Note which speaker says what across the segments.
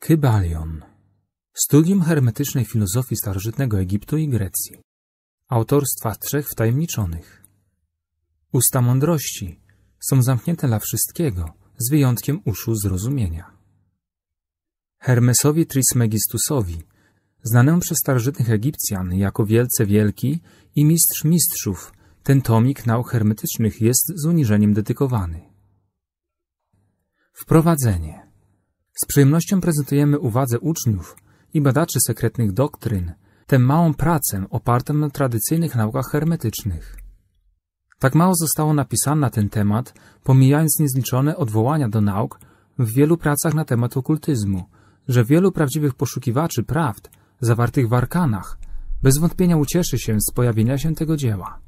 Speaker 1: Kybalion. Studium hermetycznej filozofii starożytnego Egiptu i Grecji. Autorstwa trzech wtajemniczonych. Usta mądrości są zamknięte dla wszystkiego, z wyjątkiem uszu zrozumienia. Hermesowi Trismegistusowi, znanemu przez starożytnych Egipcjan jako wielce wielki i mistrz mistrzów, ten tomik nauk hermetycznych jest z uniżeniem dedykowany. Wprowadzenie z przyjemnością prezentujemy uwadze uczniów i badaczy sekretnych doktryn tę małą pracę opartą na tradycyjnych naukach hermetycznych. Tak mało zostało napisane na ten temat, pomijając niezliczone odwołania do nauk w wielu pracach na temat okultyzmu, że wielu prawdziwych poszukiwaczy prawd zawartych w arkanach bez wątpienia ucieszy się z pojawienia się tego dzieła.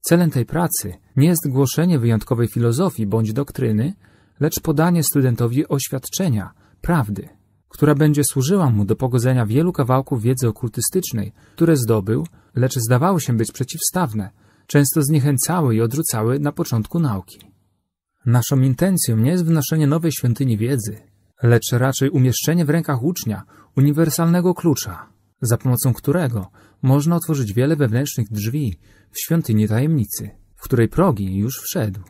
Speaker 1: Celem tej pracy nie jest głoszenie wyjątkowej filozofii bądź doktryny, lecz podanie studentowi oświadczenia, prawdy, która będzie służyła mu do pogodzenia wielu kawałków wiedzy okultystycznej, które zdobył, lecz zdawały się być przeciwstawne, często zniechęcały i odrzucały na początku nauki. Naszą intencją nie jest wnoszenie nowej świątyni wiedzy, lecz raczej umieszczenie w rękach ucznia uniwersalnego klucza, za pomocą którego można otworzyć wiele wewnętrznych drzwi w świątyni tajemnicy, w której progi już wszedł.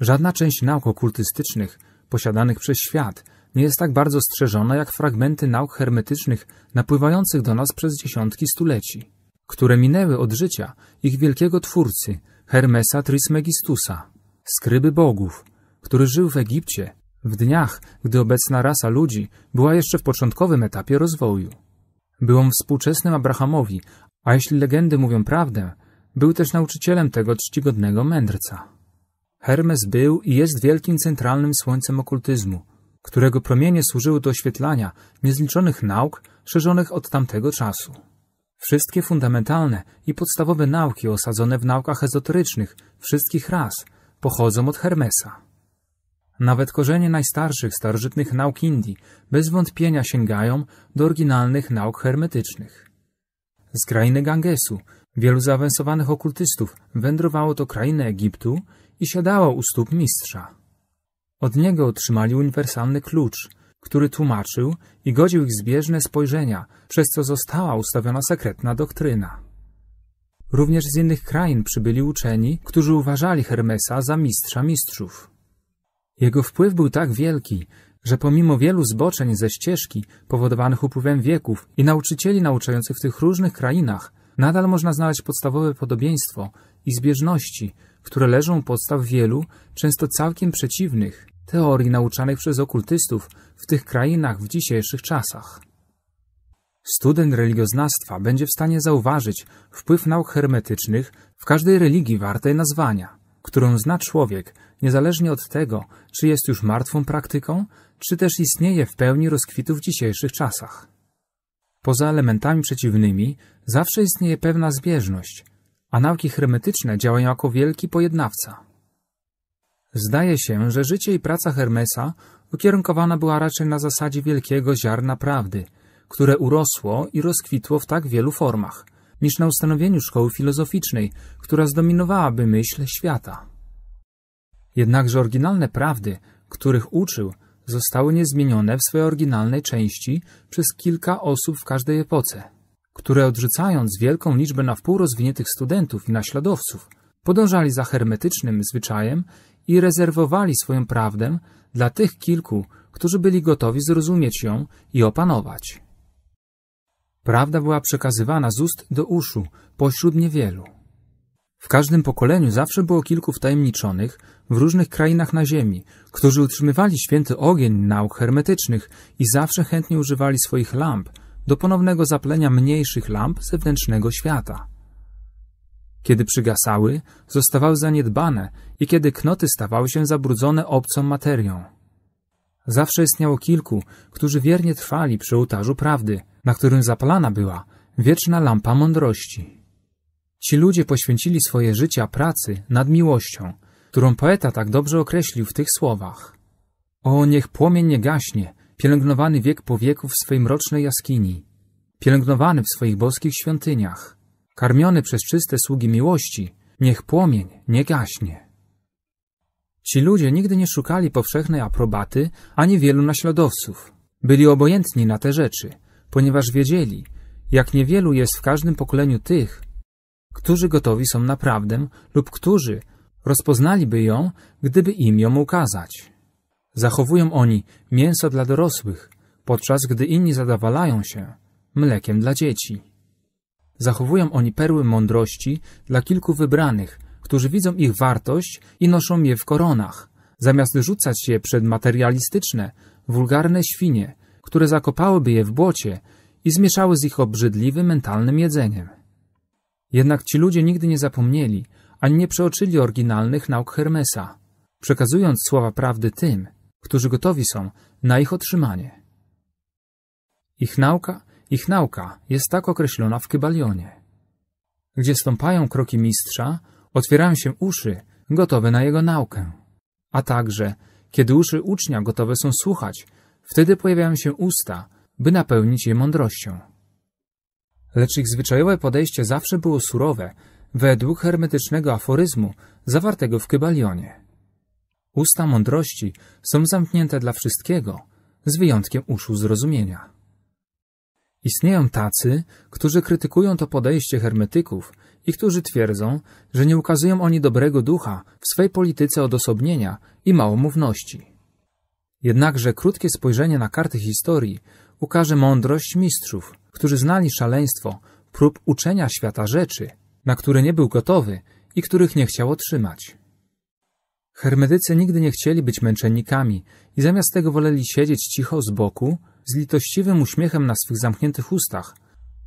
Speaker 1: Żadna część nauk okultystycznych posiadanych przez świat nie jest tak bardzo strzeżona jak fragmenty nauk hermetycznych napływających do nas przez dziesiątki stuleci, które minęły od życia ich wielkiego twórcy Hermesa Trismegistusa, skryby bogów, który żył w Egipcie w dniach, gdy obecna rasa ludzi była jeszcze w początkowym etapie rozwoju. Był on współczesnym Abrahamowi, a jeśli legendy mówią prawdę, był też nauczycielem tego czcigodnego mędrca. Hermes był i jest wielkim centralnym słońcem okultyzmu, którego promienie służyły do oświetlania niezliczonych nauk szerzonych od tamtego czasu. Wszystkie fundamentalne i podstawowe nauki osadzone w naukach ezoterycznych wszystkich ras pochodzą od Hermesa. Nawet korzenie najstarszych starożytnych nauk Indii bez wątpienia sięgają do oryginalnych nauk hermetycznych. Z krainy Gangesu wielu zaawansowanych okultystów wędrowało do krainy Egiptu i siadało u stóp mistrza. Od niego otrzymali uniwersalny klucz, który tłumaczył i godził ich zbieżne spojrzenia, przez co została ustawiona sekretna doktryna. Również z innych krain przybyli uczeni, którzy uważali Hermesa za mistrza mistrzów. Jego wpływ był tak wielki, że pomimo wielu zboczeń ze ścieżki powodowanych upływem wieków i nauczycieli nauczających w tych różnych krainach, nadal można znaleźć podstawowe podobieństwo i zbieżności które leżą u podstaw wielu, często całkiem przeciwnych, teorii nauczanych przez okultystów w tych krainach w dzisiejszych czasach. Student religioznawstwa będzie w stanie zauważyć wpływ nauk hermetycznych w każdej religii wartej nazwania, którą zna człowiek, niezależnie od tego, czy jest już martwą praktyką, czy też istnieje w pełni rozkwitu w dzisiejszych czasach. Poza elementami przeciwnymi zawsze istnieje pewna zbieżność, a nauki hermetyczne działają jako wielki pojednawca. Zdaje się, że życie i praca Hermesa ukierunkowana była raczej na zasadzie wielkiego ziarna prawdy, które urosło i rozkwitło w tak wielu formach, niż na ustanowieniu szkoły filozoficznej, która zdominowałaby myśl świata. Jednakże oryginalne prawdy, których uczył, zostały niezmienione w swojej oryginalnej części przez kilka osób w każdej epoce – które odrzucając wielką liczbę na wpół rozwiniętych studentów i naśladowców, podążali za hermetycznym zwyczajem i rezerwowali swoją prawdę dla tych kilku, którzy byli gotowi zrozumieć ją i opanować. Prawda była przekazywana z ust do uszu pośród niewielu. W każdym pokoleniu zawsze było kilku wtajemniczonych w różnych krainach na ziemi, którzy utrzymywali święty ogień nauk hermetycznych i zawsze chętnie używali swoich lamp do ponownego zaplenia mniejszych lamp zewnętrznego świata. Kiedy przygasały, zostawały zaniedbane i kiedy knoty stawały się zabrudzone obcą materią. Zawsze istniało kilku, którzy wiernie trwali przy ołtarzu prawdy, na którym zapalana była wieczna lampa mądrości. Ci ludzie poświęcili swoje życia pracy nad miłością, którą poeta tak dobrze określił w tych słowach. O, niech płomień nie gaśnie, pielęgnowany wiek po wieku w swej mrocznej jaskini, pielęgnowany w swoich boskich świątyniach, karmiony przez czyste sługi miłości, niech płomień nie gaśnie. Ci ludzie nigdy nie szukali powszechnej aprobaty ani wielu naśladowców. Byli obojętni na te rzeczy, ponieważ wiedzieli, jak niewielu jest w każdym pokoleniu tych, którzy gotowi są naprawdę, lub którzy rozpoznaliby ją, gdyby im ją ukazać. Zachowują oni mięso dla dorosłych, podczas gdy inni zadawalają się mlekiem dla dzieci. Zachowują oni perły mądrości dla kilku wybranych, którzy widzą ich wartość i noszą je w koronach, zamiast rzucać je przed materialistyczne, wulgarne świnie, które zakopałyby je w błocie i zmieszały z ich obrzydliwym mentalnym jedzeniem. Jednak ci ludzie nigdy nie zapomnieli, ani nie przeoczyli oryginalnych nauk Hermesa, przekazując słowa prawdy tym, którzy gotowi są na ich otrzymanie. Ich nauka, ich nauka jest tak określona w Kybalionie. Gdzie stąpają kroki mistrza, otwierają się uszy gotowe na jego naukę. A także, kiedy uszy ucznia gotowe są słuchać, wtedy pojawiają się usta, by napełnić je mądrością. Lecz ich zwyczajowe podejście zawsze było surowe, według hermetycznego aforyzmu zawartego w Kybalionie. Usta mądrości są zamknięte dla wszystkiego, z wyjątkiem uszu zrozumienia. Istnieją tacy, którzy krytykują to podejście hermetyków i którzy twierdzą, że nie ukazują oni dobrego ducha w swej polityce odosobnienia i małomówności. Jednakże krótkie spojrzenie na karty historii ukaże mądrość mistrzów, którzy znali szaleństwo prób uczenia świata rzeczy, na które nie był gotowy i których nie chciał otrzymać. Hermetycy nigdy nie chcieli być męczennikami i zamiast tego woleli siedzieć cicho z boku, z litościwym uśmiechem na swych zamkniętych ustach,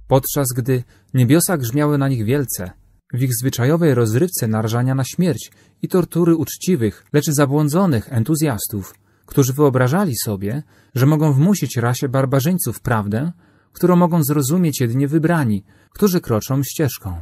Speaker 1: podczas gdy niebiosa grzmiały na nich wielce, w ich zwyczajowej rozrywce narażania na śmierć i tortury uczciwych, lecz zabłądzonych entuzjastów, którzy wyobrażali sobie, że mogą wmusić rasie barbarzyńców prawdę, którą mogą zrozumieć jedynie wybrani, którzy kroczą ścieżką.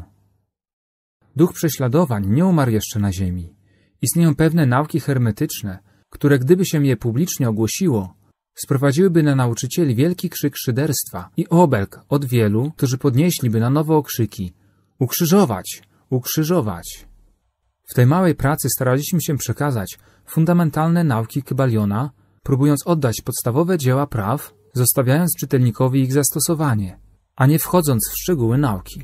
Speaker 1: Duch prześladowań nie umarł jeszcze na ziemi. Istnieją pewne nauki hermetyczne, które gdyby się je publicznie ogłosiło, sprowadziłyby na nauczycieli wielki krzyk szyderstwa i obelg od wielu, którzy podnieśliby na nowo okrzyki ukrzyżować, ukrzyżować. W tej małej pracy staraliśmy się przekazać fundamentalne nauki Kybaliona, próbując oddać podstawowe dzieła praw, zostawiając czytelnikowi ich zastosowanie, a nie wchodząc w szczegóły nauki.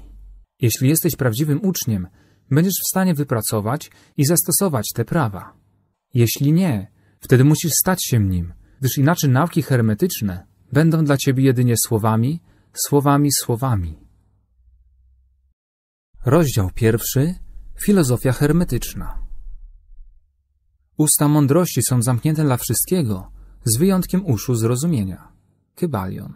Speaker 1: Jeśli jesteś prawdziwym uczniem, będziesz w stanie wypracować i zastosować te prawa. Jeśli nie, wtedy musisz stać się nim, gdyż inaczej nauki hermetyczne będą dla ciebie jedynie słowami, słowami, słowami. Rozdział pierwszy Filozofia hermetyczna. Usta mądrości są zamknięte dla wszystkiego, z wyjątkiem uszu zrozumienia. Kybalion.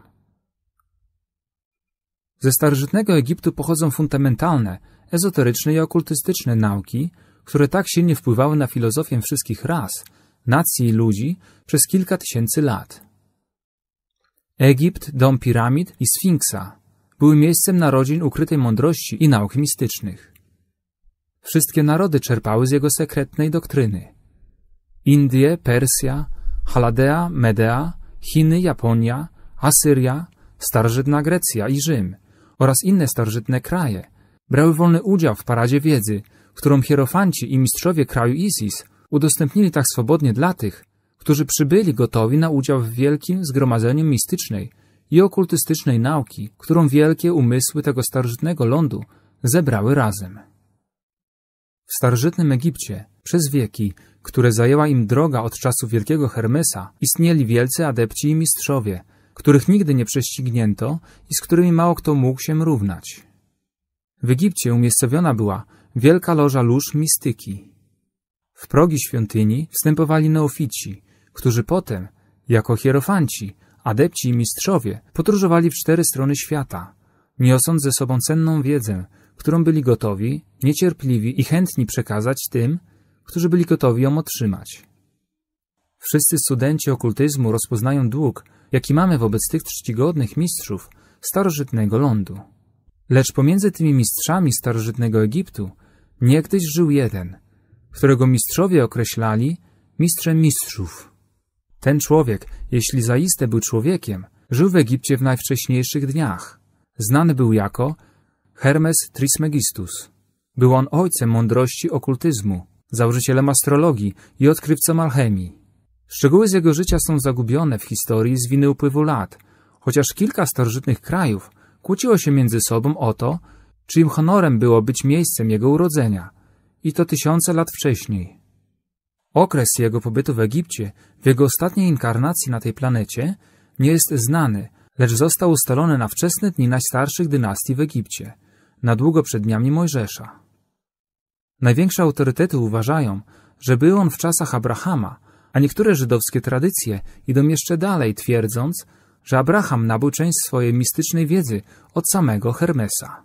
Speaker 1: Ze starożytnego Egiptu pochodzą fundamentalne, ezoteryczne i okultystyczne nauki, które tak silnie wpływały na filozofię wszystkich ras, nacji i ludzi przez kilka tysięcy lat. Egipt, dom piramid i Sfinksa były miejscem narodzin ukrytej mądrości i nauk mistycznych. Wszystkie narody czerpały z jego sekretnej doktryny. Indie, Persja, Haladea, Medea, Chiny, Japonia, Asyria, starożytna Grecja i Rzym oraz inne starożytne kraje – brały wolny udział w paradzie wiedzy, którą hierofanci i mistrzowie kraju Isis udostępnili tak swobodnie dla tych, którzy przybyli gotowi na udział w wielkim zgromadzeniu mistycznej i okultystycznej nauki, którą wielkie umysły tego starożytnego lądu zebrały razem. W starożytnym Egipcie przez wieki, które zajęła im droga od czasu wielkiego Hermesa, istnieli wielcy adepci i mistrzowie, których nigdy nie prześcignięto i z którymi mało kto mógł się równać. W Egipcie umiejscowiona była wielka loża lóż mistyki. W progi świątyni wstępowali neofici, którzy potem, jako hierofanci, adepci i mistrzowie, podróżowali w cztery strony świata, niosąc ze sobą cenną wiedzę, którą byli gotowi, niecierpliwi i chętni przekazać tym, którzy byli gotowi ją otrzymać. Wszyscy studenci okultyzmu rozpoznają dług, jaki mamy wobec tych czcigodnych mistrzów starożytnego lądu. Lecz pomiędzy tymi mistrzami starożytnego Egiptu niegdyś żył jeden, którego mistrzowie określali mistrzem mistrzów. Ten człowiek, jeśli zaiste był człowiekiem, żył w Egipcie w najwcześniejszych dniach. Znany był jako Hermes Trismegistus. Był on ojcem mądrości okultyzmu, założycielem astrologii i odkrywcą alchemii. Szczegóły z jego życia są zagubione w historii z winy upływu lat, chociaż kilka starożytnych krajów – kłóciło się między sobą o to, czyim honorem było być miejscem jego urodzenia, i to tysiące lat wcześniej. Okres jego pobytu w Egipcie, w jego ostatniej inkarnacji na tej planecie, nie jest znany, lecz został ustalony na wczesne dni najstarszych dynastii w Egipcie, na długo przed dniami Mojżesza. Największe autorytety uważają, że był on w czasach Abrahama, a niektóre żydowskie tradycje idą jeszcze dalej, twierdząc, że Abraham nabył część swojej mistycznej wiedzy od samego Hermesa.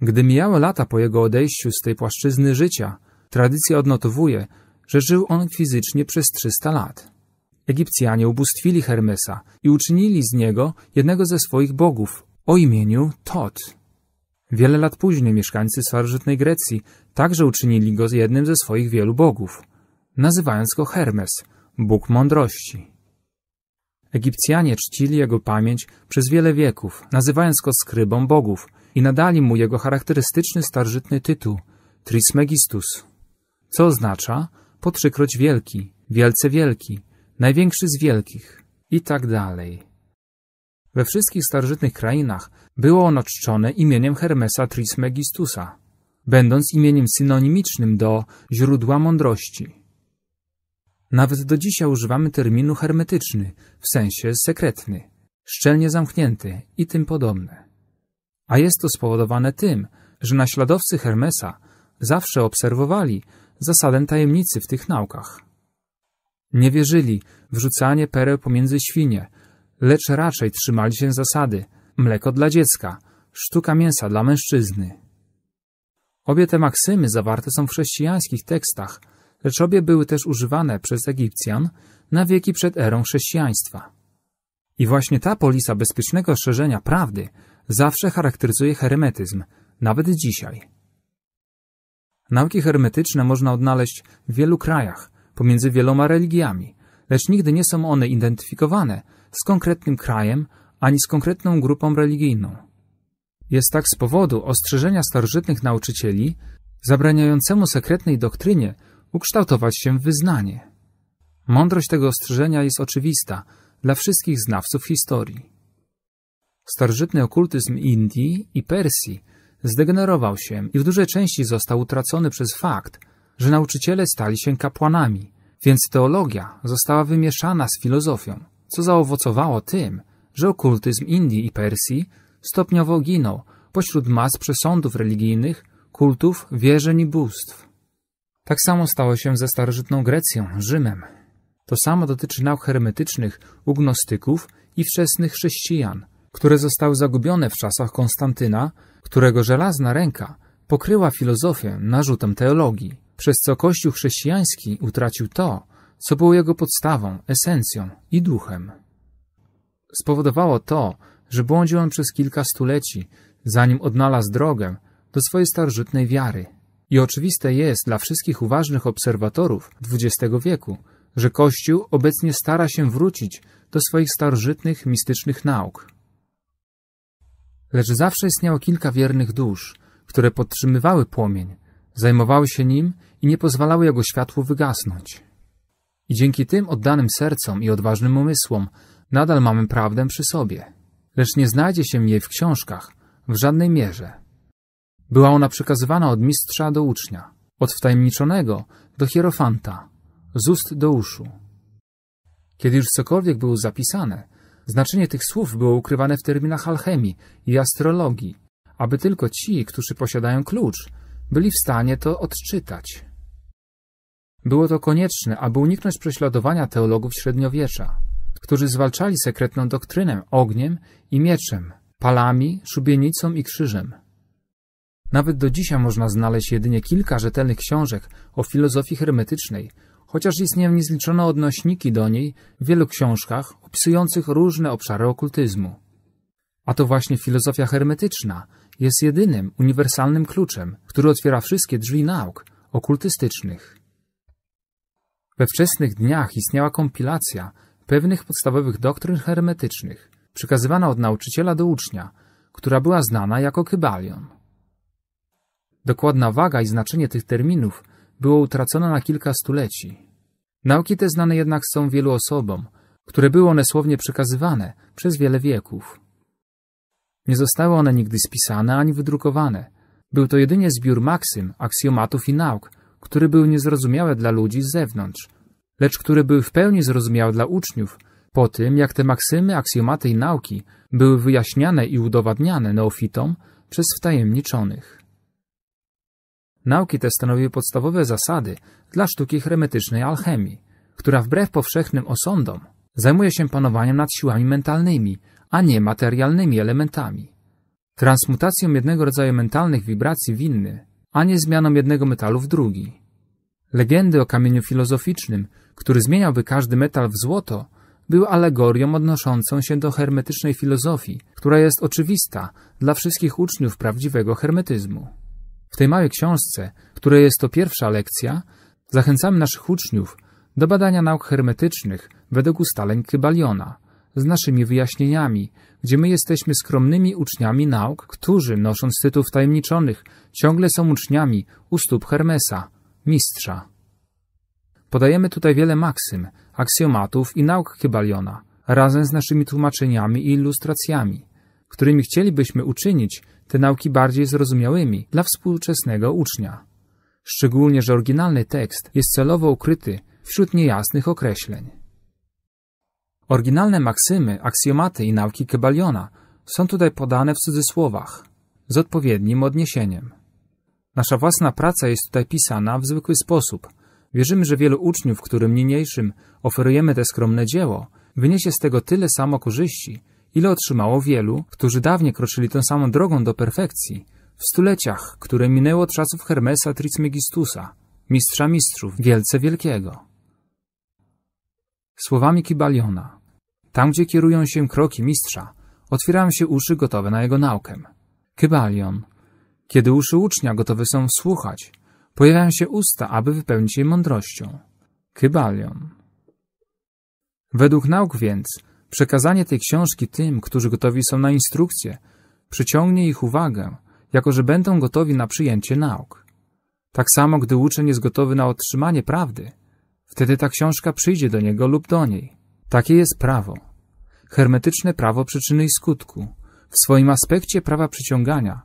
Speaker 1: Gdy mijały lata po jego odejściu z tej płaszczyzny życia, tradycja odnotowuje, że żył on fizycznie przez 300 lat. Egipcjanie ubóstwili Hermesa i uczynili z niego jednego ze swoich bogów o imieniu Tot. Wiele lat później mieszkańcy starożytnej Grecji także uczynili go jednym ze swoich wielu bogów, nazywając go Hermes, bóg mądrości. Egipcjanie czcili jego pamięć przez wiele wieków, nazywając go skrybą bogów i nadali mu jego charakterystyczny starożytny tytuł Trismegistus, co oznacza po trzykroć wielki, wielce wielki, największy z wielkich i tak dalej. We wszystkich starożytnych krainach było ono czczone imieniem Hermesa Trismegistusa, będąc imieniem synonimicznym do źródła mądrości – nawet do dzisiaj używamy terminu hermetyczny, w sensie sekretny, szczelnie zamknięty i tym podobne. A jest to spowodowane tym, że naśladowcy Hermesa zawsze obserwowali zasadę tajemnicy w tych naukach. Nie wierzyli w rzucanie pereł pomiędzy świnie, lecz raczej trzymali się zasady mleko dla dziecka, sztuka mięsa dla mężczyzny. Obie te maksymy zawarte są w chrześcijańskich tekstach, lecz obie były też używane przez Egipcjan na wieki przed erą chrześcijaństwa. I właśnie ta polisa bezpiecznego szerzenia prawdy zawsze charakteryzuje hermetyzm, nawet dzisiaj. Nauki hermetyczne można odnaleźć w wielu krajach, pomiędzy wieloma religiami, lecz nigdy nie są one identyfikowane z konkretnym krajem ani z konkretną grupą religijną. Jest tak z powodu ostrzeżenia starożytnych nauczycieli zabraniającemu sekretnej doktrynie ukształtować się w wyznanie. Mądrość tego ostrzeżenia jest oczywista dla wszystkich znawców historii. Starożytny okultyzm Indii i Persji zdegenerował się i w dużej części został utracony przez fakt, że nauczyciele stali się kapłanami, więc teologia została wymieszana z filozofią, co zaowocowało tym, że okultyzm Indii i Persji stopniowo ginął pośród mas przesądów religijnych, kultów, wierzeń i bóstw. Tak samo stało się ze starożytną Grecją, Rzymem. To samo dotyczy nauk hermetycznych ugnostyków i wczesnych chrześcijan, które zostały zagubione w czasach Konstantyna, którego żelazna ręka pokryła filozofię narzutem teologii, przez co Kościół chrześcijański utracił to, co było jego podstawą, esencją i duchem. Spowodowało to, że błądził on przez kilka stuleci, zanim odnalazł drogę do swojej starożytnej wiary – i oczywiste jest dla wszystkich uważnych obserwatorów XX wieku, że Kościół obecnie stara się wrócić do swoich starożytnych, mistycznych nauk. Lecz zawsze istniało kilka wiernych dusz, które podtrzymywały płomień, zajmowały się nim i nie pozwalały jego światłu wygasnąć. I dzięki tym oddanym sercom i odważnym umysłom nadal mamy prawdę przy sobie, lecz nie znajdzie się jej w książkach w żadnej mierze. Była ona przekazywana od mistrza do ucznia, od wtajemniczonego do hierofanta, z ust do uszu. Kiedy już cokolwiek było zapisane, znaczenie tych słów było ukrywane w terminach alchemii i astrologii, aby tylko ci, którzy posiadają klucz, byli w stanie to odczytać. Było to konieczne, aby uniknąć prześladowania teologów średniowiecza, którzy zwalczali sekretną doktrynę ogniem i mieczem, palami, szubienicą i krzyżem. Nawet do dzisiaj można znaleźć jedynie kilka rzetelnych książek o filozofii hermetycznej, chociaż istnieją niezliczone odnośniki do niej w wielu książkach opisujących różne obszary okultyzmu. A to właśnie filozofia hermetyczna jest jedynym uniwersalnym kluczem, który otwiera wszystkie drzwi nauk okultystycznych. We wczesnych dniach istniała kompilacja pewnych podstawowych doktryn hermetycznych, przekazywana od nauczyciela do ucznia, która była znana jako kybalion. Dokładna waga i znaczenie tych terminów było utracone na kilka stuleci. Nauki te znane jednak są wielu osobom, które były one słownie przekazywane przez wiele wieków. Nie zostały one nigdy spisane ani wydrukowane. Był to jedynie zbiór maksym, aksjomatów i nauk, który był niezrozumiały dla ludzi z zewnątrz, lecz który był w pełni zrozumiały dla uczniów po tym, jak te maksymy, aksjomaty i nauki były wyjaśniane i udowadniane neofitom przez wtajemniczonych. Nauki te stanowiły podstawowe zasady dla sztuki hermetycznej alchemii, która wbrew powszechnym osądom zajmuje się panowaniem nad siłami mentalnymi, a nie materialnymi elementami. Transmutacją jednego rodzaju mentalnych wibracji w inny, a nie zmianą jednego metalu w drugi. Legendy o kamieniu filozoficznym, który zmieniałby każdy metal w złoto, były alegorią odnoszącą się do hermetycznej filozofii, która jest oczywista dla wszystkich uczniów prawdziwego hermetyzmu. W tej małej książce, której jest to pierwsza lekcja, zachęcamy naszych uczniów do badania nauk hermetycznych według ustaleń Kybaliona, z naszymi wyjaśnieniami, gdzie my jesteśmy skromnymi uczniami nauk, którzy, nosząc tytuł tajemniczonych, ciągle są uczniami u stóp Hermesa, mistrza. Podajemy tutaj wiele maksym, aksjomatów i nauk Kybaliona, razem z naszymi tłumaczeniami i ilustracjami, którymi chcielibyśmy uczynić te nauki bardziej zrozumiałymi dla współczesnego ucznia. Szczególnie, że oryginalny tekst jest celowo ukryty wśród niejasnych określeń. Oryginalne maksymy, aksjomaty i nauki Kebaliona są tutaj podane w cudzysłowach, z odpowiednim odniesieniem. Nasza własna praca jest tutaj pisana w zwykły sposób. Wierzymy, że wielu uczniów, którym niniejszym oferujemy te skromne dzieło, wyniesie z tego tyle samo korzyści, ile otrzymało wielu, którzy dawniej kroczyli tą samą drogą do perfekcji, w stuleciach, które minęło od czasów Hermesa Trismegistusa, mistrza mistrzów, wielce wielkiego. Słowami Kibaliona. Tam, gdzie kierują się kroki mistrza, otwierają się uszy gotowe na jego naukę. Kybalion. Kiedy uszy ucznia gotowe są słuchać, pojawiają się usta, aby wypełnić je mądrością. Kybalion. Według nauk więc Przekazanie tej książki tym, którzy gotowi są na instrukcję, przyciągnie ich uwagę, jako że będą gotowi na przyjęcie nauk. Tak samo, gdy uczeń jest gotowy na otrzymanie prawdy, wtedy ta książka przyjdzie do niego lub do niej. Takie jest prawo. Hermetyczne prawo przyczyny i skutku, w swoim aspekcie prawa przyciągania,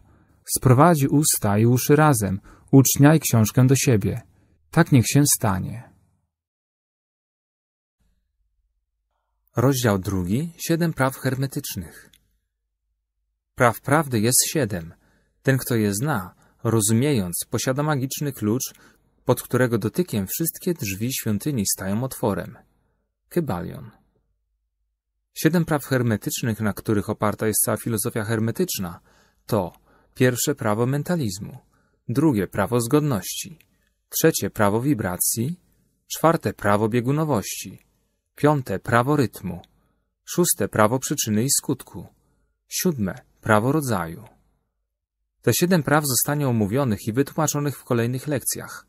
Speaker 1: sprowadzi usta i uszy razem, ucznia i książkę do siebie. Tak niech się stanie. Rozdział drugi. Siedem praw hermetycznych. Praw prawdy jest siedem. Ten, kto je zna, rozumiejąc, posiada magiczny klucz, pod którego dotykiem wszystkie drzwi świątyni stają otworem. Kybalion. Siedem praw hermetycznych, na których oparta jest cała filozofia hermetyczna, to pierwsze prawo mentalizmu, drugie prawo zgodności, trzecie prawo wibracji, czwarte prawo biegunowości – Piąte prawo rytmu. Szóste prawo przyczyny i skutku. Siódme prawo rodzaju. Te siedem praw zostanie omówionych i wytłumaczonych w kolejnych lekcjach.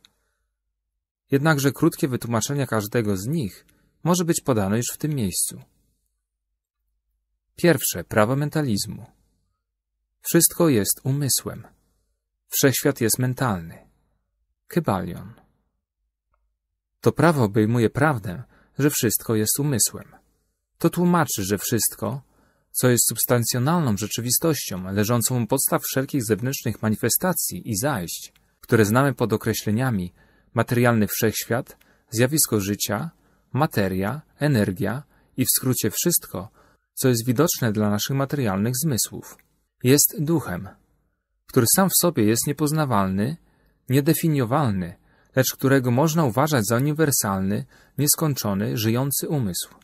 Speaker 1: Jednakże krótkie wytłumaczenie każdego z nich może być podane już w tym miejscu. Pierwsze prawo mentalizmu. Wszystko jest umysłem. Wszechświat jest mentalny. Kybalion. To prawo obejmuje prawdę, że wszystko jest umysłem. To tłumaczy, że wszystko, co jest substancjonalną rzeczywistością, leżącą u podstaw wszelkich zewnętrznych manifestacji i zajść, które znamy pod określeniami materialny wszechświat, zjawisko życia, materia, energia i w skrócie wszystko, co jest widoczne dla naszych materialnych zmysłów. Jest duchem, który sam w sobie jest niepoznawalny, niedefiniowalny, lecz którego można uważać za uniwersalny, nieskończony, żyjący umysł.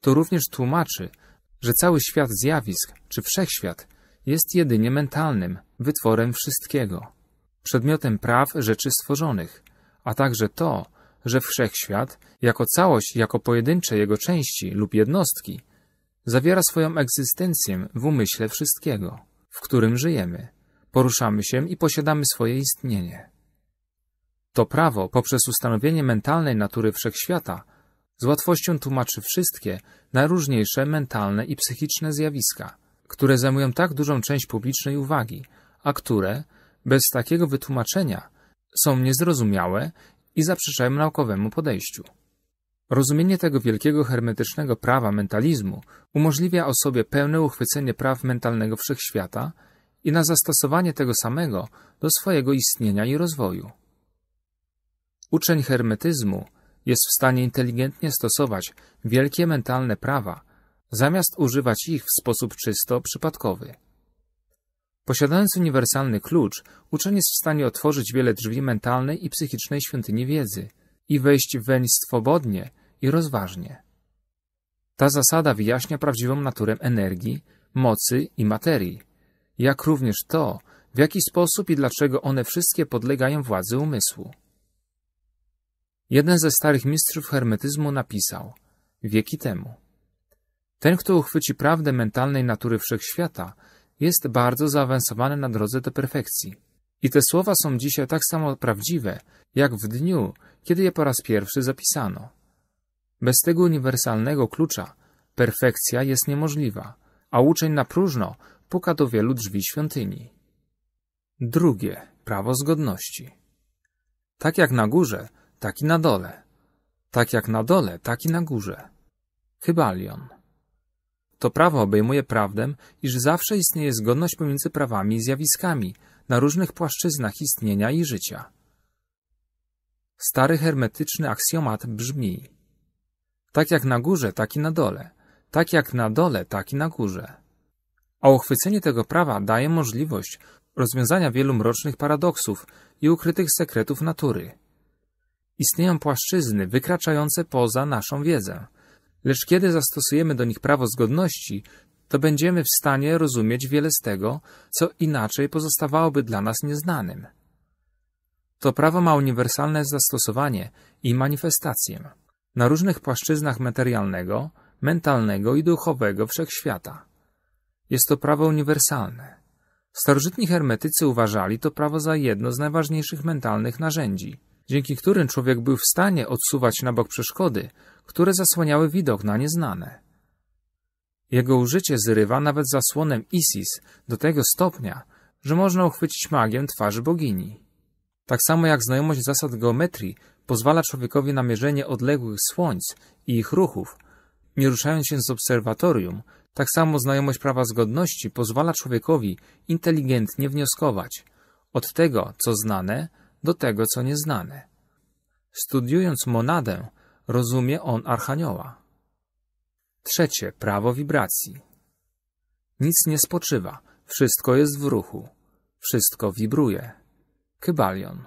Speaker 1: To również tłumaczy, że cały świat zjawisk, czy wszechświat, jest jedynie mentalnym, wytworem wszystkiego, przedmiotem praw rzeczy stworzonych, a także to, że wszechświat, jako całość, jako pojedyncze jego części lub jednostki, zawiera swoją egzystencję w umyśle wszystkiego, w którym żyjemy, poruszamy się i posiadamy swoje istnienie. To prawo, poprzez ustanowienie mentalnej natury wszechświata, z łatwością tłumaczy wszystkie najróżniejsze mentalne i psychiczne zjawiska, które zajmują tak dużą część publicznej uwagi, a które, bez takiego wytłumaczenia, są niezrozumiałe i zaprzeczają naukowemu podejściu. Rozumienie tego wielkiego hermetycznego prawa mentalizmu umożliwia osobie pełne uchwycenie praw mentalnego wszechświata i na zastosowanie tego samego do swojego istnienia i rozwoju. Uczeń hermetyzmu jest w stanie inteligentnie stosować wielkie mentalne prawa, zamiast używać ich w sposób czysto przypadkowy. Posiadając uniwersalny klucz, uczeń jest w stanie otworzyć wiele drzwi mentalnej i psychicznej świątyni wiedzy i wejść weń swobodnie i rozważnie. Ta zasada wyjaśnia prawdziwą naturę energii, mocy i materii, jak również to, w jaki sposób i dlaczego one wszystkie podlegają władzy umysłu. Jeden ze starych mistrzów hermetyzmu napisał wieki temu. Ten, kto uchwyci prawdę mentalnej natury wszechświata, jest bardzo zaawansowany na drodze do perfekcji. I te słowa są dzisiaj tak samo prawdziwe, jak w dniu, kiedy je po raz pierwszy zapisano. Bez tego uniwersalnego klucza perfekcja jest niemożliwa, a uczeń na próżno puka do wielu drzwi świątyni. Drugie prawo zgodności. Tak jak na górze, taki na dole. Tak jak na dole, taki na górze. Hybalion. To prawo obejmuje prawdę, iż zawsze istnieje zgodność pomiędzy prawami i zjawiskami na różnych płaszczyznach istnienia i życia. Stary hermetyczny aksjomat brzmi Tak jak na górze, taki na dole. Tak jak na dole, taki na górze. A uchwycenie tego prawa daje możliwość rozwiązania wielu mrocznych paradoksów i ukrytych sekretów natury – Istnieją płaszczyzny wykraczające poza naszą wiedzę. Lecz kiedy zastosujemy do nich prawo zgodności, to będziemy w stanie rozumieć wiele z tego, co inaczej pozostawałoby dla nas nieznanym. To prawo ma uniwersalne zastosowanie i manifestację na różnych płaszczyznach materialnego, mentalnego i duchowego wszechświata. Jest to prawo uniwersalne. Starożytni hermetycy uważali to prawo za jedno z najważniejszych mentalnych narzędzi – dzięki którym człowiek był w stanie odsuwać na bok przeszkody, które zasłaniały widok na nieznane. Jego użycie zrywa nawet zasłonem Isis do tego stopnia, że można uchwycić magię twarzy bogini. Tak samo jak znajomość zasad geometrii pozwala człowiekowi na mierzenie odległych słońc i ich ruchów, nie ruszając się z obserwatorium, tak samo znajomość prawa zgodności pozwala człowiekowi inteligentnie wnioskować od tego, co znane, do tego, co nieznane. Studiując monadę, rozumie on archanioła. Trzecie, prawo wibracji. Nic nie spoczywa, wszystko jest w ruchu, wszystko wibruje. Kybalion.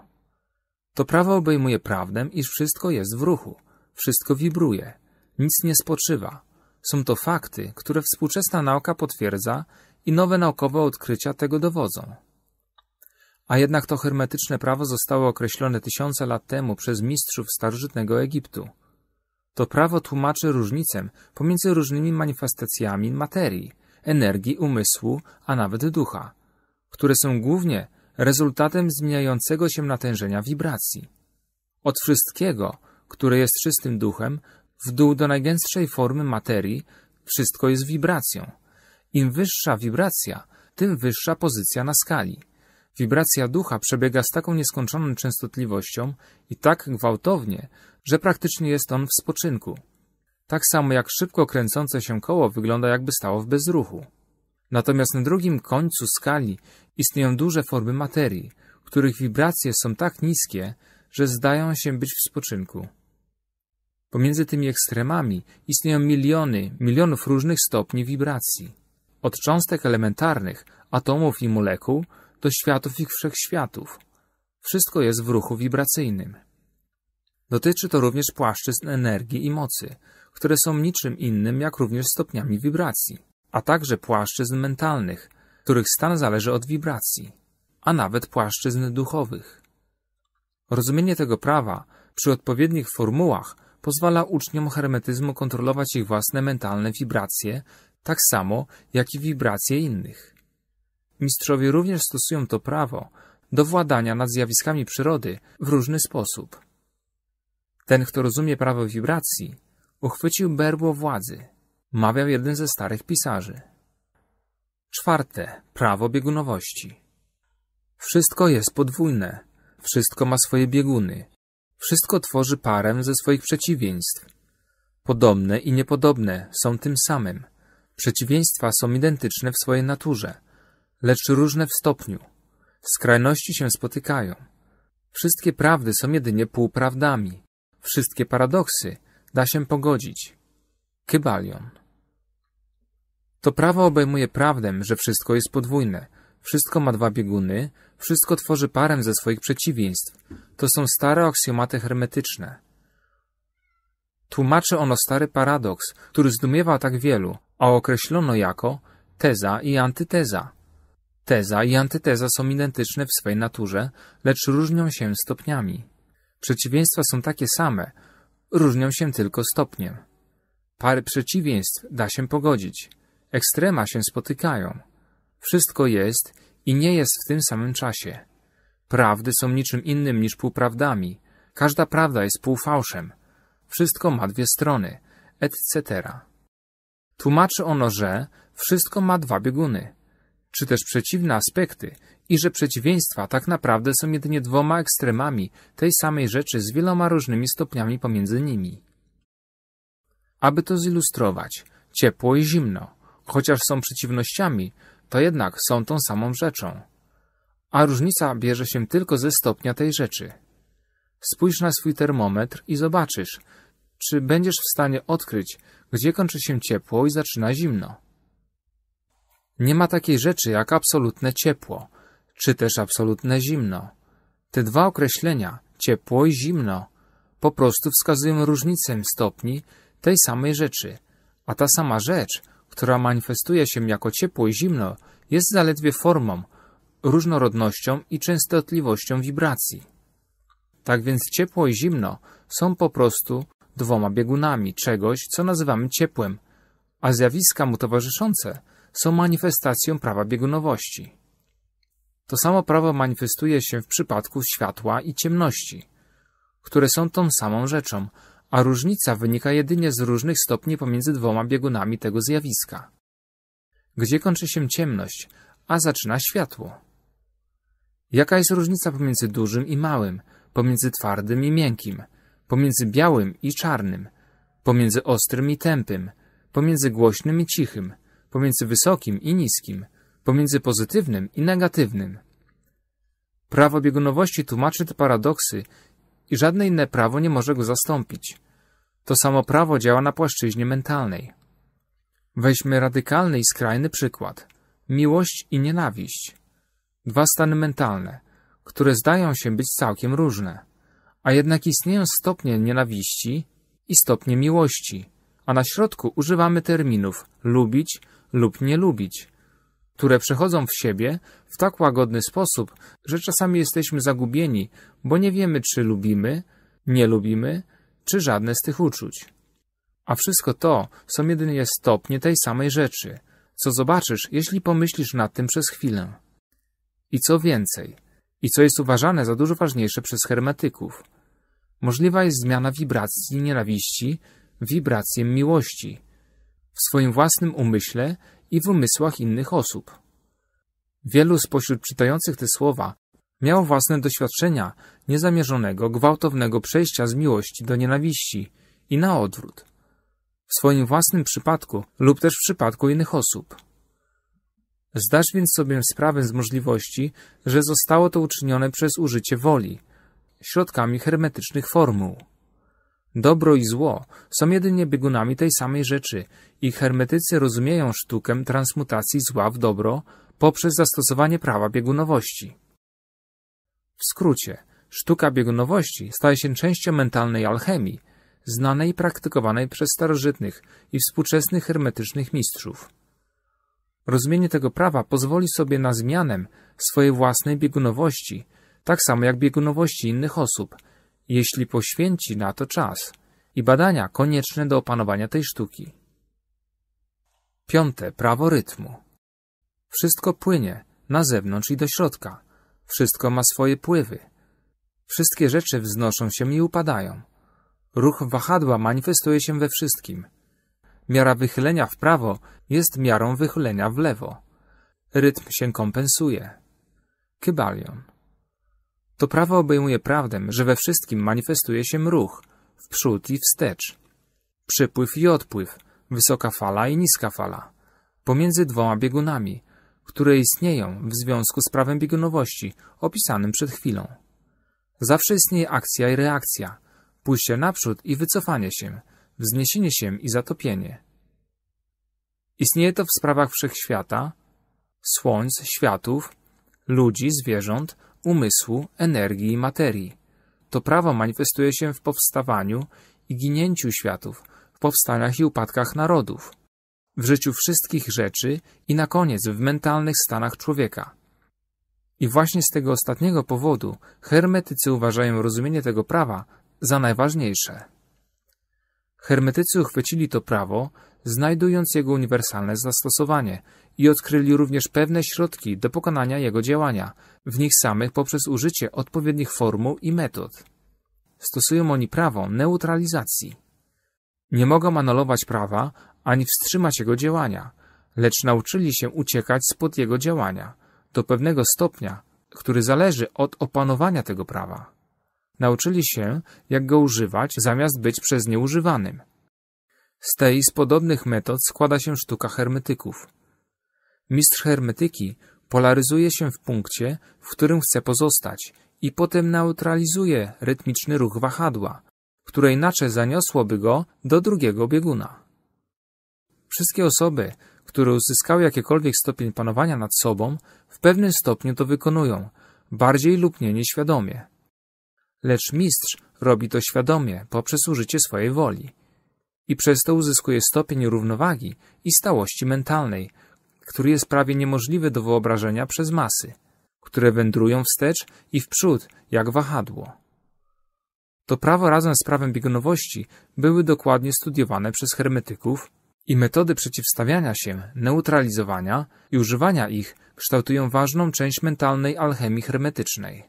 Speaker 1: To prawo obejmuje prawdę, iż wszystko jest w ruchu, wszystko wibruje, nic nie spoczywa. Są to fakty, które współczesna nauka potwierdza i nowe naukowe odkrycia tego dowodzą. A jednak to hermetyczne prawo zostało określone tysiące lat temu przez mistrzów starożytnego Egiptu. To prawo tłumaczy różnicę pomiędzy różnymi manifestacjami materii, energii, umysłu, a nawet ducha, które są głównie rezultatem zmieniającego się natężenia wibracji. Od wszystkiego, które jest czystym duchem, w dół do najgęstszej formy materii, wszystko jest wibracją. Im wyższa wibracja, tym wyższa pozycja na skali. Wibracja ducha przebiega z taką nieskończoną częstotliwością i tak gwałtownie, że praktycznie jest on w spoczynku. Tak samo jak szybko kręcące się koło wygląda jakby stało w bezruchu. Natomiast na drugim końcu skali istnieją duże formy materii, których wibracje są tak niskie, że zdają się być w spoczynku. Pomiędzy tymi ekstremami istnieją miliony, milionów różnych stopni wibracji. Od cząstek elementarnych, atomów i molekuł, do światów ich wszechświatów. Wszystko jest w ruchu wibracyjnym. Dotyczy to również płaszczyzn energii i mocy, które są niczym innym jak również stopniami wibracji, a także płaszczyzn mentalnych, których stan zależy od wibracji, a nawet płaszczyzn duchowych. Rozumienie tego prawa przy odpowiednich formułach pozwala uczniom hermetyzmu kontrolować ich własne mentalne wibracje, tak samo jak i wibracje innych mistrzowie również stosują to prawo do władania nad zjawiskami przyrody w różny sposób. Ten, kto rozumie prawo wibracji, uchwycił berło władzy, mawiał jeden ze starych pisarzy. Czwarte, prawo biegunowości. Wszystko jest podwójne, wszystko ma swoje bieguny, wszystko tworzy parę ze swoich przeciwieństw. Podobne i niepodobne są tym samym. Przeciwieństwa są identyczne w swojej naturze lecz różne w stopniu. Skrajności się spotykają. Wszystkie prawdy są jedynie półprawdami. Wszystkie paradoksy da się pogodzić. Kybalion. To prawo obejmuje prawdę, że wszystko jest podwójne, wszystko ma dwa bieguny, wszystko tworzy parę ze swoich przeciwieństw. To są stare aksjomaty hermetyczne. Tłumaczy ono stary paradoks, który zdumiewa tak wielu, a określono jako teza i antyteza. Teza i antyteza są identyczne w swej naturze, lecz różnią się stopniami. Przeciwieństwa są takie same, różnią się tylko stopniem. Pary przeciwieństw da się pogodzić, ekstrema się spotykają. Wszystko jest i nie jest w tym samym czasie. Prawdy są niczym innym niż półprawdami. Każda prawda jest półfałszem. Wszystko ma dwie strony, etc. Tłumaczy ono, że wszystko ma dwa bieguny czy też przeciwne aspekty i że przeciwieństwa tak naprawdę są jedynie dwoma ekstremami tej samej rzeczy z wieloma różnymi stopniami pomiędzy nimi. Aby to zilustrować, ciepło i zimno, chociaż są przeciwnościami, to jednak są tą samą rzeczą. A różnica bierze się tylko ze stopnia tej rzeczy. Spójrz na swój termometr i zobaczysz, czy będziesz w stanie odkryć, gdzie kończy się ciepło i zaczyna zimno. Nie ma takiej rzeczy jak absolutne ciepło, czy też absolutne zimno. Te dwa określenia, ciepło i zimno, po prostu wskazują różnicę stopni tej samej rzeczy, a ta sama rzecz, która manifestuje się jako ciepło i zimno, jest zaledwie formą, różnorodnością i częstotliwością wibracji. Tak więc ciepło i zimno są po prostu dwoma biegunami czegoś, co nazywamy ciepłem, a zjawiska mu towarzyszące – są manifestacją prawa biegunowości. To samo prawo manifestuje się w przypadku światła i ciemności, które są tą samą rzeczą, a różnica wynika jedynie z różnych stopni pomiędzy dwoma biegunami tego zjawiska. Gdzie kończy się ciemność, a zaczyna światło? Jaka jest różnica pomiędzy dużym i małym, pomiędzy twardym i miękkim, pomiędzy białym i czarnym, pomiędzy ostrym i tępym, pomiędzy głośnym i cichym, pomiędzy wysokim i niskim, pomiędzy pozytywnym i negatywnym. Prawo biegunowości tłumaczy te paradoksy i żadne inne prawo nie może go zastąpić. To samo prawo działa na płaszczyźnie mentalnej. Weźmy radykalny i skrajny przykład. Miłość i nienawiść. Dwa stany mentalne, które zdają się być całkiem różne, a jednak istnieją stopnie nienawiści i stopnie miłości, a na środku używamy terminów lubić lub nie lubić, które przechodzą w siebie w tak łagodny sposób, że czasami jesteśmy zagubieni, bo nie wiemy, czy lubimy, nie lubimy, czy żadne z tych uczuć. A wszystko to są jedynie stopnie tej samej rzeczy, co zobaczysz, jeśli pomyślisz nad tym przez chwilę. I co więcej, i co jest uważane za dużo ważniejsze przez hermetyków, możliwa jest zmiana wibracji nienawiści wibracjem miłości – w swoim własnym umyśle i w umysłach innych osób. Wielu spośród czytających te słowa miało własne doświadczenia niezamierzonego, gwałtownego przejścia z miłości do nienawiści i na odwrót, w swoim własnym przypadku lub też w przypadku innych osób. Zdasz więc sobie sprawę z możliwości, że zostało to uczynione przez użycie woli, środkami hermetycznych formuł. Dobro i zło są jedynie biegunami tej samej rzeczy i hermetycy rozumieją sztukę transmutacji zła w dobro poprzez zastosowanie prawa biegunowości. W skrócie, sztuka biegunowości staje się częścią mentalnej alchemii, znanej i praktykowanej przez starożytnych i współczesnych hermetycznych mistrzów. Rozumienie tego prawa pozwoli sobie na zmianę swojej własnej biegunowości, tak samo jak biegunowości innych osób – jeśli poświęci na to czas i badania konieczne do opanowania tej sztuki. Piąte prawo rytmu. Wszystko płynie na zewnątrz i do środka. Wszystko ma swoje pływy. Wszystkie rzeczy wznoszą się i upadają. Ruch wahadła manifestuje się we wszystkim. Miara wychylenia w prawo jest miarą wychylenia w lewo. Rytm się kompensuje. Kybalion. To prawo obejmuje prawdę, że we wszystkim manifestuje się ruch, wprzód i wstecz, przypływ i odpływ, wysoka fala i niska fala, pomiędzy dwoma biegunami, które istnieją w związku z prawem biegunowości opisanym przed chwilą. Zawsze istnieje akcja i reakcja, pójście naprzód i wycofanie się, wzniesienie się i zatopienie. Istnieje to w sprawach wszechświata, słońc, światów, ludzi, zwierząt umysłu, energii i materii. To prawo manifestuje się w powstawaniu i ginięciu światów, w powstaniach i upadkach narodów, w życiu wszystkich rzeczy i na koniec w mentalnych stanach człowieka. I właśnie z tego ostatniego powodu hermetycy uważają rozumienie tego prawa za najważniejsze. Hermetycy uchwycili to prawo, znajdując jego uniwersalne zastosowanie – i odkryli również pewne środki do pokonania jego działania, w nich samych poprzez użycie odpowiednich formuł i metod. Stosują oni prawo neutralizacji. Nie mogą anulować prawa ani wstrzymać jego działania, lecz nauczyli się uciekać spod jego działania, do pewnego stopnia, który zależy od opanowania tego prawa. Nauczyli się, jak go używać, zamiast być przez nie używanym. Z tej i z podobnych metod składa się sztuka hermetyków – Mistrz hermetyki polaryzuje się w punkcie, w którym chce pozostać i potem neutralizuje rytmiczny ruch wahadła, które inaczej zaniosłoby go do drugiego bieguna. Wszystkie osoby, które uzyskały jakikolwiek stopień panowania nad sobą, w pewnym stopniu to wykonują, bardziej lub mniej nieświadomie. Lecz mistrz robi to świadomie poprzez użycie swojej woli i przez to uzyskuje stopień równowagi i stałości mentalnej, który jest prawie niemożliwy do wyobrażenia przez masy, które wędrują wstecz i w przód, jak wahadło. To prawo razem z prawem biegunowości były dokładnie studiowane przez hermetyków i metody przeciwstawiania się, neutralizowania i używania ich kształtują ważną część mentalnej alchemii hermetycznej.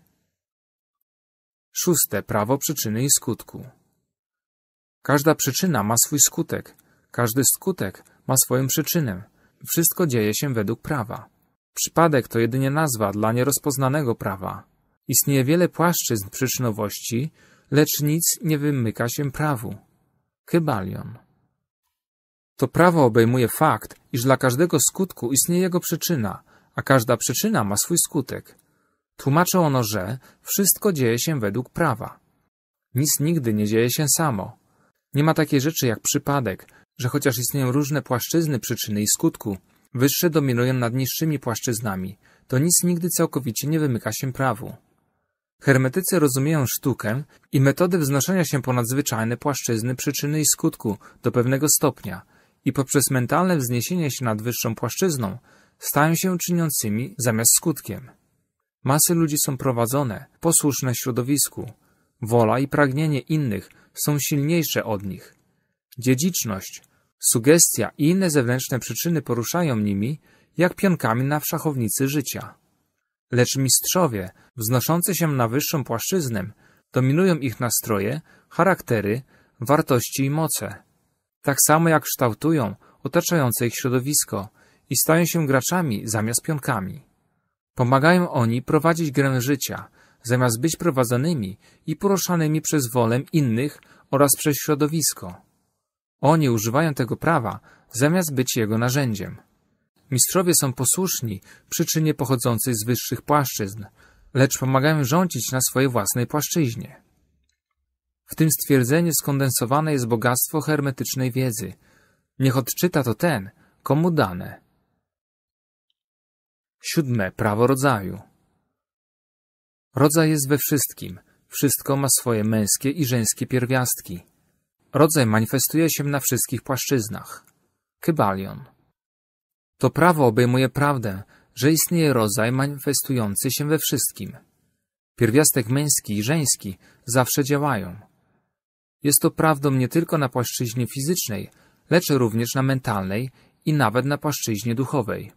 Speaker 1: Szóste prawo przyczyny i skutku. Każda przyczyna ma swój skutek, każdy skutek ma swoją przyczynę, wszystko dzieje się według prawa. Przypadek to jedynie nazwa dla nierozpoznanego prawa. Istnieje wiele płaszczyzn przyczynowości, lecz nic nie wymyka się prawu. Kybalion. To prawo obejmuje fakt, iż dla każdego skutku istnieje jego przyczyna, a każda przyczyna ma swój skutek. Tłumaczy ono, że wszystko dzieje się według prawa. Nic nigdy nie dzieje się samo. Nie ma takiej rzeczy jak przypadek, że chociaż istnieją różne płaszczyzny przyczyny i skutku, wyższe dominują nad niższymi płaszczyznami, to nic nigdy całkowicie nie wymyka się prawu. Hermetycy rozumieją sztukę i metody wznoszenia się ponad zwyczajne płaszczyzny przyczyny i skutku do pewnego stopnia i poprzez mentalne wzniesienie się nad wyższą płaszczyzną stają się czyniącymi zamiast skutkiem. Masy ludzi są prowadzone, posłuszne środowisku. Wola i pragnienie innych są silniejsze od nich – Dziedziczność, sugestia i inne zewnętrzne przyczyny poruszają nimi, jak pionkami na szachownicy życia. Lecz mistrzowie, wznoszący się na wyższą płaszczyznę, dominują ich nastroje, charaktery, wartości i moce. Tak samo jak kształtują otaczające ich środowisko i stają się graczami zamiast pionkami. Pomagają oni prowadzić grę życia, zamiast być prowadzonymi i poruszanymi przez wolę innych oraz przez środowisko. Oni używają tego prawa, zamiast być jego narzędziem. Mistrzowie są posłuszni przyczynie pochodzącej z wyższych płaszczyzn, lecz pomagają rządzić na swojej własnej płaszczyźnie. W tym stwierdzeniu skondensowane jest bogactwo hermetycznej wiedzy. Niech odczyta to ten, komu dane. Siódme prawo rodzaju. Rodzaj jest we wszystkim. Wszystko ma swoje męskie i żeńskie pierwiastki rodzaj manifestuje się na wszystkich płaszczyznach. Kybalion. To prawo obejmuje prawdę, że istnieje rodzaj manifestujący się we wszystkim. Pierwiastek męski i żeński zawsze działają. Jest to prawdą nie tylko na płaszczyźnie fizycznej, lecz również na mentalnej i nawet na płaszczyźnie duchowej.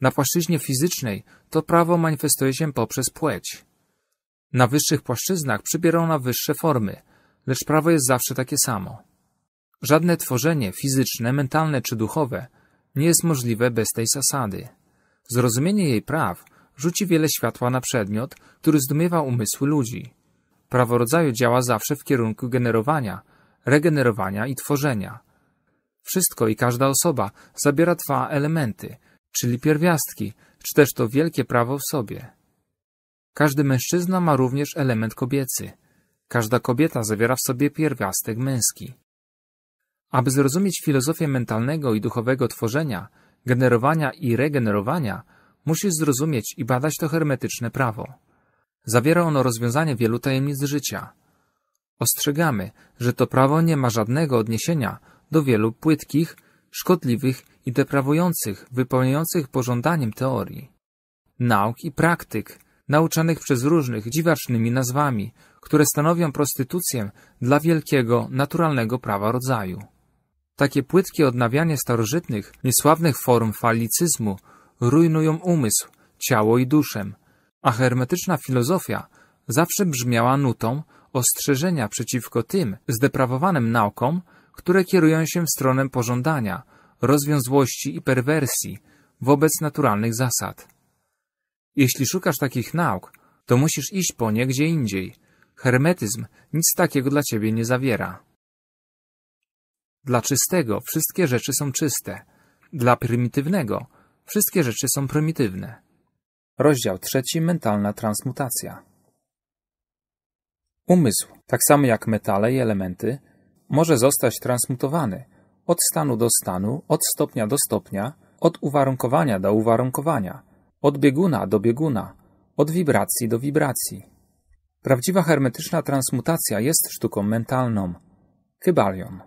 Speaker 1: Na płaszczyźnie fizycznej to prawo manifestuje się poprzez płeć. Na wyższych płaszczyznach przybiera ona wyższe formy, lecz prawo jest zawsze takie samo. Żadne tworzenie fizyczne, mentalne czy duchowe nie jest możliwe bez tej zasady. Zrozumienie jej praw rzuci wiele światła na przedmiot, który zdumiewa umysły ludzi. Prawo rodzaju działa zawsze w kierunku generowania, regenerowania i tworzenia. Wszystko i każda osoba zabiera dwa elementy, czyli pierwiastki, czy też to wielkie prawo w sobie. Każdy mężczyzna ma również element kobiecy – Każda kobieta zawiera w sobie pierwiastek męski. Aby zrozumieć filozofię mentalnego i duchowego tworzenia, generowania i regenerowania, musisz zrozumieć i badać to hermetyczne prawo. Zawiera ono rozwiązanie wielu tajemnic życia. Ostrzegamy, że to prawo nie ma żadnego odniesienia do wielu płytkich, szkodliwych i deprawujących, wypełniających pożądaniem teorii, nauk i praktyk, nauczanych przez różnych dziwacznymi nazwami, które stanowią prostytucję dla wielkiego, naturalnego prawa rodzaju. Takie płytkie odnawianie starożytnych, niesławnych form falicyzmu rujnują umysł, ciało i duszę, a hermetyczna filozofia zawsze brzmiała nutą ostrzeżenia przeciwko tym zdeprawowanym naukom, które kierują się w stronę pożądania, rozwiązłości i perwersji wobec naturalnych zasad. Jeśli szukasz takich nauk, to musisz iść po nie gdzie indziej – Hermetyzm nic takiego dla ciebie nie zawiera. Dla czystego wszystkie rzeczy są czyste. Dla prymitywnego wszystkie rzeczy są prymitywne. Rozdział trzeci Mentalna transmutacja. Umysł, tak samo jak metale i elementy, może zostać transmutowany od stanu do stanu, od stopnia do stopnia, od uwarunkowania do uwarunkowania, od bieguna do bieguna, od wibracji do wibracji. Prawdziwa hermetyczna transmutacja jest sztuką mentalną. Kybalion.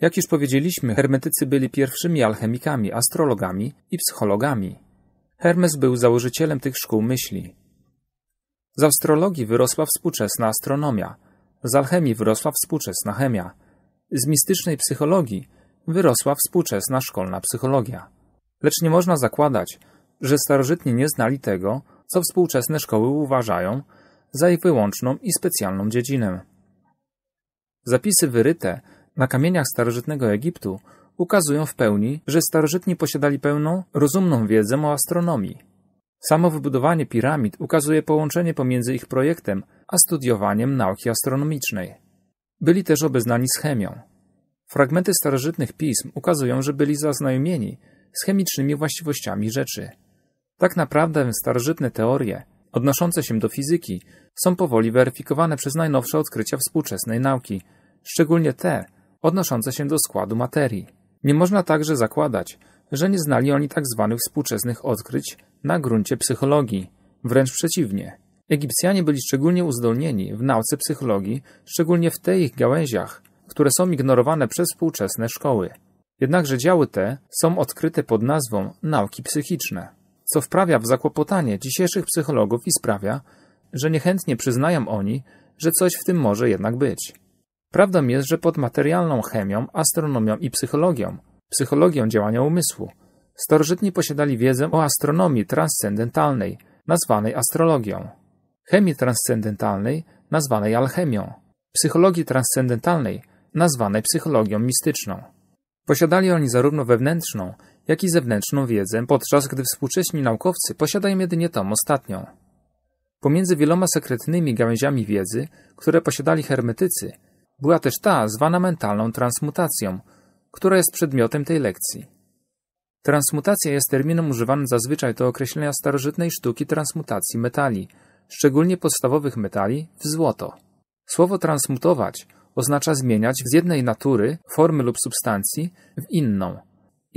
Speaker 1: Jak już powiedzieliśmy, hermetycy byli pierwszymi alchemikami, astrologami i psychologami. Hermes był założycielem tych szkół myśli. Z astrologii wyrosła współczesna astronomia, z alchemii wyrosła współczesna chemia, z mistycznej psychologii wyrosła współczesna szkolna psychologia. Lecz nie można zakładać, że starożytni nie znali tego, co współczesne szkoły uważają za ich wyłączną i specjalną dziedzinę. Zapisy wyryte na kamieniach starożytnego Egiptu ukazują w pełni, że starożytni posiadali pełną, rozumną wiedzę o astronomii. Samo wybudowanie piramid ukazuje połączenie pomiędzy ich projektem a studiowaniem nauki astronomicznej. Byli też obeznani z chemią. Fragmenty starożytnych pism ukazują, że byli zaznajomieni z chemicznymi właściwościami rzeczy. Tak naprawdę starożytne teorie odnoszące się do fizyki, są powoli weryfikowane przez najnowsze odkrycia współczesnej nauki, szczególnie te odnoszące się do składu materii. Nie można także zakładać, że nie znali oni tzw. Tak współczesnych odkryć na gruncie psychologii. Wręcz przeciwnie. Egipcjanie byli szczególnie uzdolnieni w nauce psychologii, szczególnie w tych gałęziach, które są ignorowane przez współczesne szkoły. Jednakże działy te są odkryte pod nazwą nauki psychiczne co wprawia w zakłopotanie dzisiejszych psychologów i sprawia, że niechętnie przyznają oni, że coś w tym może jednak być. Prawdą jest, że pod materialną chemią, astronomią i psychologią, psychologią działania umysłu, starożytni posiadali wiedzę o astronomii transcendentalnej, nazwanej astrologią, chemii transcendentalnej, nazwanej alchemią, psychologii transcendentalnej, nazwanej psychologią mistyczną. Posiadali oni zarówno wewnętrzną, jak i zewnętrzną wiedzę, podczas gdy współcześni naukowcy posiadają jedynie tą ostatnią. Pomiędzy wieloma sekretnymi gałęziami wiedzy, które posiadali hermetycy, była też ta zwana mentalną transmutacją, która jest przedmiotem tej lekcji. Transmutacja jest terminem używanym zazwyczaj do określenia starożytnej sztuki transmutacji metali, szczególnie podstawowych metali, w złoto. Słowo transmutować oznacza zmieniać z jednej natury, formy lub substancji w inną,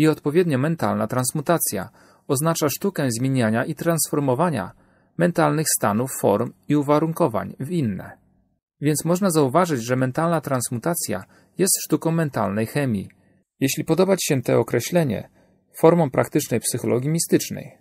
Speaker 1: i odpowiednio mentalna transmutacja oznacza sztukę zmieniania i transformowania mentalnych stanów, form i uwarunkowań w inne. Więc można zauważyć, że mentalna transmutacja jest sztuką mentalnej chemii, jeśli podobać się te określenie, formą praktycznej psychologii mistycznej.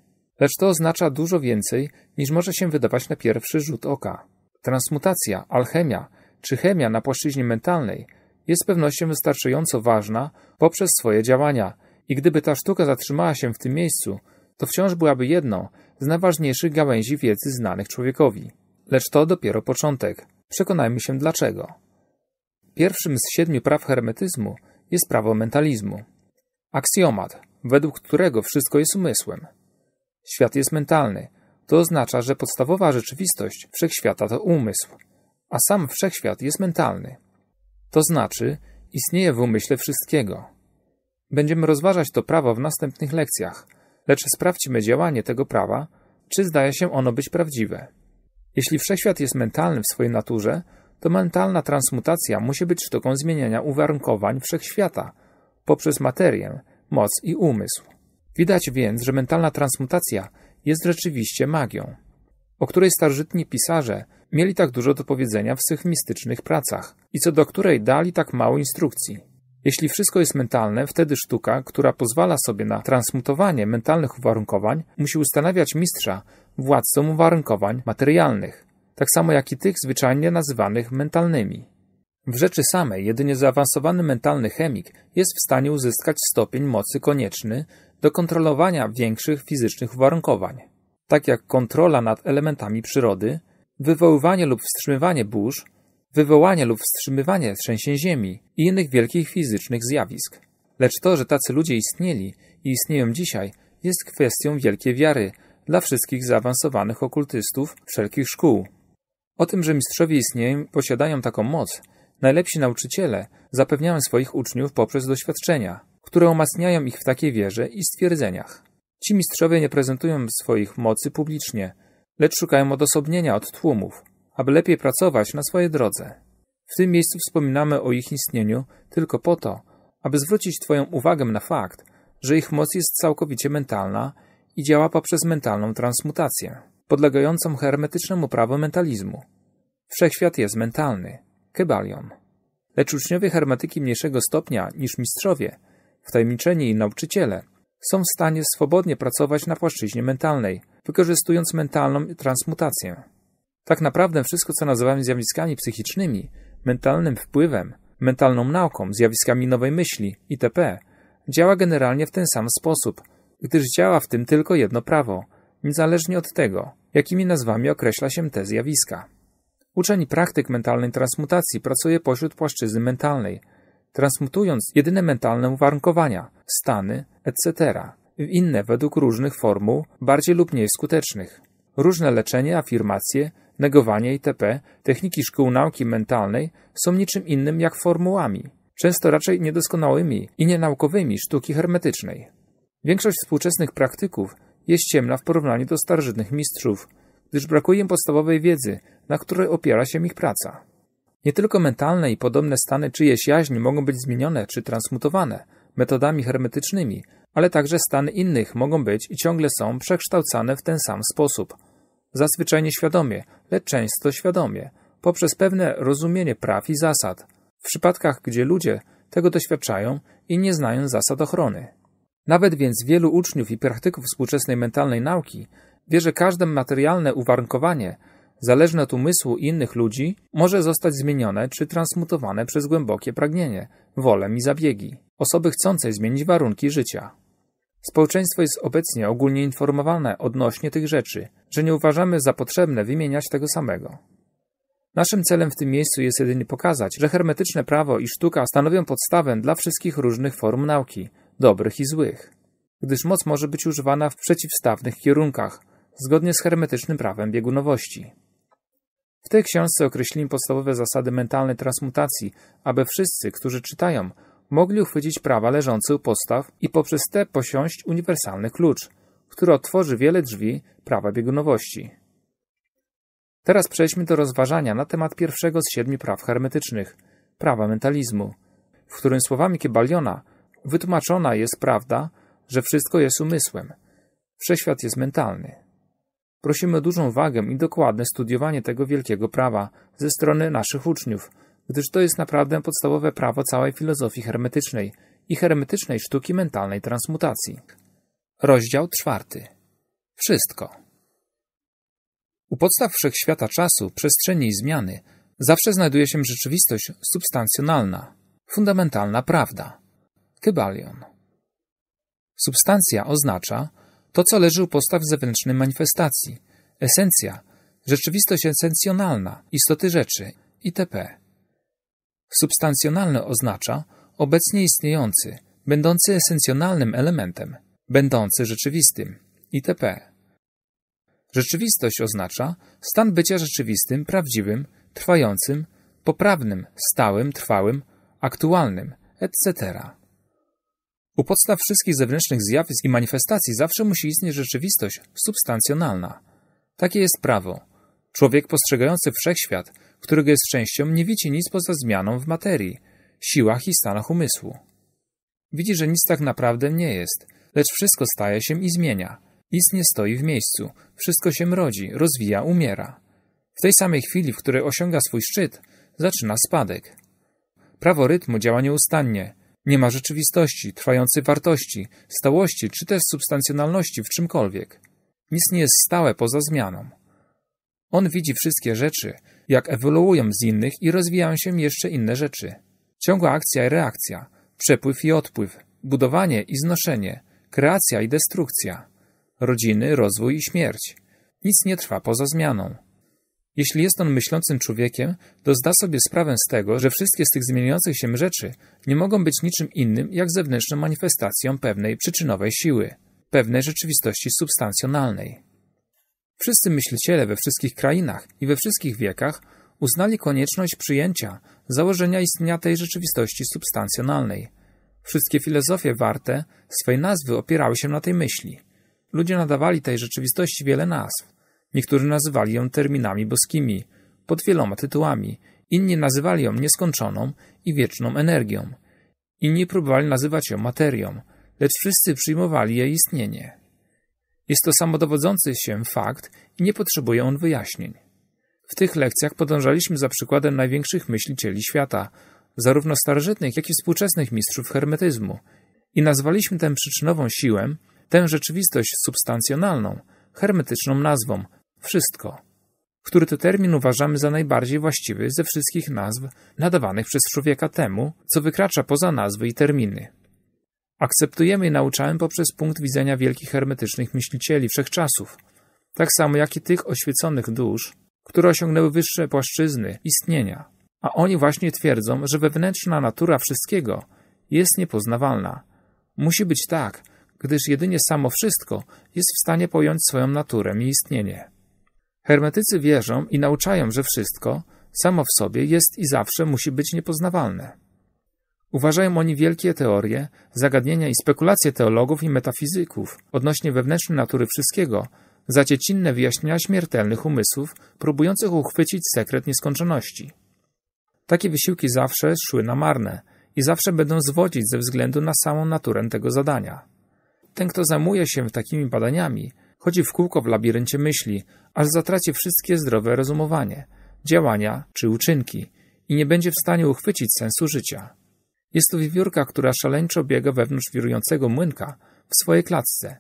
Speaker 1: Lecz to oznacza dużo więcej niż może się wydawać na pierwszy rzut oka. Transmutacja, alchemia czy chemia na płaszczyźnie mentalnej jest z pewnością wystarczająco ważna poprzez swoje działania – i gdyby ta sztuka zatrzymała się w tym miejscu, to wciąż byłaby jedną z najważniejszych gałęzi wiedzy znanych człowiekowi. Lecz to dopiero początek. Przekonajmy się dlaczego. Pierwszym z siedmiu praw hermetyzmu jest prawo mentalizmu. Aksjomat, według którego wszystko jest umysłem. Świat jest mentalny. To oznacza, że podstawowa rzeczywistość wszechświata to umysł, a sam wszechświat jest mentalny. To znaczy, istnieje w umyśle wszystkiego. Będziemy rozważać to prawo w następnych lekcjach, lecz sprawdźmy działanie tego prawa, czy zdaje się ono być prawdziwe. Jeśli wszechświat jest mentalny w swojej naturze, to mentalna transmutacja musi być sztuką zmieniania uwarunkowań wszechświata poprzez materię, moc i umysł. Widać więc, że mentalna transmutacja jest rzeczywiście magią, o której starożytni pisarze mieli tak dużo do powiedzenia w swych mistycznych pracach i co do której dali tak mało instrukcji. Jeśli wszystko jest mentalne, wtedy sztuka, która pozwala sobie na transmutowanie mentalnych uwarunkowań, musi ustanawiać mistrza, władcą uwarunkowań materialnych, tak samo jak i tych zwyczajnie nazywanych mentalnymi. W rzeczy samej jedynie zaawansowany mentalny chemik jest w stanie uzyskać stopień mocy konieczny do kontrolowania większych fizycznych uwarunkowań, tak jak kontrola nad elementami przyrody, wywoływanie lub wstrzymywanie burz, wywołanie lub wstrzymywanie trzęsień ziemi i innych wielkich fizycznych zjawisk. Lecz to, że tacy ludzie istnieli i istnieją dzisiaj, jest kwestią wielkiej wiary dla wszystkich zaawansowanych okultystów wszelkich szkół. O tym, że mistrzowie istnieją posiadają taką moc, najlepsi nauczyciele zapewniają swoich uczniów poprzez doświadczenia, które umacniają ich w takiej wierze i stwierdzeniach. Ci mistrzowie nie prezentują swoich mocy publicznie, lecz szukają odosobnienia od tłumów, aby lepiej pracować na swojej drodze. W tym miejscu wspominamy o ich istnieniu tylko po to, aby zwrócić Twoją uwagę na fakt, że ich moc jest całkowicie mentalna i działa poprzez mentalną transmutację, podlegającą hermetycznemu prawu mentalizmu. Wszechświat jest mentalny. Kebalion. Lecz uczniowie hermetyki mniejszego stopnia niż mistrzowie, wtajemniczeni i nauczyciele, są w stanie swobodnie pracować na płaszczyźnie mentalnej, wykorzystując mentalną transmutację. Tak naprawdę wszystko, co nazywamy zjawiskami psychicznymi, mentalnym wpływem, mentalną nauką, zjawiskami nowej myśli itp., działa generalnie w ten sam sposób, gdyż działa w tym tylko jedno prawo, niezależnie od tego, jakimi nazwami określa się te zjawiska. Uczeń praktyk mentalnej transmutacji pracuje pośród płaszczyzny mentalnej, transmutując jedyne mentalne uwarunkowania, stany, etc., w inne według różnych formuł, bardziej lub mniej skutecznych. Różne leczenie, afirmacje, negowanie itp. techniki szkół nauki mentalnej są niczym innym jak formułami, często raczej niedoskonałymi i nienaukowymi sztuki hermetycznej. Większość współczesnych praktyków jest ciemna w porównaniu do starożytnych mistrzów, gdyż brakuje im podstawowej wiedzy, na której opiera się ich praca. Nie tylko mentalne i podobne stany czyjeś jaźni mogą być zmienione czy transmutowane metodami hermetycznymi, ale także stany innych mogą być i ciągle są przekształcane w ten sam sposób – zazwyczaj nieświadomie, lecz często świadomie, poprzez pewne rozumienie praw i zasad, w przypadkach gdzie ludzie tego doświadczają i nie znają zasad ochrony. Nawet więc wielu uczniów i praktyków współczesnej mentalnej nauki wie, że każde materialne uwarunkowanie, zależne od umysłu innych ludzi, może zostać zmienione czy transmutowane przez głębokie pragnienie, wolę i zabiegi osoby chcącej zmienić warunki życia. Społeczeństwo jest obecnie ogólnie informowane odnośnie tych rzeczy że nie uważamy za potrzebne wymieniać tego samego. Naszym celem w tym miejscu jest jedynie pokazać, że hermetyczne prawo i sztuka stanowią podstawę dla wszystkich różnych form nauki, dobrych i złych, gdyż moc może być używana w przeciwstawnych kierunkach, zgodnie z hermetycznym prawem biegunowości. W tej książce określimy podstawowe zasady mentalnej transmutacji, aby wszyscy, którzy czytają, mogli uchwycić prawa leżące u podstaw i poprzez te posiąść uniwersalny klucz, który otworzy wiele drzwi prawa biegunowości. Teraz przejdźmy do rozważania na temat pierwszego z siedmiu praw hermetycznych prawa mentalizmu, w którym słowami Kibaliona wytłumaczona jest prawda, że wszystko jest umysłem, wszechświat jest mentalny. Prosimy o dużą wagę i dokładne studiowanie tego wielkiego prawa ze strony naszych uczniów, gdyż to jest naprawdę podstawowe prawo całej filozofii hermetycznej i hermetycznej sztuki mentalnej transmutacji. Rozdział czwarty. Wszystko. U podstaw wszechświata czasu, przestrzeni i zmiany zawsze znajduje się rzeczywistość substancjonalna, fundamentalna prawda. Kybalion. Substancja oznacza to, co leży u podstaw zewnętrznej manifestacji, esencja, rzeczywistość esencjonalna, istoty rzeczy, itp. Substancjonalny oznacza obecnie istniejący, będący esencjonalnym elementem – będący rzeczywistym, itp. Rzeczywistość oznacza stan bycia rzeczywistym, prawdziwym, trwającym, poprawnym, stałym, trwałym, aktualnym, etc. U podstaw wszystkich zewnętrznych zjawisk i manifestacji zawsze musi istnieć rzeczywistość substancjonalna. Takie jest prawo. Człowiek postrzegający wszechświat, którego jest częścią, nie widzi nic poza zmianą w materii, siłach i stanach umysłu. Widzi, że nic tak naprawdę nie jest – lecz wszystko staje się i zmienia. Nic nie stoi w miejscu, wszystko się mrodzi, rozwija, umiera. W tej samej chwili, w której osiąga swój szczyt, zaczyna spadek. Prawo rytmu działa nieustannie. Nie ma rzeczywistości, trwającej wartości, stałości czy też substancjonalności w czymkolwiek. Nic nie jest stałe poza zmianą. On widzi wszystkie rzeczy, jak ewoluują z innych i rozwijają się jeszcze inne rzeczy. Ciągła akcja i reakcja, przepływ i odpływ, budowanie i znoszenie, kreacja i destrukcja, rodziny, rozwój i śmierć. Nic nie trwa poza zmianą. Jeśli jest on myślącym człowiekiem, to zda sobie sprawę z tego, że wszystkie z tych zmieniających się rzeczy nie mogą być niczym innym jak zewnętrzną manifestacją pewnej przyczynowej siły, pewnej rzeczywistości substancjonalnej. Wszyscy myśliciele we wszystkich krainach i we wszystkich wiekach uznali konieczność przyjęcia założenia istnienia tej rzeczywistości substancjonalnej, Wszystkie filozofie warte swej nazwy opierały się na tej myśli. Ludzie nadawali tej rzeczywistości wiele nazw. Niektórzy nazywali ją terminami boskimi, pod wieloma tytułami, inni nazywali ją nieskończoną i wieczną energią. Inni próbowali nazywać ją materią, lecz wszyscy przyjmowali jej istnienie. Jest to samodowodzący się fakt i nie potrzebuje on wyjaśnień. W tych lekcjach podążaliśmy za przykładem największych myślicieli świata, zarówno starożytnych, jak i współczesnych mistrzów hermetyzmu. I nazwaliśmy tę przyczynową siłę, tę rzeczywistość substancjonalną, hermetyczną nazwą wszystko, który to termin uważamy za najbardziej właściwy ze wszystkich nazw nadawanych przez człowieka temu, co wykracza poza nazwy i terminy. Akceptujemy i nauczamy poprzez punkt widzenia wielkich hermetycznych myślicieli wszechczasów, tak samo jak i tych oświeconych dusz, które osiągnęły wyższe płaszczyzny istnienia. A oni właśnie twierdzą, że wewnętrzna natura wszystkiego jest niepoznawalna. Musi być tak, gdyż jedynie samo wszystko jest w stanie pojąć swoją naturę i istnienie. Hermetycy wierzą i nauczają, że wszystko, samo w sobie, jest i zawsze musi być niepoznawalne. Uważają oni wielkie teorie, zagadnienia i spekulacje teologów i metafizyków odnośnie wewnętrznej natury wszystkiego za dziecinne wyjaśnienia śmiertelnych umysłów próbujących uchwycić sekret nieskończoności. Takie wysiłki zawsze szły na marne i zawsze będą zwodzić ze względu na samą naturę tego zadania. Ten, kto zajmuje się takimi badaniami, chodzi w kółko w labiryncie myśli, aż zatraci wszystkie zdrowe rozumowanie, działania czy uczynki i nie będzie w stanie uchwycić sensu życia. Jest to wiewiórka, która szaleńczo biega wewnątrz wirującego młynka w swojej klatce,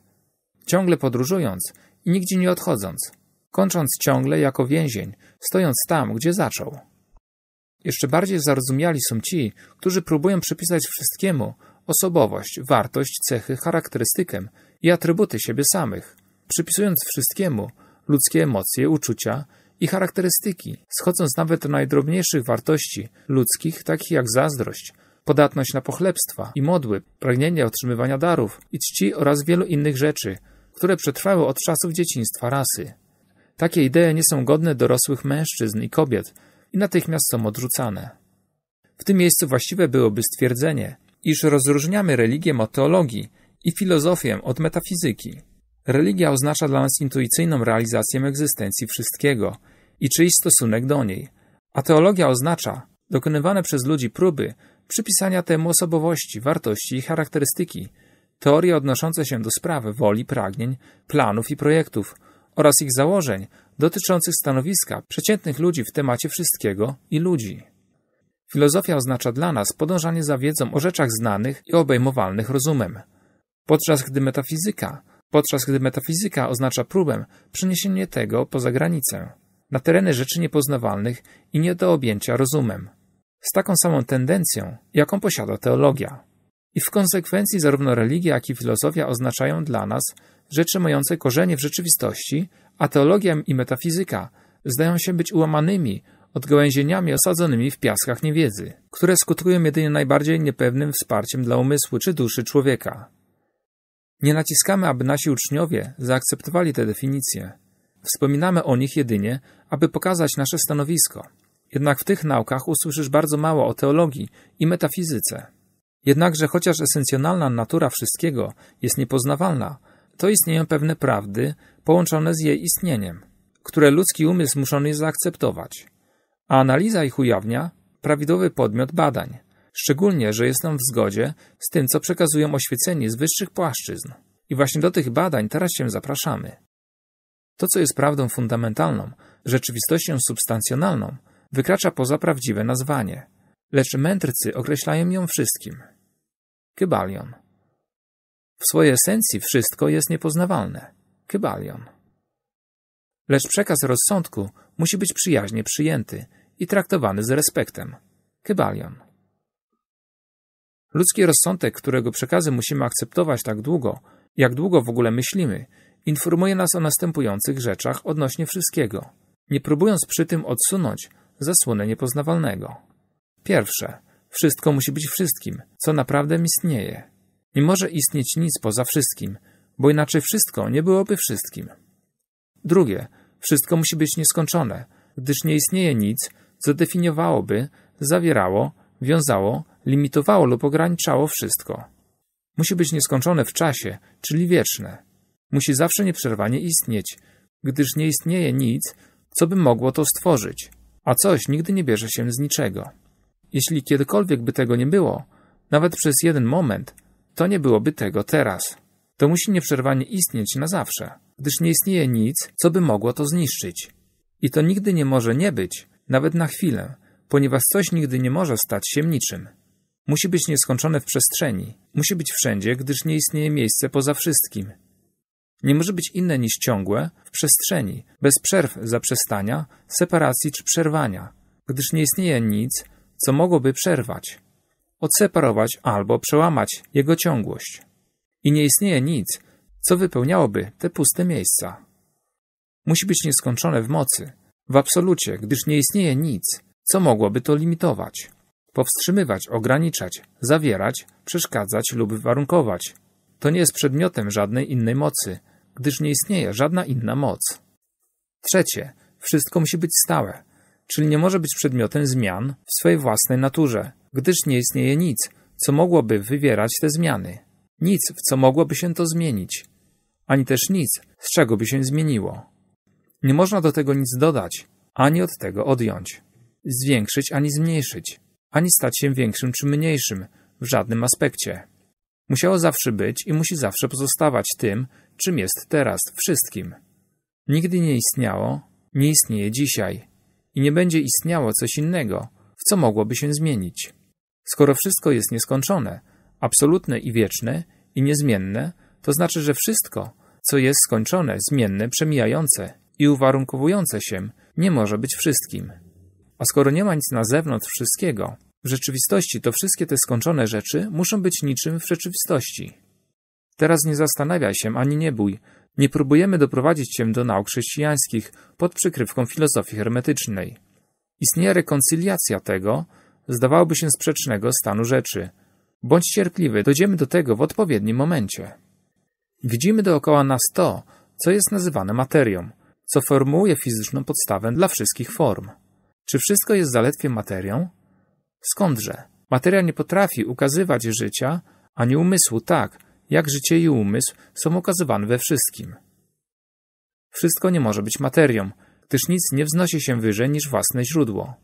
Speaker 1: ciągle podróżując i nigdzie nie odchodząc, kończąc ciągle jako więzień, stojąc tam, gdzie zaczął. Jeszcze bardziej zarozumiali są ci, którzy próbują przypisać wszystkiemu osobowość, wartość, cechy, charakterystykę i atrybuty siebie samych, przypisując wszystkiemu ludzkie emocje, uczucia i charakterystyki, schodząc nawet do najdrobniejszych wartości ludzkich, takich jak zazdrość, podatność na pochlebstwa i modły, pragnienie otrzymywania darów i czci oraz wielu innych rzeczy, które przetrwały od czasów dzieciństwa rasy. Takie idee nie są godne dorosłych mężczyzn i kobiet, i natychmiast są odrzucane. W tym miejscu właściwe byłoby stwierdzenie, iż rozróżniamy religię od teologii i filozofię od metafizyki. Religia oznacza dla nas intuicyjną realizację egzystencji wszystkiego i czyjś stosunek do niej, a teologia oznacza dokonywane przez ludzi próby przypisania temu osobowości, wartości i charakterystyki, teorie odnoszące się do sprawy woli, pragnień, planów i projektów – oraz ich założeń dotyczących stanowiska przeciętnych ludzi w temacie wszystkiego i ludzi. Filozofia oznacza dla nas podążanie za wiedzą o rzeczach znanych i obejmowalnych rozumem, podczas gdy metafizyka, podczas gdy metafizyka oznacza próbę przeniesienia tego poza granicę, na tereny rzeczy niepoznawalnych i nie do objęcia rozumem, z taką samą tendencją, jaką posiada teologia. I w konsekwencji zarówno religia, jak i filozofia oznaczają dla nas rzeczy mające korzenie w rzeczywistości, a teologia i metafizyka zdają się być ułamanymi odgałęzieniami osadzonymi w piaskach niewiedzy, które skutkują jedynie najbardziej niepewnym wsparciem dla umysłu czy duszy człowieka. Nie naciskamy, aby nasi uczniowie zaakceptowali te definicje. Wspominamy o nich jedynie, aby pokazać nasze stanowisko. Jednak w tych naukach usłyszysz bardzo mało o teologii i metafizyce. Jednakże chociaż esencjonalna natura wszystkiego jest niepoznawalna, to istnieją pewne prawdy połączone z jej istnieniem, które ludzki umysł muszony jest zaakceptować, a analiza ich ujawnia prawidłowy podmiot badań, szczególnie, że jest nam w zgodzie z tym, co przekazują oświeceni z wyższych płaszczyzn. I właśnie do tych badań teraz się zapraszamy. To, co jest prawdą fundamentalną, rzeczywistością substancjonalną, wykracza poza prawdziwe nazwanie, lecz mędrcy określają ją wszystkim. Kybalion. W swojej esencji wszystko jest niepoznawalne. Kybalion. Lecz przekaz rozsądku musi być przyjaźnie przyjęty i traktowany z respektem. Kybalion. Ludzki rozsądek, którego przekazy musimy akceptować tak długo, jak długo w ogóle myślimy, informuje nas o następujących rzeczach odnośnie wszystkiego, nie próbując przy tym odsunąć zasłony niepoznawalnego. Pierwsze, wszystko musi być wszystkim, co naprawdę istnieje. Nie może istnieć nic poza wszystkim, bo inaczej wszystko nie byłoby wszystkim. Drugie, wszystko musi być nieskończone, gdyż nie istnieje nic, co definiowałoby, zawierało, wiązało, limitowało lub ograniczało wszystko. Musi być nieskończone w czasie, czyli wieczne. Musi zawsze nieprzerwanie istnieć, gdyż nie istnieje nic, co by mogło to stworzyć, a coś nigdy nie bierze się z niczego. Jeśli kiedykolwiek by tego nie było, nawet przez jeden moment, to nie byłoby tego teraz. To musi nieprzerwanie istnieć na zawsze, gdyż nie istnieje nic, co by mogło to zniszczyć. I to nigdy nie może nie być, nawet na chwilę, ponieważ coś nigdy nie może stać się niczym. Musi być nieskończone w przestrzeni, musi być wszędzie, gdyż nie istnieje miejsce poza wszystkim. Nie może być inne niż ciągłe, w przestrzeni, bez przerw zaprzestania, separacji czy przerwania, gdyż nie istnieje nic, co mogłoby przerwać odseparować albo przełamać jego ciągłość. I nie istnieje nic, co wypełniałoby te puste miejsca. Musi być nieskończone w mocy, w absolucie, gdyż nie istnieje nic, co mogłoby to limitować, powstrzymywać, ograniczać, zawierać, przeszkadzać lub warunkować. To nie jest przedmiotem żadnej innej mocy, gdyż nie istnieje żadna inna moc. Trzecie, wszystko musi być stałe, czyli nie może być przedmiotem zmian w swojej własnej naturze, gdyż nie istnieje nic, co mogłoby wywierać te zmiany. Nic, w co mogłoby się to zmienić. Ani też nic, z czego by się zmieniło. Nie można do tego nic dodać, ani od tego odjąć. Zwiększyć ani zmniejszyć, ani stać się większym czy mniejszym, w żadnym aspekcie. Musiało zawsze być i musi zawsze pozostawać tym, czym jest teraz, wszystkim. Nigdy nie istniało, nie istnieje dzisiaj i nie będzie istniało coś innego, w co mogłoby się zmienić. Skoro wszystko jest nieskończone, absolutne i wieczne i niezmienne, to znaczy, że wszystko, co jest skończone, zmienne, przemijające i uwarunkowujące się, nie może być wszystkim. A skoro nie ma nic na zewnątrz wszystkiego, w rzeczywistości to wszystkie te skończone rzeczy muszą być niczym w rzeczywistości. Teraz nie zastanawiaj się ani nie bój, nie próbujemy doprowadzić się do nauk chrześcijańskich pod przykrywką filozofii hermetycznej. Istnieje rekonciliacja tego, zdawałoby się sprzecznego stanu rzeczy. Bądź cierpliwy, dojdziemy do tego w odpowiednim momencie. Widzimy dookoła nas to, co jest nazywane materią, co formułuje fizyczną podstawę dla wszystkich form. Czy wszystko jest zaledwie materią? Skądże? Materia nie potrafi ukazywać życia, ani umysłu tak, jak życie i umysł są ukazywane we wszystkim. Wszystko nie może być materią, gdyż nic nie wznosi się wyżej niż własne źródło.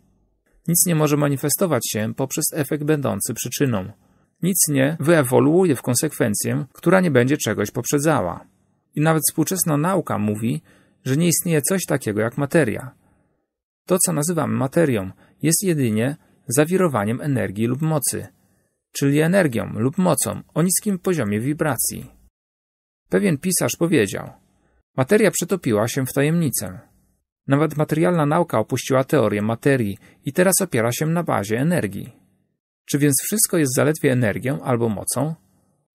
Speaker 1: Nic nie może manifestować się poprzez efekt będący przyczyną. Nic nie wyewoluuje w konsekwencję, która nie będzie czegoś poprzedzała. I nawet współczesna nauka mówi, że nie istnieje coś takiego jak materia. To, co nazywamy materią, jest jedynie zawirowaniem energii lub mocy, czyli energią lub mocą o niskim poziomie wibracji. Pewien pisarz powiedział: Materia przetopiła się w tajemnicę. Nawet materialna nauka opuściła teorię materii i teraz opiera się na bazie energii. Czy więc wszystko jest zaledwie energią albo mocą?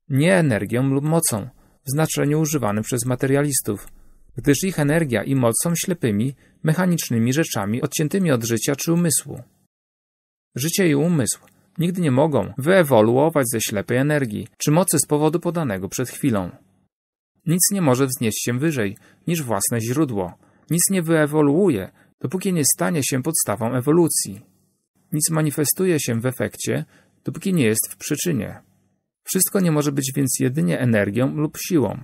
Speaker 1: Nie energią lub mocą, w znaczeniu używanym przez materialistów, gdyż ich energia i moc są ślepymi, mechanicznymi rzeczami odciętymi od życia czy umysłu. Życie i umysł nigdy nie mogą wyewoluować ze ślepej energii czy mocy z powodu podanego przed chwilą. Nic nie może wznieść się wyżej niż własne źródło – nic nie wyewoluuje, dopóki nie stanie się podstawą ewolucji. Nic manifestuje się w efekcie, dopóki nie jest w przyczynie. Wszystko nie może być więc jedynie energią lub siłą,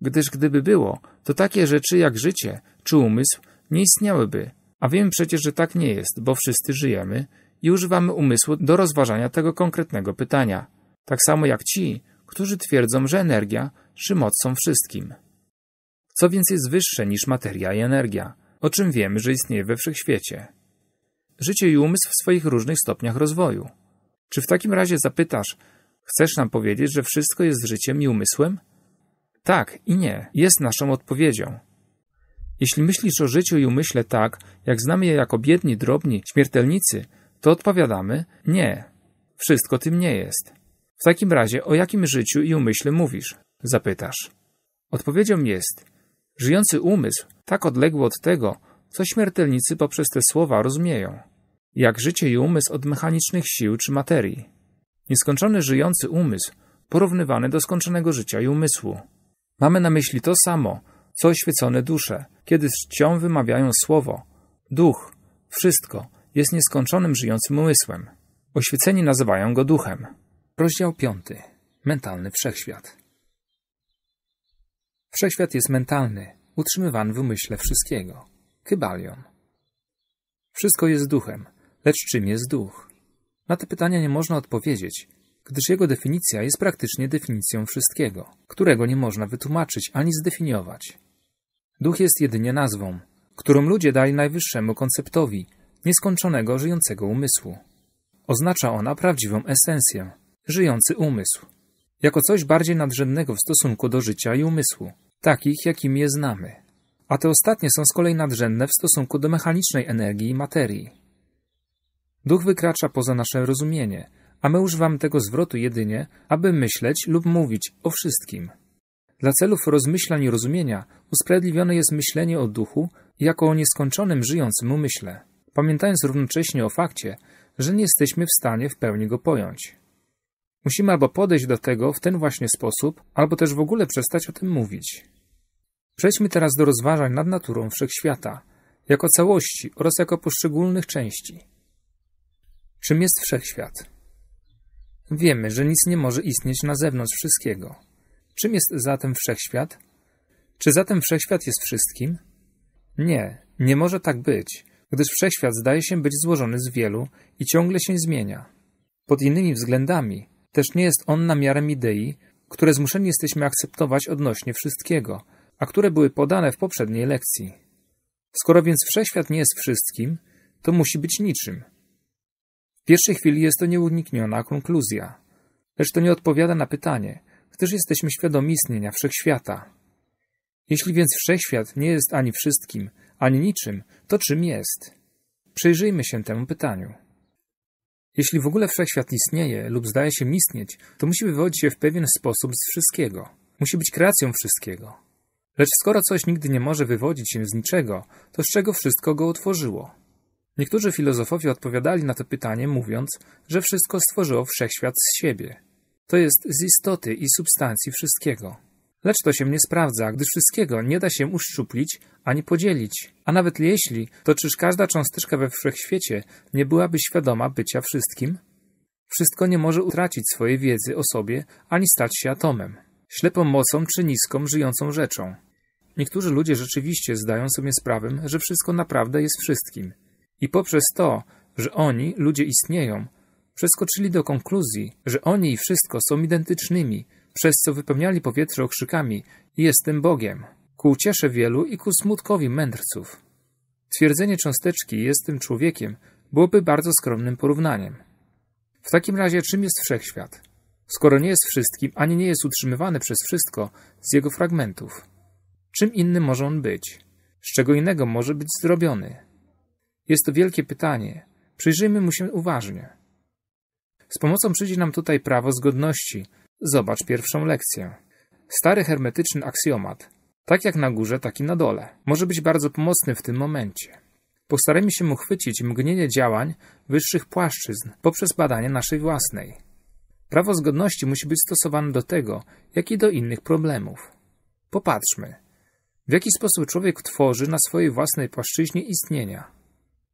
Speaker 1: gdyż gdyby było, to takie rzeczy jak życie czy umysł nie istniałyby, a wiem przecież, że tak nie jest, bo wszyscy żyjemy i używamy umysłu do rozważania tego konkretnego pytania, tak samo jak ci, którzy twierdzą, że energia czy moc są wszystkim co więc jest wyższe niż materia i energia, o czym wiemy, że istnieje we wszechświecie. Życie i umysł w swoich różnych stopniach rozwoju. Czy w takim razie zapytasz, chcesz nam powiedzieć, że wszystko jest życiem i umysłem? Tak i nie jest naszą odpowiedzią. Jeśli myślisz o życiu i umyśle tak, jak znamy je jako biedni, drobni, śmiertelnicy, to odpowiadamy nie. Wszystko tym nie jest. W takim razie o jakim życiu i umyśle mówisz? Zapytasz. Odpowiedzią jest Żyjący umysł, tak odległy od tego, co śmiertelnicy poprzez te słowa rozumieją. Jak życie i umysł od mechanicznych sił czy materii. Nieskończony żyjący umysł porównywany do skończonego życia i umysłu. Mamy na myśli to samo, co oświecone dusze, kiedy z czcią wymawiają słowo. Duch, wszystko, jest nieskończonym żyjącym umysłem. Oświeceni nazywają go duchem. Rozdział 5. Mentalny wszechświat. Wszechświat jest mentalny, utrzymywany w umyśle wszystkiego. Kybalion. Wszystko jest duchem, lecz czym jest duch? Na te pytania nie można odpowiedzieć, gdyż jego definicja jest praktycznie definicją wszystkiego, którego nie można wytłumaczyć ani zdefiniować. Duch jest jedynie nazwą, którą ludzie dali najwyższemu konceptowi nieskończonego żyjącego umysłu. Oznacza ona prawdziwą esencję, żyjący umysł, jako coś bardziej nadrzędnego w stosunku do życia i umysłu, takich jakimi je znamy. A te ostatnie są z kolei nadrzędne w stosunku do mechanicznej energii i materii. Duch wykracza poza nasze rozumienie, a my używamy tego zwrotu jedynie, aby myśleć lub mówić o wszystkim. Dla celów rozmyślań i rozumienia usprawiedliwione jest myślenie o duchu jako o nieskończonym żyjącym umyśle, pamiętając równocześnie o fakcie, że nie jesteśmy w stanie w pełni go pojąć. Musimy albo podejść do tego w ten właśnie sposób, albo też w ogóle przestać o tym mówić. Przejdźmy teraz do rozważań nad naturą wszechświata, jako całości oraz jako poszczególnych części. Czym jest wszechświat? Wiemy, że nic nie może istnieć na zewnątrz wszystkiego. Czym jest zatem wszechświat? Czy zatem wszechświat jest wszystkim? Nie, nie może tak być, gdyż wszechświat zdaje się być złożony z wielu i ciągle się zmienia. Pod innymi względami też nie jest on na miarę idei, które zmuszeni jesteśmy akceptować odnośnie wszystkiego – a które były podane w poprzedniej lekcji. Skoro więc wszechświat nie jest wszystkim, to musi być niczym. W pierwszej chwili jest to nieunikniona konkluzja, lecz to nie odpowiada na pytanie, gdyż jesteśmy świadomi istnienia wszechświata. Jeśli więc wszechświat nie jest ani wszystkim, ani niczym, to czym jest? Przyjrzyjmy się temu pytaniu. Jeśli w ogóle wszechświat istnieje lub zdaje się istnieć, to musi wywodzić się w pewien sposób z wszystkiego. Musi być kreacją wszystkiego. Lecz skoro coś nigdy nie może wywodzić się z niczego, to z czego wszystko go utworzyło? Niektórzy filozofowie odpowiadali na to pytanie mówiąc, że wszystko stworzyło wszechświat z siebie. To jest z istoty i substancji wszystkiego. Lecz to się nie sprawdza, gdyż wszystkiego nie da się uszczuplić ani podzielić. A nawet jeśli, to czyż każda cząsteczka we wszechświecie nie byłaby świadoma bycia wszystkim? Wszystko nie może utracić swojej wiedzy o sobie ani stać się atomem, ślepą mocą czy niską żyjącą rzeczą. Niektórzy ludzie rzeczywiście zdają sobie sprawę, że wszystko naprawdę jest wszystkim. I poprzez to, że oni, ludzie istnieją, przeskoczyli do konkluzji, że oni i wszystko są identycznymi, przez co wypełniali powietrze okrzykami Jestem Bogiem, ku uciesze wielu i ku smutkowi mędrców. Twierdzenie cząsteczki Jestem człowiekiem byłoby bardzo skromnym porównaniem. W takim razie czym jest wszechświat? Skoro nie jest wszystkim, ani nie jest utrzymywany przez wszystko z jego fragmentów – Czym innym może on być? Z czego innego może być zrobiony? Jest to wielkie pytanie. Przyjrzyjmy mu się uważnie. Z pomocą przyjdzie nam tutaj prawo zgodności. Zobacz pierwszą lekcję. Stary hermetyczny aksjomat, tak jak na górze, tak i na dole, może być bardzo pomocny w tym momencie. Postarajmy się mu chwycić mgnienie działań wyższych płaszczyzn poprzez badanie naszej własnej. Prawo zgodności musi być stosowane do tego, jak i do innych problemów. Popatrzmy. W jaki sposób człowiek tworzy na swojej własnej płaszczyźnie istnienia?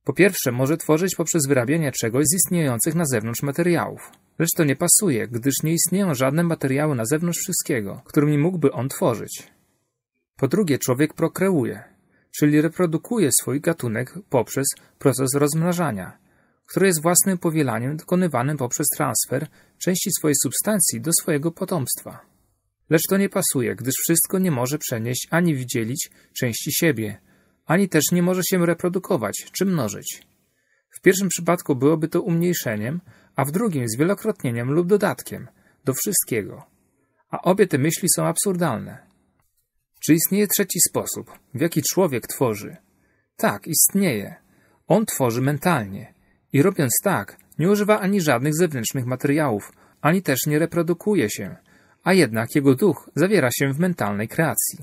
Speaker 1: Po pierwsze, może tworzyć poprzez wyrabianie czegoś z istniejących na zewnątrz materiałów. Lecz to nie pasuje, gdyż nie istnieją żadne materiały na zewnątrz wszystkiego, którymi mógłby on tworzyć. Po drugie, człowiek prokreuje, czyli reprodukuje swój gatunek poprzez proces rozmnażania, który jest własnym powielaniem dokonywanym poprzez transfer części swojej substancji do swojego potomstwa. Lecz to nie pasuje, gdyż wszystko nie może przenieść ani wdzielić części siebie, ani też nie może się reprodukować czy mnożyć. W pierwszym przypadku byłoby to umniejszeniem, a w drugim zwielokrotnieniem lub dodatkiem do wszystkiego. A obie te myśli są absurdalne. Czy istnieje trzeci sposób, w jaki człowiek tworzy? Tak, istnieje. On tworzy mentalnie. I robiąc tak, nie używa ani żadnych zewnętrznych materiałów, ani też nie reprodukuje się – a jednak jego duch zawiera się w mentalnej kreacji.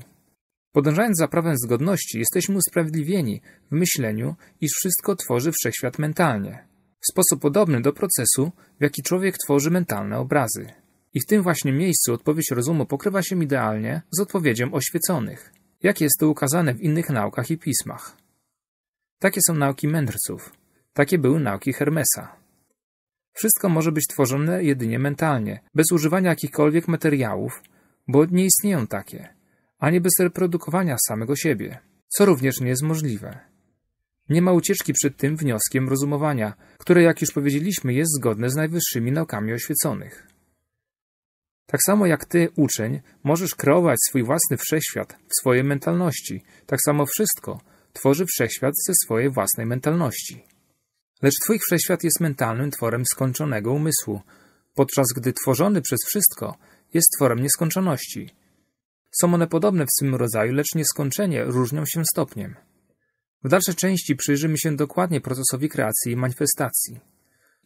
Speaker 1: Podążając za prawem zgodności, jesteśmy usprawiedliwieni w myśleniu, iż wszystko tworzy wszechświat mentalnie, w sposób podobny do procesu, w jaki człowiek tworzy mentalne obrazy. I w tym właśnie miejscu odpowiedź rozumu pokrywa się idealnie z odpowiedzią oświeconych, jak jest to ukazane w innych naukach i pismach. Takie są nauki mędrców, takie były nauki Hermesa. Wszystko może być tworzone jedynie mentalnie, bez używania jakichkolwiek materiałów, bo nie istnieją takie, ani bez reprodukowania samego siebie, co również nie jest możliwe. Nie ma ucieczki przed tym wnioskiem rozumowania, które, jak już powiedzieliśmy, jest zgodne z najwyższymi naukami oświeconych. Tak samo jak ty, uczeń, możesz kreować swój własny wszechświat w swojej mentalności, tak samo wszystko tworzy wszechświat ze swojej własnej mentalności. Lecz Twój wszechświat jest mentalnym tworem skończonego umysłu, podczas gdy tworzony przez wszystko jest tworem nieskończoności. Są one podobne w swym rodzaju, lecz nieskończenie różnią się stopniem. W dalszej części przyjrzymy się dokładnie procesowi kreacji i manifestacji.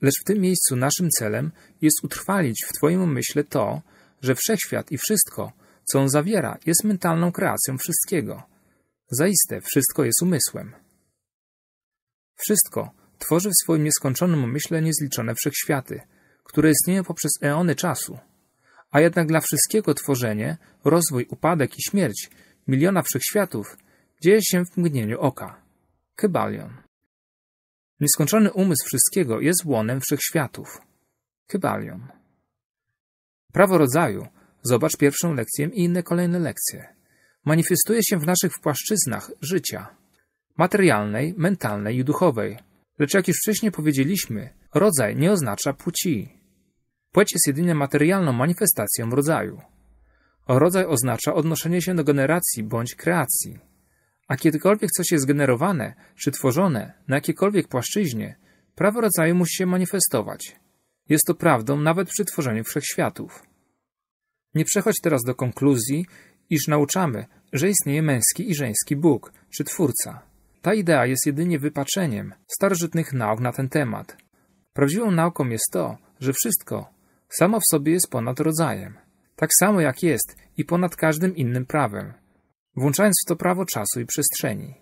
Speaker 1: Lecz w tym miejscu naszym celem jest utrwalić w Twoim umyśle to, że wszechświat i wszystko, co on zawiera, jest mentalną kreacją wszystkiego. Zaiste, wszystko jest umysłem. Wszystko, tworzy w swoim nieskończonym umyśle niezliczone wszechświaty, które istnieją poprzez eony czasu. A jednak dla wszystkiego tworzenie, rozwój, upadek i śmierć miliona wszechświatów dzieje się w mgnieniu oka. Kybalion. Nieskończony umysł wszystkiego jest łonem wszechświatów. Kybalion. Prawo rodzaju, zobacz pierwszą lekcję i inne kolejne lekcje, manifestuje się w naszych płaszczyznach życia materialnej, mentalnej i duchowej – Lecz jak już wcześniej powiedzieliśmy, rodzaj nie oznacza płci. Płeć jest jedynie materialną manifestacją rodzaju. Rodzaj oznacza odnoszenie się do generacji bądź kreacji. A kiedykolwiek coś jest generowane czy tworzone na jakiejkolwiek płaszczyźnie, prawo rodzaju musi się manifestować. Jest to prawdą nawet przy tworzeniu wszechświatów. Nie przechodź teraz do konkluzji, iż nauczamy, że istnieje męski i żeński Bóg czy Twórca. Ta idea jest jedynie wypaczeniem starożytnych nauk na ten temat. Prawdziwą nauką jest to, że wszystko samo w sobie jest ponad rodzajem, tak samo jak jest i ponad każdym innym prawem, włączając w to prawo czasu i przestrzeni.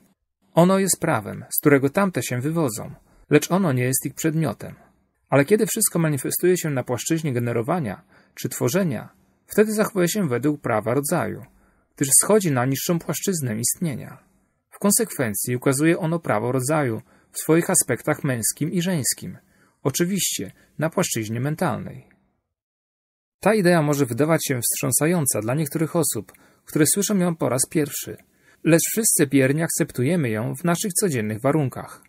Speaker 1: Ono jest prawem, z którego tamte się wywodzą, lecz ono nie jest ich przedmiotem. Ale kiedy wszystko manifestuje się na płaszczyźnie generowania czy tworzenia, wtedy zachowuje się według prawa rodzaju, gdyż schodzi na niższą płaszczyznę istnienia konsekwencji ukazuje ono prawo rodzaju w swoich aspektach męskim i żeńskim, oczywiście na płaszczyźnie mentalnej. Ta idea może wydawać się wstrząsająca dla niektórych osób, które słyszą ją po raz pierwszy, lecz wszyscy biernie akceptujemy ją w naszych codziennych warunkach.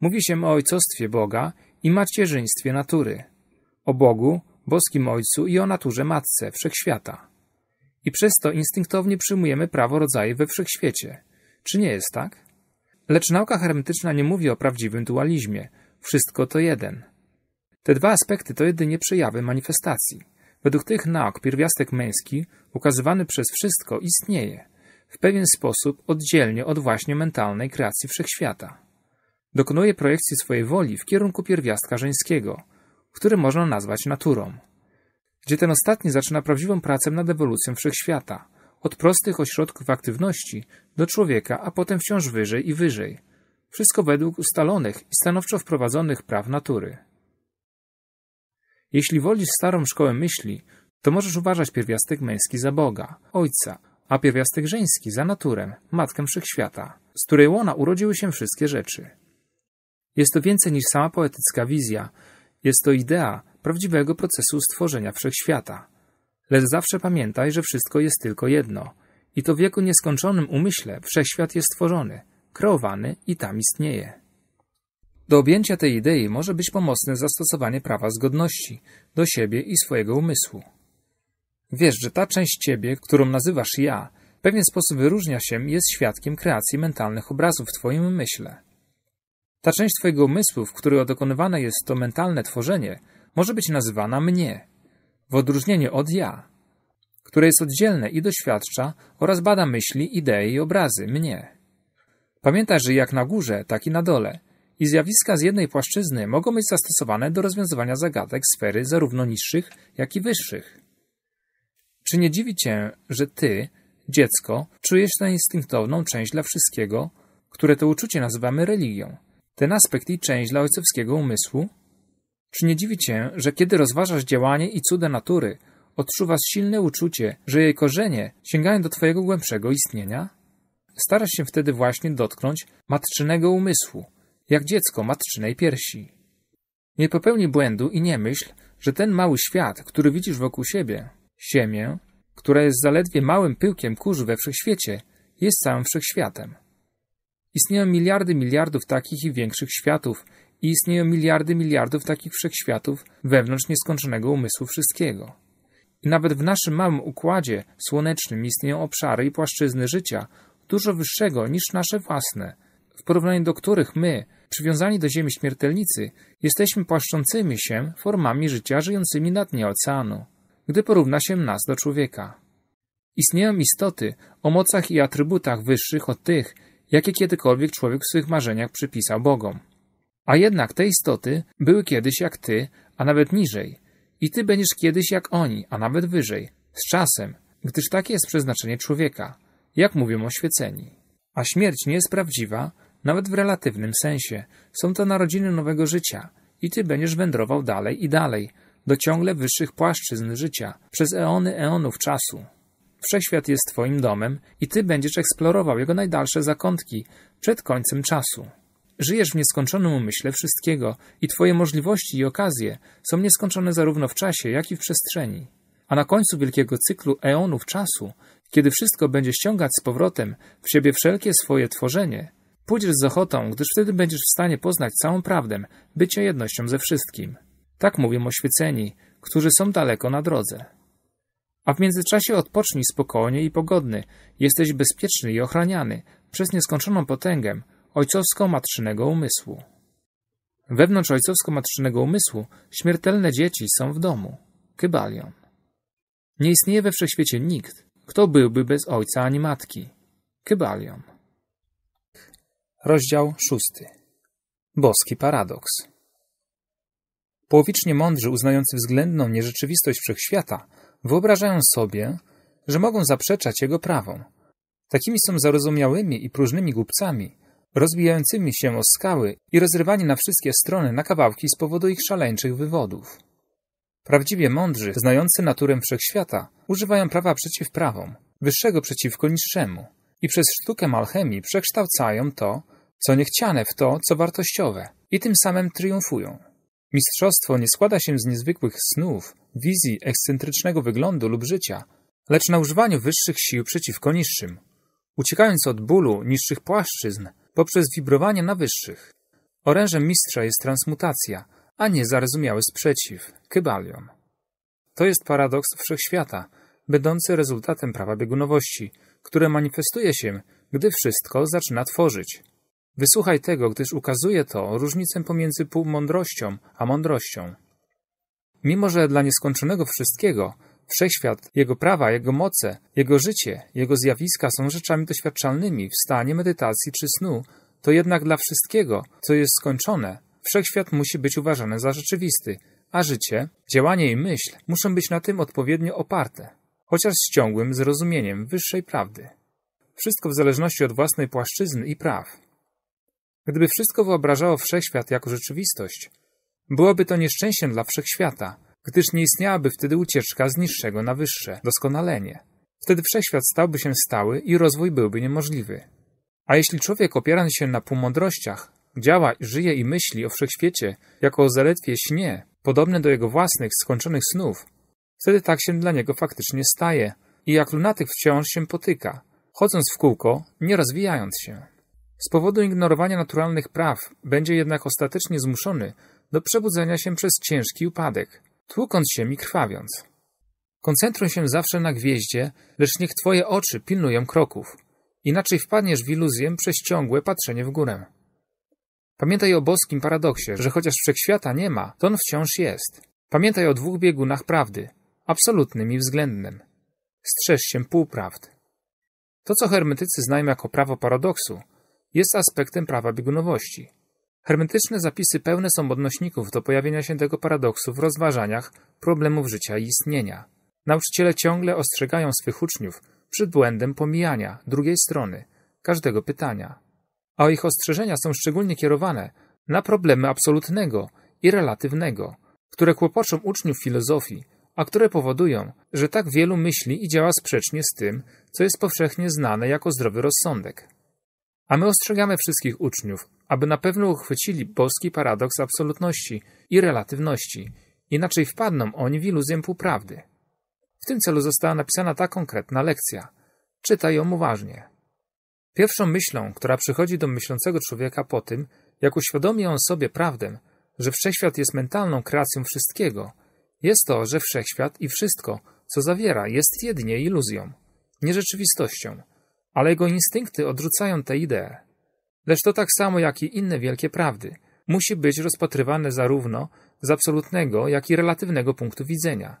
Speaker 1: Mówi się o ojcostwie Boga i macierzyństwie natury, o Bogu, boskim Ojcu i o naturze Matce Wszechświata. I przez to instynktownie przyjmujemy prawo rodzaju we Wszechświecie – czy nie jest tak? Lecz nauka hermetyczna nie mówi o prawdziwym dualizmie. Wszystko to jeden. Te dwa aspekty to jedynie przejawy manifestacji. Według tych nauk pierwiastek męski, ukazywany przez wszystko, istnieje w pewien sposób oddzielnie od właśnie mentalnej kreacji wszechświata. Dokonuje projekcji swojej woli w kierunku pierwiastka żeńskiego, który można nazwać naturą, gdzie ten ostatni zaczyna prawdziwą pracę nad ewolucją wszechświata, od prostych ośrodków aktywności do człowieka, a potem wciąż wyżej i wyżej. Wszystko według ustalonych i stanowczo wprowadzonych praw natury. Jeśli wolisz starą szkołę myśli, to możesz uważać pierwiastek męski za Boga, Ojca, a pierwiastek żeński za naturę, Matkę Wszechświata, z której łona urodziły się wszystkie rzeczy. Jest to więcej niż sama poetycka wizja, jest to idea prawdziwego procesu stworzenia Wszechświata – Lecz zawsze pamiętaj, że wszystko jest tylko jedno. I to w jego nieskończonym umyśle wszechświat jest tworzony, kreowany i tam istnieje. Do objęcia tej idei może być pomocne zastosowanie prawa zgodności do siebie i swojego umysłu. Wiesz, że ta część ciebie, którą nazywasz ja, w pewien sposób wyróżnia się i jest świadkiem kreacji mentalnych obrazów w twoim umyśle. Ta część twojego umysłu, w której dokonywane jest to mentalne tworzenie, może być nazywana mnie, w odróżnieniu od ja, które jest oddzielne i doświadcza oraz bada myśli, idee i obrazy, mnie. Pamiętaj, że jak na górze, tak i na dole i zjawiska z jednej płaszczyzny mogą być zastosowane do rozwiązywania zagadek sfery zarówno niższych, jak i wyższych. Czy nie dziwi Cię, że Ty, dziecko, czujesz tę instynktowną część dla wszystkiego, które to uczucie nazywamy religią, ten aspekt i część dla ojcowskiego umysłu, czy nie dziwi cię, że kiedy rozważasz działanie i cuda natury, odczuwasz silne uczucie, że jej korzenie sięgają do twojego głębszego istnienia? Starasz się wtedy właśnie dotknąć matczynego umysłu, jak dziecko matczynej piersi. Nie popełnij błędu i nie myśl, że ten mały świat, który widzisz wokół siebie, ziemię, która jest zaledwie małym pyłkiem kurzu we wszechświecie, jest całym wszechświatem. Istnieją miliardy miliardów takich i większych światów, i istnieją miliardy miliardów takich wszechświatów wewnątrz nieskończonego umysłu wszystkiego. I nawet w naszym małym układzie słonecznym istnieją obszary i płaszczyzny życia dużo wyższego niż nasze własne, w porównaniu do których my, przywiązani do ziemi śmiertelnicy, jesteśmy płaszczącymi się formami życia żyjącymi na dnie oceanu, gdy porówna się nas do człowieka. Istnieją istoty o mocach i atrybutach wyższych od tych, jakie kiedykolwiek człowiek w swych marzeniach przypisał Bogom. A jednak te istoty były kiedyś jak ty, a nawet niżej. I ty będziesz kiedyś jak oni, a nawet wyżej, z czasem, gdyż takie jest przeznaczenie człowieka, jak mówią oświeceni. A śmierć nie jest prawdziwa, nawet w relatywnym sensie. Są to narodziny nowego życia i ty będziesz wędrował dalej i dalej, do ciągle wyższych płaszczyzn życia, przez eony eonów czasu. Wszechświat jest twoim domem i ty będziesz eksplorował jego najdalsze zakątki przed końcem czasu. Żyjesz w nieskończonym umyśle wszystkiego i Twoje możliwości i okazje są nieskończone zarówno w czasie, jak i w przestrzeni. A na końcu wielkiego cyklu eonów czasu, kiedy wszystko będzie ściągać z powrotem w siebie wszelkie swoje tworzenie, pójdziesz z ochotą, gdyż wtedy będziesz w stanie poznać całą prawdę, bycia jednością ze wszystkim. Tak mówią oświeceni, którzy są daleko na drodze. A w międzyczasie odpocznij spokojnie i pogodny, jesteś bezpieczny i ochraniany przez nieskończoną potęgę, ojcowsko-matrzynego umysłu. Wewnątrz ojcowsko-matrzynego umysłu śmiertelne dzieci są w domu, kybalion. Nie istnieje we wszechświecie nikt, kto byłby bez ojca ani matki, kybalion. Rozdział szósty. Boski paradoks. Połowicznie mądrzy uznający względną nierzeczywistość wszechświata wyobrażają sobie, że mogą zaprzeczać jego prawom. Takimi są zarozumiałymi i próżnymi głupcami, rozbijającymi się o skały i rozrywani na wszystkie strony na kawałki z powodu ich szaleńczych wywodów. Prawdziwie mądrzy, znający naturę wszechświata, używają prawa przeciw prawom, wyższego przeciwko niższemu i przez sztukę alchemii przekształcają to, co niechciane w to, co wartościowe i tym samym triumfują. Mistrzostwo nie składa się z niezwykłych snów, wizji, ekscentrycznego wyglądu lub życia, lecz na używaniu wyższych sił przeciwko niższym. Uciekając od bólu niższych płaszczyzn, poprzez wibrowanie na wyższych. Orężem mistrza jest transmutacja, a nie zarozumiały sprzeciw, kybalion. To jest paradoks wszechświata, będący rezultatem prawa biegunowości, które manifestuje się, gdy wszystko zaczyna tworzyć. Wysłuchaj tego, gdyż ukazuje to różnicę pomiędzy półmądrością a mądrością. Mimo, że dla nieskończonego wszystkiego Wszechświat, jego prawa, jego moce, jego życie, jego zjawiska są rzeczami doświadczalnymi w stanie medytacji czy snu, to jednak dla wszystkiego, co jest skończone, wszechświat musi być uważany za rzeczywisty, a życie, działanie i myśl muszą być na tym odpowiednio oparte, chociaż z ciągłym zrozumieniem wyższej prawdy. Wszystko w zależności od własnej płaszczyzny i praw. Gdyby wszystko wyobrażało wszechświat jako rzeczywistość, byłoby to nieszczęściem dla wszechświata, gdyż nie istniałaby wtedy ucieczka z niższego na wyższe, doskonalenie. Wtedy wszechświat stałby się stały i rozwój byłby niemożliwy. A jeśli człowiek opierany się na półmądrościach, działa, żyje i myśli o wszechświecie jako o zaledwie śnie, podobne do jego własnych, skończonych snów, wtedy tak się dla niego faktycznie staje i jak lunatyk wciąż się potyka, chodząc w kółko, nie rozwijając się. Z powodu ignorowania naturalnych praw będzie jednak ostatecznie zmuszony do przebudzenia się przez ciężki upadek, tłukąc się i krwawiąc. Koncentruj się zawsze na gwieździe, lecz niech twoje oczy pilnują kroków. Inaczej wpadniesz w iluzję przez ciągłe patrzenie w górę. Pamiętaj o boskim paradoksie, że chociaż wszechświata nie ma, to on wciąż jest. Pamiętaj o dwóch biegunach prawdy, absolutnym i względnym. Strzeż się półprawd. To, co hermetycy znają jako prawo paradoksu, jest aspektem prawa biegunowości. Hermetyczne zapisy pełne są odnośników do pojawienia się tego paradoksu w rozważaniach problemów życia i istnienia. Nauczyciele ciągle ostrzegają swych uczniów przed błędem pomijania drugiej strony każdego pytania. A ich ostrzeżenia są szczególnie kierowane na problemy absolutnego i relatywnego, które kłopoczą uczniów filozofii, a które powodują, że tak wielu myśli i działa sprzecznie z tym, co jest powszechnie znane jako zdrowy rozsądek. A my ostrzegamy wszystkich uczniów aby na pewno uchwycili boski paradoks absolutności i relatywności, inaczej wpadną oni w iluzję półprawdy. W tym celu została napisana ta konkretna lekcja. Czytaj ją uważnie. Pierwszą myślą, która przychodzi do myślącego człowieka po tym, jak uświadomi on sobie prawdę, że wszechświat jest mentalną kreacją wszystkiego, jest to, że wszechświat i wszystko, co zawiera, jest jedynie iluzją, nierzeczywistością, ale jego instynkty odrzucają tę ideę. Lecz to tak samo jak i inne wielkie prawdy, musi być rozpatrywane zarówno z absolutnego, jak i relatywnego punktu widzenia.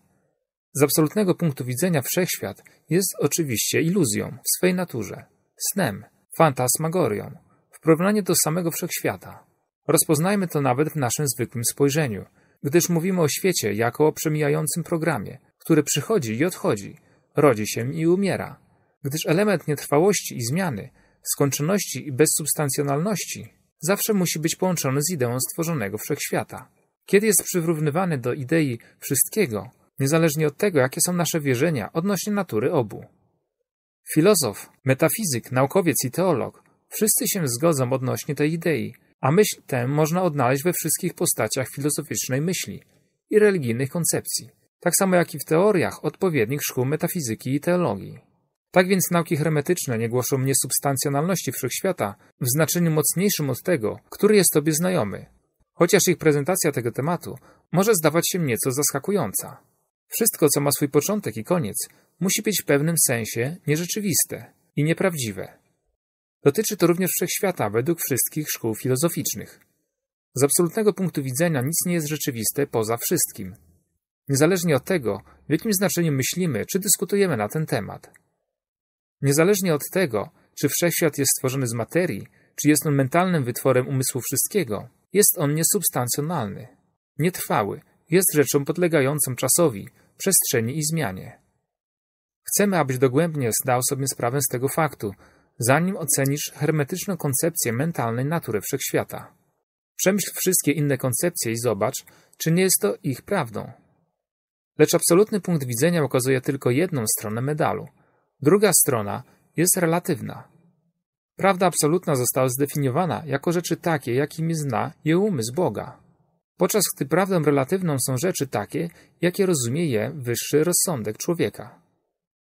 Speaker 1: Z absolutnego punktu widzenia wszechświat jest oczywiście iluzją w swej naturze, snem, fantasmagorią, w porównaniu do samego wszechświata. Rozpoznajmy to nawet w naszym zwykłym spojrzeniu, gdyż mówimy o świecie jako o przemijającym programie, który przychodzi i odchodzi, rodzi się i umiera. Gdyż element nietrwałości i zmiany skończoności i bezsubstancjonalności zawsze musi być połączony z ideą stworzonego wszechświata. Kiedy jest przyrównywany do idei wszystkiego, niezależnie od tego, jakie są nasze wierzenia odnośnie natury obu. Filozof, metafizyk, naukowiec i teolog wszyscy się zgodzą odnośnie tej idei, a myśl tę można odnaleźć we wszystkich postaciach filozoficznej myśli i religijnych koncepcji, tak samo jak i w teoriach odpowiednich szkół metafizyki i teologii. Tak więc nauki hermetyczne nie głoszą niesubstancjonalności wszechświata w znaczeniu mocniejszym od tego, który jest Tobie znajomy, chociaż ich prezentacja tego tematu może zdawać się nieco zaskakująca. Wszystko, co ma swój początek i koniec, musi być w pewnym sensie nierzeczywiste i nieprawdziwe. Dotyczy to również wszechświata według wszystkich szkół filozoficznych. Z absolutnego punktu widzenia nic nie jest rzeczywiste poza wszystkim, niezależnie od tego, w jakim znaczeniu myślimy czy dyskutujemy na ten temat. Niezależnie od tego, czy wszechświat jest stworzony z materii, czy jest on mentalnym wytworem umysłu wszystkiego, jest on niesubstancjonalny, nietrwały, jest rzeczą podlegającą czasowi, przestrzeni i zmianie. Chcemy, abyś dogłębnie zdał sobie sprawę z tego faktu, zanim ocenisz hermetyczną koncepcję mentalnej natury wszechświata. Przemyśl wszystkie inne koncepcje i zobacz, czy nie jest to ich prawdą. Lecz absolutny punkt widzenia pokazuje tylko jedną stronę medalu – Druga strona jest relatywna. Prawda absolutna została zdefiniowana jako rzeczy takie, jakimi zna je umysł Boga, podczas gdy prawdą relatywną są rzeczy takie, jakie rozumie je wyższy rozsądek człowieka.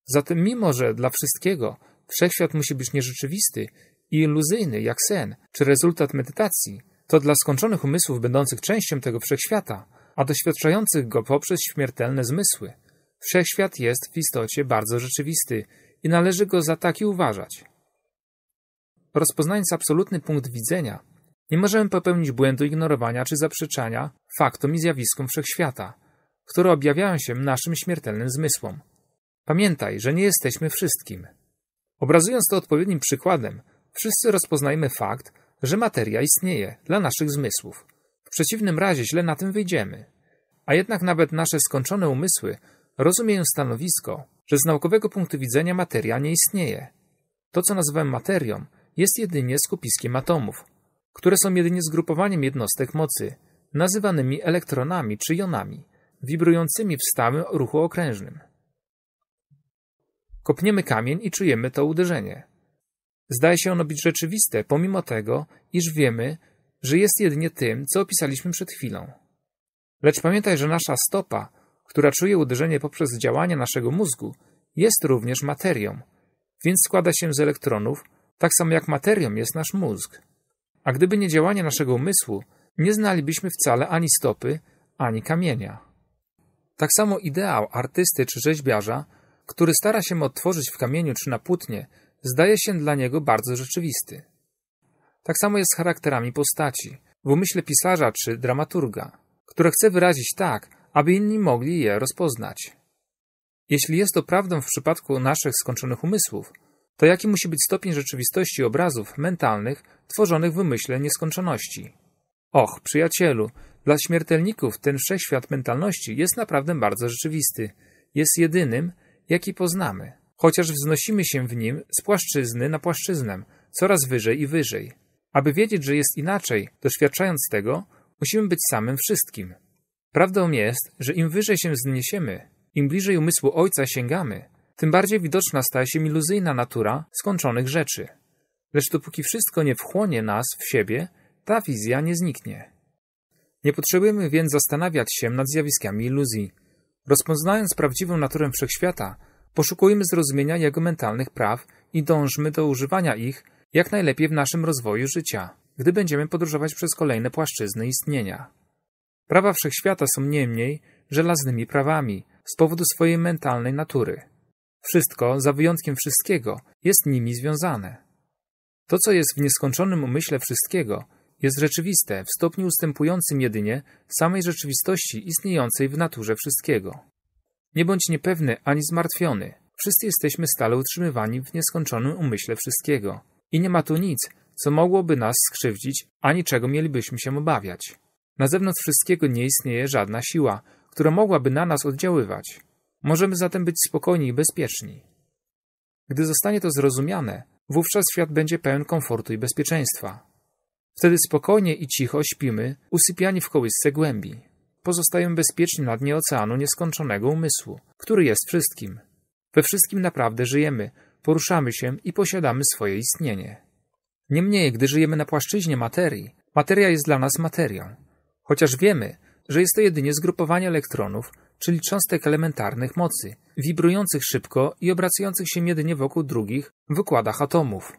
Speaker 1: Zatem mimo, że dla wszystkiego wszechświat musi być nierzeczywisty i iluzyjny jak sen czy rezultat medytacji, to dla skończonych umysłów będących częścią tego wszechświata, a doświadczających go poprzez śmiertelne zmysły – Wszechświat jest w istocie bardzo rzeczywisty i należy go za taki uważać. Rozpoznając absolutny punkt widzenia, nie możemy popełnić błędu ignorowania czy zaprzeczania faktom i zjawiskom wszechświata, które objawiają się naszym śmiertelnym zmysłom. Pamiętaj, że nie jesteśmy wszystkim. Obrazując to odpowiednim przykładem, wszyscy rozpoznajmy fakt, że materia istnieje dla naszych zmysłów. W przeciwnym razie źle na tym wyjdziemy. A jednak nawet nasze skończone umysły rozumieją stanowisko, że z naukowego punktu widzenia materia nie istnieje. To, co nazywam materią, jest jedynie skupiskiem atomów, które są jedynie zgrupowaniem jednostek mocy, nazywanymi elektronami czy jonami, wibrującymi w stałym ruchu okrężnym. Kopniemy kamień i czujemy to uderzenie. Zdaje się ono być rzeczywiste, pomimo tego, iż wiemy, że jest jedynie tym, co opisaliśmy przed chwilą. Lecz pamiętaj, że nasza stopa która czuje uderzenie poprzez działanie naszego mózgu, jest również materią, więc składa się z elektronów, tak samo jak materią jest nasz mózg. A gdyby nie działanie naszego umysłu, nie znalibyśmy wcale ani stopy, ani kamienia. Tak samo ideał artysty czy rzeźbiarza, który stara się odtworzyć w kamieniu czy na płótnie, zdaje się dla niego bardzo rzeczywisty. Tak samo jest z charakterami postaci, w umyśle pisarza czy dramaturga, które chce wyrazić tak, aby inni mogli je rozpoznać. Jeśli jest to prawdą w przypadku naszych skończonych umysłów, to jaki musi być stopień rzeczywistości obrazów mentalnych tworzonych w wymyśle nieskończoności? Och, przyjacielu, dla śmiertelników ten wszechświat mentalności jest naprawdę bardzo rzeczywisty. Jest jedynym, jaki poznamy. Chociaż wznosimy się w nim z płaszczyzny na płaszczyznę, coraz wyżej i wyżej. Aby wiedzieć, że jest inaczej, doświadczając tego, musimy być samym wszystkim. Prawdą jest, że im wyżej się zniesiemy, im bliżej umysłu Ojca sięgamy, tym bardziej widoczna staje się iluzyjna natura skończonych rzeczy. Lecz dopóki wszystko nie wchłonie nas w siebie, ta wizja nie zniknie. Nie potrzebujemy więc zastanawiać się nad zjawiskami iluzji. Rozpoznając prawdziwą naturę wszechświata, poszukujmy zrozumienia jego mentalnych praw i dążmy do używania ich jak najlepiej w naszym rozwoju życia, gdy będziemy podróżować przez kolejne płaszczyzny istnienia. Prawa wszechświata są niemniej żelaznymi prawami z powodu swojej mentalnej natury. Wszystko, za wyjątkiem wszystkiego, jest nimi związane. To, co jest w nieskończonym umyśle wszystkiego, jest rzeczywiste w stopniu ustępującym jedynie samej rzeczywistości istniejącej w naturze wszystkiego. Nie bądź niepewny ani zmartwiony. Wszyscy jesteśmy stale utrzymywani w nieskończonym umyśle wszystkiego. I nie ma tu nic, co mogłoby nas skrzywdzić, ani czego mielibyśmy się obawiać. Na zewnątrz wszystkiego nie istnieje żadna siła, która mogłaby na nas oddziaływać. Możemy zatem być spokojni i bezpieczni. Gdy zostanie to zrozumiane, wówczas świat będzie pełen komfortu i bezpieczeństwa. Wtedy spokojnie i cicho śpimy, usypiani w kołysce głębi. Pozostajemy bezpieczni na dnie oceanu nieskończonego umysłu, który jest wszystkim. We wszystkim naprawdę żyjemy, poruszamy się i posiadamy swoje istnienie. Niemniej, gdy żyjemy na płaszczyźnie materii, materia jest dla nas materią, Chociaż wiemy, że jest to jedynie zgrupowanie elektronów, czyli cząstek elementarnych mocy, wibrujących szybko i obracających się jedynie wokół drugich w układach atomów.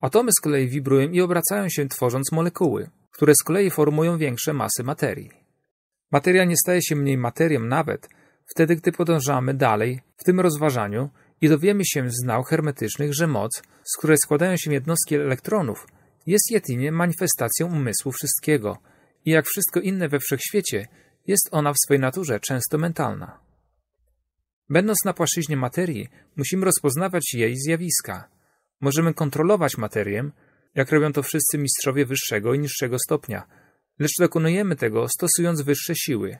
Speaker 1: Atomy z kolei wibrują i obracają się tworząc molekuły, które z kolei formują większe masy materii. Materia nie staje się mniej materią nawet wtedy, gdy podążamy dalej w tym rozważaniu i dowiemy się z nauk hermetycznych, że moc, z której składają się jednostki elektronów, jest jedynie manifestacją umysłu wszystkiego – i jak wszystko inne we wszechświecie, jest ona w swej naturze często mentalna. Będąc na płaszczyźnie materii, musimy rozpoznawać jej zjawiska. Możemy kontrolować materię, jak robią to wszyscy mistrzowie wyższego i niższego stopnia, lecz dokonujemy tego stosując wyższe siły.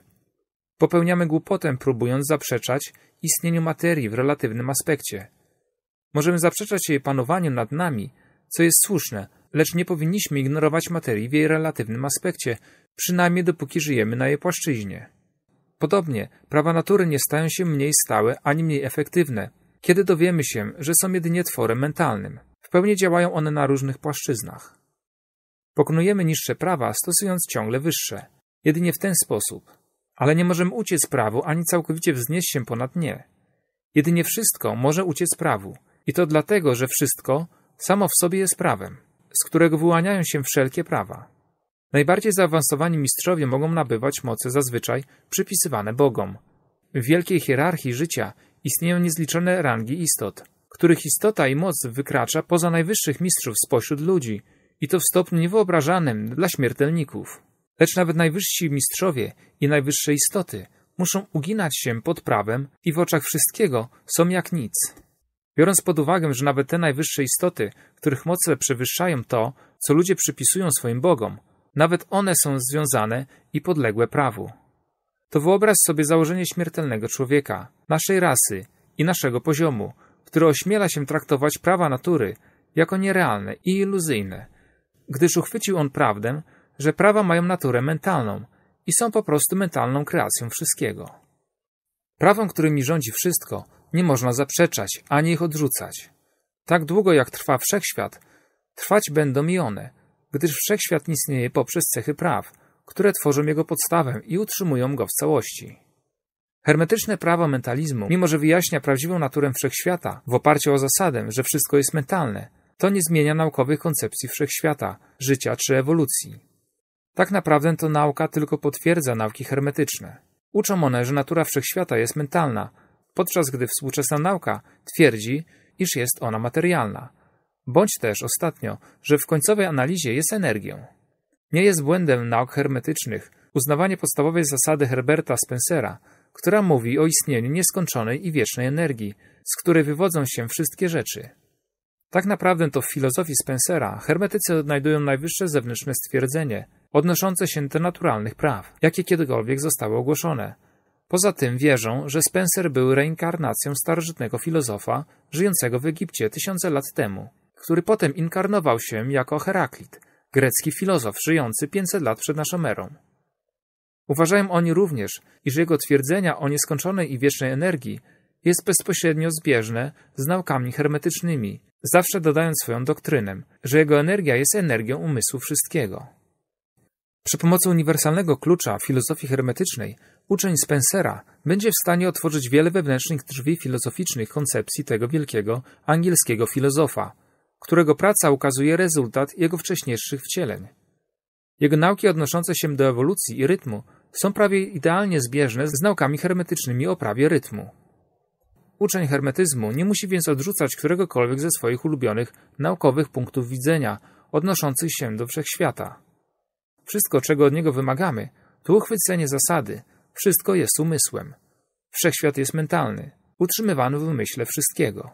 Speaker 1: Popełniamy głupotę próbując zaprzeczać istnieniu materii w relatywnym aspekcie. Możemy zaprzeczać jej panowaniu nad nami, co jest słuszne, lecz nie powinniśmy ignorować materii w jej relatywnym aspekcie, przynajmniej dopóki żyjemy na jej płaszczyźnie. Podobnie, prawa natury nie stają się mniej stałe ani mniej efektywne, kiedy dowiemy się, że są jedynie tworem mentalnym. W pełni działają one na różnych płaszczyznach. Pokonujemy niższe prawa, stosując ciągle wyższe. Jedynie w ten sposób. Ale nie możemy uciec prawu, ani całkowicie wznieść się ponad nie. Jedynie wszystko może uciec prawu. I to dlatego, że wszystko samo w sobie jest prawem z którego wyłaniają się wszelkie prawa. Najbardziej zaawansowani mistrzowie mogą nabywać moce zazwyczaj przypisywane bogom. W wielkiej hierarchii życia istnieją niezliczone rangi istot, których istota i moc wykracza poza najwyższych mistrzów spośród ludzi i to w stopniu niewyobrażanym dla śmiertelników. Lecz nawet najwyżsi mistrzowie i najwyższe istoty muszą uginać się pod prawem i w oczach wszystkiego są jak nic. Biorąc pod uwagę, że nawet te najwyższe istoty, których moce przewyższają to, co ludzie przypisują swoim bogom, nawet one są związane i podległe prawu. To wyobraź sobie założenie śmiertelnego człowieka, naszej rasy i naszego poziomu, który ośmiela się traktować prawa natury jako nierealne i iluzyjne, gdyż uchwycił on prawdę, że prawa mają naturę mentalną i są po prostu mentalną kreacją wszystkiego. prawą, którymi rządzi wszystko – nie można zaprzeczać ani ich odrzucać. Tak długo jak trwa wszechświat, trwać będą i one, gdyż wszechświat istnieje poprzez cechy praw, które tworzą jego podstawę i utrzymują go w całości. Hermetyczne prawo mentalizmu, mimo że wyjaśnia prawdziwą naturę wszechświata w oparciu o zasadę, że wszystko jest mentalne, to nie zmienia naukowych koncepcji wszechświata, życia czy ewolucji. Tak naprawdę to nauka tylko potwierdza nauki hermetyczne. Uczą one, że natura wszechświata jest mentalna, podczas gdy współczesna nauka twierdzi, iż jest ona materialna. Bądź też ostatnio, że w końcowej analizie jest energią. Nie jest błędem nauk hermetycznych uznawanie podstawowej zasady Herberta Spencera, która mówi o istnieniu nieskończonej i wiecznej energii, z której wywodzą się wszystkie rzeczy. Tak naprawdę to w filozofii Spencera hermetycy odnajdują najwyższe zewnętrzne stwierdzenie odnoszące się do naturalnych praw, jakie kiedykolwiek zostały ogłoszone – Poza tym wierzą, że Spencer był reinkarnacją starożytnego filozofa żyjącego w Egipcie tysiące lat temu, który potem inkarnował się jako Heraklit, grecki filozof żyjący 500 lat przed naszą erą. Uważają oni również, iż jego twierdzenia o nieskończonej i wiecznej energii jest bezpośrednio zbieżne z naukami hermetycznymi, zawsze dodając swoją doktrynę, że jego energia jest energią umysłu wszystkiego. Przy pomocy uniwersalnego klucza filozofii hermetycznej Uczeń Spencera będzie w stanie otworzyć wiele wewnętrznych drzwi filozoficznych koncepcji tego wielkiego angielskiego filozofa, którego praca ukazuje rezultat jego wcześniejszych wcieleń. Jego nauki odnoszące się do ewolucji i rytmu są prawie idealnie zbieżne z naukami hermetycznymi o prawie rytmu. Uczeń hermetyzmu nie musi więc odrzucać któregokolwiek ze swoich ulubionych naukowych punktów widzenia odnoszących się do wszechświata. Wszystko, czego od niego wymagamy, to uchwycenie zasady, wszystko jest umysłem. Wszechświat jest mentalny, utrzymywany w myśle wszystkiego.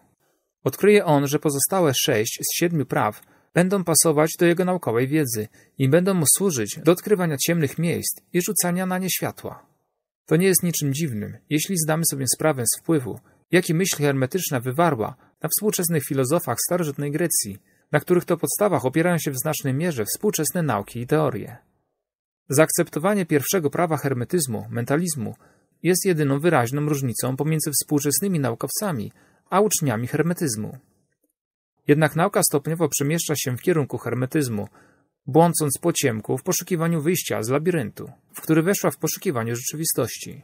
Speaker 1: Odkryje on, że pozostałe sześć z siedmiu praw będą pasować do jego naukowej wiedzy i będą mu służyć do odkrywania ciemnych miejsc i rzucania na nie światła. To nie jest niczym dziwnym, jeśli zdamy sobie sprawę z wpływu, jaki myśl hermetyczna wywarła na współczesnych filozofach starożytnej Grecji, na których to podstawach opierają się w znacznej mierze współczesne nauki i teorie. Zaakceptowanie pierwszego prawa hermetyzmu, mentalizmu, jest jedyną wyraźną różnicą pomiędzy współczesnymi naukowcami a uczniami hermetyzmu. Jednak nauka stopniowo przemieszcza się w kierunku hermetyzmu, błądząc po ciemku w poszukiwaniu wyjścia z labiryntu, w który weszła w poszukiwaniu rzeczywistości.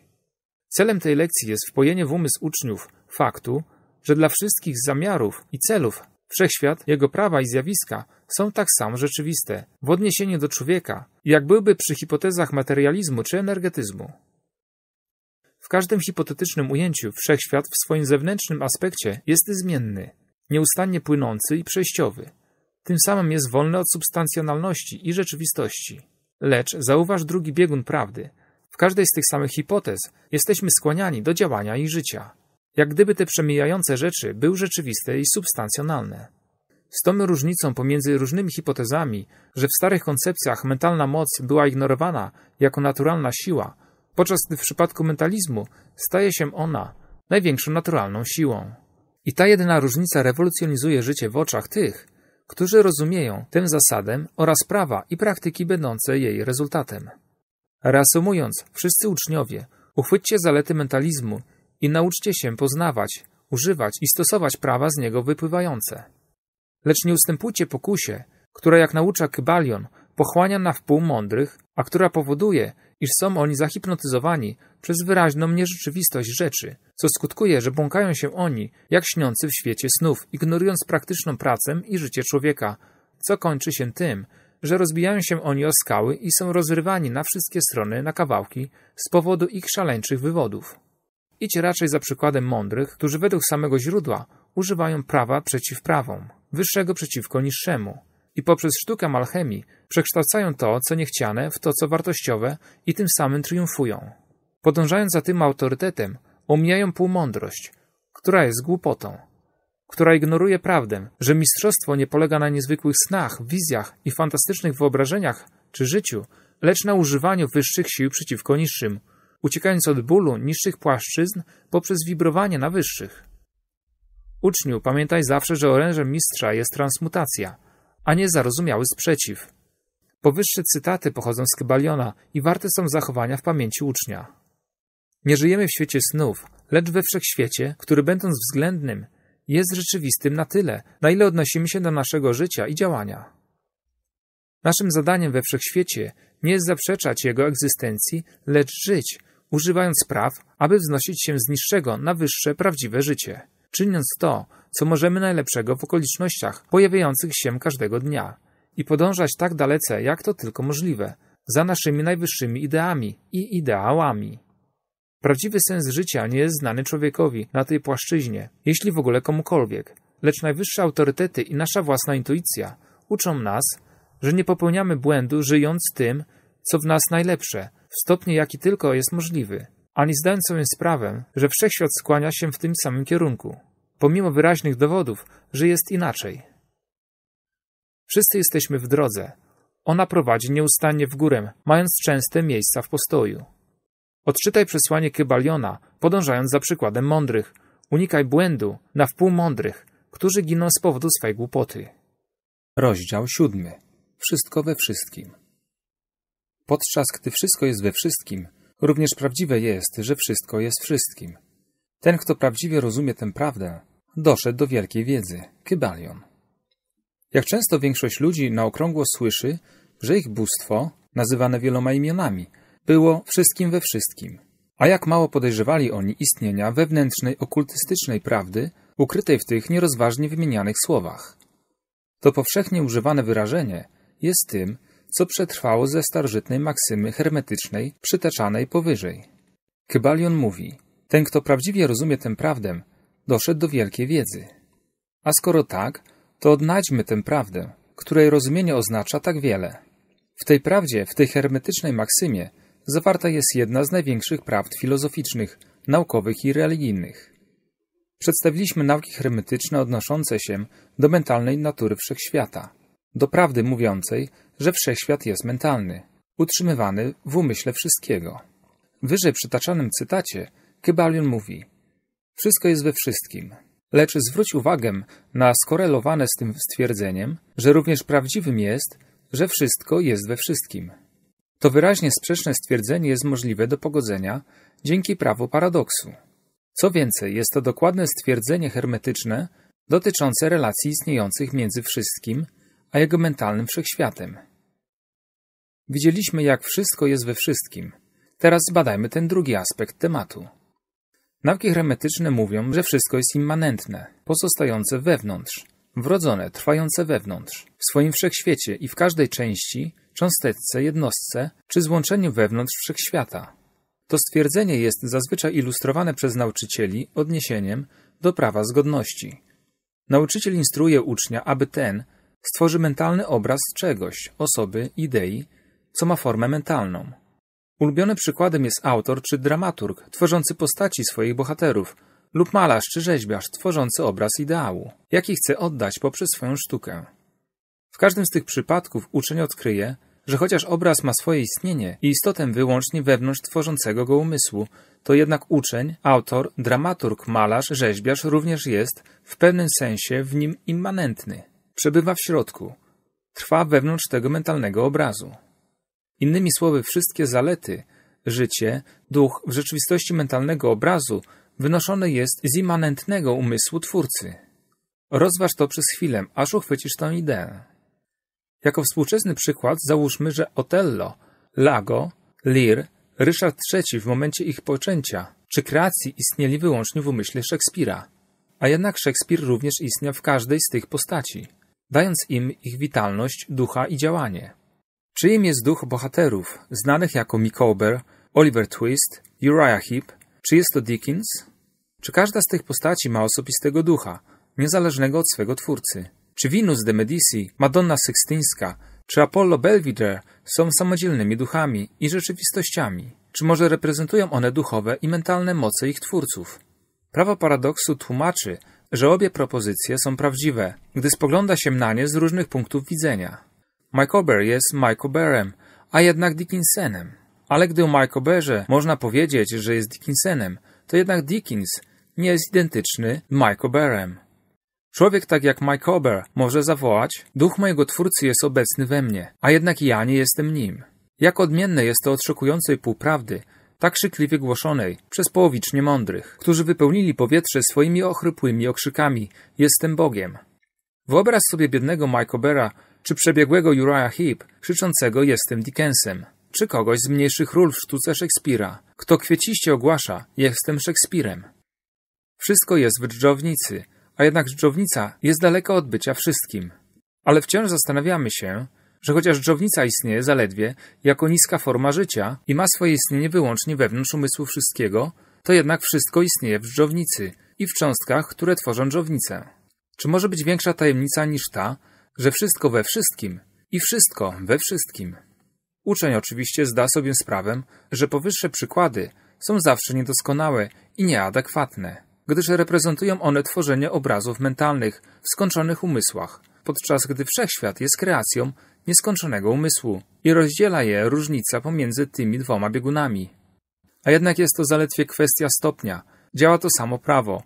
Speaker 1: Celem tej lekcji jest wpojenie w umysł uczniów faktu, że dla wszystkich zamiarów i celów Wszechświat, jego prawa i zjawiska są tak samo rzeczywiste w odniesieniu do człowieka, jak byłby przy hipotezach materializmu czy energetyzmu. W każdym hipotetycznym ujęciu wszechświat w swoim zewnętrznym aspekcie jest zmienny, nieustannie płynący i przejściowy. Tym samym jest wolny od substancjonalności i rzeczywistości. Lecz zauważ drugi biegun prawdy. W każdej z tych samych hipotez jesteśmy skłaniani do działania i życia. Jak gdyby te przemijające rzeczy były rzeczywiste i substancjonalne. Z tą różnicą pomiędzy różnymi hipotezami, że w starych koncepcjach mentalna moc była ignorowana jako naturalna siła, podczas gdy w przypadku mentalizmu staje się ona największą naturalną siłą. I ta jedyna różnica rewolucjonizuje życie w oczach tych, którzy rozumieją tę zasadę oraz prawa i praktyki będące jej rezultatem. Reasumując, wszyscy uczniowie, uchwyćcie zalety mentalizmu i nauczcie się poznawać, używać i stosować prawa z niego wypływające. Lecz nie ustępujcie pokusie, która jak naucza Kybalion pochłania na wpół mądrych, a która powoduje, iż są oni zahipnotyzowani przez wyraźną nierzeczywistość rzeczy, co skutkuje, że błąkają się oni, jak śniący w świecie snów, ignorując praktyczną pracę i życie człowieka, co kończy się tym, że rozbijają się oni o skały i są rozrywani na wszystkie strony na kawałki z powodu ich szaleńczych wywodów. Idź raczej za przykładem mądrych, którzy według samego źródła używają prawa przeciw prawom, wyższego przeciwko niższemu. I poprzez sztukę alchemii przekształcają to, co niechciane, w to, co wartościowe i tym samym triumfują. Podążając za tym autorytetem, omijają półmądrość, która jest głupotą, która ignoruje prawdę, że mistrzostwo nie polega na niezwykłych snach, wizjach i fantastycznych wyobrażeniach czy życiu, lecz na używaniu wyższych sił przeciwko niższym, uciekając od bólu niższych płaszczyzn poprzez wibrowanie na wyższych. Uczniu, pamiętaj zawsze, że orężem mistrza jest transmutacja, a nie zarozumiały sprzeciw. Powyższe cytaty pochodzą z Kybaliona i warte są zachowania w pamięci ucznia. Nie żyjemy w świecie snów, lecz we wszechświecie, który będąc względnym, jest rzeczywistym na tyle, na ile odnosimy się do naszego życia i działania. Naszym zadaniem we wszechświecie nie jest zaprzeczać jego egzystencji, lecz żyć, używając praw, aby wznosić się z niższego na wyższe prawdziwe życie, czyniąc to, co możemy najlepszego w okolicznościach pojawiających się każdego dnia i podążać tak dalece, jak to tylko możliwe, za naszymi najwyższymi ideami i ideałami. Prawdziwy sens życia nie jest znany człowiekowi na tej płaszczyźnie, jeśli w ogóle komukolwiek, lecz najwyższe autorytety i nasza własna intuicja uczą nas, że nie popełniamy błędu żyjąc tym, co w nas najlepsze, w stopniu jaki tylko jest możliwy, ani zdając sobie sprawę, że wszechświat skłania się w tym samym kierunku, pomimo wyraźnych dowodów, że jest inaczej. Wszyscy jesteśmy w drodze. Ona prowadzi nieustannie w górę, mając częste miejsca w postoju. Odczytaj przesłanie Kybaliona, podążając za przykładem mądrych. Unikaj błędu na wpół mądrych, którzy giną z powodu swej głupoty. Rozdział siódmy. Wszystko we wszystkim. Podczas gdy wszystko jest we wszystkim, również prawdziwe jest, że wszystko jest wszystkim. Ten, kto prawdziwie rozumie tę prawdę, doszedł do wielkiej wiedzy, kybalion. Jak często większość ludzi na okrągło słyszy, że ich bóstwo, nazywane wieloma imionami, było wszystkim we wszystkim. A jak mało podejrzewali oni istnienia wewnętrznej okultystycznej prawdy, ukrytej w tych nierozważnie wymienianych słowach. To powszechnie używane wyrażenie jest tym, co przetrwało ze starożytnej maksymy hermetycznej przytaczanej powyżej. Kybalion mówi, ten kto prawdziwie rozumie tę prawdę, doszedł do wielkiej wiedzy. A skoro tak, to odnajdźmy tę prawdę, której rozumienie oznacza tak wiele. W tej prawdzie, w tej hermetycznej maksymie, zawarta jest jedna z największych prawd filozoficznych, naukowych i religijnych. Przedstawiliśmy nauki hermetyczne odnoszące się do mentalnej natury wszechświata – do prawdy mówiącej, że wszechświat jest mentalny, utrzymywany w umyśle wszystkiego. W wyżej przytaczanym cytacie Kybalion mówi Wszystko jest we wszystkim, lecz zwróć uwagę na skorelowane z tym stwierdzeniem, że również prawdziwym jest, że wszystko jest we wszystkim. To wyraźnie sprzeczne stwierdzenie jest możliwe do pogodzenia dzięki prawu paradoksu. Co więcej, jest to dokładne stwierdzenie hermetyczne dotyczące relacji istniejących między wszystkim a jego mentalnym wszechświatem. Widzieliśmy, jak wszystko jest we wszystkim. Teraz zbadajmy ten drugi aspekt tematu. Nauki hermetyczne mówią, że wszystko jest immanentne, pozostające wewnątrz, wrodzone, trwające wewnątrz, w swoim wszechświecie i w każdej części, cząsteczce, jednostce czy złączeniu wewnątrz wszechświata. To stwierdzenie jest zazwyczaj ilustrowane przez nauczycieli odniesieniem do prawa zgodności. Nauczyciel instruuje ucznia, aby ten, stworzy mentalny obraz czegoś, osoby, idei, co ma formę mentalną. Ulubionym przykładem jest autor czy dramaturg tworzący postaci swoich bohaterów lub malarz czy rzeźbiarz tworzący obraz ideału, jaki chce oddać poprzez swoją sztukę. W każdym z tych przypadków uczeń odkryje, że chociaż obraz ma swoje istnienie i istotę wyłącznie wewnątrz tworzącego go umysłu, to jednak uczeń, autor, dramaturg, malarz, rzeźbiarz również jest w pewnym sensie w nim immanentny przebywa w środku, trwa wewnątrz tego mentalnego obrazu. Innymi słowy, wszystkie zalety, życie, duch w rzeczywistości mentalnego obrazu wynoszony jest z immanentnego umysłu twórcy. Rozważ to przez chwilę, aż uchwycisz tę ideę. Jako współczesny przykład załóżmy, że Otello, Lago, Lear, Ryszard III w momencie ich poczęcia czy kreacji istnieli wyłącznie w umyśle Szekspira. A jednak Szekspir również istniał w każdej z tych postaci dając im ich witalność, ducha i działanie. im jest duch bohaterów, znanych jako Micawber, Oliver Twist, Uriah Heep, czy jest to Dickens? Czy każda z tych postaci ma osobistego ducha, niezależnego od swego twórcy? Czy Venus de Medici, Madonna Sykstyńska, czy Apollo Belvedere są samodzielnymi duchami i rzeczywistościami? Czy może reprezentują one duchowe i mentalne moce ich twórców? Prawo paradoksu tłumaczy, że obie propozycje są prawdziwe, gdy spogląda się na nie z różnych punktów widzenia. Michael Bear jest Michael Bearem, a jednak Dickinsenem. Ale gdy o Michael Bearze można powiedzieć, że jest Dickinsenem, to jednak Dickens nie jest identyczny z Michael Bearem. Człowiek tak jak Mike Ober może zawołać, duch mojego twórcy jest obecny we mnie, a jednak ja nie jestem nim. Jak odmienne jest to od szokującej półprawdy, tak krzykliwie głoszonej przez połowicznie mądrych, którzy wypełnili powietrze swoimi ochrypłymi okrzykami Jestem Bogiem. Wyobraź sobie biednego Mike Obera czy przebiegłego Uriah Heep krzyczącego Jestem Dickensem, czy kogoś z mniejszych ról w sztuce Szekspira, kto kwieciście ogłasza Jestem Szekspirem. Wszystko jest w dżdżownicy, a jednak dżdżownica jest daleka od bycia wszystkim. Ale wciąż zastanawiamy się, że chociaż dżownica istnieje zaledwie jako niska forma życia i ma swoje istnienie wyłącznie wewnątrz umysłu wszystkiego, to jednak wszystko istnieje w dżownicy i w cząstkach, które tworzą dżownicę. Czy może być większa tajemnica niż ta, że wszystko we wszystkim i wszystko we wszystkim? Uczeń oczywiście zda sobie sprawę, że powyższe przykłady są zawsze niedoskonałe i nieadekwatne, gdyż reprezentują one tworzenie obrazów mentalnych w skończonych umysłach, podczas gdy wszechświat jest kreacją nieskończonego umysłu i rozdziela je różnica pomiędzy tymi dwoma biegunami. A jednak jest to zaledwie kwestia stopnia. Działa to samo prawo.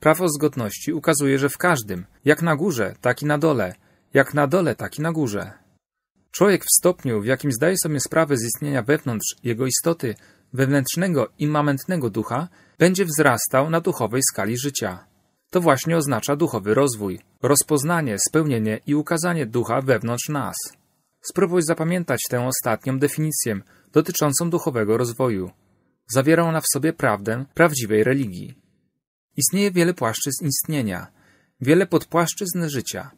Speaker 1: Prawo zgodności ukazuje, że w każdym, jak na górze, tak i na dole, jak na dole, tak i na górze. Człowiek w stopniu, w jakim zdaje sobie sprawę z istnienia wewnątrz jego istoty, wewnętrznego, i immamentnego ducha, będzie wzrastał na duchowej skali życia. To właśnie oznacza duchowy rozwój rozpoznanie, spełnienie i ukazanie ducha wewnątrz nas. Spróbuj zapamiętać tę ostatnią definicję dotyczącą duchowego rozwoju. Zawiera ona w sobie prawdę prawdziwej religii. Istnieje wiele płaszczyzn istnienia, wiele podpłaszczyzn życia,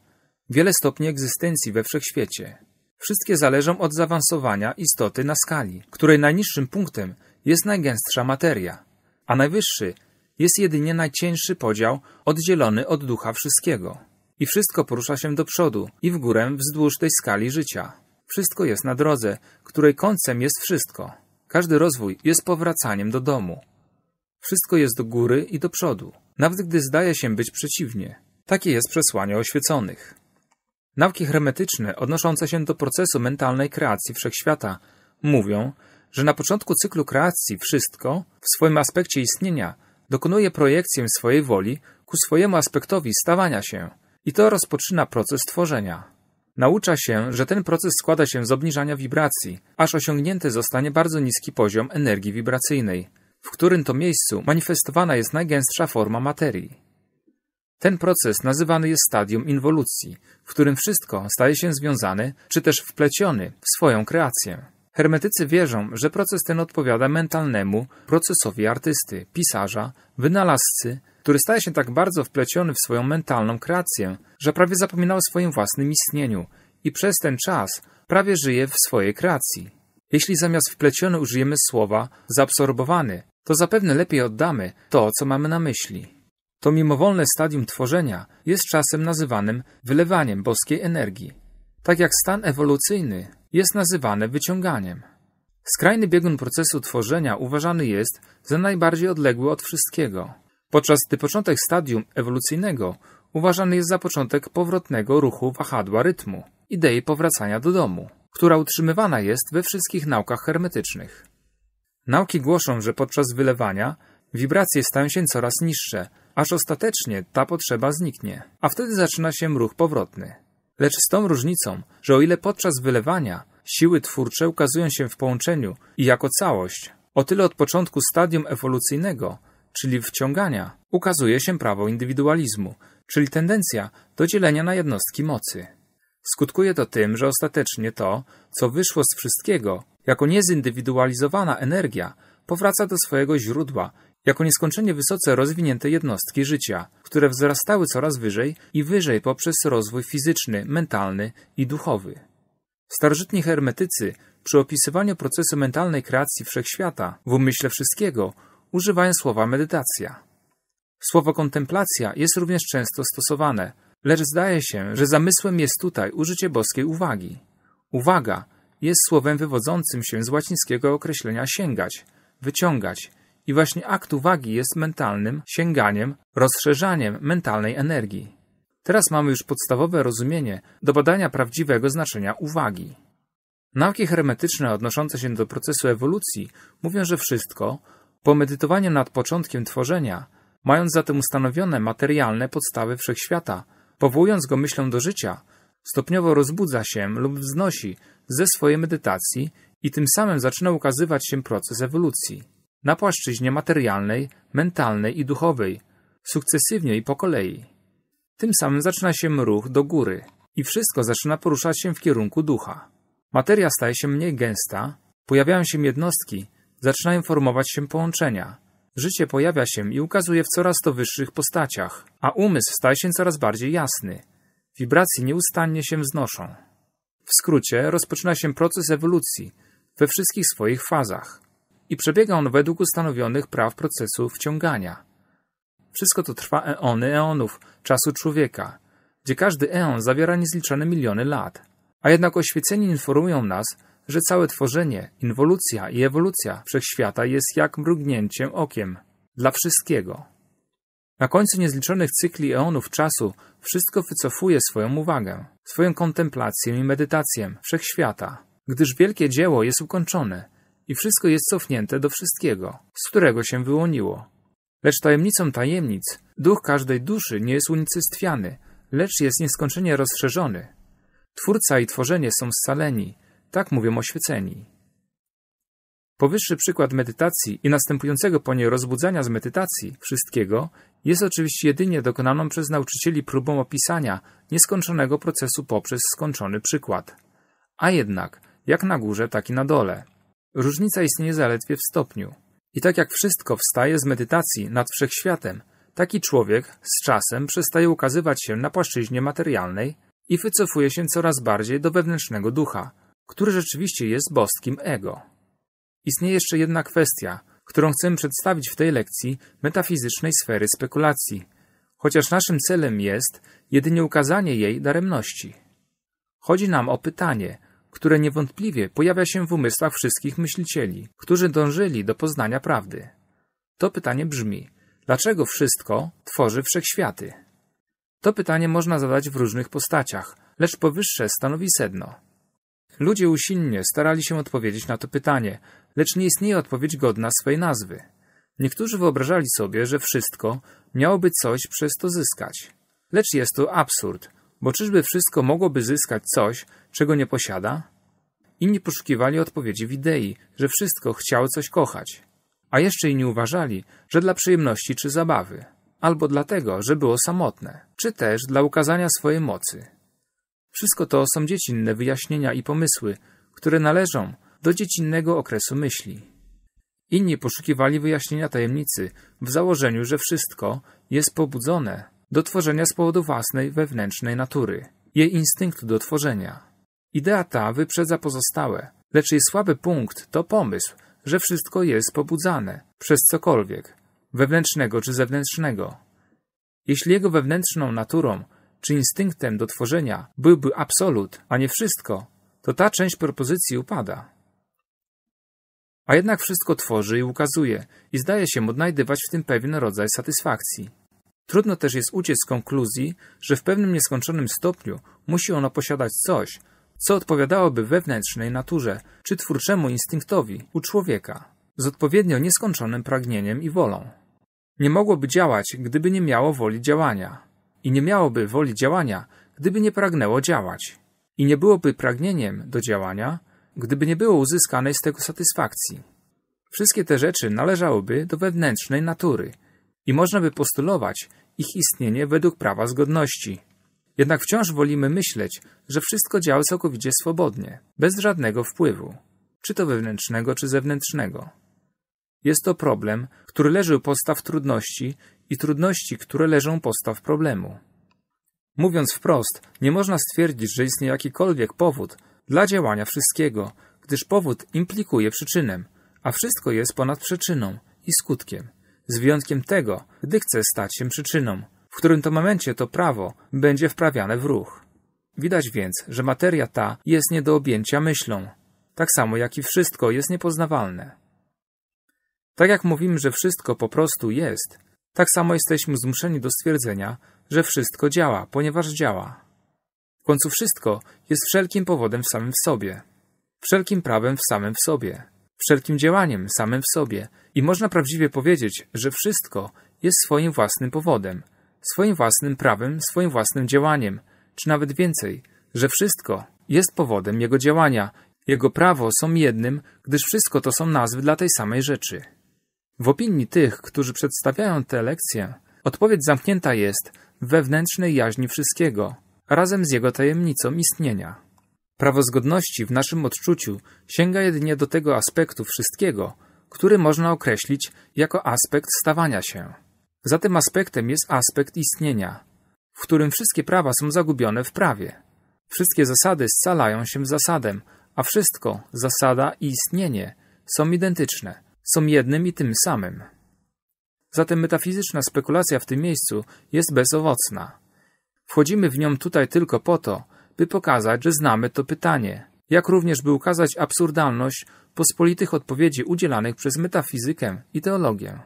Speaker 1: wiele stopni egzystencji we wszechświecie. Wszystkie zależą od zaawansowania istoty na skali, której najniższym punktem jest najgęstsza materia, a najwyższy jest jedynie najcieńszy podział oddzielony od ducha wszystkiego i wszystko porusza się do przodu i w górę wzdłuż tej skali życia. Wszystko jest na drodze, której końcem jest wszystko. Każdy rozwój jest powracaniem do domu. Wszystko jest do góry i do przodu, nawet gdy zdaje się być przeciwnie. Takie jest przesłanie oświeconych. Nauki hermetyczne odnoszące się do procesu mentalnej kreacji wszechświata mówią, że na początku cyklu kreacji wszystko, w swoim aspekcie istnienia, dokonuje projekcję swojej woli ku swojemu aspektowi stawania się i to rozpoczyna proces tworzenia. Naucza się, że ten proces składa się z obniżania wibracji, aż osiągnięty zostanie bardzo niski poziom energii wibracyjnej, w którym to miejscu manifestowana jest najgęstsza forma materii. Ten proces nazywany jest stadium inwolucji, w którym wszystko staje się związane czy też wpleciony w swoją kreację. Hermetycy wierzą, że proces ten odpowiada mentalnemu procesowi artysty, pisarza, wynalazcy który staje się tak bardzo wpleciony w swoją mentalną kreację, że prawie zapomina o swoim własnym istnieniu i przez ten czas prawie żyje w swojej kreacji. Jeśli zamiast wpleciony użyjemy słowa zaabsorbowany, to zapewne lepiej oddamy to, co mamy na myśli. To mimowolne stadium tworzenia jest czasem nazywanym wylewaniem boskiej energii, tak jak stan ewolucyjny jest nazywany wyciąganiem. Skrajny biegun procesu tworzenia uważany jest za najbardziej odległy od wszystkiego podczas gdy początek stadium ewolucyjnego uważany jest za początek powrotnego ruchu wahadła rytmu, idei powracania do domu, która utrzymywana jest we wszystkich naukach hermetycznych. Nauki głoszą, że podczas wylewania wibracje stają się coraz niższe, aż ostatecznie ta potrzeba zniknie, a wtedy zaczyna się ruch powrotny. Lecz z tą różnicą, że o ile podczas wylewania siły twórcze ukazują się w połączeniu i jako całość, o tyle od początku stadium ewolucyjnego czyli wciągania, ukazuje się prawo indywidualizmu, czyli tendencja do dzielenia na jednostki mocy. Skutkuje to tym, że ostatecznie to, co wyszło z wszystkiego, jako niezindywidualizowana energia, powraca do swojego źródła, jako nieskończenie wysoce rozwinięte jednostki życia, które wzrastały coraz wyżej i wyżej poprzez rozwój fizyczny, mentalny i duchowy. Starożytni hermetycy przy opisywaniu procesu mentalnej kreacji wszechświata w umyśle wszystkiego używają słowa medytacja. Słowo kontemplacja jest również często stosowane, lecz zdaje się, że zamysłem jest tutaj użycie boskiej uwagi. Uwaga jest słowem wywodzącym się z łacińskiego określenia sięgać, wyciągać i właśnie akt uwagi jest mentalnym sięganiem, rozszerzaniem mentalnej energii. Teraz mamy już podstawowe rozumienie do badania prawdziwego znaczenia uwagi. Nauki hermetyczne odnoszące się do procesu ewolucji mówią, że wszystko, po medytowaniu nad początkiem tworzenia, mając zatem ustanowione materialne podstawy wszechświata, powołując go myślą do życia, stopniowo rozbudza się lub wznosi ze swojej medytacji i tym samym zaczyna ukazywać się proces ewolucji. Na płaszczyźnie materialnej, mentalnej i duchowej, sukcesywnie i po kolei. Tym samym zaczyna się ruch do góry i wszystko zaczyna poruszać się w kierunku ducha. Materia staje się mniej gęsta, pojawiają się jednostki, zaczynają formować się połączenia. Życie pojawia się i ukazuje w coraz to wyższych postaciach, a umysł staje się coraz bardziej jasny. Wibracje nieustannie się wznoszą. W skrócie rozpoczyna się proces ewolucji we wszystkich swoich fazach i przebiega on według ustanowionych praw procesu wciągania. Wszystko to trwa eony eonów czasu człowieka, gdzie każdy eon zawiera niezliczone miliony lat. A jednak oświeceni informują nas, że całe tworzenie, inwolucja i ewolucja wszechświata jest jak mrugnięciem okiem dla wszystkiego. Na końcu niezliczonych cykli eonów czasu wszystko wycofuje swoją uwagę, swoją kontemplację i medytację wszechświata, gdyż wielkie dzieło jest ukończone i wszystko jest cofnięte do wszystkiego, z którego się wyłoniło. Lecz tajemnicą tajemnic, duch każdej duszy nie jest unicystwiany, lecz jest nieskończenie rozszerzony. Twórca i tworzenie są scaleni, tak mówią oświeceni. Powyższy przykład medytacji i następującego po niej rozbudzania z medytacji wszystkiego jest oczywiście jedynie dokonaną przez nauczycieli próbą opisania nieskończonego procesu poprzez skończony przykład. A jednak, jak na górze, tak i na dole. Różnica istnieje zaledwie w stopniu. I tak jak wszystko wstaje z medytacji nad wszechświatem, taki człowiek z czasem przestaje ukazywać się na płaszczyźnie materialnej i wycofuje się coraz bardziej do wewnętrznego ducha, który rzeczywiście jest boskim ego. Istnieje jeszcze jedna kwestia, którą chcę przedstawić w tej lekcji metafizycznej sfery spekulacji, chociaż naszym celem jest jedynie ukazanie jej daremności. Chodzi nam o pytanie, które niewątpliwie pojawia się w umysłach wszystkich myślicieli, którzy dążyli do poznania prawdy. To pytanie brzmi: dlaczego wszystko tworzy wszechświaty? To pytanie można zadać w różnych postaciach, lecz powyższe stanowi sedno. Ludzie usilnie starali się odpowiedzieć na to pytanie, lecz nie istnieje odpowiedź godna swej nazwy. Niektórzy wyobrażali sobie, że wszystko miałoby coś przez to zyskać. Lecz jest to absurd, bo czyżby wszystko mogłoby zyskać coś, czego nie posiada? Inni poszukiwali odpowiedzi w idei, że wszystko chciało coś kochać. A jeszcze inni uważali, że dla przyjemności czy zabawy, albo dlatego, że było samotne, czy też dla ukazania swojej mocy. Wszystko to są dziecinne wyjaśnienia i pomysły, które należą do dziecinnego okresu myśli. Inni poszukiwali wyjaśnienia tajemnicy w założeniu, że wszystko jest pobudzone do tworzenia z powodu własnej wewnętrznej natury, jej instynktu do tworzenia. Idea ta wyprzedza pozostałe, lecz jej słaby punkt to pomysł, że wszystko jest pobudzane przez cokolwiek, wewnętrznego czy zewnętrznego. Jeśli jego wewnętrzną naturą czy instynktem do tworzenia byłby absolut, a nie wszystko, to ta część propozycji upada. A jednak wszystko tworzy i ukazuje i zdaje się odnajdywać w tym pewien rodzaj satysfakcji. Trudno też jest uciec z konkluzji, że w pewnym nieskończonym stopniu musi ono posiadać coś, co odpowiadałoby wewnętrznej naturze czy twórczemu instynktowi u człowieka, z odpowiednio nieskończonym pragnieniem i wolą. Nie mogłoby działać, gdyby nie miało woli działania i nie miałoby woli działania, gdyby nie pragnęło działać. I nie byłoby pragnieniem do działania, gdyby nie było uzyskanej z tego satysfakcji. Wszystkie te rzeczy należałyby do wewnętrznej natury i można by postulować ich istnienie według prawa zgodności. Jednak wciąż wolimy myśleć, że wszystko działa całkowicie swobodnie, bez żadnego wpływu, czy to wewnętrznego, czy zewnętrznego. Jest to problem, który leży u podstaw trudności i trudności, które leżą postaw problemu. Mówiąc wprost, nie można stwierdzić, że istnieje jakikolwiek powód dla działania wszystkiego, gdyż powód implikuje przyczynę, a wszystko jest ponad przyczyną i skutkiem, z wyjątkiem tego, gdy chce stać się przyczyną, w którym to momencie to prawo będzie wprawiane w ruch. Widać więc, że materia ta jest nie do objęcia myślą, tak samo jak i wszystko jest niepoznawalne. Tak jak mówimy, że wszystko po prostu jest, tak samo jesteśmy zmuszeni do stwierdzenia, że wszystko działa, ponieważ działa. W końcu wszystko jest wszelkim powodem w samym w sobie, wszelkim prawem w samym w sobie, wszelkim działaniem samym w sobie i można prawdziwie powiedzieć, że wszystko jest swoim własnym powodem, swoim własnym prawem, swoim własnym działaniem, czy nawet więcej, że wszystko jest powodem jego działania, jego prawo są jednym, gdyż wszystko to są nazwy dla tej samej rzeczy. W opinii tych, którzy przedstawiają te lekcje, odpowiedź zamknięta jest w wewnętrznej jaźni wszystkiego, razem z jego tajemnicą istnienia. Prawo zgodności w naszym odczuciu sięga jedynie do tego aspektu wszystkiego, który można określić jako aspekt stawania się. Za tym aspektem jest aspekt istnienia, w którym wszystkie prawa są zagubione w prawie. Wszystkie zasady scalają się w zasadem, a wszystko, zasada i istnienie, są identyczne – są jednym i tym samym. Zatem metafizyczna spekulacja w tym miejscu jest bezowocna. Wchodzimy w nią tutaj tylko po to, by pokazać, że znamy to pytanie, jak również by ukazać absurdalność pospolitych odpowiedzi udzielanych przez metafizykę i teologię.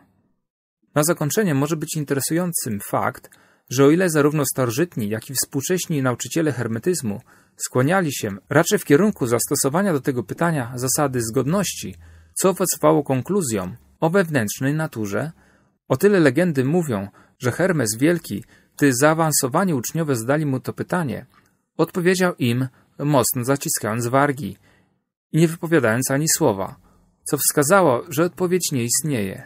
Speaker 1: Na zakończenie może być interesującym fakt, że o ile zarówno starożytni, jak i współcześni nauczyciele hermetyzmu skłaniali się raczej w kierunku zastosowania do tego pytania zasady zgodności, co owocowało konkluzją o wewnętrznej naturze. O tyle legendy mówią, że Hermes Wielki, gdy zaawansowani uczniowie zdali mu to pytanie, odpowiedział im, mocno zaciskając wargi i nie wypowiadając ani słowa, co wskazało, że odpowiedź nie istnieje.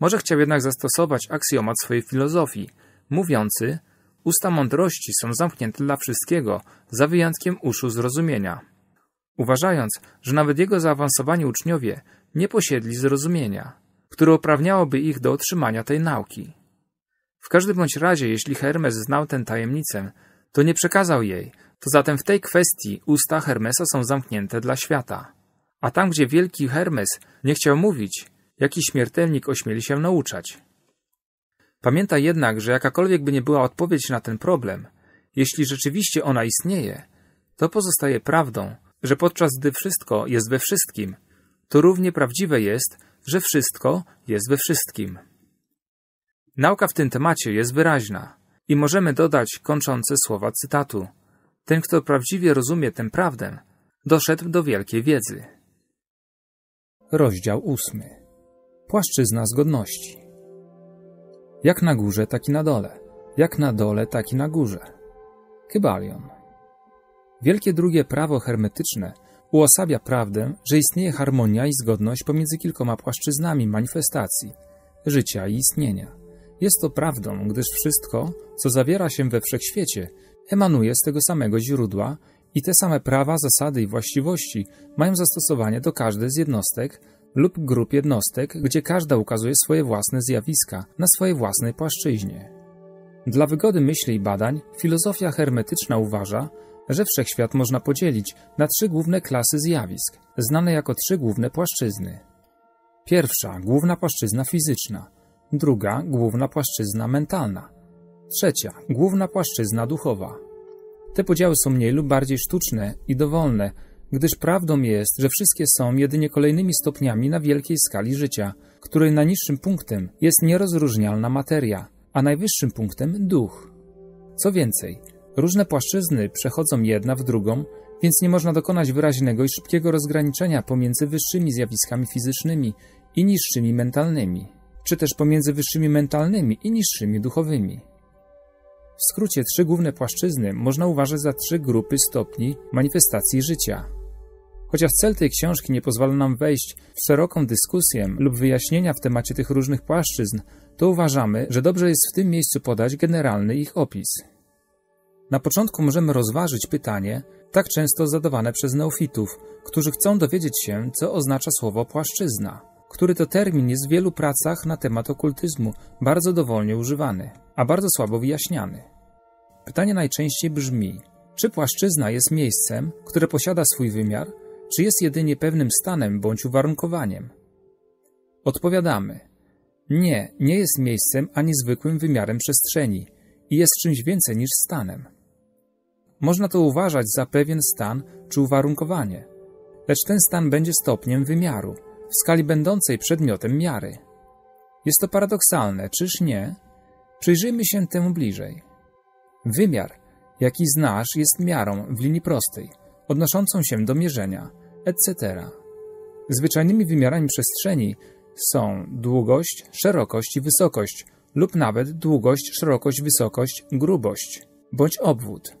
Speaker 1: Może chciał jednak zastosować aksjomat swojej filozofii, mówiący, usta mądrości są zamknięte dla wszystkiego, za wyjątkiem uszu zrozumienia uważając, że nawet jego zaawansowani uczniowie nie posiedli zrozumienia, które uprawniałoby ich do otrzymania tej nauki. W każdym bądź razie, jeśli Hermes znał tę tajemnicę, to nie przekazał jej, to zatem w tej kwestii usta Hermesa są zamknięte dla świata. A tam, gdzie wielki Hermes nie chciał mówić, jaki śmiertelnik ośmieli się nauczać. Pamiętaj jednak, że jakakolwiek by nie była odpowiedź na ten problem, jeśli rzeczywiście ona istnieje, to pozostaje prawdą, że podczas gdy wszystko jest we wszystkim, to równie prawdziwe jest, że wszystko jest we wszystkim. Nauka w tym temacie jest wyraźna i możemy dodać kończące słowa cytatu. Ten, kto prawdziwie rozumie tę prawdę, doszedł do wielkiej wiedzy. Rozdział ósmy. Płaszczyzna zgodności. Jak na górze, tak i na dole. Jak na dole, tak i na górze. Kybalion. Wielkie drugie prawo hermetyczne uosabia prawdę, że istnieje harmonia i zgodność pomiędzy kilkoma płaszczyznami manifestacji, życia i istnienia. Jest to prawdą, gdyż wszystko, co zawiera się we wszechświecie, emanuje z tego samego źródła i te same prawa, zasady i właściwości mają zastosowanie do każdej z jednostek lub grup jednostek, gdzie każda ukazuje swoje własne zjawiska na swojej własnej płaszczyźnie. Dla wygody myśli i badań filozofia hermetyczna uważa, że wszechświat można podzielić na trzy główne klasy zjawisk, znane jako trzy główne płaszczyzny. Pierwsza główna płaszczyzna fizyczna, druga główna płaszczyzna mentalna, trzecia główna płaszczyzna duchowa. Te podziały są mniej lub bardziej sztuczne i dowolne, gdyż prawdą jest, że wszystkie są jedynie kolejnymi stopniami na wielkiej skali życia, której najniższym punktem jest nierozróżnialna materia, a najwyższym punktem duch. Co więcej, Różne płaszczyzny przechodzą jedna w drugą, więc nie można dokonać wyraźnego i szybkiego rozgraniczenia pomiędzy wyższymi zjawiskami fizycznymi i niższymi mentalnymi, czy też pomiędzy wyższymi mentalnymi i niższymi duchowymi. W skrócie, trzy główne płaszczyzny można uważać za trzy grupy stopni manifestacji życia. Chociaż cel tej książki nie pozwala nam wejść w szeroką dyskusję lub wyjaśnienia w temacie tych różnych płaszczyzn, to uważamy, że dobrze jest w tym miejscu podać generalny ich opis. Na początku możemy rozważyć pytanie, tak często zadawane przez neofitów, którzy chcą dowiedzieć się, co oznacza słowo płaszczyzna, który to termin jest w wielu pracach na temat okultyzmu bardzo dowolnie używany, a bardzo słabo wyjaśniany. Pytanie najczęściej brzmi: czy płaszczyzna jest miejscem, które posiada swój wymiar, czy jest jedynie pewnym stanem bądź uwarunkowaniem? Odpowiadamy: Nie, nie jest miejscem ani zwykłym wymiarem przestrzeni i jest czymś więcej niż stanem. Można to uważać za pewien stan czy uwarunkowanie, lecz ten stan będzie stopniem wymiaru w skali będącej przedmiotem miary. Jest to paradoksalne, czyż nie? Przyjrzyjmy się temu bliżej. Wymiar, jaki znasz, jest miarą w linii prostej, odnoszącą się do mierzenia, etc. Zwyczajnymi wymiarami przestrzeni są długość, szerokość i wysokość lub nawet długość, szerokość, wysokość, grubość bądź obwód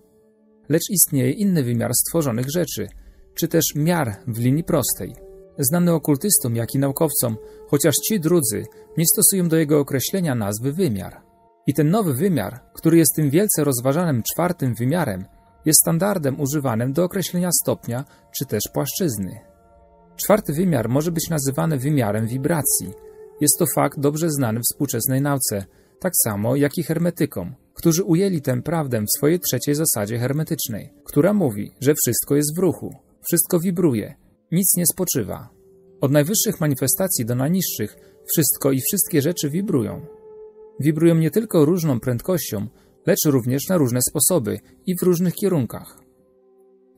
Speaker 1: lecz istnieje inny wymiar stworzonych rzeczy, czy też miar w linii prostej. Znany okultystom, jak i naukowcom, chociaż ci drudzy nie stosują do jego określenia nazwy wymiar. I ten nowy wymiar, który jest tym wielce rozważanym czwartym wymiarem, jest standardem używanym do określenia stopnia czy też płaszczyzny. Czwarty wymiar może być nazywany wymiarem wibracji. Jest to fakt dobrze znany współczesnej nauce, tak samo jak i hermetykom, którzy ujęli tę prawdę w swojej trzeciej zasadzie hermetycznej, która mówi, że wszystko jest w ruchu, wszystko wibruje, nic nie spoczywa. Od najwyższych manifestacji do najniższych wszystko i wszystkie rzeczy wibrują. Wibrują nie tylko różną prędkością, lecz również na różne sposoby i w różnych kierunkach.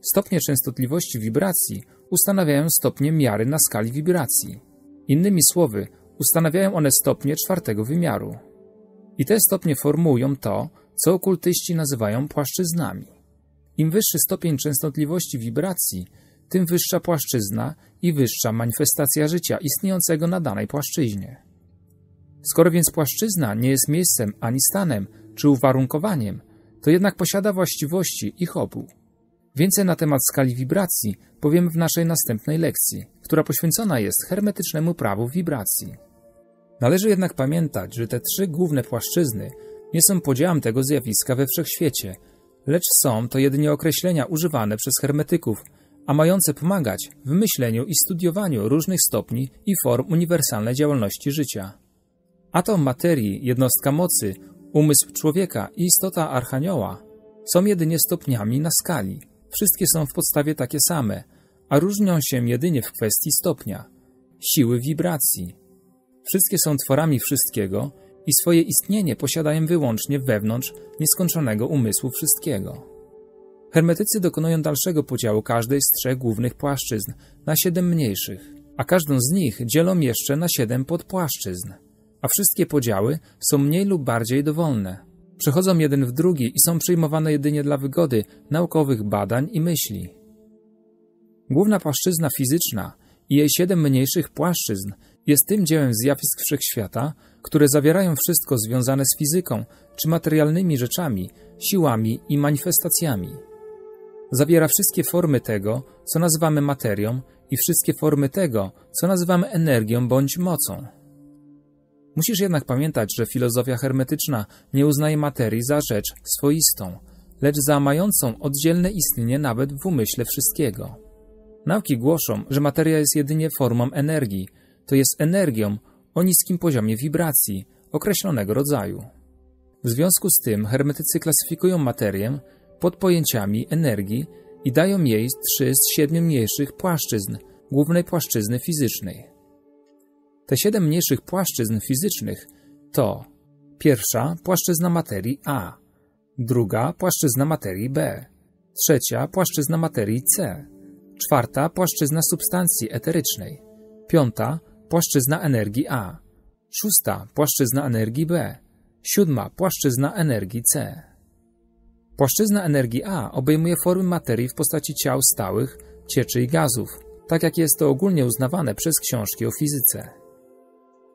Speaker 1: Stopnie częstotliwości wibracji ustanawiają stopnie miary na skali wibracji. Innymi słowy, ustanawiają one stopnie czwartego wymiaru. I te stopnie formują to, co okultyści nazywają płaszczyznami. Im wyższy stopień częstotliwości wibracji, tym wyższa płaszczyzna i wyższa manifestacja życia istniejącego na danej płaszczyźnie. Skoro więc płaszczyzna nie jest miejscem ani stanem, czy uwarunkowaniem, to jednak posiada właściwości ich obu. Więcej na temat skali wibracji powiemy w naszej następnej lekcji, która poświęcona jest hermetycznemu prawu wibracji. Należy jednak pamiętać, że te trzy główne płaszczyzny nie są podziałem tego zjawiska we wszechświecie, lecz są to jedynie określenia używane przez hermetyków, a mające pomagać w myśleniu i studiowaniu różnych stopni i form uniwersalnej działalności życia. Atom materii, jednostka mocy, umysł człowieka i istota archanioła są jedynie stopniami na skali. Wszystkie są w podstawie takie same, a różnią się jedynie w kwestii stopnia, siły wibracji, Wszystkie są tworami wszystkiego i swoje istnienie posiadają wyłącznie wewnątrz nieskończonego umysłu wszystkiego. Hermetycy dokonują dalszego podziału każdej z trzech głównych płaszczyzn na siedem mniejszych, a każdą z nich dzielą jeszcze na siedem podpłaszczyzn. A wszystkie podziały są mniej lub bardziej dowolne. Przechodzą jeden w drugi i są przyjmowane jedynie dla wygody naukowych badań i myśli. Główna płaszczyzna fizyczna i jej siedem mniejszych płaszczyzn jest tym dziełem zjawisk wszechświata, które zawierają wszystko związane z fizyką czy materialnymi rzeczami, siłami i manifestacjami. Zawiera wszystkie formy tego, co nazywamy materią i wszystkie formy tego, co nazywamy energią bądź mocą. Musisz jednak pamiętać, że filozofia hermetyczna nie uznaje materii za rzecz swoistą, lecz za mającą oddzielne istnienie nawet w umyśle wszystkiego. Nauki głoszą, że materia jest jedynie formą energii, to jest energią o niskim poziomie wibracji określonego rodzaju. W związku z tym hermetycy klasyfikują materię pod pojęciami energii i dają jej trzy z siedmiu mniejszych płaszczyzn, głównej płaszczyzny fizycznej. Te siedem mniejszych płaszczyzn fizycznych to pierwsza płaszczyzna materii A, druga płaszczyzna materii B, trzecia płaszczyzna materii C, czwarta płaszczyzna substancji eterycznej, piąta płaszczyzna energii A, szósta płaszczyzna energii B, siódma płaszczyzna energii C. Płaszczyzna energii A obejmuje formy materii w postaci ciał stałych, cieczy i gazów, tak jak jest to ogólnie uznawane przez książki o fizyce.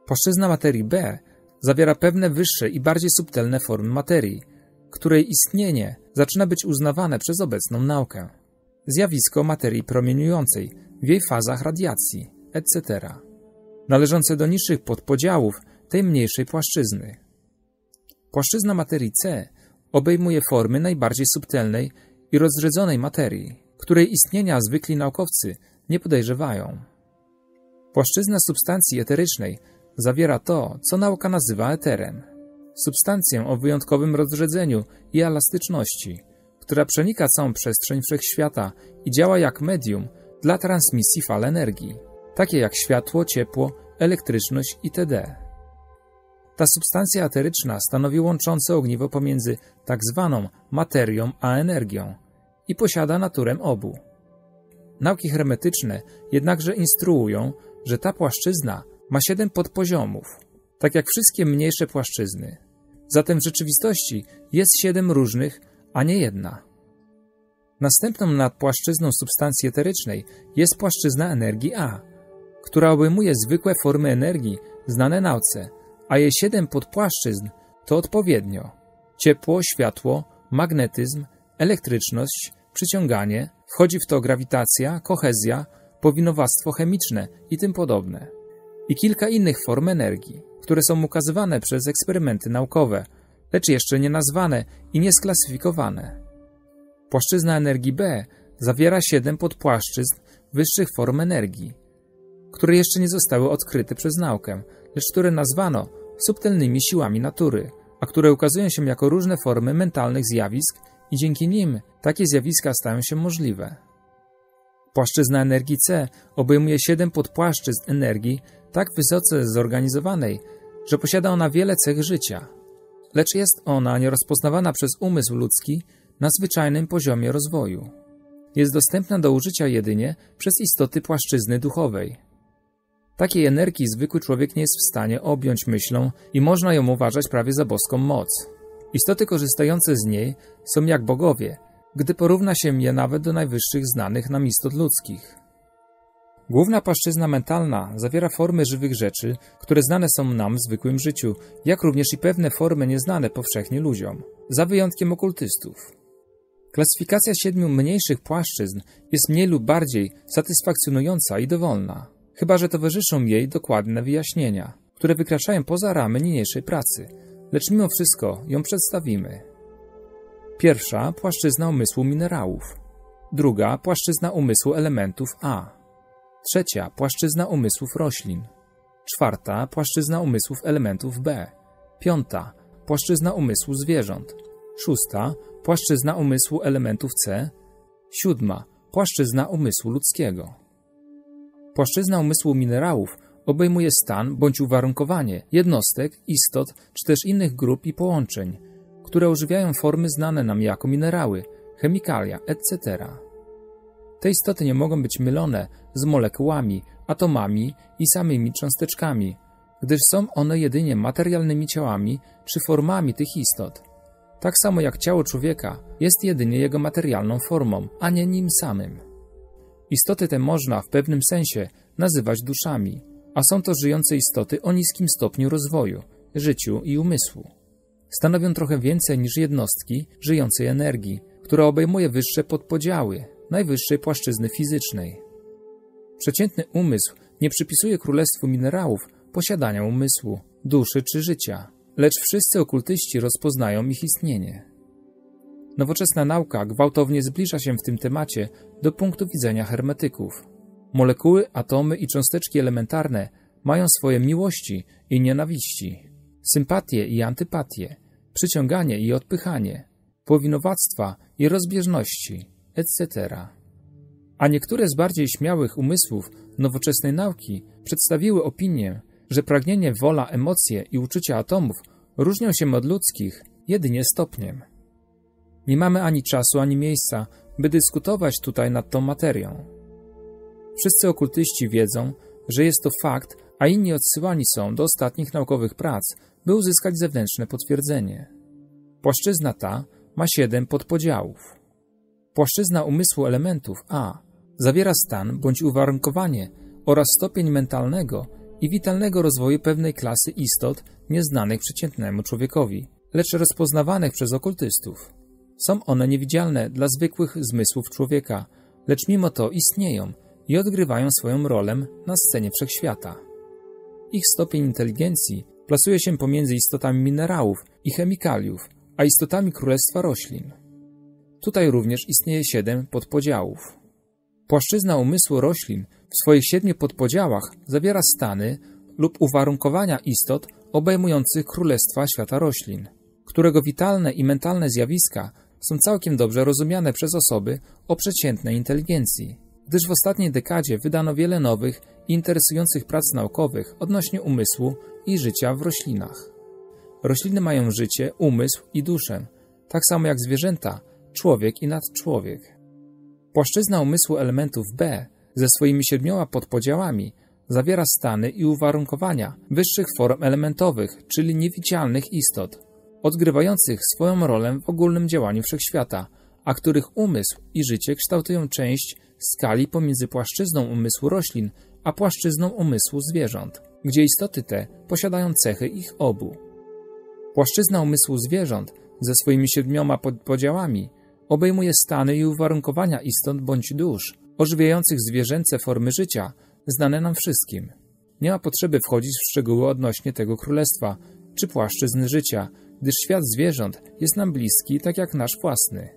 Speaker 1: Płaszczyzna materii B zawiera pewne wyższe i bardziej subtelne formy materii, której istnienie zaczyna być uznawane przez obecną naukę. Zjawisko materii promieniującej w jej fazach radiacji, etc należące do niższych podpodziałów tej mniejszej płaszczyzny. Płaszczyzna materii C obejmuje formy najbardziej subtelnej i rozrzedzonej materii, której istnienia zwykli naukowcy nie podejrzewają. Płaszczyzna substancji eterycznej zawiera to, co nauka nazywa eterem. Substancję o wyjątkowym rozrzedzeniu i elastyczności, która przenika całą przestrzeń wszechświata i działa jak medium dla transmisji fal energii takie jak światło, ciepło, elektryczność itd. Ta substancja eteryczna stanowi łączące ogniwo pomiędzy tak zwaną materią a energią i posiada naturę obu. Nauki hermetyczne jednakże instruują, że ta płaszczyzna ma siedem podpoziomów, tak jak wszystkie mniejsze płaszczyzny. Zatem w rzeczywistości jest siedem różnych, a nie jedna. Następną nad płaszczyzną substancji eterycznej jest płaszczyzna energii A – która obejmuje zwykłe formy energii znane nauce, a jej siedem podpłaszczyzn to odpowiednio ciepło, światło, magnetyzm, elektryczność, przyciąganie, wchodzi w to grawitacja, kohezja, powinowactwo chemiczne i tym podobne. I kilka innych form energii, które są ukazywane przez eksperymenty naukowe, lecz jeszcze nie nazwane i nie sklasyfikowane. Płaszczyzna energii B zawiera siedem podpłaszczyzn wyższych form energii, które jeszcze nie zostały odkryte przez naukę, lecz które nazwano subtelnymi siłami natury, a które ukazują się jako różne formy mentalnych zjawisk i dzięki nim takie zjawiska stają się możliwe. Płaszczyzna energii C obejmuje siedem podpłaszczyzn energii tak wysoce zorganizowanej, że posiada ona wiele cech życia, lecz jest ona nierozpoznawana przez umysł ludzki na zwyczajnym poziomie rozwoju. Jest dostępna do użycia jedynie przez istoty płaszczyzny duchowej – Takiej energii zwykły człowiek nie jest w stanie objąć myślą i można ją uważać prawie za boską moc. Istoty korzystające z niej są jak bogowie, gdy porówna się je nawet do najwyższych znanych nam istot ludzkich. Główna płaszczyzna mentalna zawiera formy żywych rzeczy, które znane są nam w zwykłym życiu, jak również i pewne formy nieznane powszechnie ludziom, za wyjątkiem okultystów. Klasyfikacja siedmiu mniejszych płaszczyzn jest mniej lub bardziej satysfakcjonująca i dowolna chyba że towarzyszą jej dokładne wyjaśnienia, które wykraczają poza ramy niniejszej pracy, lecz mimo wszystko ją przedstawimy. Pierwsza płaszczyzna umysłu minerałów, druga płaszczyzna umysłu elementów A, trzecia płaszczyzna umysłów roślin, czwarta płaszczyzna umysłów elementów B, piąta płaszczyzna umysłu zwierząt, szósta płaszczyzna umysłu elementów C, siódma płaszczyzna umysłu ludzkiego. Płaszczyzna umysłu minerałów obejmuje stan bądź uwarunkowanie jednostek, istot czy też innych grup i połączeń, które ożywiają formy znane nam jako minerały, chemikalia, etc. Te istoty nie mogą być mylone z molekułami, atomami i samymi cząsteczkami, gdyż są one jedynie materialnymi ciałami czy formami tych istot. Tak samo jak ciało człowieka jest jedynie jego materialną formą, a nie nim samym. Istoty te można w pewnym sensie nazywać duszami, a są to żyjące istoty o niskim stopniu rozwoju, życiu i umysłu. Stanowią trochę więcej niż jednostki żyjącej energii, która obejmuje wyższe podpodziały najwyższej płaszczyzny fizycznej. Przeciętny umysł nie przypisuje królestwu minerałów posiadania umysłu, duszy czy życia, lecz wszyscy okultyści rozpoznają ich istnienie. Nowoczesna nauka gwałtownie zbliża się w tym temacie do punktu widzenia hermetyków. Molekuły, atomy i cząsteczki elementarne mają swoje miłości i nienawiści, sympatie i antypatie, przyciąganie i odpychanie, powinowactwa i rozbieżności, etc. A niektóre z bardziej śmiałych umysłów nowoczesnej nauki przedstawiły opinię, że pragnienie, wola, emocje i uczucia atomów różnią się od ludzkich jedynie stopniem. Nie mamy ani czasu, ani miejsca, by dyskutować tutaj nad tą materią. Wszyscy okultyści wiedzą, że jest to fakt, a inni odsyłani są do ostatnich naukowych prac, by uzyskać zewnętrzne potwierdzenie. Płaszczyzna ta ma siedem podpodziałów. Płaszczyzna umysłu elementów A zawiera stan bądź uwarunkowanie oraz stopień mentalnego i witalnego rozwoju pewnej klasy istot nieznanych przeciętnemu człowiekowi, lecz rozpoznawanych przez okultystów. Są one niewidzialne dla zwykłych zmysłów człowieka, lecz mimo to istnieją i odgrywają swoją rolę na scenie wszechświata. Ich stopień inteligencji plasuje się pomiędzy istotami minerałów i chemikaliów, a istotami królestwa roślin. Tutaj również istnieje siedem podpodziałów. Płaszczyzna umysłu roślin w swoich siedmiu podpodziałach zawiera stany lub uwarunkowania istot obejmujących królestwa świata roślin, którego witalne i mentalne zjawiska są całkiem dobrze rozumiane przez osoby o przeciętnej inteligencji, gdyż w ostatniej dekadzie wydano wiele nowych i interesujących prac naukowych odnośnie umysłu i życia w roślinach. Rośliny mają życie, umysł i duszę, tak samo jak zwierzęta, człowiek i nadczłowiek. Płaszczyzna umysłu elementów B ze swoimi siedmioma podpodziałami zawiera stany i uwarunkowania wyższych form elementowych, czyli niewidzialnych istot, odgrywających swoją rolę w ogólnym działaniu wszechświata, a których umysł i życie kształtują część skali pomiędzy płaszczyzną umysłu roślin a płaszczyzną umysłu zwierząt, gdzie istoty te posiadają cechy ich obu. Płaszczyzna umysłu zwierząt ze swoimi siedmioma podpodziałami obejmuje stany i uwarunkowania istot bądź dusz ożywiających zwierzęce formy życia, znane nam wszystkim. Nie ma potrzeby wchodzić w szczegóły odnośnie tego królestwa czy płaszczyzny życia, gdyż świat zwierząt jest nam bliski, tak jak nasz własny.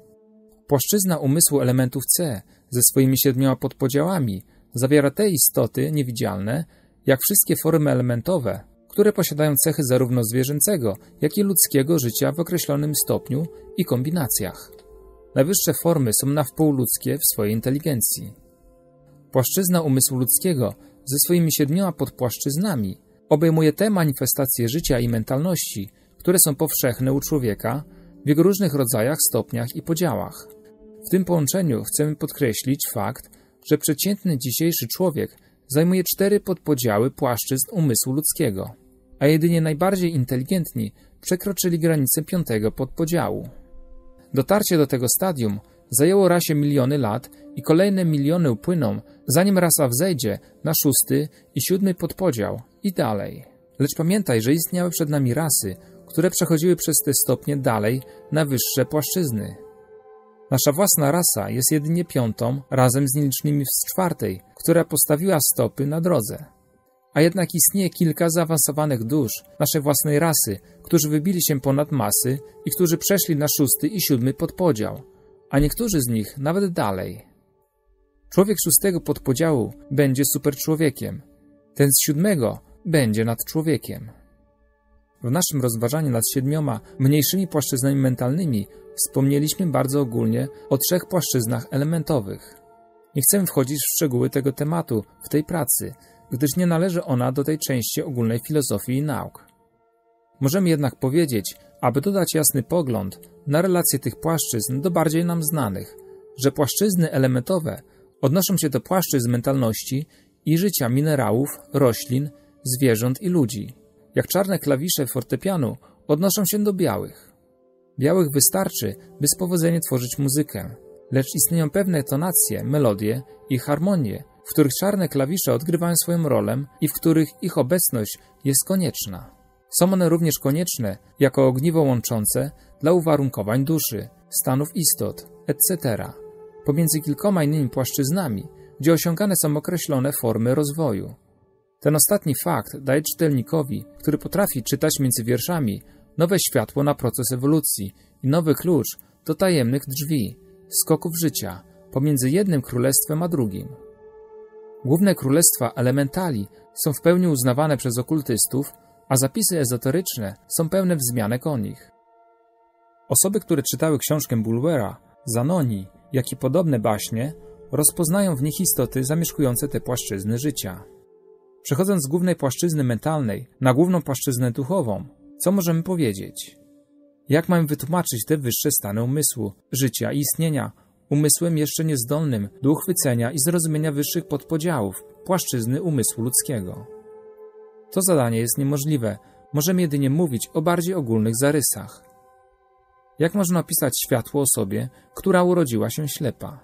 Speaker 1: Płaszczyzna umysłu elementów C ze swoimi siedmioma podpodziałami zawiera te istoty niewidzialne, jak wszystkie formy elementowe, które posiadają cechy zarówno zwierzęcego, jak i ludzkiego życia w określonym stopniu i kombinacjach. Najwyższe formy są na wpół ludzkie w swojej inteligencji. Płaszczyzna umysłu ludzkiego ze swoimi siedmioma podpłaszczyznami obejmuje te manifestacje życia i mentalności, które są powszechne u człowieka w jego różnych rodzajach, stopniach i podziałach. W tym połączeniu chcemy podkreślić fakt, że przeciętny dzisiejszy człowiek zajmuje cztery podpodziały płaszczyzn umysłu ludzkiego, a jedynie najbardziej inteligentni przekroczyli granicę piątego podpodziału. Dotarcie do tego stadium zajęło rasie miliony lat i kolejne miliony upłyną, zanim rasa wzejdzie na szósty i siódmy podpodział i dalej. Lecz pamiętaj, że istniały przed nami rasy, które przechodziły przez te stopnie dalej na wyższe płaszczyzny. Nasza własna rasa jest jedynie piątą, razem z nielicznymi z czwartej, która postawiła stopy na drodze. A jednak istnieje kilka zaawansowanych dusz naszej własnej rasy, którzy wybili się ponad masy i którzy przeszli na szósty i siódmy podpodział, a niektórzy z nich nawet dalej. Człowiek szóstego podpodziału będzie superczłowiekiem, ten z siódmego będzie nad człowiekiem. W naszym rozważaniu nad siedmioma mniejszymi płaszczyznami mentalnymi wspomnieliśmy bardzo ogólnie o trzech płaszczyznach elementowych. Nie chcemy wchodzić w szczegóły tego tematu w tej pracy, gdyż nie należy ona do tej części ogólnej filozofii i nauk. Możemy jednak powiedzieć, aby dodać jasny pogląd na relacje tych płaszczyzn do bardziej nam znanych, że płaszczyzny elementowe odnoszą się do płaszczyzn mentalności i życia minerałów, roślin, zwierząt i ludzi jak czarne klawisze fortepianu odnoszą się do białych. Białych wystarczy, by z powodzeniem tworzyć muzykę, lecz istnieją pewne tonacje, melodie i harmonie, w których czarne klawisze odgrywają swoją rolę i w których ich obecność jest konieczna. Są one również konieczne jako ogniwo łączące dla uwarunkowań duszy, stanów istot, etc. Pomiędzy kilkoma innymi płaszczyznami, gdzie osiągane są określone formy rozwoju. Ten ostatni fakt daje czytelnikowi, który potrafi czytać między wierszami, nowe światło na proces ewolucji i nowy klucz do tajemnych drzwi, skoków życia, pomiędzy jednym królestwem a drugim. Główne królestwa elementali są w pełni uznawane przez okultystów, a zapisy ezoteryczne są pełne wzmianek o nich. Osoby, które czytały książkę Bulwera, Zanoni, jak i podobne baśnie, rozpoznają w nich istoty zamieszkujące te płaszczyzny życia. Przechodząc z głównej płaszczyzny mentalnej na główną płaszczyznę duchową, co możemy powiedzieć? Jak mamy wytłumaczyć te wyższe stany umysłu, życia i istnienia, umysłem jeszcze niezdolnym do uchwycenia i zrozumienia wyższych podpodziałów, płaszczyzny umysłu ludzkiego? To zadanie jest niemożliwe, możemy jedynie mówić o bardziej ogólnych zarysach. Jak można opisać światło osobie, która urodziła się ślepa?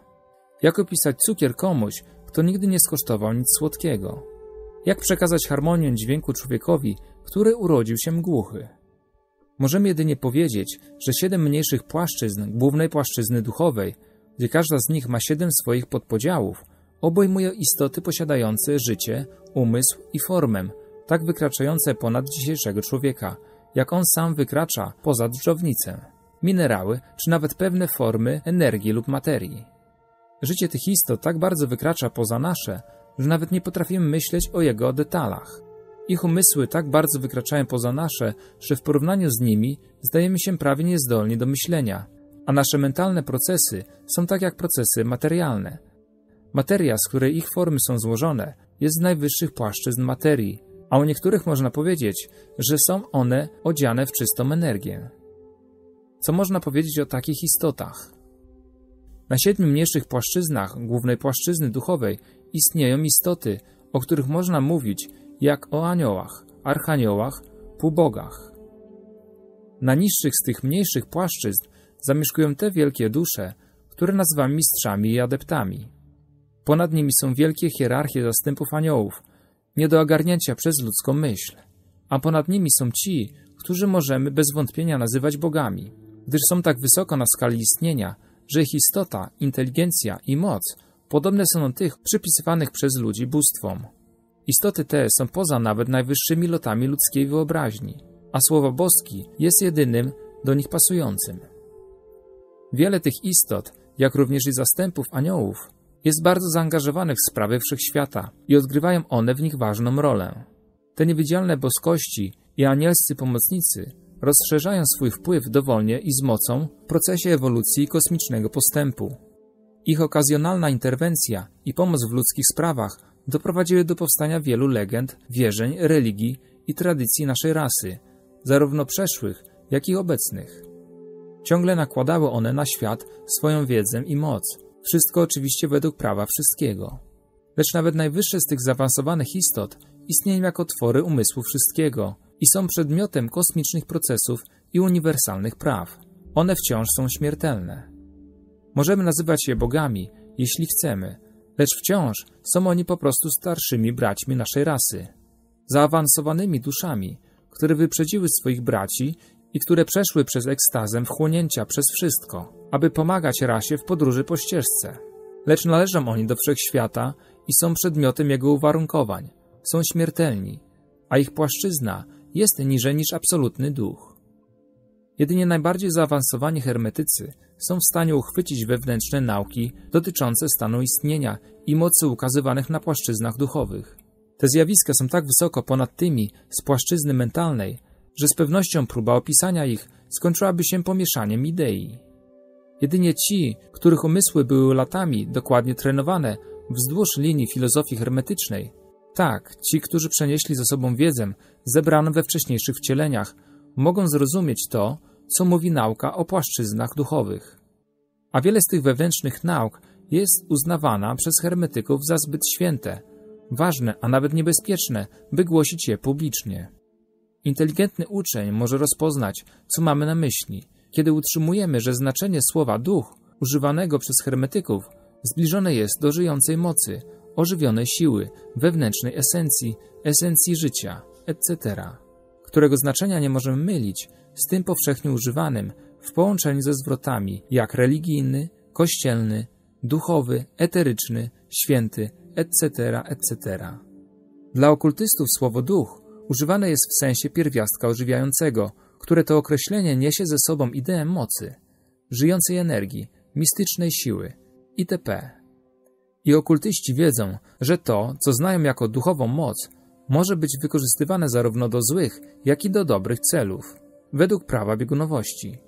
Speaker 1: Jak opisać cukier komuś, kto nigdy nie skosztował nic słodkiego? Jak przekazać harmonię dźwięku człowiekowi, który urodził się głuchy? Możemy jedynie powiedzieć, że siedem mniejszych płaszczyzn, głównej płaszczyzny duchowej, gdzie każda z nich ma siedem swoich podpodziałów, obejmuje istoty posiadające życie, umysł i formę, tak wykraczające ponad dzisiejszego człowieka, jak on sam wykracza poza drżownicę, minerały czy nawet pewne formy energii lub materii. Życie tych istot tak bardzo wykracza poza nasze, że nawet nie potrafimy myśleć o jego detalach. Ich umysły tak bardzo wykraczają poza nasze, że w porównaniu z nimi zdajemy się prawie niezdolni do myślenia, a nasze mentalne procesy są tak jak procesy materialne. Materia, z której ich formy są złożone, jest z najwyższych płaszczyzn materii, a o niektórych można powiedzieć, że są one odziane w czystą energię. Co można powiedzieć o takich istotach? Na siedmiu mniejszych płaszczyznach głównej płaszczyzny duchowej istnieją istoty, o których można mówić jak o aniołach, archaniołach, półbogach. Na niższych z tych mniejszych płaszczyzn zamieszkują te wielkie dusze, które nazywamy mistrzami i adeptami. Ponad nimi są wielkie hierarchie zastępów aniołów, nie do ogarnięcia przez ludzką myśl, a ponad nimi są ci, którzy możemy bez wątpienia nazywać bogami, gdyż są tak wysoko na skali istnienia, że ich istota, inteligencja i moc podobne są do tych przypisywanych przez ludzi bóstwom. Istoty te są poza nawet najwyższymi lotami ludzkiej wyobraźni, a słowo boski jest jedynym do nich pasującym. Wiele tych istot, jak również i zastępów aniołów, jest bardzo zaangażowanych w sprawy wszechświata i odgrywają one w nich ważną rolę. Te niewidzialne boskości i anielscy pomocnicy rozszerzają swój wpływ dowolnie i z mocą w procesie ewolucji kosmicznego postępu. Ich okazjonalna interwencja i pomoc w ludzkich sprawach doprowadziły do powstania wielu legend, wierzeń, religii i tradycji naszej rasy, zarówno przeszłych, jak i obecnych. Ciągle nakładały one na świat swoją wiedzę i moc, wszystko oczywiście według prawa wszystkiego. Lecz nawet najwyższe z tych zaawansowanych istot istnieją jako twory umysłu wszystkiego i są przedmiotem kosmicznych procesów i uniwersalnych praw. One wciąż są śmiertelne. Możemy nazywać je bogami, jeśli chcemy, lecz wciąż są oni po prostu starszymi braćmi naszej rasy, zaawansowanymi duszami, które wyprzedziły swoich braci i które przeszły przez ekstazę wchłonięcia przez wszystko, aby pomagać rasie w podróży po ścieżce. Lecz należą oni do wszechświata i są przedmiotem jego uwarunkowań, są śmiertelni, a ich płaszczyzna jest niżej niż absolutny duch. Jedynie najbardziej zaawansowani hermetycy są w stanie uchwycić wewnętrzne nauki dotyczące stanu istnienia i mocy ukazywanych na płaszczyznach duchowych. Te zjawiska są tak wysoko ponad tymi z płaszczyzny mentalnej, że z pewnością próba opisania ich skończyłaby się pomieszaniem idei. Jedynie ci, których umysły były latami dokładnie trenowane wzdłuż linii filozofii hermetycznej, tak, ci, którzy przenieśli ze sobą wiedzę zebraną we wcześniejszych wcieleniach, mogą zrozumieć to, co mówi nauka o płaszczyznach duchowych. A wiele z tych wewnętrznych nauk jest uznawana przez hermetyków za zbyt święte, ważne, a nawet niebezpieczne, by głosić je publicznie. Inteligentny uczeń może rozpoznać, co mamy na myśli, kiedy utrzymujemy, że znaczenie słowa duch używanego przez hermetyków zbliżone jest do żyjącej mocy, ożywionej siły, wewnętrznej esencji, esencji życia, etc którego znaczenia nie możemy mylić z tym powszechnie używanym w połączeniu ze zwrotami jak religijny, kościelny, duchowy, eteryczny, święty, etc., etc. Dla okultystów słowo duch używane jest w sensie pierwiastka ożywiającego, które to określenie niesie ze sobą ideę mocy, żyjącej energii, mistycznej siły itp. I okultyści wiedzą, że to, co znają jako duchową moc, może być wykorzystywane zarówno do złych, jak i do dobrych celów, według prawa biegunowości.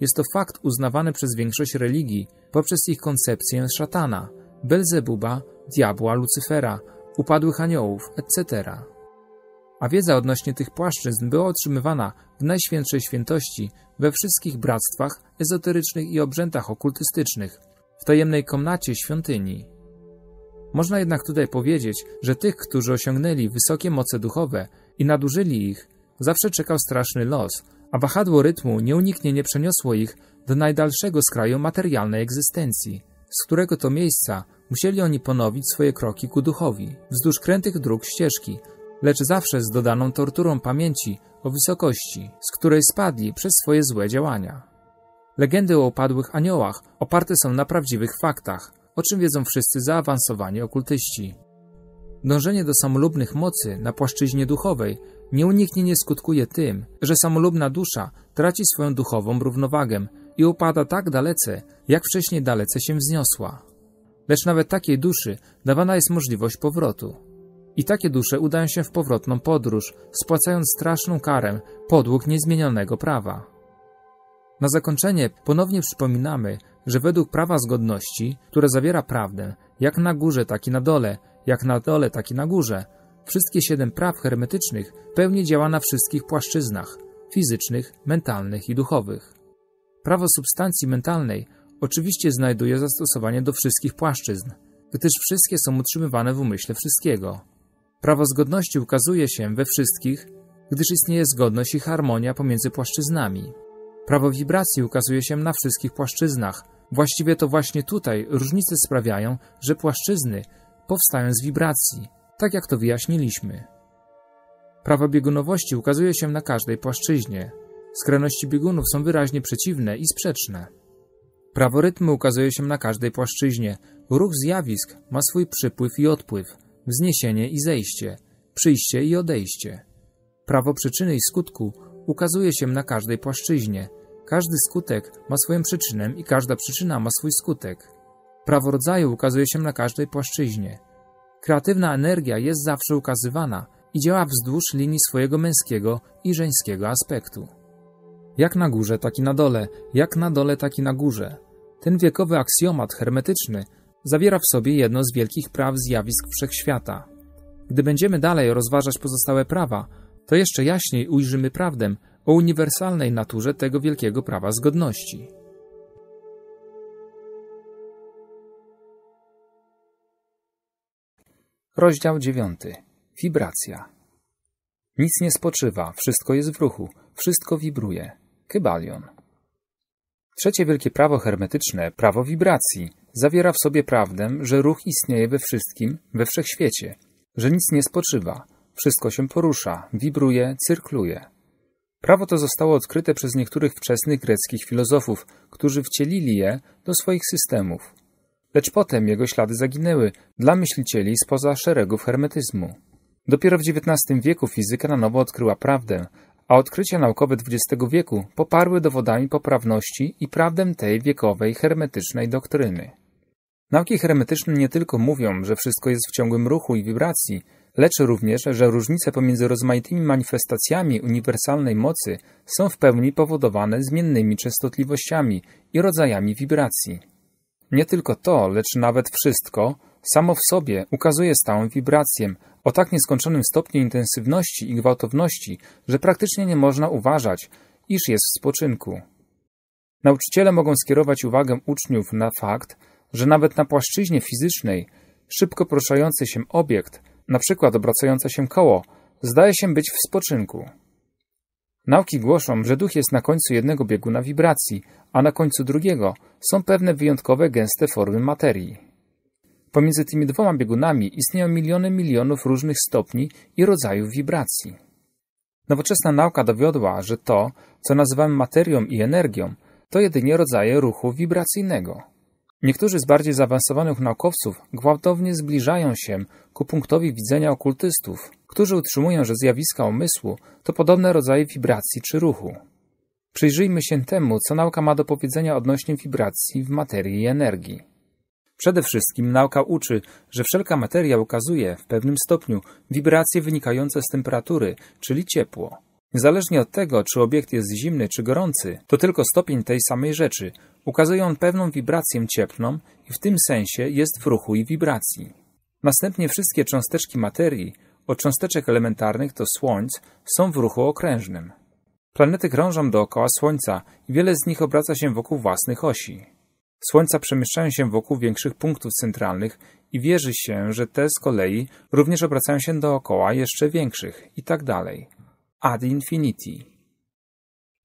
Speaker 1: Jest to fakt uznawany przez większość religii poprzez ich koncepcję szatana, Belzebuba, diabła, Lucyfera, upadłych aniołów, etc. A wiedza odnośnie tych płaszczyzn była otrzymywana w Najświętszej Świętości we wszystkich bractwach ezoterycznych i obrzędach okultystycznych, w tajemnej komnacie świątyni. Można jednak tutaj powiedzieć, że tych, którzy osiągnęli wysokie moce duchowe i nadużyli ich, zawsze czekał straszny los, a wahadło rytmu nieuniknie przeniosło ich do najdalszego skraju materialnej egzystencji, z którego to miejsca musieli oni ponowić swoje kroki ku duchowi, wzdłuż krętych dróg ścieżki, lecz zawsze z dodaną torturą pamięci o wysokości, z której spadli przez swoje złe działania. Legendy o upadłych aniołach oparte są na prawdziwych faktach – o czym wiedzą wszyscy zaawansowani okultyści. Dążenie do samolubnych mocy na płaszczyźnie duchowej nieuniknienie skutkuje tym, że samolubna dusza traci swoją duchową równowagę i upada tak dalece, jak wcześniej dalece się wzniosła. Lecz nawet takiej duszy dawana jest możliwość powrotu. I takie dusze udają się w powrotną podróż, spłacając straszną karę podług niezmienionego prawa. Na zakończenie ponownie przypominamy, że według prawa zgodności, które zawiera prawdę, jak na górze, tak i na dole, jak na dole, tak i na górze, wszystkie siedem praw hermetycznych pełnie działa na wszystkich płaszczyznach fizycznych, mentalnych i duchowych. Prawo substancji mentalnej oczywiście znajduje zastosowanie do wszystkich płaszczyzn, gdyż wszystkie są utrzymywane w umyśle wszystkiego. Prawo zgodności ukazuje się we wszystkich, gdyż istnieje zgodność i harmonia pomiędzy płaszczyznami. Prawo wibracji ukazuje się na wszystkich płaszczyznach, Właściwie to właśnie tutaj różnice sprawiają, że płaszczyzny powstają z wibracji, tak jak to wyjaśniliśmy. Prawo biegunowości ukazuje się na każdej płaszczyźnie. Skrajności biegunów są wyraźnie przeciwne i sprzeczne. Prawo rytmu ukazuje się na każdej płaszczyźnie. Ruch zjawisk ma swój przypływ i odpływ, wzniesienie i zejście, przyjście i odejście. Prawo przyczyny i skutku ukazuje się na każdej płaszczyźnie – każdy skutek ma swoją przyczynę i każda przyczyna ma swój skutek. Prawo rodzaju ukazuje się na każdej płaszczyźnie. Kreatywna energia jest zawsze ukazywana i działa wzdłuż linii swojego męskiego i żeńskiego aspektu. Jak na górze, tak i na dole, jak na dole, tak i na górze. Ten wiekowy aksjomat hermetyczny zawiera w sobie jedno z wielkich praw zjawisk wszechświata. Gdy będziemy dalej rozważać pozostałe prawa, to jeszcze jaśniej ujrzymy prawdę, o uniwersalnej naturze tego wielkiego prawa zgodności. Rozdział 9. Wibracja. Nic nie spoczywa, wszystko jest w ruchu, wszystko wibruje. Kybalion. Trzecie wielkie prawo hermetyczne, prawo wibracji, zawiera w sobie prawdę, że ruch istnieje we wszystkim, we wszechświecie, że nic nie spoczywa, wszystko się porusza, wibruje, cyrkluje. Prawo to zostało odkryte przez niektórych wczesnych greckich filozofów, którzy wcielili je do swoich systemów. Lecz potem jego ślady zaginęły dla myślicieli spoza szeregów hermetyzmu. Dopiero w XIX wieku fizyka na nowo odkryła prawdę, a odkrycia naukowe XX wieku poparły dowodami poprawności i prawdę tej wiekowej hermetycznej doktryny. Nauki hermetyczne nie tylko mówią, że wszystko jest w ciągłym ruchu i wibracji, lecz również, że różnice pomiędzy rozmaitymi manifestacjami uniwersalnej mocy są w pełni powodowane zmiennymi częstotliwościami i rodzajami wibracji. Nie tylko to, lecz nawet wszystko samo w sobie ukazuje stałą wibrację o tak nieskończonym stopniu intensywności i gwałtowności, że praktycznie nie można uważać, iż jest w spoczynku. Nauczyciele mogą skierować uwagę uczniów na fakt, że nawet na płaszczyźnie fizycznej szybko poruszający się obiekt na przykład obracające się koło, zdaje się być w spoczynku. Nauki głoszą, że duch jest na końcu jednego bieguna wibracji, a na końcu drugiego są pewne wyjątkowe gęste formy materii. Pomiędzy tymi dwoma biegunami istnieją miliony milionów różnych stopni i rodzajów wibracji. Nowoczesna nauka dowiodła, że to, co nazywamy materią i energią, to jedynie rodzaje ruchu wibracyjnego. Niektórzy z bardziej zaawansowanych naukowców gwałtownie zbliżają się ku punktowi widzenia okultystów, którzy utrzymują, że zjawiska umysłu to podobne rodzaje wibracji czy ruchu. Przyjrzyjmy się temu, co nauka ma do powiedzenia odnośnie wibracji w materii i energii. Przede wszystkim nauka uczy, że wszelka materia ukazuje w pewnym stopniu wibracje wynikające z temperatury, czyli ciepło. Niezależnie od tego, czy obiekt jest zimny czy gorący, to tylko stopień tej samej rzeczy. Ukazuje on pewną wibrację cieplną i w tym sensie jest w ruchu i wibracji. Następnie wszystkie cząsteczki materii, od cząsteczek elementarnych do słońc, są w ruchu okrężnym. Planety krążą dookoła Słońca i wiele z nich obraca się wokół własnych osi. Słońca przemieszczają się wokół większych punktów centralnych i wierzy się, że te z kolei również obracają się dookoła jeszcze większych i tak dalej ad infiniti.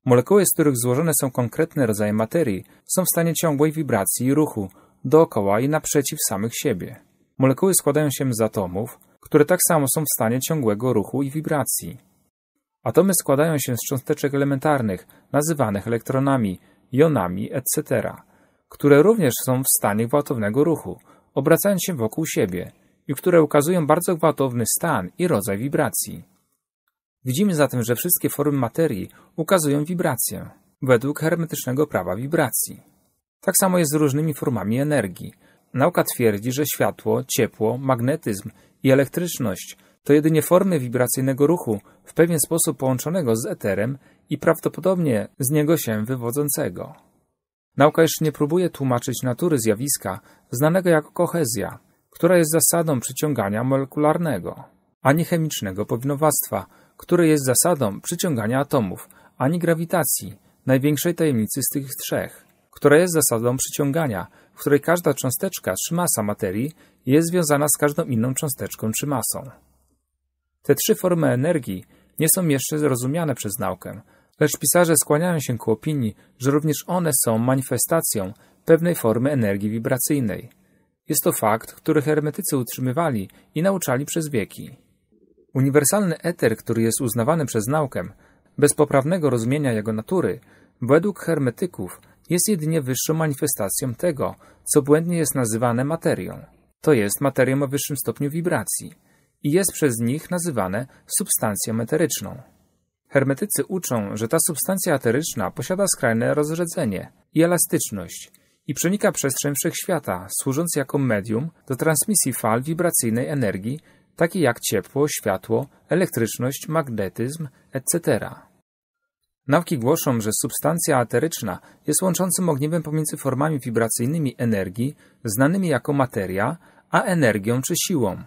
Speaker 1: Molekuły, z których złożone są konkretne rodzaje materii, są w stanie ciągłej wibracji i ruchu, dookoła i naprzeciw samych siebie. Molekuły składają się z atomów, które tak samo są w stanie ciągłego ruchu i wibracji. Atomy składają się z cząsteczek elementarnych, nazywanych elektronami, jonami, etc., które również są w stanie gwałtownego ruchu, obracając się wokół siebie i które ukazują bardzo gwałtowny stan i rodzaj wibracji. Widzimy zatem, że wszystkie formy materii ukazują wibrację, według hermetycznego prawa wibracji. Tak samo jest z różnymi formami energii. Nauka twierdzi, że światło, ciepło, magnetyzm i elektryczność to jedynie formy wibracyjnego ruchu w pewien sposób połączonego z eterem i prawdopodobnie z niego się wywodzącego. Nauka jeszcze nie próbuje tłumaczyć natury zjawiska znanego jako kohezja, która jest zasadą przyciągania molekularnego, a nie chemicznego powinowactwa – który jest zasadą przyciągania atomów, ani grawitacji, największej tajemnicy z tych trzech, która jest zasadą przyciągania, w której każda cząsteczka czy masa materii jest związana z każdą inną cząsteczką czy masą. Te trzy formy energii nie są jeszcze zrozumiane przez naukę, lecz pisarze skłaniają się ku opinii, że również one są manifestacją pewnej formy energii wibracyjnej. Jest to fakt, który hermetycy utrzymywali i nauczali przez wieki. Uniwersalny eter, który jest uznawany przez naukę, bez poprawnego rozumienia jego natury, według hermetyków jest jedynie wyższą manifestacją tego, co błędnie jest nazywane materią. To jest materią o wyższym stopniu wibracji i jest przez nich nazywane substancją eteryczną. Hermetycy uczą, że ta substancja eteryczna posiada skrajne rozrzedzenie i elastyczność i przenika przestrzeń wszechświata, służąc jako medium do transmisji fal wibracyjnej energii takie jak ciepło, światło, elektryczność, magnetyzm, etc. Nauki głoszą, że substancja ateryczna jest łączącym ogniwem pomiędzy formami wibracyjnymi energii, znanymi jako materia, a energią czy siłą.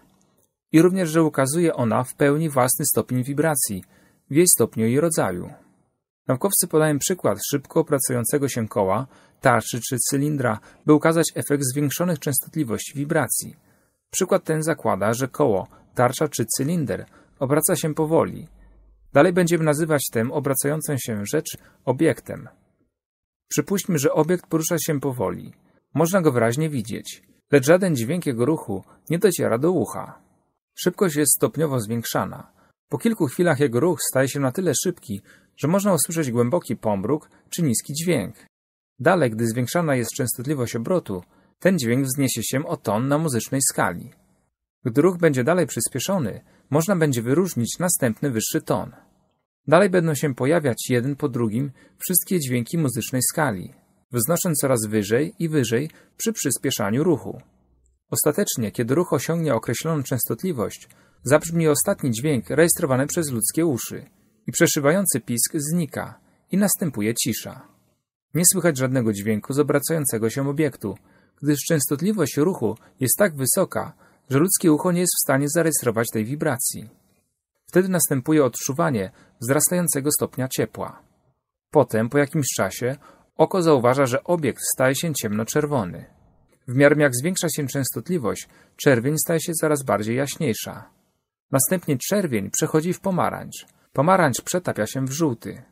Speaker 1: I również, że ukazuje ona w pełni własny stopień wibracji, w jej stopniu i rodzaju. Naukowcy podają przykład szybko opracującego się koła, tarczy czy cylindra, by ukazać efekt zwiększonych częstotliwości wibracji – Przykład ten zakłada, że koło, tarcza czy cylinder obraca się powoli. Dalej będziemy nazywać tę obracającą się rzecz obiektem. Przypuśćmy, że obiekt porusza się powoli. Można go wyraźnie widzieć, lecz żaden dźwięk jego ruchu nie dociera do ucha. Szybkość jest stopniowo zwiększana. Po kilku chwilach jego ruch staje się na tyle szybki, że można usłyszeć głęboki pomruk czy niski dźwięk. Dalej, gdy zwiększana jest częstotliwość obrotu, ten dźwięk wzniesie się o ton na muzycznej skali. Gdy ruch będzie dalej przyspieszony, można będzie wyróżnić następny wyższy ton. Dalej będą się pojawiać jeden po drugim wszystkie dźwięki muzycznej skali, wznosząc coraz wyżej i wyżej przy przyspieszaniu ruchu. Ostatecznie, kiedy ruch osiągnie określoną częstotliwość, zabrzmi ostatni dźwięk rejestrowany przez ludzkie uszy i przeszywający pisk znika i następuje cisza. Nie słychać żadnego dźwięku z obracającego się obiektu, gdyż częstotliwość ruchu jest tak wysoka, że ludzkie ucho nie jest w stanie zarejestrować tej wibracji. Wtedy następuje odczuwanie wzrastającego stopnia ciepła. Potem, po jakimś czasie, oko zauważa, że obiekt staje się ciemnoczerwony. W miarę jak zwiększa się częstotliwość, czerwień staje się coraz bardziej jaśniejsza. Następnie czerwień przechodzi w pomarańcz. Pomarańcz przetapia się w żółty.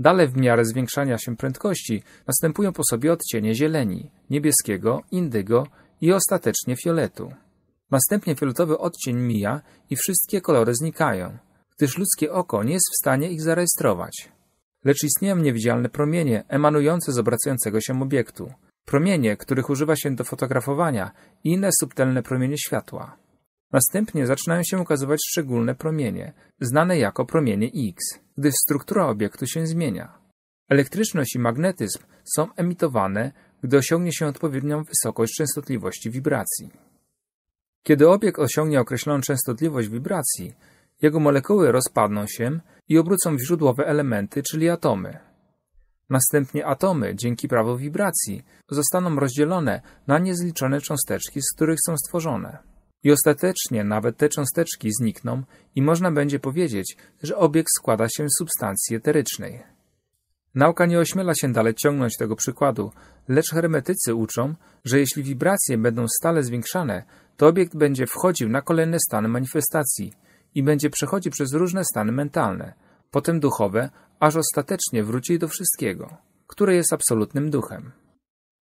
Speaker 1: Dalej w miarę zwiększania się prędkości następują po sobie odcienie zieleni, niebieskiego, indygo i ostatecznie fioletu. Następnie fioletowy odcień mija i wszystkie kolory znikają, gdyż ludzkie oko nie jest w stanie ich zarejestrować. Lecz istnieją niewidzialne promienie emanujące z obracającego się obiektu, promienie, których używa się do fotografowania i inne subtelne promienie światła. Następnie zaczynają się ukazywać szczególne promienie, znane jako promienie X, gdy struktura obiektu się zmienia. Elektryczność i magnetyzm są emitowane, gdy osiągnie się odpowiednią wysokość częstotliwości wibracji. Kiedy obiekt osiągnie określoną częstotliwość wibracji, jego molekuły rozpadną się i obrócą w źródłowe elementy, czyli atomy. Następnie atomy, dzięki prawu wibracji, zostaną rozdzielone na niezliczone cząsteczki, z których są stworzone. I ostatecznie nawet te cząsteczki znikną i można będzie powiedzieć, że obiekt składa się z substancji eterycznej. Nauka nie ośmiela się dalej ciągnąć tego przykładu, lecz hermetycy uczą, że jeśli wibracje będą stale zwiększane, to obiekt będzie wchodził na kolejne stany manifestacji i będzie przechodził przez różne stany mentalne, potem duchowe, aż ostatecznie wróci do wszystkiego, które jest absolutnym duchem.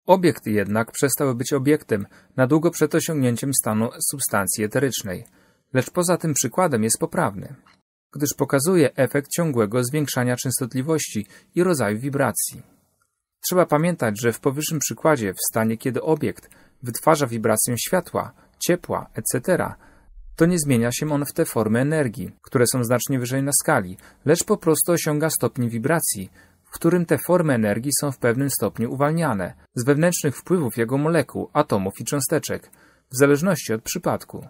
Speaker 1: Obiekt jednak przestał być obiektem na długo przed osiągnięciem stanu substancji eterycznej, lecz poza tym przykładem jest poprawny, gdyż pokazuje efekt ciągłego zwiększania częstotliwości i rodzaju wibracji. Trzeba pamiętać, że w powyższym przykładzie, w stanie kiedy obiekt wytwarza wibrację światła, ciepła, etc., to nie zmienia się on w te formy energii, które są znacznie wyżej na skali, lecz po prostu osiąga stopnie wibracji, w którym te formy energii są w pewnym stopniu uwalniane z wewnętrznych wpływów jego molekuł, atomów i cząsteczek, w zależności od przypadku.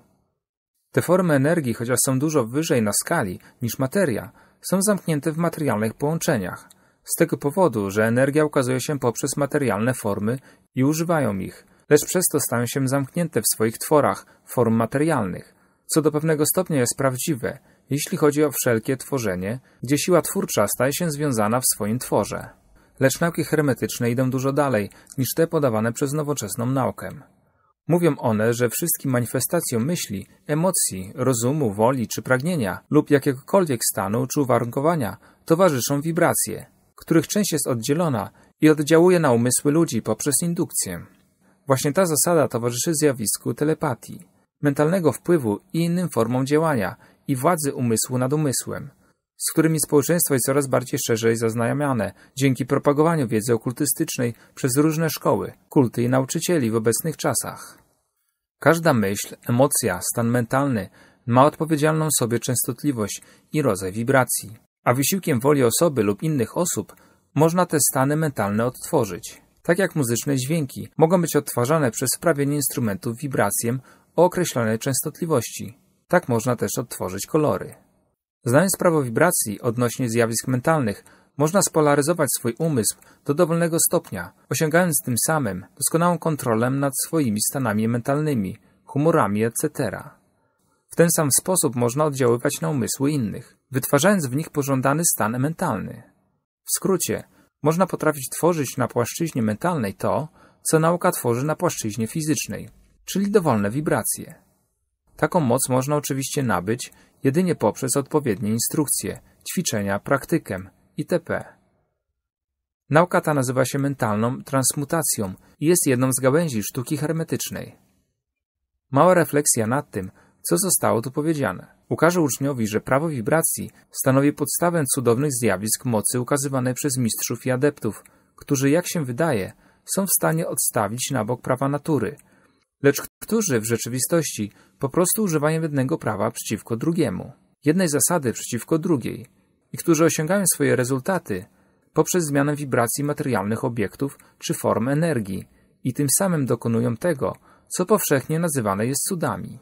Speaker 1: Te formy energii, chociaż są dużo wyżej na skali niż materia, są zamknięte w materialnych połączeniach, z tego powodu, że energia ukazuje się poprzez materialne formy i używają ich, lecz przez to stają się zamknięte w swoich tworach form materialnych, co do pewnego stopnia jest prawdziwe – jeśli chodzi o wszelkie tworzenie, gdzie siła twórcza staje się związana w swoim tworze. Lecz nauki hermetyczne idą dużo dalej niż te podawane przez nowoczesną naukę. Mówią one, że wszystkim manifestacjom myśli, emocji, rozumu, woli czy pragnienia lub jakiegokolwiek stanu czy uwarunkowania towarzyszą wibracje, których część jest oddzielona i oddziałuje na umysły ludzi poprzez indukcję. Właśnie ta zasada towarzyszy zjawisku telepatii, mentalnego wpływu i innym formom działania, i władzy umysłu nad umysłem, z którymi społeczeństwo jest coraz bardziej szerzej zaznajamiane dzięki propagowaniu wiedzy okultystycznej przez różne szkoły, kulty i nauczycieli w obecnych czasach. Każda myśl, emocja, stan mentalny ma odpowiedzialną sobie częstotliwość i rodzaj wibracji, a wysiłkiem woli osoby lub innych osób można te stany mentalne odtworzyć. Tak jak muzyczne dźwięki mogą być odtwarzane przez sprawienie instrumentów wibracjem o określonej częstotliwości. Tak można też odtworzyć kolory. Znając prawo wibracji odnośnie zjawisk mentalnych, można spolaryzować swój umysł do dowolnego stopnia, osiągając tym samym doskonałą kontrolę nad swoimi stanami mentalnymi, humorami, etc. W ten sam sposób można oddziaływać na umysły innych, wytwarzając w nich pożądany stan mentalny. W skrócie, można potrafić tworzyć na płaszczyźnie mentalnej to, co nauka tworzy na płaszczyźnie fizycznej, czyli dowolne wibracje. Taką moc można oczywiście nabyć jedynie poprzez odpowiednie instrukcje, ćwiczenia, praktykę itp. Nauka ta nazywa się mentalną transmutacją i jest jedną z gałęzi sztuki hermetycznej. Mała refleksja nad tym, co zostało tu powiedziane. Ukaże uczniowi, że prawo wibracji stanowi podstawę cudownych zjawisk mocy ukazywanej przez mistrzów i adeptów, którzy, jak się wydaje, są w stanie odstawić na bok prawa natury – lecz którzy w rzeczywistości po prostu używają jednego prawa przeciwko drugiemu, jednej zasady przeciwko drugiej i którzy osiągają swoje rezultaty poprzez zmianę wibracji materialnych obiektów czy form energii i tym samym dokonują tego, co powszechnie nazywane jest cudami.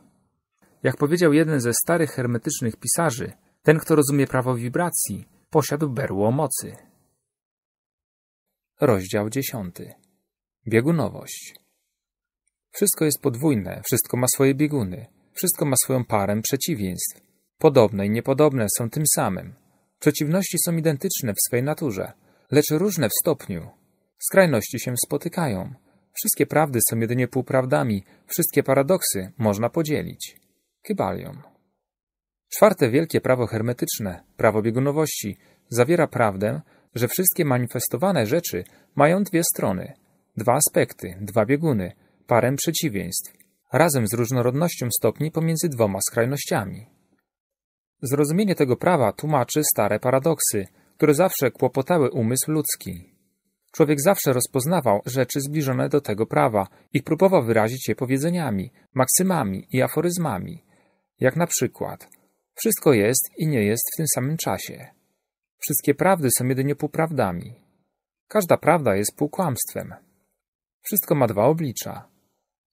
Speaker 1: Jak powiedział jeden ze starych hermetycznych pisarzy, ten, kto rozumie prawo wibracji, posiadł berło mocy. Rozdział 10. Biegunowość wszystko jest podwójne, wszystko ma swoje bieguny, wszystko ma swoją parę przeciwieństw. Podobne i niepodobne są tym samym. Przeciwności są identyczne w swej naturze, lecz różne w stopniu. Skrajności się spotykają. Wszystkie prawdy są jedynie półprawdami, wszystkie paradoksy można podzielić. Kybalion. Czwarte wielkie prawo hermetyczne, prawo biegunowości, zawiera prawdę, że wszystkie manifestowane rzeczy mają dwie strony, dwa aspekty, dwa bieguny, parę przeciwieństw, razem z różnorodnością stopni pomiędzy dwoma skrajnościami. Zrozumienie tego prawa tłumaczy stare paradoksy, które zawsze kłopotały umysł ludzki. Człowiek zawsze rozpoznawał rzeczy zbliżone do tego prawa i próbował wyrazić je powiedzeniami, maksymami i aforyzmami, jak na przykład wszystko jest i nie jest w tym samym czasie. Wszystkie prawdy są jedynie półprawdami. Każda prawda jest półkłamstwem. Wszystko ma dwa oblicza.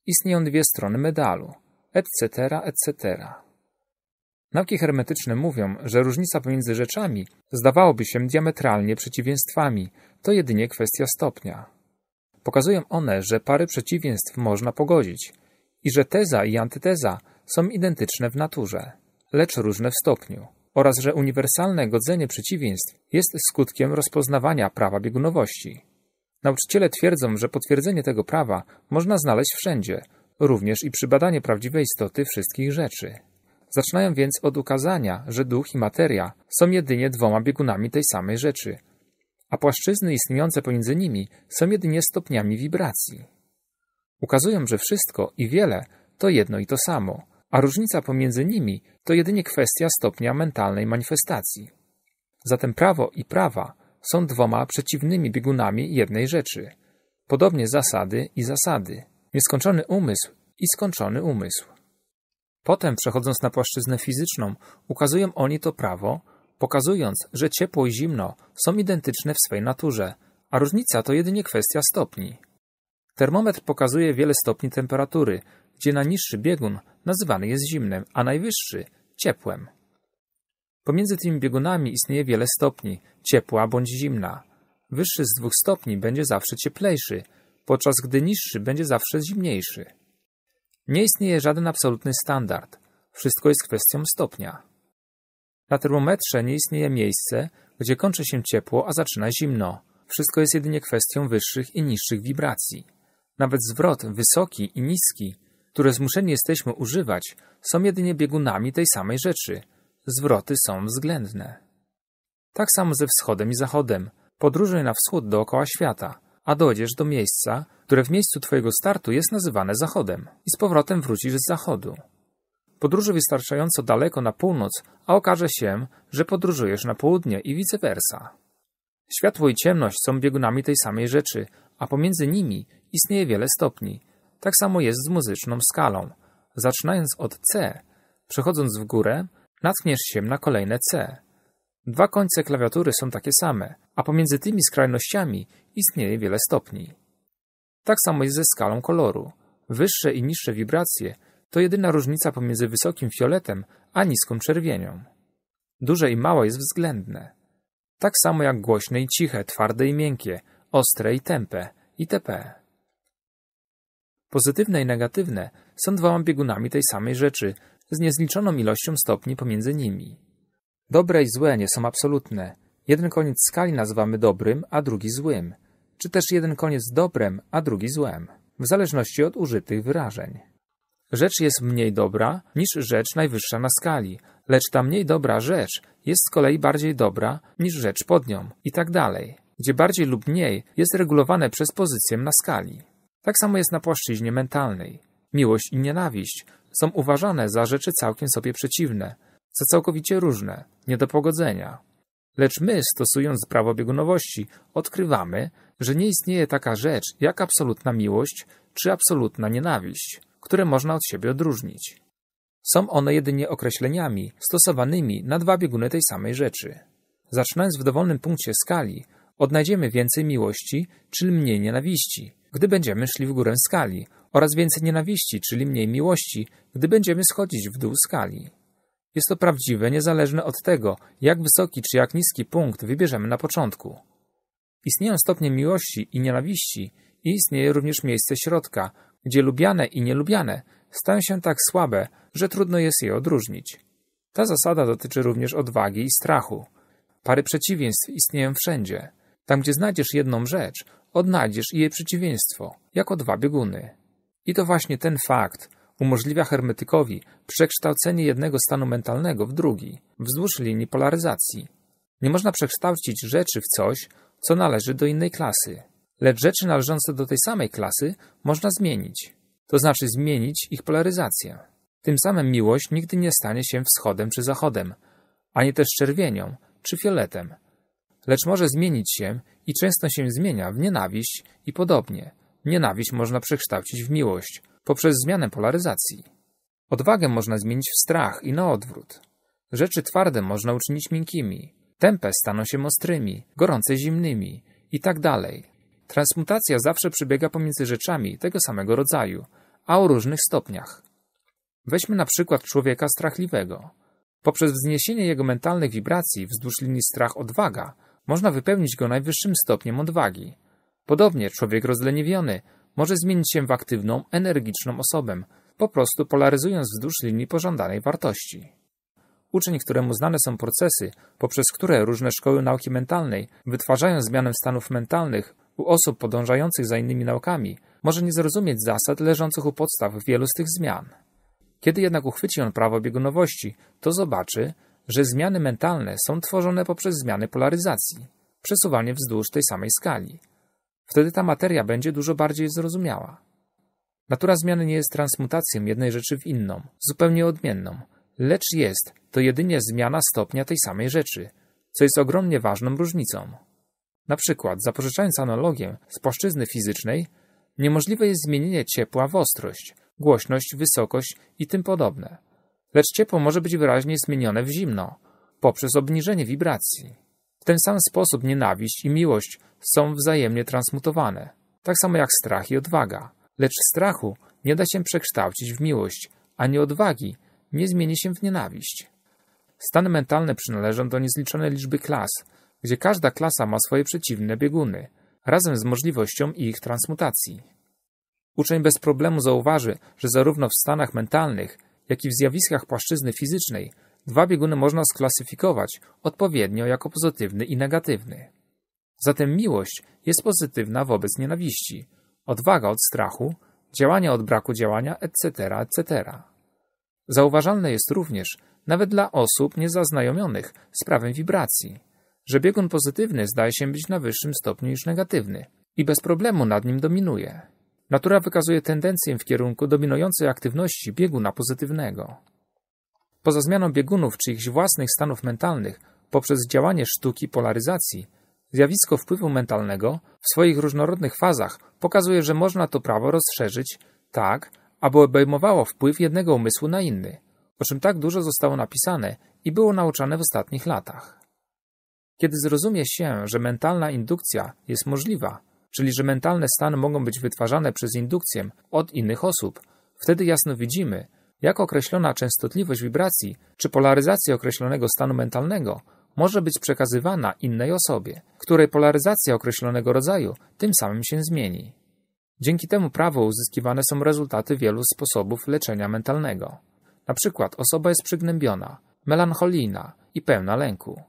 Speaker 1: Istnieją dwie strony medalu, etc., etc. Nauki hermetyczne mówią, że różnica pomiędzy rzeczami zdawałoby się diametralnie przeciwieństwami, to jedynie kwestia stopnia. Pokazują one, że pary przeciwieństw można pogodzić i że teza i antyteza są identyczne w naturze, lecz różne w stopniu, oraz że uniwersalne godzenie przeciwieństw jest skutkiem rozpoznawania prawa biegunowości. Nauczyciele twierdzą, że potwierdzenie tego prawa można znaleźć wszędzie, również i przy badaniu prawdziwej istoty wszystkich rzeczy. Zaczynają więc od ukazania, że duch i materia są jedynie dwoma biegunami tej samej rzeczy, a płaszczyzny istniejące pomiędzy nimi są jedynie stopniami wibracji. Ukazują, że wszystko i wiele to jedno i to samo, a różnica pomiędzy nimi to jedynie kwestia stopnia mentalnej manifestacji. Zatem prawo i prawa są dwoma przeciwnymi biegunami jednej rzeczy. Podobnie zasady i zasady, nieskończony umysł i skończony umysł. Potem, przechodząc na płaszczyznę fizyczną, ukazują oni to prawo, pokazując, że ciepło i zimno są identyczne w swej naturze, a różnica to jedynie kwestia stopni. Termometr pokazuje wiele stopni temperatury, gdzie najniższy biegun nazywany jest zimnem, a najwyższy ciepłem. Pomiędzy tymi biegunami istnieje wiele stopni, ciepła bądź zimna. Wyższy z dwóch stopni będzie zawsze cieplejszy, podczas gdy niższy będzie zawsze zimniejszy. Nie istnieje żaden absolutny standard. Wszystko jest kwestią stopnia. Na termometrze nie istnieje miejsce, gdzie kończy się ciepło, a zaczyna zimno. Wszystko jest jedynie kwestią wyższych i niższych wibracji. Nawet zwrot wysoki i niski, które zmuszeni jesteśmy używać, są jedynie biegunami tej samej rzeczy – zwroty są względne. Tak samo ze wschodem i zachodem. Podróżuj na wschód dookoła świata, a dojdziesz do miejsca, które w miejscu twojego startu jest nazywane zachodem i z powrotem wrócisz z zachodu. Podróżuj wystarczająco daleko na północ, a okaże się, że podróżujesz na południe i vice versa. Światło i ciemność są biegunami tej samej rzeczy, a pomiędzy nimi istnieje wiele stopni. Tak samo jest z muzyczną skalą. Zaczynając od C, przechodząc w górę, natkniesz się na kolejne C. Dwa końce klawiatury są takie same, a pomiędzy tymi skrajnościami istnieje wiele stopni. Tak samo jest ze skalą koloru. Wyższe i niższe wibracje to jedyna różnica pomiędzy wysokim fioletem a niską czerwienią. Duże i małe jest względne. Tak samo jak głośne i ciche, twarde i miękkie, ostre i tępe, itp. Pozytywne i negatywne są dwoma biegunami tej samej rzeczy, z niezliczoną ilością stopni pomiędzy nimi. Dobre i złe nie są absolutne. Jeden koniec skali nazywamy dobrym, a drugi złym, czy też jeden koniec dobrem, a drugi złem, w zależności od użytych wyrażeń. Rzecz jest mniej dobra niż rzecz najwyższa na skali, lecz ta mniej dobra rzecz jest z kolei bardziej dobra niż rzecz pod nią i tak dalej, gdzie bardziej lub mniej jest regulowane przez pozycję na skali. Tak samo jest na płaszczyźnie mentalnej. Miłość i nienawiść są uważane za rzeczy całkiem sobie przeciwne, za całkowicie różne, nie do pogodzenia. Lecz my, stosując prawo biegunowości, odkrywamy, że nie istnieje taka rzecz jak absolutna miłość czy absolutna nienawiść, które można od siebie odróżnić. Są one jedynie określeniami stosowanymi na dwa bieguny tej samej rzeczy. Zaczynając w dowolnym punkcie skali, odnajdziemy więcej miłości czy mniej nienawiści, gdy będziemy szli w górę skali oraz więcej nienawiści, czyli mniej miłości, gdy będziemy schodzić w dół skali. Jest to prawdziwe niezależne od tego, jak wysoki czy jak niski punkt wybierzemy na początku. Istnieją stopnie miłości i nienawiści i istnieje również miejsce środka, gdzie lubiane i nielubiane stają się tak słabe, że trudno jest je odróżnić. Ta zasada dotyczy również odwagi i strachu. Pary przeciwieństw istnieją wszędzie. Tam, gdzie znajdziesz jedną rzecz, odnajdziesz jej przeciwieństwo, jako dwa bieguny. I to właśnie ten fakt umożliwia hermetykowi przekształcenie jednego stanu mentalnego w drugi, wzdłuż linii polaryzacji. Nie można przekształcić rzeczy w coś, co należy do innej klasy, lecz rzeczy należące do tej samej klasy można zmienić, to znaczy zmienić ich polaryzację. Tym samym miłość nigdy nie stanie się wschodem czy zachodem, ani też czerwienią czy fioletem, lecz może zmienić się i często się zmienia w nienawiść i podobnie, Nienawiść można przekształcić w miłość poprzez zmianę polaryzacji. Odwagę można zmienić w strach i na odwrót. Rzeczy twarde można uczynić miękkimi, tempe staną się ostrymi, gorące zimnymi i tak dalej. Transmutacja zawsze przebiega pomiędzy rzeczami tego samego rodzaju, a o różnych stopniach. Weźmy na przykład człowieka strachliwego. Poprzez wzniesienie jego mentalnych wibracji wzdłuż linii strach-odwaga można wypełnić go najwyższym stopniem odwagi – Podobnie człowiek rozleniwiony może zmienić się w aktywną, energiczną osobę, po prostu polaryzując wzdłuż linii pożądanej wartości. Uczeń, któremu znane są procesy, poprzez które różne szkoły nauki mentalnej wytwarzają zmianę stanów mentalnych u osób podążających za innymi naukami, może nie zrozumieć zasad leżących u podstaw wielu z tych zmian. Kiedy jednak uchwyci on prawo biegunowości, to zobaczy, że zmiany mentalne są tworzone poprzez zmiany polaryzacji, przesuwanie wzdłuż tej samej skali – Wtedy ta materia będzie dużo bardziej zrozumiała. Natura zmiany nie jest transmutacją jednej rzeczy w inną, zupełnie odmienną, lecz jest to jedynie zmiana stopnia tej samej rzeczy, co jest ogromnie ważną różnicą. Na przykład, zapożyczając analogię z płaszczyzny fizycznej, niemożliwe jest zmienienie ciepła w ostrość, głośność, wysokość i tym podobne. Lecz ciepło może być wyraźnie zmienione w zimno, poprzez obniżenie wibracji ten sam sposób nienawiść i miłość są wzajemnie transmutowane, tak samo jak strach i odwaga. Lecz strachu nie da się przekształcić w miłość, ani odwagi nie zmieni się w nienawiść. Stany mentalne przynależą do niezliczonej liczby klas, gdzie każda klasa ma swoje przeciwne bieguny, razem z możliwością ich transmutacji. Uczeń bez problemu zauważy, że zarówno w stanach mentalnych, jak i w zjawiskach płaszczyzny fizycznej Dwa bieguny można sklasyfikować odpowiednio jako pozytywny i negatywny. Zatem miłość jest pozytywna wobec nienawiści, odwaga od strachu, działania od braku działania, etc., etc. Zauważalne jest również, nawet dla osób niezaznajomionych z prawem wibracji, że biegun pozytywny zdaje się być na wyższym stopniu niż negatywny i bez problemu nad nim dominuje. Natura wykazuje tendencję w kierunku dominującej aktywności bieguna pozytywnego. Poza zmianą biegunów czy ich własnych stanów mentalnych, poprzez działanie sztuki polaryzacji, zjawisko wpływu mentalnego w swoich różnorodnych fazach pokazuje, że można to prawo rozszerzyć tak, aby obejmowało wpływ jednego umysłu na inny, o czym tak dużo zostało napisane i było nauczane w ostatnich latach. Kiedy zrozumie się, że mentalna indukcja jest możliwa, czyli że mentalne stany mogą być wytwarzane przez indukcję od innych osób, wtedy jasno widzimy, jak określona częstotliwość wibracji czy polaryzacja określonego stanu mentalnego może być przekazywana innej osobie, której polaryzacja określonego rodzaju tym samym się zmieni. Dzięki temu prawo uzyskiwane są rezultaty wielu sposobów leczenia mentalnego. Na przykład osoba jest przygnębiona, melancholijna i pełna lęku.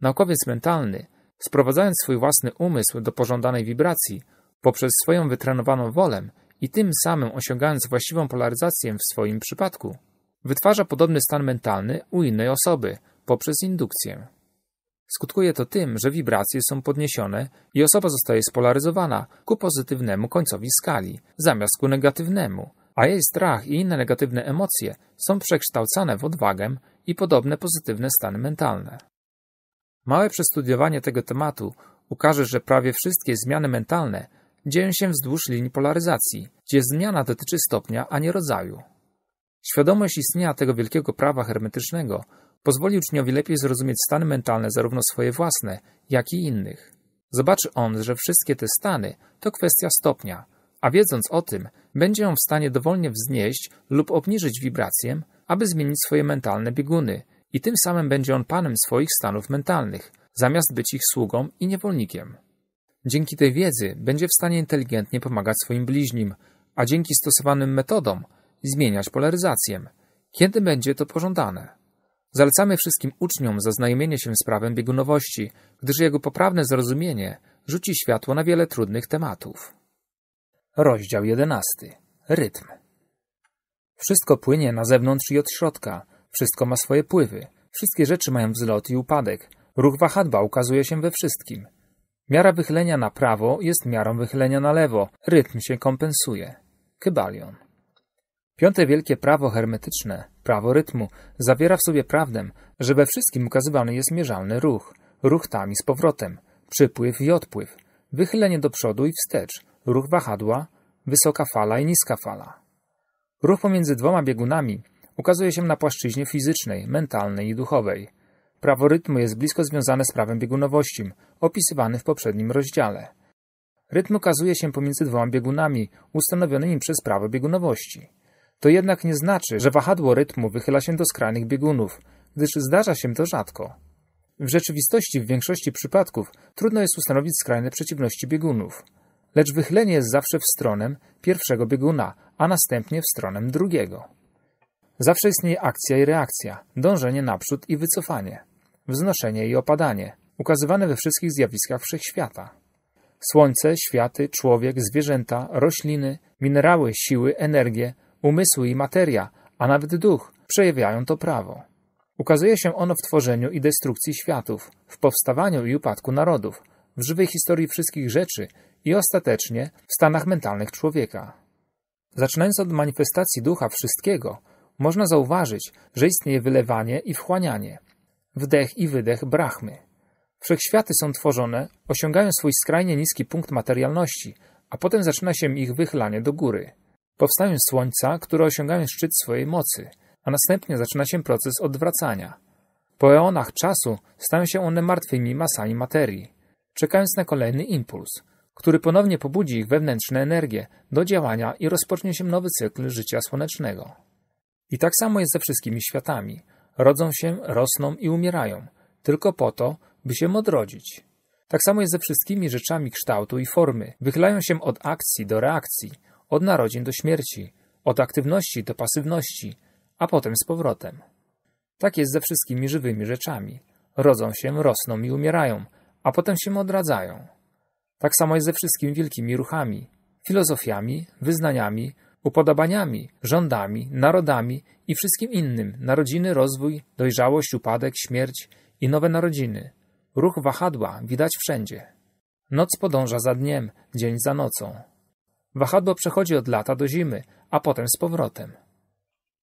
Speaker 1: Naukowiec mentalny, sprowadzając swój własny umysł do pożądanej wibracji, poprzez swoją wytrenowaną wolę i tym samym osiągając właściwą polaryzację w swoim przypadku, wytwarza podobny stan mentalny u innej osoby poprzez indukcję. Skutkuje to tym, że wibracje są podniesione i osoba zostaje spolaryzowana ku pozytywnemu końcowi skali, zamiast ku negatywnemu, a jej strach i inne negatywne emocje są przekształcane w odwagę i podobne pozytywne stany mentalne. Małe przestudiowanie tego tematu ukaże, że prawie wszystkie zmiany mentalne dzieją się wzdłuż linii polaryzacji, gdzie zmiana dotyczy stopnia, a nie rodzaju. Świadomość istnienia tego wielkiego prawa hermetycznego pozwoli uczniowi lepiej zrozumieć stany mentalne zarówno swoje własne, jak i innych. Zobaczy on, że wszystkie te stany to kwestia stopnia, a wiedząc o tym, będzie on w stanie dowolnie wznieść lub obniżyć wibrację, aby zmienić swoje mentalne bieguny i tym samym będzie on panem swoich stanów mentalnych, zamiast być ich sługą i niewolnikiem. Dzięki tej wiedzy będzie w stanie inteligentnie pomagać swoim bliźnim, a dzięki stosowanym metodom zmieniać polaryzację, kiedy będzie to pożądane. Zalecamy wszystkim uczniom zaznajomienie się z prawem biegunowości, gdyż jego poprawne zrozumienie rzuci światło na wiele trudnych tematów. Rozdział 11. Rytm. Wszystko płynie na zewnątrz i od środka, wszystko ma swoje pływy, wszystkie rzeczy mają wzlot i upadek, ruch wahadła ukazuje się we wszystkim – Miara wychylenia na prawo jest miarą wychylenia na lewo. Rytm się kompensuje. Kybalion. Piąte wielkie prawo hermetyczne, prawo rytmu, zawiera w sobie prawdę, że we wszystkim ukazywany jest mierzalny ruch, ruch tam i z powrotem, przypływ i odpływ, wychylenie do przodu i wstecz, ruch wahadła, wysoka fala i niska fala. Ruch pomiędzy dwoma biegunami ukazuje się na płaszczyźnie fizycznej, mentalnej i duchowej – Prawo rytmu jest blisko związane z prawem biegunowości, opisywany w poprzednim rozdziale. Rytm okazuje się pomiędzy dwoma biegunami, ustanowionymi przez prawo biegunowości. To jednak nie znaczy, że wahadło rytmu wychyla się do skrajnych biegunów, gdyż zdarza się to rzadko. W rzeczywistości w większości przypadków trudno jest ustanowić skrajne przeciwności biegunów, lecz wychylenie jest zawsze w stronę pierwszego bieguna, a następnie w stronę drugiego. Zawsze istnieje akcja i reakcja, dążenie naprzód i wycofanie wznoszenie i opadanie, ukazywane we wszystkich zjawiskach wszechświata. Słońce, światy, człowiek, zwierzęta, rośliny, minerały, siły, energie, umysły i materia, a nawet duch przejawiają to prawo. Ukazuje się ono w tworzeniu i destrukcji światów, w powstawaniu i upadku narodów, w żywej historii wszystkich rzeczy i ostatecznie w stanach mentalnych człowieka. Zaczynając od manifestacji ducha wszystkiego, można zauważyć, że istnieje wylewanie i wchłanianie – wdech i wydech Brahmy. Wszechświaty są tworzone, osiągają swój skrajnie niski punkt materialności, a potem zaczyna się ich wychylanie do góry. Powstają słońca, które osiągają szczyt swojej mocy, a następnie zaczyna się proces odwracania. Po eonach czasu stają się one martwymi masami materii, czekając na kolejny impuls, który ponownie pobudzi ich wewnętrzne energię do działania i rozpocznie się nowy cykl życia słonecznego. I tak samo jest ze wszystkimi światami – rodzą się, rosną i umierają, tylko po to, by się odrodzić. Tak samo jest ze wszystkimi rzeczami kształtu i formy. Wychylają się od akcji do reakcji, od narodzin do śmierci, od aktywności do pasywności, a potem z powrotem. Tak jest ze wszystkimi żywymi rzeczami. Rodzą się, rosną i umierają, a potem się odradzają. Tak samo jest ze wszystkimi wielkimi ruchami, filozofiami, wyznaniami, upodobaniami, rządami, narodami i wszystkim innym, narodziny, rozwój, dojrzałość, upadek, śmierć i nowe narodziny. Ruch wahadła widać wszędzie. Noc podąża za dniem, dzień za nocą. Wahadło przechodzi od lata do zimy, a potem z powrotem.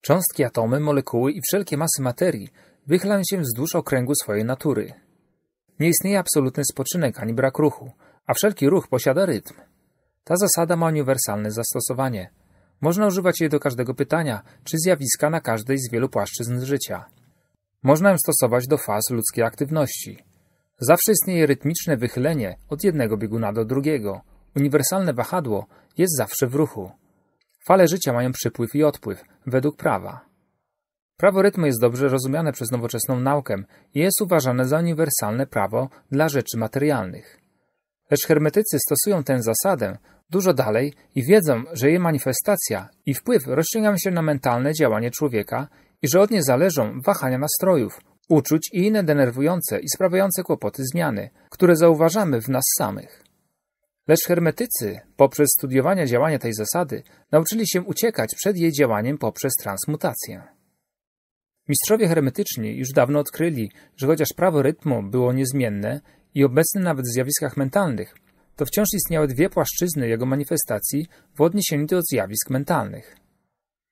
Speaker 1: Cząstki, atomy, molekuły i wszelkie masy materii wychylają się wzdłuż okręgu swojej natury. Nie istnieje absolutny spoczynek ani brak ruchu, a wszelki ruch posiada rytm. Ta zasada ma uniwersalne zastosowanie – można używać je do każdego pytania czy zjawiska na każdej z wielu płaszczyzn życia. Można ją stosować do faz ludzkiej aktywności. Zawsze istnieje rytmiczne wychylenie od jednego bieguna do drugiego. Uniwersalne wahadło jest zawsze w ruchu. Fale życia mają przypływ i odpływ według prawa. Prawo rytmu jest dobrze rozumiane przez nowoczesną naukę i jest uważane za uniwersalne prawo dla rzeczy materialnych. Lecz hermetycy stosują tę zasadę dużo dalej i wiedzą, że jej manifestacja i wpływ rozciągają się na mentalne działanie człowieka i że od niej zależą wahania nastrojów, uczuć i inne denerwujące i sprawiające kłopoty zmiany, które zauważamy w nas samych. Lecz hermetycy, poprzez studiowanie działania tej zasady, nauczyli się uciekać przed jej działaniem poprzez transmutację. Mistrzowie hermetyczni już dawno odkryli, że chociaż prawo rytmu było niezmienne i obecne nawet w zjawiskach mentalnych, to wciąż istniały dwie płaszczyzny jego manifestacji w odniesieniu do zjawisk mentalnych.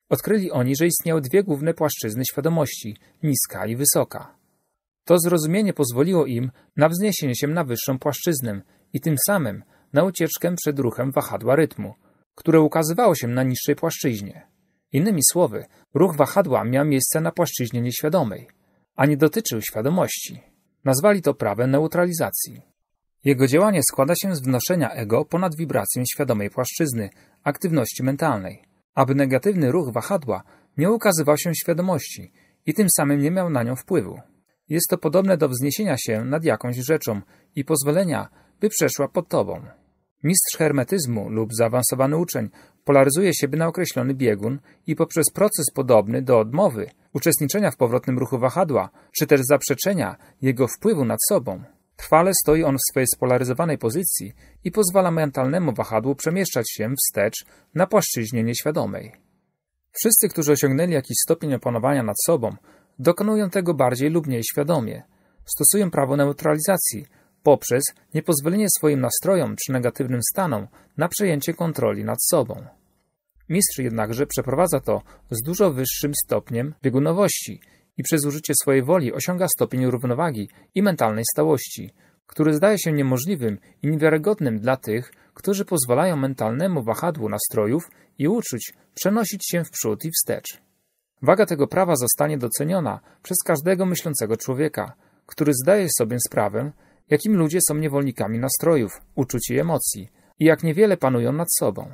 Speaker 1: Odkryli oni, że istniały dwie główne płaszczyzny świadomości niska i wysoka. To zrozumienie pozwoliło im na wzniesienie się na wyższą płaszczyznę i tym samym na ucieczkę przed ruchem wahadła rytmu, które ukazywało się na niższej płaszczyźnie. Innymi słowy, ruch wahadła miał miejsce na płaszczyźnie nieświadomej, a nie dotyczył świadomości. Nazwali to prawem neutralizacji. Jego działanie składa się z wnoszenia ego ponad wibrację świadomej płaszczyzny, aktywności mentalnej, aby negatywny ruch wahadła nie ukazywał się świadomości i tym samym nie miał na nią wpływu. Jest to podobne do wzniesienia się nad jakąś rzeczą i pozwolenia, by przeszła pod tobą. Mistrz hermetyzmu lub zaawansowany uczeń polaryzuje siebie na określony biegun i poprzez proces podobny do odmowy, uczestniczenia w powrotnym ruchu wahadła, czy też zaprzeczenia jego wpływu nad sobą, Trwale stoi on w swojej spolaryzowanej pozycji i pozwala mentalnemu wahadłu przemieszczać się wstecz na płaszczyźnie nieświadomej. Wszyscy, którzy osiągnęli jakiś stopień opanowania nad sobą, dokonują tego bardziej lub mniej świadomie. Stosują prawo neutralizacji poprzez niepozwolenie swoim nastrojom czy negatywnym stanom na przejęcie kontroli nad sobą. Mistrz jednakże przeprowadza to z dużo wyższym stopniem biegunowości – i przez użycie swojej woli osiąga stopień równowagi i mentalnej stałości, który zdaje się niemożliwym i niewiarygodnym dla tych, którzy pozwalają mentalnemu wahadłu nastrojów i uczuć przenosić się w przód i wstecz. Waga tego prawa zostanie doceniona przez każdego myślącego człowieka, który zdaje sobie sprawę, jakim ludzie są niewolnikami nastrojów, uczuć i emocji i jak niewiele panują nad sobą.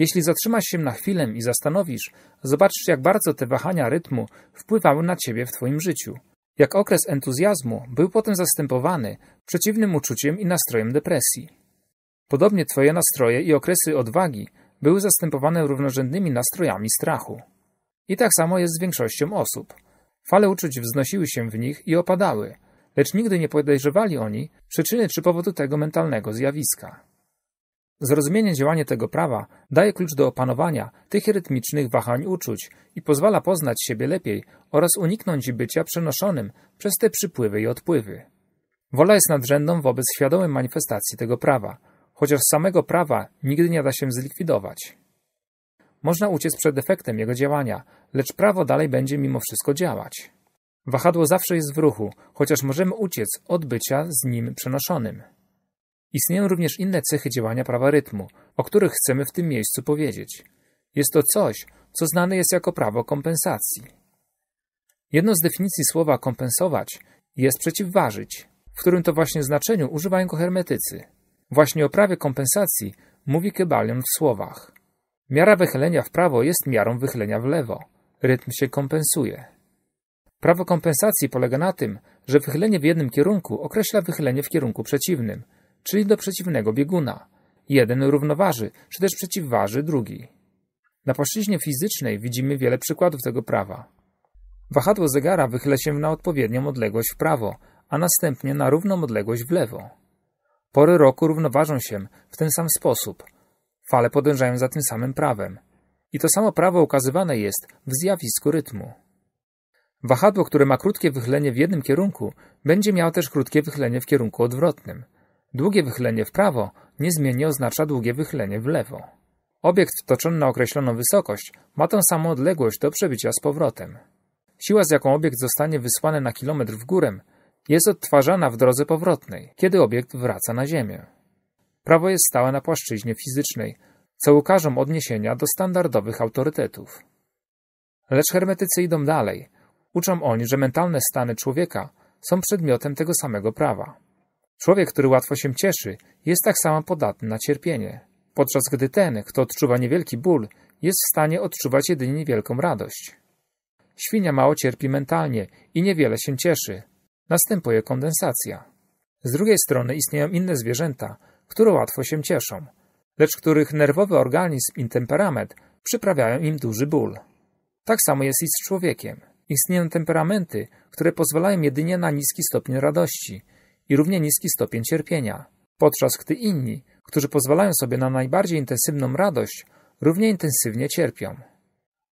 Speaker 1: Jeśli zatrzymasz się na chwilę i zastanowisz, zobaczysz, jak bardzo te wahania rytmu wpływały na ciebie w twoim życiu. Jak okres entuzjazmu był potem zastępowany przeciwnym uczuciem i nastrojem depresji. Podobnie twoje nastroje i okresy odwagi były zastępowane równorzędnymi nastrojami strachu. I tak samo jest z większością osób. Fale uczuć wznosiły się w nich i opadały, lecz nigdy nie podejrzewali oni przyczyny czy powodu tego mentalnego zjawiska. Zrozumienie działania tego prawa daje klucz do opanowania tych rytmicznych wahań uczuć i pozwala poznać siebie lepiej oraz uniknąć bycia przenoszonym przez te przypływy i odpływy. Wola jest nadrzędną wobec świadomej manifestacji tego prawa, chociaż samego prawa nigdy nie da się zlikwidować. Można uciec przed efektem jego działania, lecz prawo dalej będzie mimo wszystko działać. Wahadło zawsze jest w ruchu, chociaż możemy uciec od bycia z nim przenoszonym. Istnieją również inne cechy działania prawa rytmu, o których chcemy w tym miejscu powiedzieć. Jest to coś, co znane jest jako prawo kompensacji. Jedną z definicji słowa kompensować jest przeciwważyć, w którym to właśnie znaczeniu używają go hermetycy. Właśnie o prawie kompensacji mówi Kybalion w słowach. Miara wychylenia w prawo jest miarą wychylenia w lewo. Rytm się kompensuje. Prawo kompensacji polega na tym, że wychylenie w jednym kierunku określa wychylenie w kierunku przeciwnym – czyli do przeciwnego bieguna. Jeden równoważy, czy też przeciwważy drugi. Na płaszczyźnie fizycznej widzimy wiele przykładów tego prawa. Wahadło zegara wychyla się na odpowiednią odległość w prawo, a następnie na równą odległość w lewo. Pory roku równoważą się w ten sam sposób. Fale podążają za tym samym prawem. I to samo prawo ukazywane jest w zjawisku rytmu. Wahadło, które ma krótkie wychylenie w jednym kierunku, będzie miało też krótkie wychylenie w kierunku odwrotnym – Długie wychylenie w prawo niezmiennie oznacza długie wychylenie w lewo. Obiekt wtoczony na określoną wysokość ma tą samą odległość do przebicia z powrotem. Siła, z jaką obiekt zostanie wysłany na kilometr w górę, jest odtwarzana w drodze powrotnej, kiedy obiekt wraca na Ziemię. Prawo jest stałe na płaszczyźnie fizycznej, co ukażą odniesienia do standardowych autorytetów. Lecz hermetycy idą dalej. Uczą oni, że mentalne stany człowieka są przedmiotem tego samego prawa. Człowiek, który łatwo się cieszy, jest tak samo podatny na cierpienie, podczas gdy ten, kto odczuwa niewielki ból, jest w stanie odczuwać jedynie niewielką radość. Świnia mało cierpi mentalnie i niewiele się cieszy. Następuje kondensacja. Z drugiej strony istnieją inne zwierzęta, które łatwo się cieszą, lecz których nerwowy organizm i temperament przyprawiają im duży ból. Tak samo jest i z człowiekiem. Istnieją temperamenty, które pozwalają jedynie na niski stopień radości – i równie niski stopień cierpienia, podczas gdy inni, którzy pozwalają sobie na najbardziej intensywną radość, równie intensywnie cierpią.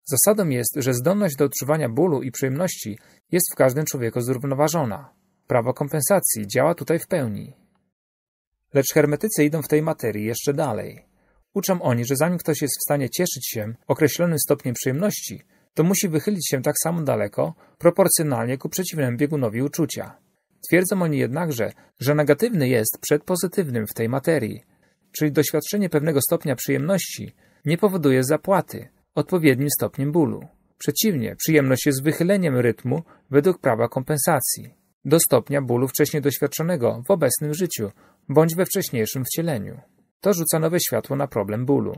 Speaker 1: Zasadą jest, że zdolność do odczuwania bólu i przyjemności jest w każdym człowieku zrównoważona. Prawo kompensacji działa tutaj w pełni. Lecz hermetycy idą w tej materii jeszcze dalej. Uczą oni, że zanim ktoś jest w stanie cieszyć się określonym stopniem przyjemności, to musi wychylić się tak samo daleko, proporcjonalnie ku przeciwnemu biegunowi uczucia. Twierdzą oni jednakże, że negatywny jest przed pozytywnym w tej materii, czyli doświadczenie pewnego stopnia przyjemności nie powoduje zapłaty odpowiednim stopniem bólu. Przeciwnie, przyjemność jest wychyleniem rytmu według prawa kompensacji do stopnia bólu wcześniej doświadczonego w obecnym życiu bądź we wcześniejszym wcieleniu. To rzuca nowe światło na problem bólu.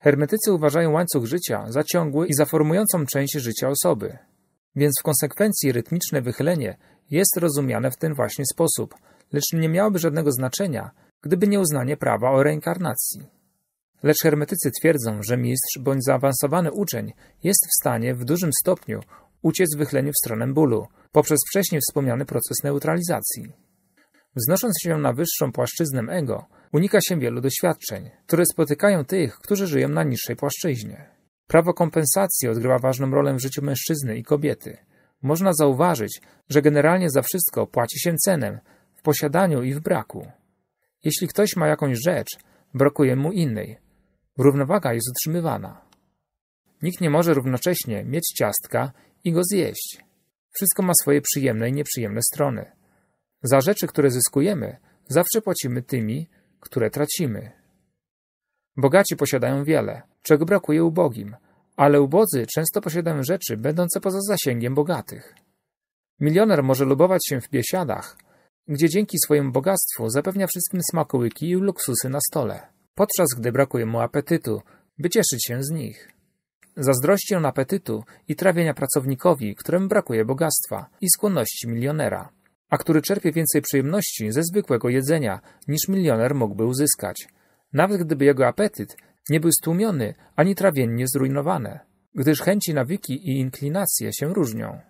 Speaker 1: Hermetycy uważają łańcuch życia za ciągły i za formującą część życia osoby, więc w konsekwencji rytmiczne wychylenie jest rozumiane w ten właśnie sposób, lecz nie miałoby żadnego znaczenia, gdyby nie uznanie prawa o reinkarnacji. Lecz hermetycy twierdzą, że mistrz bądź zaawansowany uczeń jest w stanie w dużym stopniu uciec wychyleniu w stronę bólu, poprzez wcześniej wspomniany proces neutralizacji. Wznosząc się na wyższą płaszczyznę ego, unika się wielu doświadczeń, które spotykają tych, którzy żyją na niższej płaszczyźnie. Prawo kompensacji odgrywa ważną rolę w życiu mężczyzny i kobiety – można zauważyć, że generalnie za wszystko płaci się cenę, w posiadaniu i w braku. Jeśli ktoś ma jakąś rzecz, brakuje mu innej. Równowaga jest utrzymywana. Nikt nie może równocześnie mieć ciastka i go zjeść. Wszystko ma swoje przyjemne i nieprzyjemne strony. Za rzeczy, które zyskujemy, zawsze płacimy tymi, które tracimy. Bogaci posiadają wiele, czego brakuje ubogim, ale ubodzy często posiadają rzeczy będące poza zasięgiem bogatych. Milioner może lubować się w biesiadach, gdzie dzięki swojemu bogactwu zapewnia wszystkim smakołyki i luksusy na stole, podczas gdy brakuje mu apetytu, by cieszyć się z nich. Zazdrości on apetytu i trawienia pracownikowi, któremu brakuje bogactwa i skłonności milionera, a który czerpie więcej przyjemności ze zwykłego jedzenia niż milioner mógłby uzyskać, nawet gdyby jego apetyt nie był stłumiony ani trawiennie zrujnowany, gdyż chęci, nawyki i inklinacje się różnią.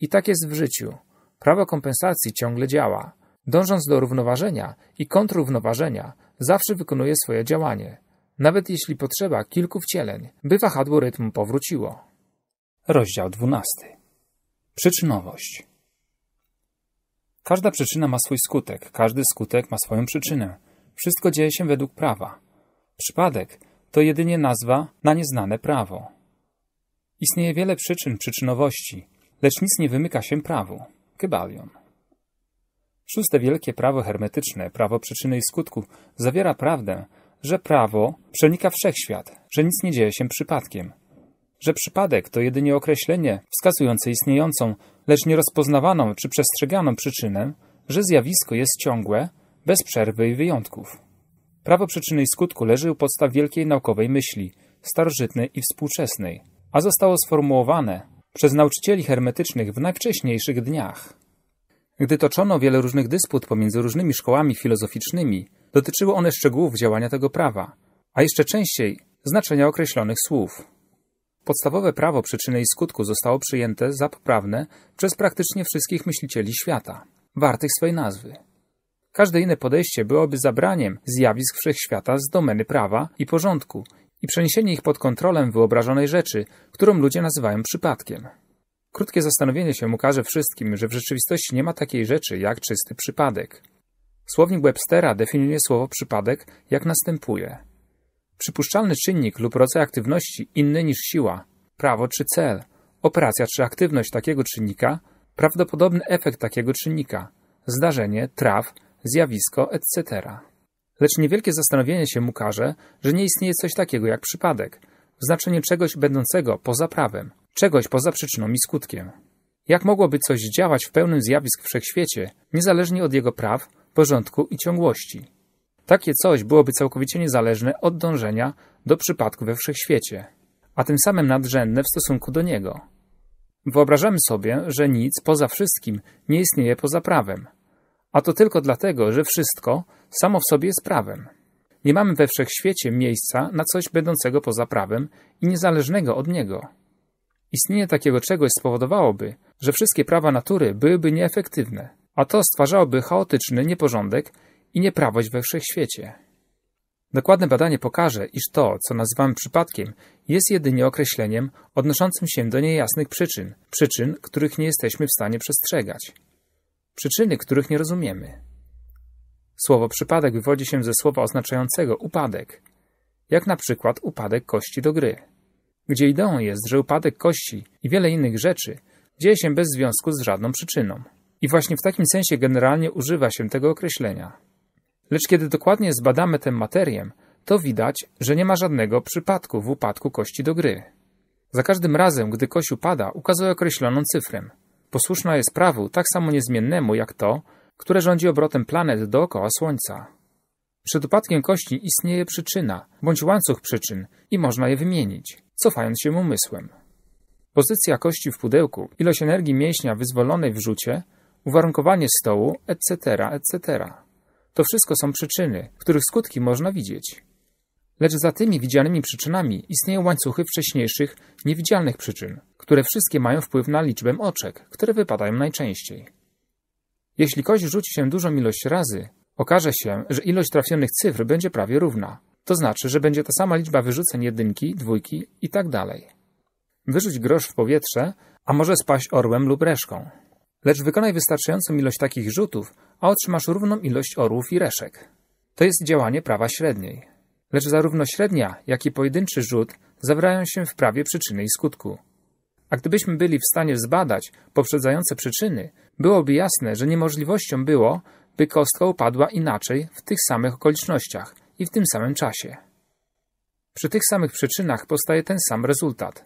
Speaker 1: I tak jest w życiu. Prawo kompensacji ciągle działa. Dążąc do równoważenia i kontrrównoważenia, zawsze wykonuje swoje działanie, nawet jeśli potrzeba kilku wcieleń, by wahadło rytmu powróciło. Rozdział 12. Przyczynowość. Każda przyczyna ma swój skutek, każdy skutek ma swoją przyczynę. Wszystko dzieje się według prawa. Przypadek to jedynie nazwa na nieznane prawo. Istnieje wiele przyczyn przyczynowości, lecz nic nie wymyka się prawu. Kybalion. Szóste wielkie prawo hermetyczne, prawo przyczyny i skutku, zawiera prawdę, że prawo przenika wszechświat, że nic nie dzieje się przypadkiem, że przypadek to jedynie określenie wskazujące istniejącą, lecz nierozpoznawaną czy przestrzeganą przyczynę, że zjawisko jest ciągłe, bez przerwy i wyjątków. Prawo przyczyny i skutku leży u podstaw wielkiej naukowej myśli, starożytnej i współczesnej, a zostało sformułowane przez nauczycieli hermetycznych w najwcześniejszych dniach. Gdy toczono wiele różnych dysput pomiędzy różnymi szkołami filozoficznymi, dotyczyły one szczegółów działania tego prawa, a jeszcze częściej znaczenia określonych słów. Podstawowe prawo przyczyny i skutku zostało przyjęte za poprawne przez praktycznie wszystkich myślicieli świata, wartych swej nazwy. Każde inne podejście byłoby zabraniem zjawisk wszechświata z domeny prawa i porządku i przeniesienie ich pod kontrolę wyobrażonej rzeczy, którą ludzie nazywają przypadkiem. Krótkie zastanowienie się ukaże wszystkim, że w rzeczywistości nie ma takiej rzeczy jak czysty przypadek. Słownik Webstera definiuje słowo przypadek jak następuje. Przypuszczalny czynnik lub rodzaj aktywności inny niż siła, prawo czy cel, operacja czy aktywność takiego czynnika, prawdopodobny efekt takiego czynnika, zdarzenie, traf, zjawisko, etc. Lecz niewielkie zastanowienie się mu każe, że nie istnieje coś takiego jak przypadek, znaczenie czegoś będącego poza prawem, czegoś poza przyczyną i skutkiem. Jak mogłoby coś działać w pełnym zjawisk wszechświecie, niezależnie od jego praw, porządku i ciągłości? Takie coś byłoby całkowicie niezależne od dążenia do przypadku we wszechświecie, a tym samym nadrzędne w stosunku do niego. Wyobrażamy sobie, że nic poza wszystkim nie istnieje poza prawem, a to tylko dlatego, że wszystko samo w sobie jest prawem. Nie mamy we wszechświecie miejsca na coś będącego poza prawem i niezależnego od niego. Istnienie takiego czegoś spowodowałoby, że wszystkie prawa natury byłyby nieefektywne, a to stwarzałoby chaotyczny nieporządek i nieprawość we wszechświecie. Dokładne badanie pokaże, iż to, co nazywamy przypadkiem, jest jedynie określeniem odnoszącym się do niejasnych przyczyn, przyczyn, których nie jesteśmy w stanie przestrzegać przyczyny których nie rozumiemy. Słowo przypadek wywodzi się ze słowa oznaczającego upadek, jak na przykład upadek kości do gry. Gdzie ideą jest, że upadek kości i wiele innych rzeczy dzieje się bez związku z żadną przyczyną. I właśnie w takim sensie generalnie używa się tego określenia. Lecz kiedy dokładnie zbadamy tę materię, to widać, że nie ma żadnego przypadku w upadku kości do gry. Za każdym razem, gdy kość upada, ukazuje określoną cyfrę, Posłuszna jest prawu tak samo niezmiennemu jak to, które rządzi obrotem planet dookoła Słońca. Przed upadkiem kości istnieje przyczyna, bądź łańcuch przyczyn i można je wymienić, cofając się umysłem. Pozycja kości w pudełku, ilość energii mięśnia wyzwolonej w rzucie, uwarunkowanie stołu, etc., etc. To wszystko są przyczyny, których skutki można widzieć. Lecz za tymi widzialnymi przyczynami istnieją łańcuchy wcześniejszych, niewidzialnych przyczyn, które wszystkie mają wpływ na liczbę oczek, które wypadają najczęściej. Jeśli kość rzuci się dużą ilość razy, okaże się, że ilość trafionych cyfr będzie prawie równa. To znaczy, że będzie ta sama liczba wyrzuceń jedynki, dwójki i tak dalej. Wyrzuć grosz w powietrze, a może spaść orłem lub reszką. Lecz wykonaj wystarczającą ilość takich rzutów, a otrzymasz równą ilość orłów i reszek. To jest działanie prawa średniej lecz zarówno średnia, jak i pojedynczy rzut zawierają się w prawie przyczyny i skutku. A gdybyśmy byli w stanie zbadać poprzedzające przyczyny, byłoby jasne, że niemożliwością było, by kostka upadła inaczej w tych samych okolicznościach i w tym samym czasie. Przy tych samych przyczynach powstaje ten sam rezultat.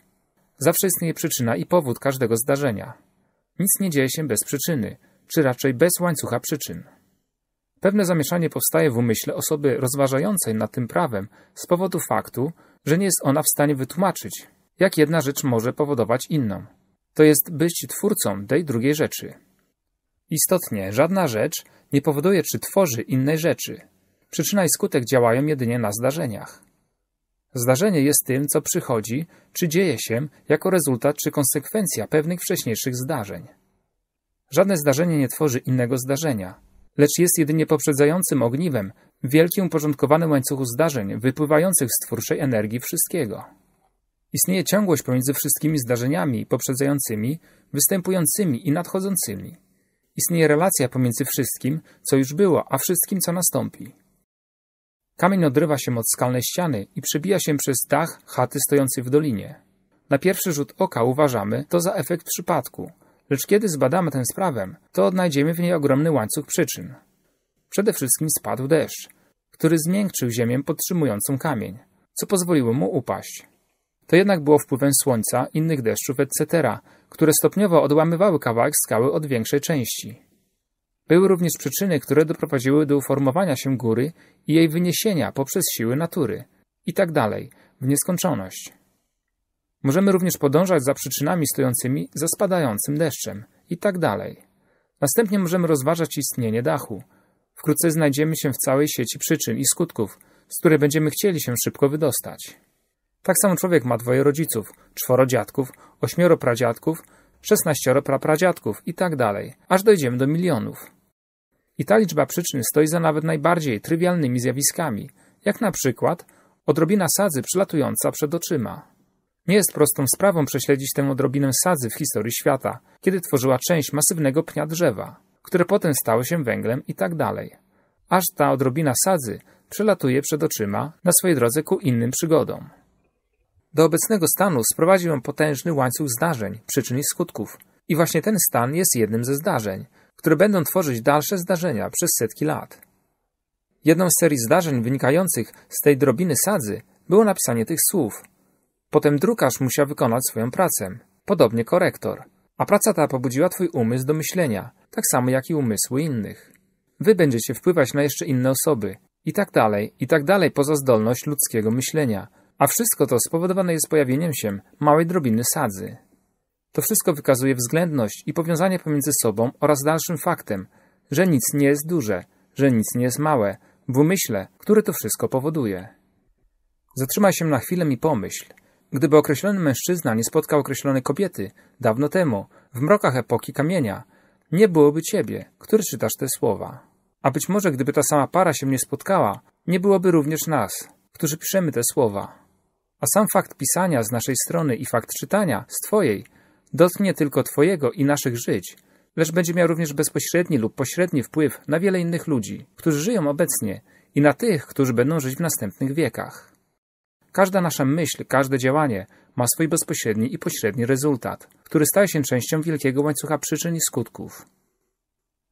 Speaker 1: Zawsze istnieje przyczyna i powód każdego zdarzenia. Nic nie dzieje się bez przyczyny, czy raczej bez łańcucha przyczyn. Pewne zamieszanie powstaje w umyśle osoby rozważającej nad tym prawem z powodu faktu, że nie jest ona w stanie wytłumaczyć, jak jedna rzecz może powodować inną. To jest być twórcą tej drugiej rzeczy. Istotnie, żadna rzecz nie powoduje czy tworzy innej rzeczy. Przyczyna i skutek działają jedynie na zdarzeniach. Zdarzenie jest tym, co przychodzi, czy dzieje się jako rezultat czy konsekwencja pewnych wcześniejszych zdarzeń. Żadne zdarzenie nie tworzy innego zdarzenia lecz jest jedynie poprzedzającym ogniwem wielkim uporządkowanym łańcuchu zdarzeń wypływających z twórczej energii wszystkiego. Istnieje ciągłość pomiędzy wszystkimi zdarzeniami poprzedzającymi, występującymi i nadchodzącymi. Istnieje relacja pomiędzy wszystkim, co już było, a wszystkim, co nastąpi. Kamień odrywa się od skalnej ściany i przebija się przez dach chaty stojącej w dolinie. Na pierwszy rzut oka uważamy to za efekt przypadku, Lecz kiedy zbadamy tę sprawę, to odnajdziemy w niej ogromny łańcuch przyczyn. Przede wszystkim spadł deszcz, który zmiękczył ziemię podtrzymującą kamień, co pozwoliło mu upaść. To jednak było wpływem słońca, innych deszczów, etc., które stopniowo odłamywały kawałek skały od większej części. Były również przyczyny, które doprowadziły do uformowania się góry i jej wyniesienia poprzez siły natury, i tak dalej, w nieskończoność. Możemy również podążać za przyczynami stojącymi za spadającym deszczem i tak dalej. Następnie możemy rozważać istnienie dachu. Wkrótce znajdziemy się w całej sieci przyczyn i skutków, z której będziemy chcieli się szybko wydostać. Tak samo człowiek ma dwoje rodziców, czworo dziadków, ośmioro pradziadków, szesnaścioro prapradziadków i tak dalej, aż dojdziemy do milionów. I ta liczba przyczyn stoi za nawet najbardziej trywialnymi zjawiskami, jak na przykład odrobina sadzy przylatująca przed oczyma. Nie jest prostą sprawą prześledzić tę odrobinę sadzy w historii świata, kiedy tworzyła część masywnego pnia drzewa, które potem stało się węglem i tak dalej. Aż ta odrobina sadzy przelatuje przed oczyma na swojej drodze ku innym przygodom. Do obecnego stanu sprowadził ją potężny łańcuch zdarzeń, przyczyn i skutków. I właśnie ten stan jest jednym ze zdarzeń, które będą tworzyć dalsze zdarzenia przez setki lat. Jedną z serii zdarzeń wynikających z tej drobiny sadzy było napisanie tych słów – Potem drukarz musiał wykonać swoją pracę, podobnie korektor. A praca ta pobudziła twój umysł do myślenia, tak samo jak i umysły innych. Wy będziecie wpływać na jeszcze inne osoby, i tak dalej, i tak dalej poza zdolność ludzkiego myślenia. A wszystko to spowodowane jest pojawieniem się małej drobiny sadzy. To wszystko wykazuje względność i powiązanie pomiędzy sobą oraz dalszym faktem, że nic nie jest duże, że nic nie jest małe, w umyśle, który to wszystko powoduje. Zatrzymaj się na chwilę i pomyśl, Gdyby określony mężczyzna nie spotkał określonej kobiety, dawno temu, w mrokach epoki kamienia, nie byłoby ciebie, który czytasz te słowa. A być może gdyby ta sama para się nie spotkała, nie byłoby również nas, którzy piszemy te słowa. A sam fakt pisania z naszej strony i fakt czytania z twojej dotknie tylko twojego i naszych żyć, lecz będzie miał również bezpośredni lub pośredni wpływ na wiele innych ludzi, którzy żyją obecnie i na tych, którzy będą żyć w następnych wiekach. Każda nasza myśl, każde działanie ma swój bezpośredni i pośredni rezultat, który staje się częścią wielkiego łańcucha przyczyn i skutków.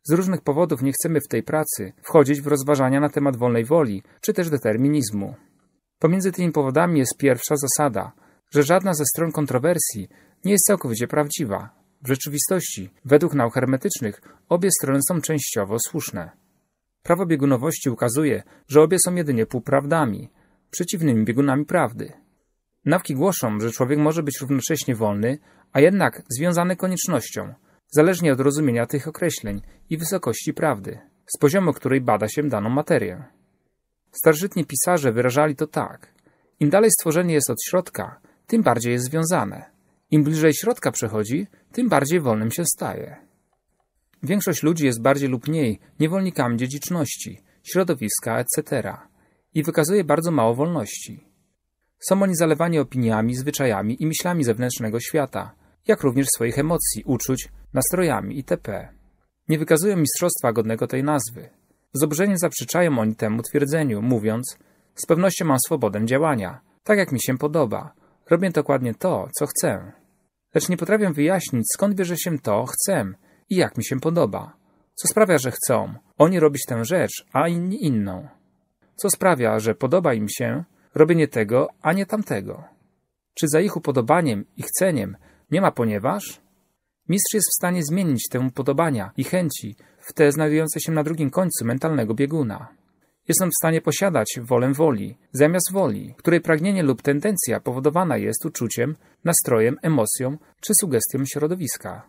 Speaker 1: Z różnych powodów nie chcemy w tej pracy wchodzić w rozważania na temat wolnej woli czy też determinizmu. Pomiędzy tymi powodami jest pierwsza zasada, że żadna ze stron kontrowersji nie jest całkowicie prawdziwa. W rzeczywistości, według nauk hermetycznych, obie strony są częściowo słuszne. Prawo biegunowości ukazuje, że obie są jedynie półprawdami, przeciwnymi biegunami prawdy. Nawki głoszą, że człowiek może być równocześnie wolny, a jednak związany koniecznością, zależnie od rozumienia tych określeń i wysokości prawdy, z poziomu której bada się daną materię. Starożytni pisarze wyrażali to tak. Im dalej stworzenie jest od środka, tym bardziej jest związane. Im bliżej środka przechodzi, tym bardziej wolnym się staje. Większość ludzi jest bardziej lub mniej niewolnikami dziedziczności, środowiska, etc i wykazuje bardzo mało wolności. Są oni zalewani opiniami, zwyczajami i myślami zewnętrznego świata, jak również swoich emocji, uczuć, nastrojami itp. Nie wykazują mistrzostwa godnego tej nazwy. Z obrzeniem zaprzeczają oni temu twierdzeniu, mówiąc z pewnością mam swobodę działania, tak jak mi się podoba, robię dokładnie to, co chcę. Lecz nie potrafię wyjaśnić, skąd bierze się to, chcę i jak mi się podoba. Co sprawia, że chcą, oni robić tę rzecz, a inni inną co sprawia, że podoba im się robienie tego, a nie tamtego. Czy za ich upodobaniem i chceniem nie ma ponieważ? Mistrz jest w stanie zmienić te podobania i chęci w te znajdujące się na drugim końcu mentalnego bieguna. Jest on w stanie posiadać wolę woli, zamiast woli, której pragnienie lub tendencja powodowana jest uczuciem, nastrojem, emocją czy sugestią środowiska.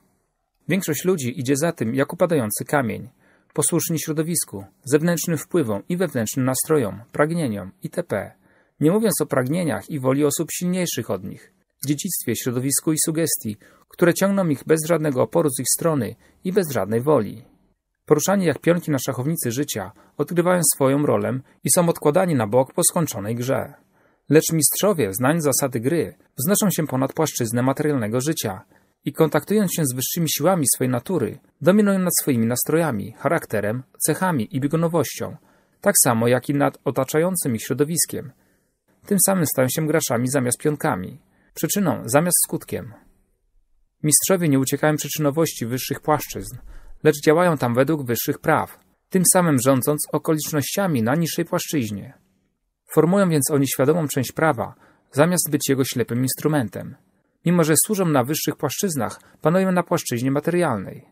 Speaker 1: Większość ludzi idzie za tym jak upadający kamień, posłuszni środowisku, zewnętrznym wpływom i wewnętrznym nastrojom, pragnieniom itp. Nie mówiąc o pragnieniach i woli osób silniejszych od nich, dziedzictwie, środowisku i sugestii, które ciągną ich bez żadnego oporu z ich strony i bez żadnej woli. Poruszani jak pionki na szachownicy życia, odgrywają swoją rolę i są odkładani na bok po skończonej grze. Lecz mistrzowie znań zasady gry wznoszą się ponad płaszczyznę materialnego życia – i kontaktując się z wyższymi siłami swojej natury, dominują nad swoimi nastrojami, charakterem, cechami i biegunowością, tak samo jak i nad otaczającym ich środowiskiem. Tym samym stają się graczami zamiast pionkami, przyczyną zamiast skutkiem. Mistrzowie nie uciekają przyczynowości wyższych płaszczyzn, lecz działają tam według wyższych praw, tym samym rządząc okolicznościami na niższej płaszczyźnie. Formują więc oni świadomą część prawa, zamiast być jego ślepym instrumentem mimo że służą na wyższych płaszczyznach, panują na płaszczyźnie materialnej.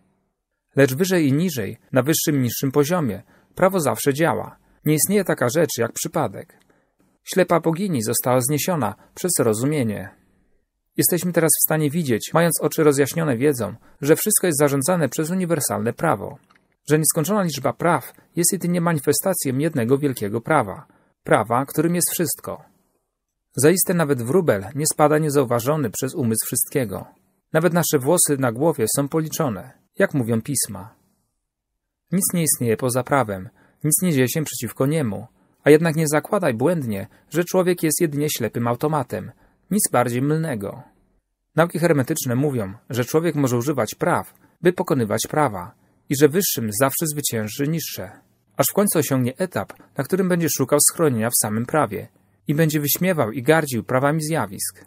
Speaker 1: Lecz wyżej i niżej, na wyższym i niższym poziomie, prawo zawsze działa. Nie istnieje taka rzecz jak przypadek. Ślepa bogini została zniesiona przez rozumienie. Jesteśmy teraz w stanie widzieć, mając oczy rozjaśnione wiedzą, że wszystko jest zarządzane przez uniwersalne prawo. Że nieskończona liczba praw jest jedynie manifestacją jednego wielkiego prawa. Prawa, którym jest wszystko. Zaiste nawet wróbel nie spada niezauważony przez umysł wszystkiego. Nawet nasze włosy na głowie są policzone, jak mówią pisma. Nic nie istnieje poza prawem, nic nie dzieje się przeciwko niemu, a jednak nie zakładaj błędnie, że człowiek jest jedynie ślepym automatem, nic bardziej mylnego. Nauki hermetyczne mówią, że człowiek może używać praw, by pokonywać prawa i że wyższym zawsze zwycięży niższe, aż w końcu osiągnie etap, na którym będzie szukał schronienia w samym prawie – i będzie wyśmiewał i gardził prawami zjawisk.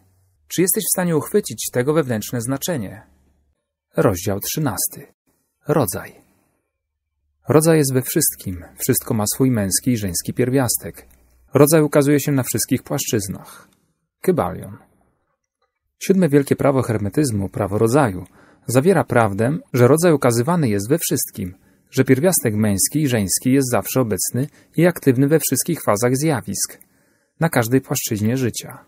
Speaker 1: Czy jesteś w stanie uchwycić tego wewnętrzne znaczenie? Rozdział 13. Rodzaj. Rodzaj jest we wszystkim, wszystko ma swój męski i żeński pierwiastek. Rodzaj ukazuje się na wszystkich płaszczyznach. Kybalion. Siódme wielkie prawo hermetyzmu, prawo rodzaju, zawiera prawdę, że rodzaj ukazywany jest we wszystkim, że pierwiastek męski i żeński jest zawsze obecny i aktywny we wszystkich fazach zjawisk, na każdej płaszczyźnie życia.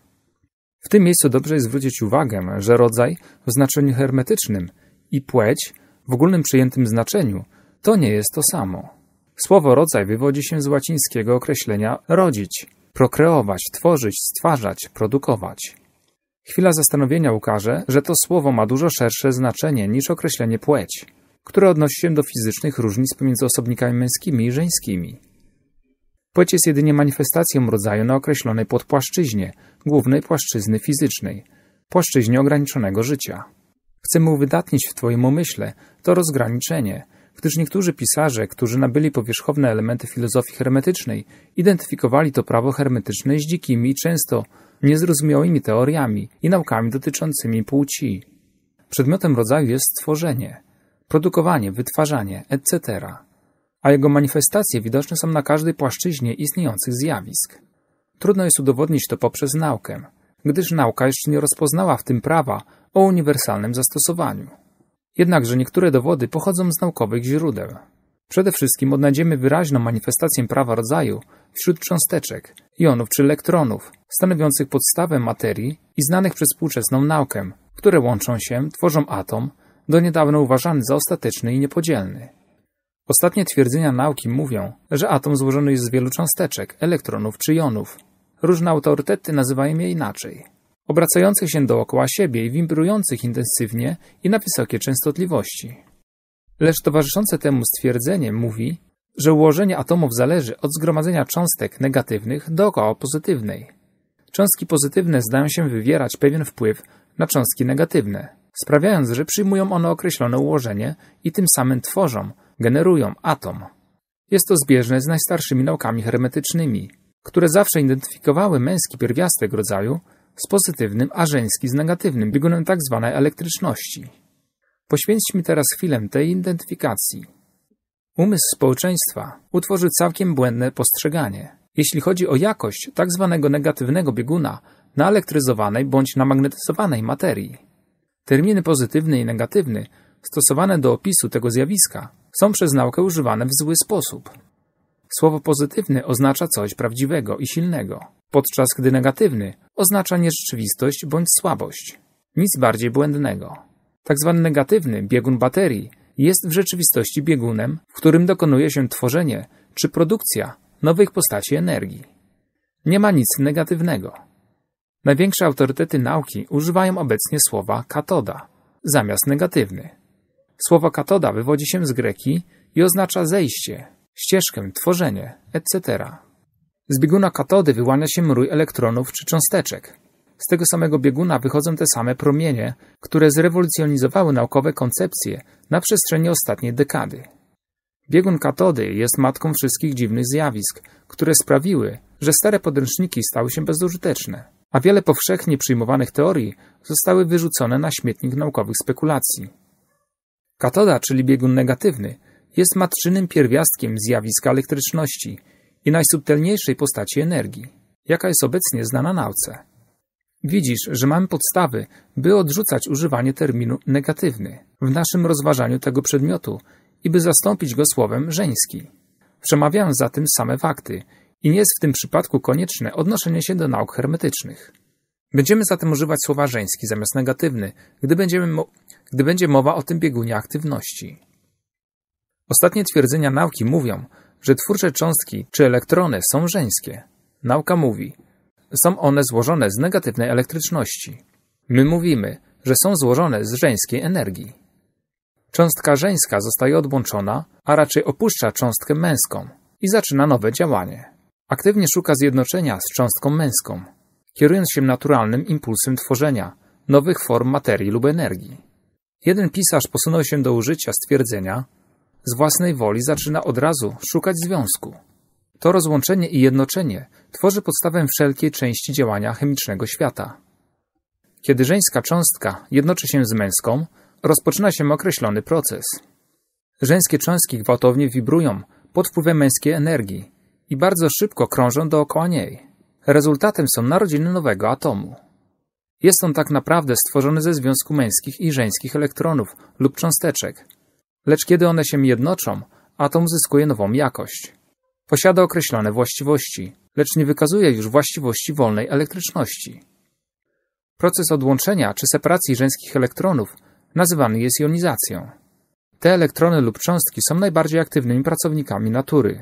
Speaker 1: W tym miejscu dobrze jest zwrócić uwagę, że rodzaj w znaczeniu hermetycznym i płeć w ogólnym przyjętym znaczeniu to nie jest to samo. Słowo rodzaj wywodzi się z łacińskiego określenia rodzić, prokreować, tworzyć, stwarzać, produkować. Chwila zastanowienia ukaże, że to słowo ma dużo szersze znaczenie niż określenie płeć, które odnosi się do fizycznych różnic pomiędzy osobnikami męskimi i żeńskimi. Płeć jest jedynie manifestacją rodzaju na określonej podpłaszczyźnie, głównej płaszczyzny fizycznej, płaszczyźnie ograniczonego życia. Chcemy uwydatnić w Twoim umyśle to rozgraniczenie, gdyż niektórzy pisarze, którzy nabyli powierzchowne elementy filozofii hermetycznej, identyfikowali to prawo hermetyczne z dzikimi i często niezrozumiałymi teoriami i naukami dotyczącymi płci. Przedmiotem rodzaju jest stworzenie, produkowanie, wytwarzanie, etc a jego manifestacje widoczne są na każdej płaszczyźnie istniejących zjawisk. Trudno jest udowodnić to poprzez naukę, gdyż nauka jeszcze nie rozpoznała w tym prawa o uniwersalnym zastosowaniu. Jednakże niektóre dowody pochodzą z naukowych źródeł. Przede wszystkim odnajdziemy wyraźną manifestację prawa rodzaju wśród cząsteczek, jonów czy elektronów, stanowiących podstawę materii i znanych przez współczesną naukę, które łączą się, tworzą atom, do niedawna uważany za ostateczny i niepodzielny. Ostatnie twierdzenia nauki mówią, że atom złożony jest z wielu cząsteczek, elektronów czy jonów. Różne autorytety nazywają je inaczej. Obracających się dookoła siebie i wibrujących intensywnie i na wysokie częstotliwości. Lecz towarzyszące temu stwierdzenie mówi, że ułożenie atomów zależy od zgromadzenia cząstek negatywnych dookoła pozytywnej. Cząstki pozytywne zdają się wywierać pewien wpływ na cząstki negatywne, sprawiając, że przyjmują one określone ułożenie i tym samym tworzą generują atom. Jest to zbieżne z najstarszymi naukami hermetycznymi, które zawsze identyfikowały męski pierwiastek rodzaju z pozytywnym, a żeński z negatywnym biegunem tzw. Tak elektryczności. Poświęćmy teraz chwilę tej identyfikacji. Umysł społeczeństwa utworzył całkiem błędne postrzeganie, jeśli chodzi o jakość tzw. Tak negatywnego bieguna naelektryzowanej bądź namagnetyzowanej materii. Terminy pozytywny i negatywny stosowane do opisu tego zjawiska są przez naukę używane w zły sposób. Słowo pozytywny oznacza coś prawdziwego i silnego, podczas gdy negatywny oznacza nierzeczywistość bądź słabość. Nic bardziej błędnego. Tak zwany negatywny biegun baterii jest w rzeczywistości biegunem, w którym dokonuje się tworzenie czy produkcja nowych postaci energii. Nie ma nic negatywnego. Największe autorytety nauki używają obecnie słowa katoda zamiast negatywny. Słowo katoda wywodzi się z greki i oznacza zejście, ścieżkę, tworzenie, etc. Z bieguna katody wyłania się mrój elektronów czy cząsteczek. Z tego samego bieguna wychodzą te same promienie, które zrewolucjonizowały naukowe koncepcje na przestrzeni ostatniej dekady. Biegun katody jest matką wszystkich dziwnych zjawisk, które sprawiły, że stare podręczniki stały się bezużyteczne, a wiele powszechnie przyjmowanych teorii zostały wyrzucone na śmietnik naukowych spekulacji. Katoda, czyli biegun negatywny, jest matczynym pierwiastkiem zjawiska elektryczności i najsubtelniejszej postaci energii, jaka jest obecnie znana nauce. Widzisz, że mamy podstawy, by odrzucać używanie terminu negatywny w naszym rozważaniu tego przedmiotu i by zastąpić go słowem żeński. Przemawiają za tym same fakty i nie jest w tym przypadku konieczne odnoszenie się do nauk hermetycznych. Będziemy zatem używać słowa żeński zamiast negatywny, gdy będziemy gdy będzie mowa o tym biegunie aktywności. Ostatnie twierdzenia nauki mówią, że twórcze cząstki czy elektrony są żeńskie. Nauka mówi, są one złożone z negatywnej elektryczności. My mówimy, że są złożone z żeńskiej energii. Cząstka żeńska zostaje odłączona, a raczej opuszcza cząstkę męską i zaczyna nowe działanie. Aktywnie szuka zjednoczenia z cząstką męską, kierując się naturalnym impulsem tworzenia nowych form materii lub energii. Jeden pisarz posunął się do użycia stwierdzenia z własnej woli zaczyna od razu szukać związku. To rozłączenie i jednoczenie tworzy podstawę wszelkiej części działania chemicznego świata. Kiedy żeńska cząstka jednoczy się z męską, rozpoczyna się określony proces. Żeńskie cząstki gwałtownie wibrują pod wpływem męskiej energii i bardzo szybko krążą dookoła niej. Rezultatem są narodziny nowego atomu. Jest on tak naprawdę stworzony ze związku męskich i żeńskich elektronów lub cząsteczek. Lecz kiedy one się jednoczą, atom zyskuje nową jakość. Posiada określone właściwości, lecz nie wykazuje już właściwości wolnej elektryczności. Proces odłączenia czy separacji żeńskich elektronów nazywany jest jonizacją. Te elektrony lub cząstki są najbardziej aktywnymi pracownikami natury.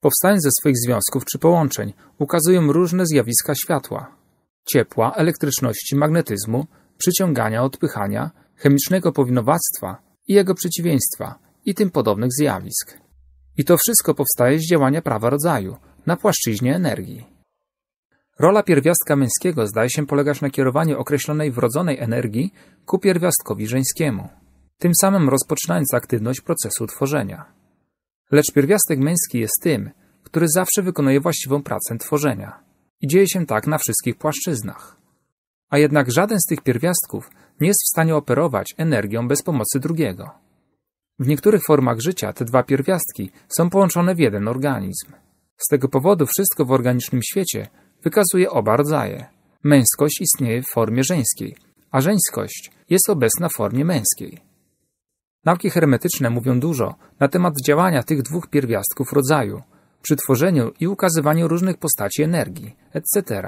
Speaker 1: Powstając ze swoich związków czy połączeń, ukazują różne zjawiska światła ciepła, elektryczności, magnetyzmu, przyciągania, odpychania, chemicznego powinowactwa i jego przeciwieństwa i tym podobnych zjawisk. I to wszystko powstaje z działania prawa rodzaju na płaszczyźnie energii. Rola pierwiastka męskiego zdaje się polegać na kierowaniu określonej wrodzonej energii ku pierwiastkowi żeńskiemu, tym samym rozpoczynając aktywność procesu tworzenia. Lecz pierwiastek męski jest tym, który zawsze wykonuje właściwą pracę tworzenia. I dzieje się tak na wszystkich płaszczyznach. A jednak żaden z tych pierwiastków nie jest w stanie operować energią bez pomocy drugiego. W niektórych formach życia te dwa pierwiastki są połączone w jeden organizm. Z tego powodu wszystko w organicznym świecie wykazuje oba rodzaje. Męskość istnieje w formie żeńskiej, a żeńskość jest obecna w formie męskiej. Nauki hermetyczne mówią dużo na temat działania tych dwóch pierwiastków rodzaju, przy tworzeniu i ukazywaniu różnych postaci energii, etc.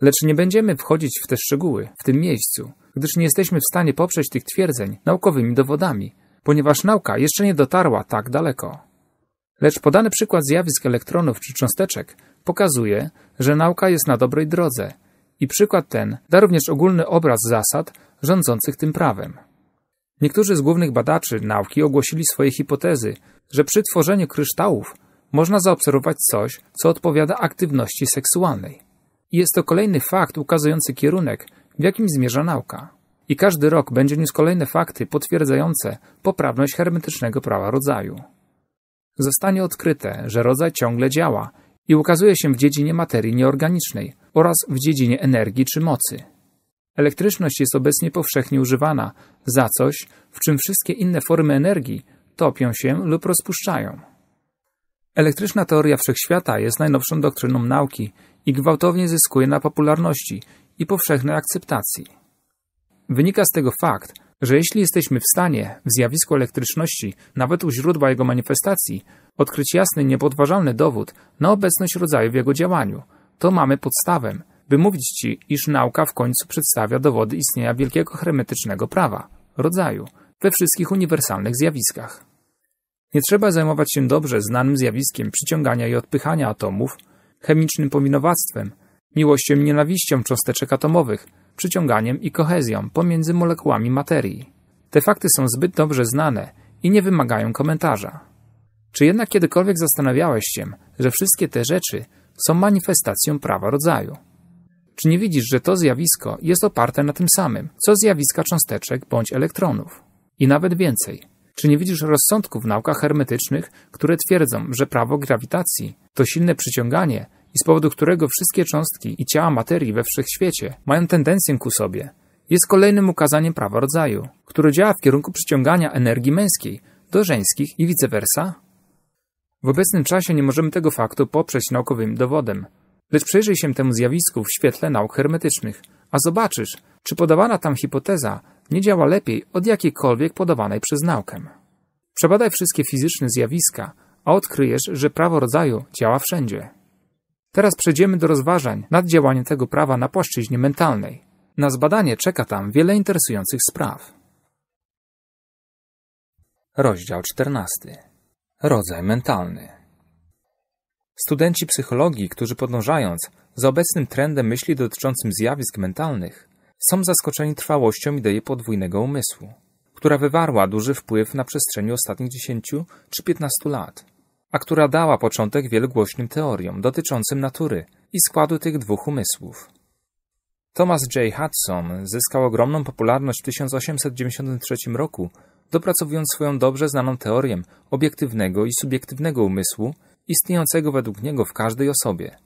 Speaker 1: Lecz nie będziemy wchodzić w te szczegóły w tym miejscu, gdyż nie jesteśmy w stanie poprzeć tych twierdzeń naukowymi dowodami, ponieważ nauka jeszcze nie dotarła tak daleko. Lecz podany przykład zjawisk elektronów czy cząsteczek pokazuje, że nauka jest na dobrej drodze i przykład ten da również ogólny obraz zasad rządzących tym prawem. Niektórzy z głównych badaczy nauki ogłosili swoje hipotezy, że przy tworzeniu kryształów można zaobserwować coś, co odpowiada aktywności seksualnej. I jest to kolejny fakt ukazujący kierunek, w jakim zmierza nauka. I każdy rok będzie niósł kolejne fakty potwierdzające poprawność hermetycznego prawa rodzaju. Zostanie odkryte, że rodzaj ciągle działa i ukazuje się w dziedzinie materii nieorganicznej oraz w dziedzinie energii czy mocy. Elektryczność jest obecnie powszechnie używana za coś, w czym wszystkie inne formy energii topią się lub rozpuszczają. Elektryczna teoria wszechświata jest najnowszą doktryną nauki i gwałtownie zyskuje na popularności i powszechnej akceptacji. Wynika z tego fakt, że jeśli jesteśmy w stanie w zjawisku elektryczności, nawet u źródła jego manifestacji, odkryć jasny, niepodważalny dowód na obecność rodzaju w jego działaniu, to mamy podstawę, by mówić ci, iż nauka w końcu przedstawia dowody istnienia wielkiego hermetycznego prawa, rodzaju, we wszystkich uniwersalnych zjawiskach. Nie trzeba zajmować się dobrze znanym zjawiskiem przyciągania i odpychania atomów, chemicznym powinowactwem, miłością i nienawiścią cząsteczek atomowych, przyciąganiem i kohezją pomiędzy molekułami materii. Te fakty są zbyt dobrze znane i nie wymagają komentarza. Czy jednak kiedykolwiek zastanawiałeś się, że wszystkie te rzeczy są manifestacją prawa rodzaju? Czy nie widzisz, że to zjawisko jest oparte na tym samym, co zjawiska cząsteczek bądź elektronów? I nawet więcej – czy nie widzisz rozsądku w naukach hermetycznych, które twierdzą, że prawo grawitacji to silne przyciąganie i z powodu którego wszystkie cząstki i ciała materii we wszechświecie mają tendencję ku sobie, jest kolejnym ukazaniem prawa rodzaju, które działa w kierunku przyciągania energii męskiej do żeńskich i vice versa? W obecnym czasie nie możemy tego faktu poprzeć naukowym dowodem, lecz przyjrzyj się temu zjawisku w świetle nauk hermetycznych, a zobaczysz, czy podawana tam hipoteza nie działa lepiej od jakiejkolwiek podawanej przez naukę. Przebadaj wszystkie fizyczne zjawiska, a odkryjesz, że prawo rodzaju działa wszędzie. Teraz przejdziemy do rozważań nad działaniem tego prawa na płaszczyźnie mentalnej. Na zbadanie czeka tam wiele interesujących spraw. Rozdział 14. Rodzaj mentalny. Studenci psychologii, którzy podążając za obecnym trendem myśli dotyczącym zjawisk mentalnych, są zaskoczeni trwałością idei podwójnego umysłu, która wywarła duży wpływ na przestrzeni ostatnich 10 czy 15 lat, a która dała początek wielgłośnym teoriom dotyczącym natury i składu tych dwóch umysłów. Thomas J. Hudson zyskał ogromną popularność w 1893 roku, dopracowując swoją dobrze znaną teorię obiektywnego i subiektywnego umysłu istniejącego według niego w każdej osobie.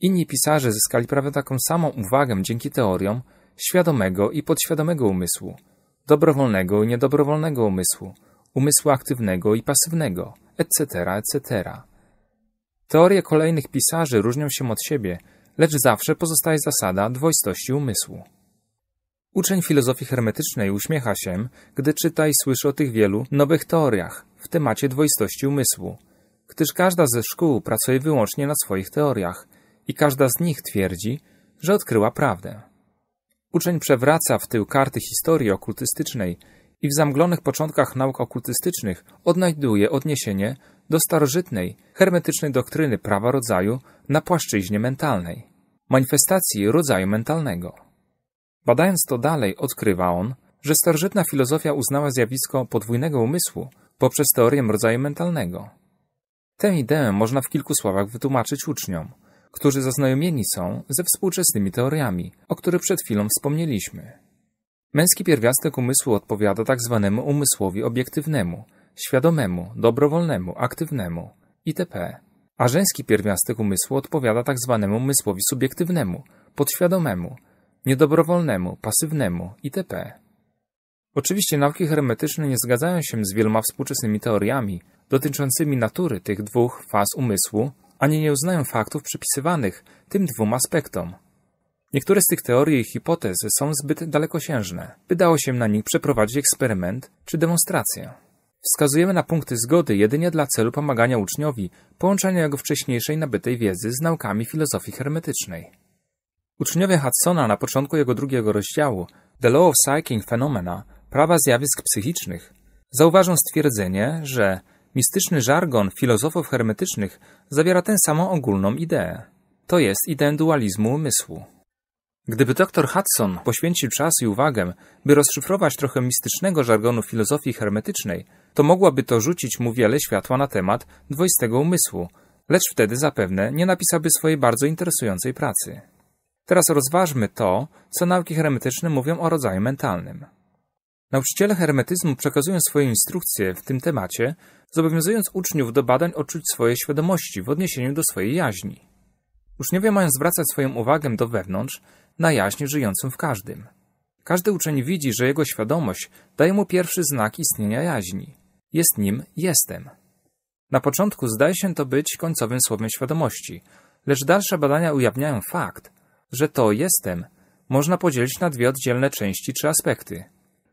Speaker 1: Inni pisarze zyskali prawie taką samą uwagę dzięki teoriom, świadomego i podświadomego umysłu, dobrowolnego i niedobrowolnego umysłu, umysłu aktywnego i pasywnego, etc., etc. Teorie kolejnych pisarzy różnią się od siebie, lecz zawsze pozostaje zasada dwoistości umysłu. Uczeń filozofii hermetycznej uśmiecha się, gdy czyta i słyszy o tych wielu nowych teoriach w temacie dwoistości umysłu, gdyż każda ze szkół pracuje wyłącznie na swoich teoriach i każda z nich twierdzi, że odkryła prawdę. Uczeń przewraca w tył karty historii okultystycznej i w zamglonych początkach nauk okultystycznych odnajduje odniesienie do starożytnej, hermetycznej doktryny prawa rodzaju na płaszczyźnie mentalnej, manifestacji rodzaju mentalnego. Badając to dalej, odkrywa on, że starożytna filozofia uznała zjawisko podwójnego umysłu poprzez teorię rodzaju mentalnego. Tę ideę można w kilku słowach wytłumaczyć uczniom – którzy zaznajomieni są ze współczesnymi teoriami, o których przed chwilą wspomnieliśmy. Męski pierwiastek umysłu odpowiada tak zwanemu umysłowi obiektywnemu, świadomemu, dobrowolnemu, aktywnemu itp. A żeński pierwiastek umysłu odpowiada tak zwanemu umysłowi subiektywnemu, podświadomemu, niedobrowolnemu, pasywnemu itp. Oczywiście nauki hermetyczne nie zgadzają się z wieloma współczesnymi teoriami dotyczącymi natury tych dwóch faz umysłu, ani nie uznają faktów przypisywanych tym dwóm aspektom. Niektóre z tych teorii i hipotez są zbyt dalekosiężne, by dało się na nich przeprowadzić eksperyment czy demonstrację. Wskazujemy na punkty zgody jedynie dla celu pomagania uczniowi połączenia jego wcześniejszej nabytej wiedzy z naukami filozofii hermetycznej. Uczniowie Hudsona na początku jego drugiego rozdziału The Law of Psychic Phenomena Prawa zjawisk psychicznych zauważą stwierdzenie, że Mistyczny żargon filozofów hermetycznych zawiera tę samą ogólną ideę. To jest ideę dualizmu umysłu. Gdyby dr Hudson poświęcił czas i uwagę, by rozszyfrować trochę mistycznego żargonu filozofii hermetycznej, to mogłaby to rzucić mu wiele światła na temat dwoistego umysłu, lecz wtedy zapewne nie napisałby swojej bardzo interesującej pracy. Teraz rozważmy to, co nauki hermetyczne mówią o rodzaju mentalnym. Nauczyciele hermetyzmu przekazują swoje instrukcje w tym temacie, zobowiązując uczniów do badań odczuć swojej świadomości w odniesieniu do swojej jaźni. Uczniowie mają zwracać swoją uwagę do wewnątrz na jaźń żyjącą w każdym. Każdy uczeń widzi, że jego świadomość daje mu pierwszy znak istnienia jaźni. Jest nim jestem. Na początku zdaje się to być końcowym słowem świadomości, lecz dalsze badania ujawniają fakt, że to jestem można podzielić na dwie oddzielne części czy aspekty –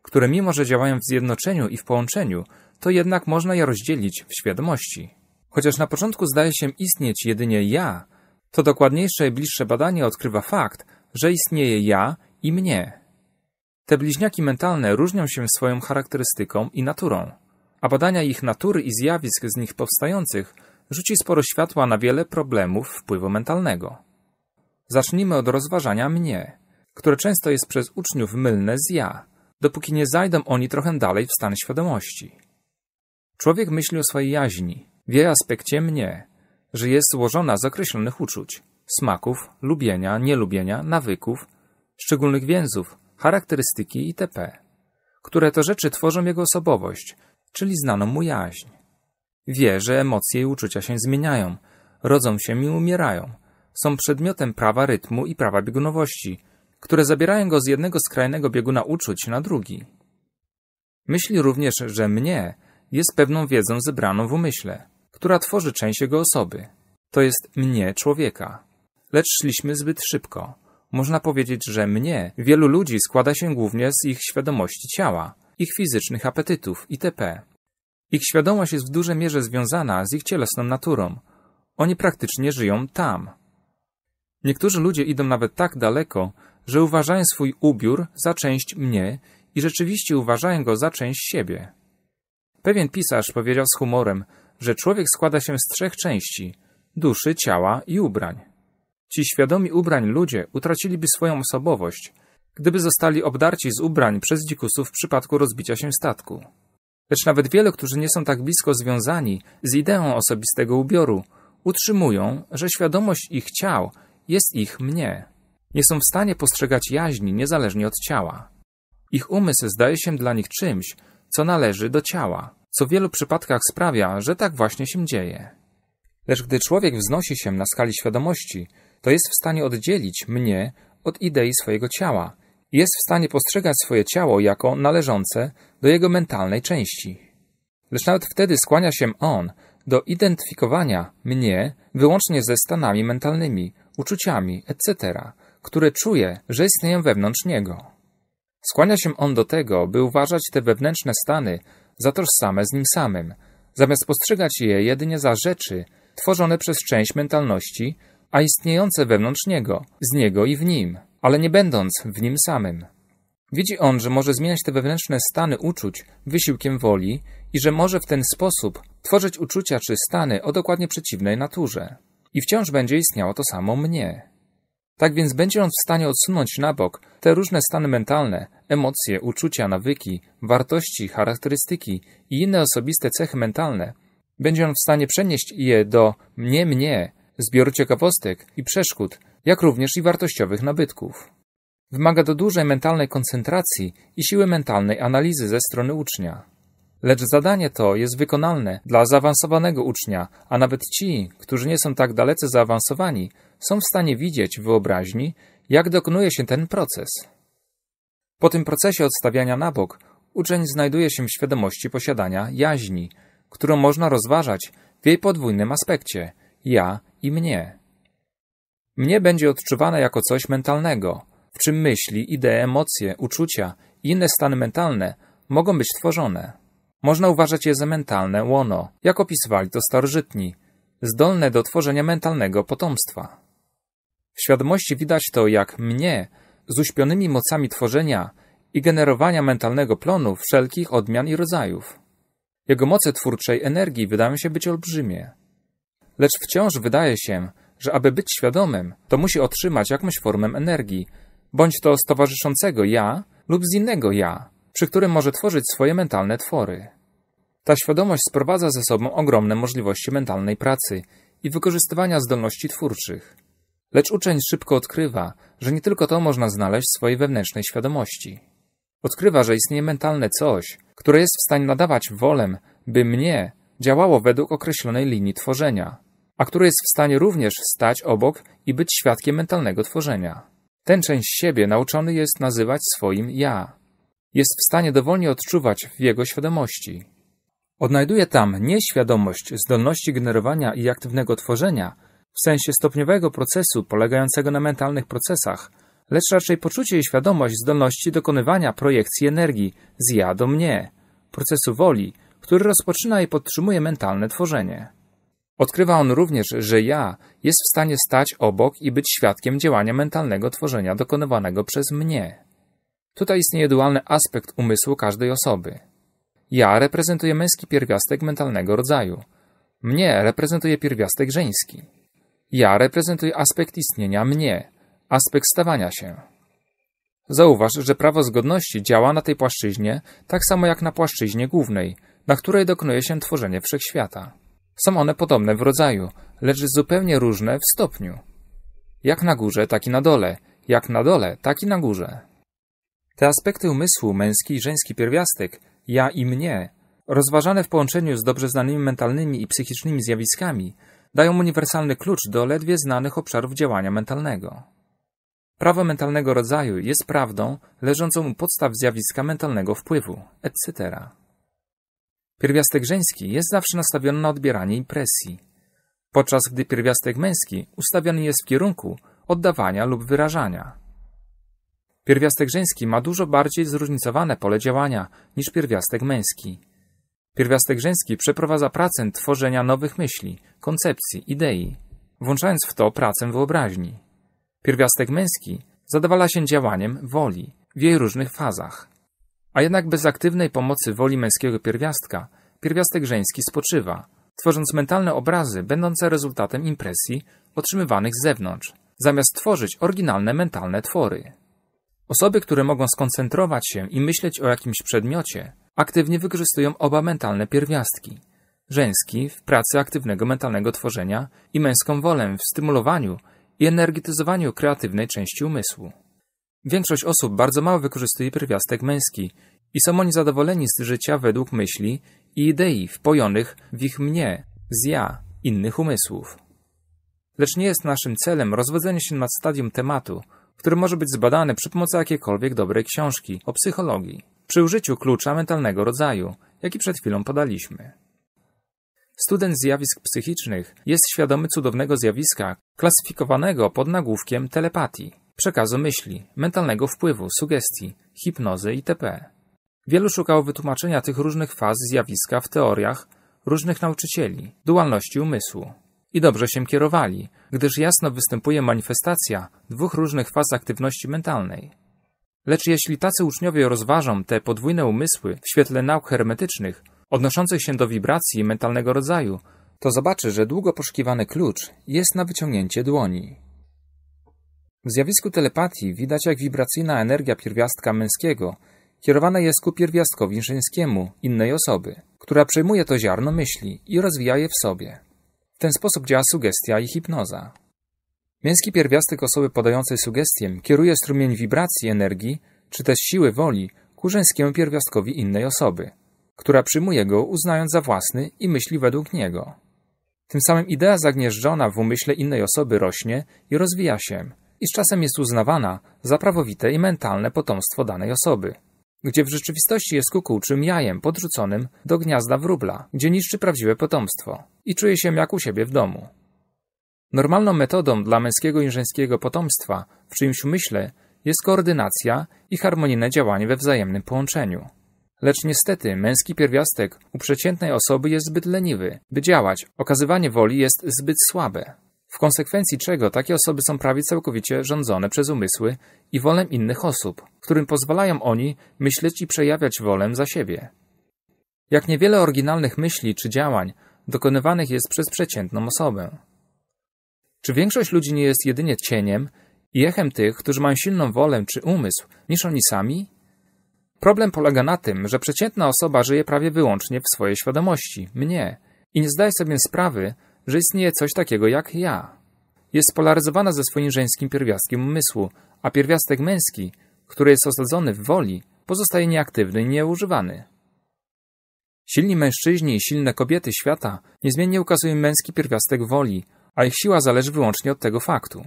Speaker 1: które mimo że działają w zjednoczeniu i w połączeniu, to jednak można je rozdzielić w świadomości. Chociaż na początku zdaje się istnieć jedynie ja, to dokładniejsze i bliższe badanie odkrywa fakt, że istnieje ja i mnie. Te bliźniaki mentalne różnią się swoją charakterystyką i naturą, a badania ich natury i zjawisk z nich powstających rzuci sporo światła na wiele problemów wpływu mentalnego. Zacznijmy od rozważania mnie, które często jest przez uczniów mylne z ja, dopóki nie zajdą oni trochę dalej w stan świadomości. Człowiek myśli o swojej jaźni, w jej aspekcie mnie, że jest złożona z określonych uczuć, smaków, lubienia, nielubienia, nawyków, szczególnych więzów, charakterystyki itp., które to rzeczy tworzą jego osobowość, czyli znaną mu jaźń. Wie, że emocje i uczucia się zmieniają, rodzą się i umierają, są przedmiotem prawa rytmu i prawa biegunowości, które zabierają go z jednego skrajnego bieguna uczuć na drugi. Myśli również, że mnie jest pewną wiedzą zebraną w umyśle, która tworzy część jego osoby, to jest mnie człowieka. Lecz szliśmy zbyt szybko. Można powiedzieć, że mnie wielu ludzi składa się głównie z ich świadomości ciała, ich fizycznych apetytów itp. Ich świadomość jest w dużej mierze związana z ich cielesną naturą. Oni praktycznie żyją tam. Niektórzy ludzie idą nawet tak daleko, że uważałem swój ubiór za część mnie i rzeczywiście uważałem go za część siebie. Pewien pisarz powiedział z humorem, że człowiek składa się z trzech części duszy, ciała i ubrań. Ci świadomi ubrań ludzie utraciliby swoją osobowość, gdyby zostali obdarci z ubrań przez dzikusów w przypadku rozbicia się statku. Lecz nawet wielu, którzy nie są tak blisko związani z ideą osobistego ubioru, utrzymują, że świadomość ich ciał jest ich mnie nie są w stanie postrzegać jaźni niezależnie od ciała. Ich umysł zdaje się dla nich czymś, co należy do ciała, co w wielu przypadkach sprawia, że tak właśnie się dzieje. Lecz gdy człowiek wznosi się na skali świadomości, to jest w stanie oddzielić mnie od idei swojego ciała i jest w stanie postrzegać swoje ciało jako należące do jego mentalnej części. Lecz nawet wtedy skłania się on do identyfikowania mnie wyłącznie ze stanami mentalnymi, uczuciami, etc., które czuje, że istnieją wewnątrz niego. Skłania się on do tego, by uważać te wewnętrzne stany za tożsame z nim samym, zamiast postrzegać je jedynie za rzeczy tworzone przez część mentalności, a istniejące wewnątrz niego, z niego i w nim, ale nie będąc w nim samym. Widzi on, że może zmieniać te wewnętrzne stany uczuć wysiłkiem woli i że może w ten sposób tworzyć uczucia czy stany o dokładnie przeciwnej naturze. I wciąż będzie istniało to samo mnie. Tak więc będzie on w stanie odsunąć na bok te różne stany mentalne, emocje, uczucia, nawyki, wartości, charakterystyki i inne osobiste cechy mentalne. Będzie on w stanie przenieść je do mnie, mnie, zbioru ciekawostek i przeszkód, jak również i wartościowych nabytków. Wymaga to dużej mentalnej koncentracji i siły mentalnej analizy ze strony ucznia. Lecz zadanie to jest wykonalne dla zaawansowanego ucznia, a nawet ci, którzy nie są tak dalece zaawansowani, są w stanie widzieć w wyobraźni, jak dokonuje się ten proces. Po tym procesie odstawiania na bok, uczeń znajduje się w świadomości posiadania jaźni, którą można rozważać w jej podwójnym aspekcie ja i mnie. Mnie będzie odczuwane jako coś mentalnego, w czym myśli, idee, emocje, uczucia i inne stany mentalne mogą być tworzone. Można uważać je za mentalne łono, jak opisywali to starożytni, zdolne do tworzenia mentalnego potomstwa. W świadomości widać to, jak mnie, z uśpionymi mocami tworzenia i generowania mentalnego plonu wszelkich odmian i rodzajów. Jego moce twórczej energii wydają się być olbrzymie. Lecz wciąż wydaje się, że aby być świadomym, to musi otrzymać jakąś formę energii, bądź to z towarzyszącego ja lub z innego ja, przy którym może tworzyć swoje mentalne twory. Ta świadomość sprowadza ze sobą ogromne możliwości mentalnej pracy i wykorzystywania zdolności twórczych. Lecz uczeń szybko odkrywa, że nie tylko to można znaleźć w swojej wewnętrznej świadomości. Odkrywa, że istnieje mentalne coś, które jest w stanie nadawać wolę, by mnie działało według określonej linii tworzenia, a które jest w stanie również stać obok i być świadkiem mentalnego tworzenia. Ten część siebie nauczony jest nazywać swoim ja jest w stanie dowolnie odczuwać w jego świadomości. Odnajduje tam nieświadomość zdolności generowania i aktywnego tworzenia, w sensie stopniowego procesu polegającego na mentalnych procesach, lecz raczej poczucie i świadomość zdolności dokonywania projekcji energii z ja do mnie, procesu woli, który rozpoczyna i podtrzymuje mentalne tworzenie. Odkrywa on również, że ja jest w stanie stać obok i być świadkiem działania mentalnego tworzenia dokonywanego przez mnie. Tutaj istnieje dualny aspekt umysłu każdej osoby. Ja reprezentuję męski pierwiastek mentalnego rodzaju. Mnie reprezentuje pierwiastek żeński. Ja reprezentuję aspekt istnienia mnie, aspekt stawania się. Zauważ, że prawo zgodności działa na tej płaszczyźnie tak samo jak na płaszczyźnie głównej, na której dokonuje się tworzenie wszechświata. Są one podobne w rodzaju, lecz zupełnie różne w stopniu. Jak na górze, tak i na dole, jak na dole, tak i na górze. Te aspekty umysłu, męski i żeński pierwiastek, ja i mnie, rozważane w połączeniu z dobrze znanymi mentalnymi i psychicznymi zjawiskami, dają uniwersalny klucz do ledwie znanych obszarów działania mentalnego. Prawo mentalnego rodzaju jest prawdą leżącą u podstaw zjawiska mentalnego wpływu, etc. Pierwiastek żeński jest zawsze nastawiony na odbieranie impresji, podczas gdy pierwiastek męski ustawiony jest w kierunku oddawania lub wyrażania. Pierwiastek żeński ma dużo bardziej zróżnicowane pole działania niż pierwiastek męski. Pierwiastek żeński przeprowadza pracę tworzenia nowych myśli, koncepcji, idei, włączając w to pracę wyobraźni. Pierwiastek męski zadowala się działaniem woli w jej różnych fazach. A jednak bez aktywnej pomocy woli męskiego pierwiastka, pierwiastek żeński spoczywa, tworząc mentalne obrazy będące rezultatem impresji otrzymywanych z zewnątrz, zamiast tworzyć oryginalne mentalne twory. Osoby, które mogą skoncentrować się i myśleć o jakimś przedmiocie, aktywnie wykorzystują oba mentalne pierwiastki. Żeński w pracy aktywnego mentalnego tworzenia i męską wolę w stymulowaniu i energetyzowaniu kreatywnej części umysłu. Większość osób bardzo mało wykorzystuje pierwiastek męski i są oni zadowoleni z życia według myśli i idei wpojonych w ich mnie, z ja, innych umysłów. Lecz nie jest naszym celem rozwodzenie się nad stadium tematu – który może być zbadany przy pomocy jakiejkolwiek dobrej książki o psychologii, przy użyciu klucza mentalnego rodzaju, jaki przed chwilą podaliśmy. Student zjawisk psychicznych jest świadomy cudownego zjawiska klasyfikowanego pod nagłówkiem telepatii, przekazu myśli, mentalnego wpływu, sugestii, hipnozy itp. Wielu szukało wytłumaczenia tych różnych faz zjawiska w teoriach różnych nauczycieli, dualności umysłu, i dobrze się kierowali, gdyż jasno występuje manifestacja dwóch różnych faz aktywności mentalnej. Lecz jeśli tacy uczniowie rozważą te podwójne umysły w świetle nauk hermetycznych, odnoszących się do wibracji mentalnego rodzaju, to zobaczy, że długo poszukiwany klucz jest na wyciągnięcie dłoni. W zjawisku telepatii widać, jak wibracyjna energia pierwiastka męskiego kierowana jest ku pierwiastkowi żeńskiemu innej osoby, która przejmuje to ziarno myśli i rozwija je w sobie. W ten sposób działa sugestia i hipnoza. Mięski pierwiastek osoby podającej sugestię kieruje strumień wibracji energii czy też siły woli ku żeńskiemu pierwiastkowi innej osoby, która przyjmuje go uznając za własny i myśli według niego. Tym samym idea zagnieżdżona w umyśle innej osoby rośnie i rozwija się i z czasem jest uznawana za prawowite i mentalne potomstwo danej osoby gdzie w rzeczywistości jest kukułczym jajem podrzuconym do gniazda wróbla, gdzie niszczy prawdziwe potomstwo i czuje się jak u siebie w domu. Normalną metodą dla męskiego i żeńskiego potomstwa w czyimś umyśle jest koordynacja i harmonijne działanie we wzajemnym połączeniu. Lecz niestety męski pierwiastek u przeciętnej osoby jest zbyt leniwy, by działać, okazywanie woli jest zbyt słabe, w konsekwencji czego takie osoby są prawie całkowicie rządzone przez umysły i wolę innych osób, którym pozwalają oni myśleć i przejawiać wolę za siebie. Jak niewiele oryginalnych myśli czy działań dokonywanych jest przez przeciętną osobę. Czy większość ludzi nie jest jedynie cieniem i echem tych, którzy mają silną wolę czy umysł niż oni sami? Problem polega na tym, że przeciętna osoba żyje prawie wyłącznie w swojej świadomości, mnie, i nie zdaje sobie sprawy, że istnieje coś takiego jak ja. Jest spolaryzowana ze swoim żeńskim pierwiastkiem umysłu, a pierwiastek męski, który jest osadzony w woli, pozostaje nieaktywny i nieużywany. Silni mężczyźni i silne kobiety świata niezmiennie ukazują męski pierwiastek woli, a ich siła zależy wyłącznie od tego faktu.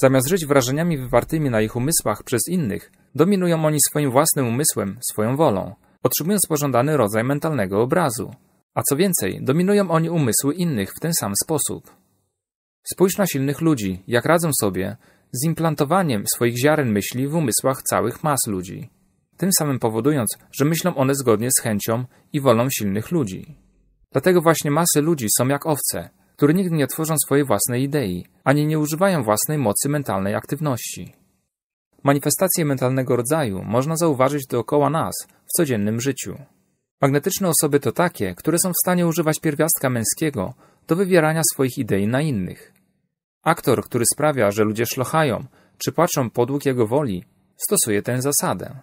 Speaker 1: Zamiast żyć wrażeniami wywartymi na ich umysłach przez innych, dominują oni swoim własnym umysłem, swoją wolą, otrzymując pożądany rodzaj mentalnego obrazu. A co więcej, dominują oni umysły innych w ten sam sposób. Spójrz na silnych ludzi, jak radzą sobie z implantowaniem swoich ziaren myśli w umysłach całych mas ludzi, tym samym powodując, że myślą one zgodnie z chęcią i wolą silnych ludzi. Dlatego właśnie masy ludzi są jak owce, które nigdy nie tworzą swojej własnej idei, ani nie używają własnej mocy mentalnej aktywności. Manifestacje mentalnego rodzaju można zauważyć dookoła nas w codziennym życiu. Magnetyczne osoby to takie, które są w stanie używać pierwiastka męskiego do wywierania swoich idei na innych. Aktor, który sprawia, że ludzie szlochają czy patrzą podług jego woli, stosuje tę zasadę.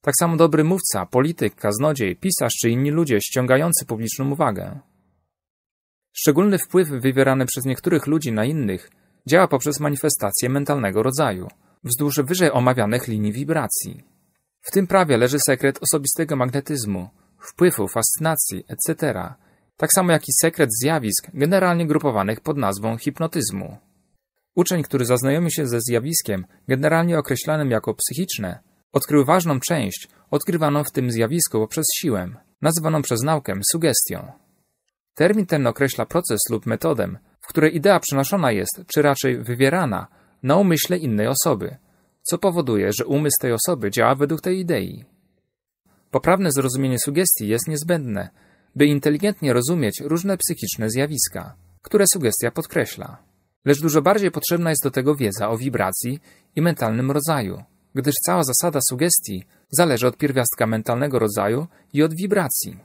Speaker 1: Tak samo dobry mówca, polityk, kaznodziej, pisarz czy inni ludzie ściągający publiczną uwagę. Szczególny wpływ wywierany przez niektórych ludzi na innych działa poprzez manifestacje mentalnego rodzaju, wzdłuż wyżej omawianych linii wibracji. W tym prawie leży sekret osobistego magnetyzmu, wpływu, fascynacji, etc., tak samo jak i sekret zjawisk generalnie grupowanych pod nazwą hipnotyzmu. Uczeń, który zaznajomi się ze zjawiskiem generalnie określanym jako psychiczne, odkrył ważną część odkrywaną w tym zjawisku poprzez siłę, nazywaną przez naukę sugestią. Termin ten określa proces lub metodę, w której idea przenoszona jest, czy raczej wywierana, na umyśle innej osoby, co powoduje, że umysł tej osoby działa według tej idei. Poprawne zrozumienie sugestii jest niezbędne, by inteligentnie rozumieć różne psychiczne zjawiska, które sugestia podkreśla. Lecz dużo bardziej potrzebna jest do tego wiedza o wibracji i mentalnym rodzaju, gdyż cała zasada sugestii zależy od pierwiastka mentalnego rodzaju i od wibracji.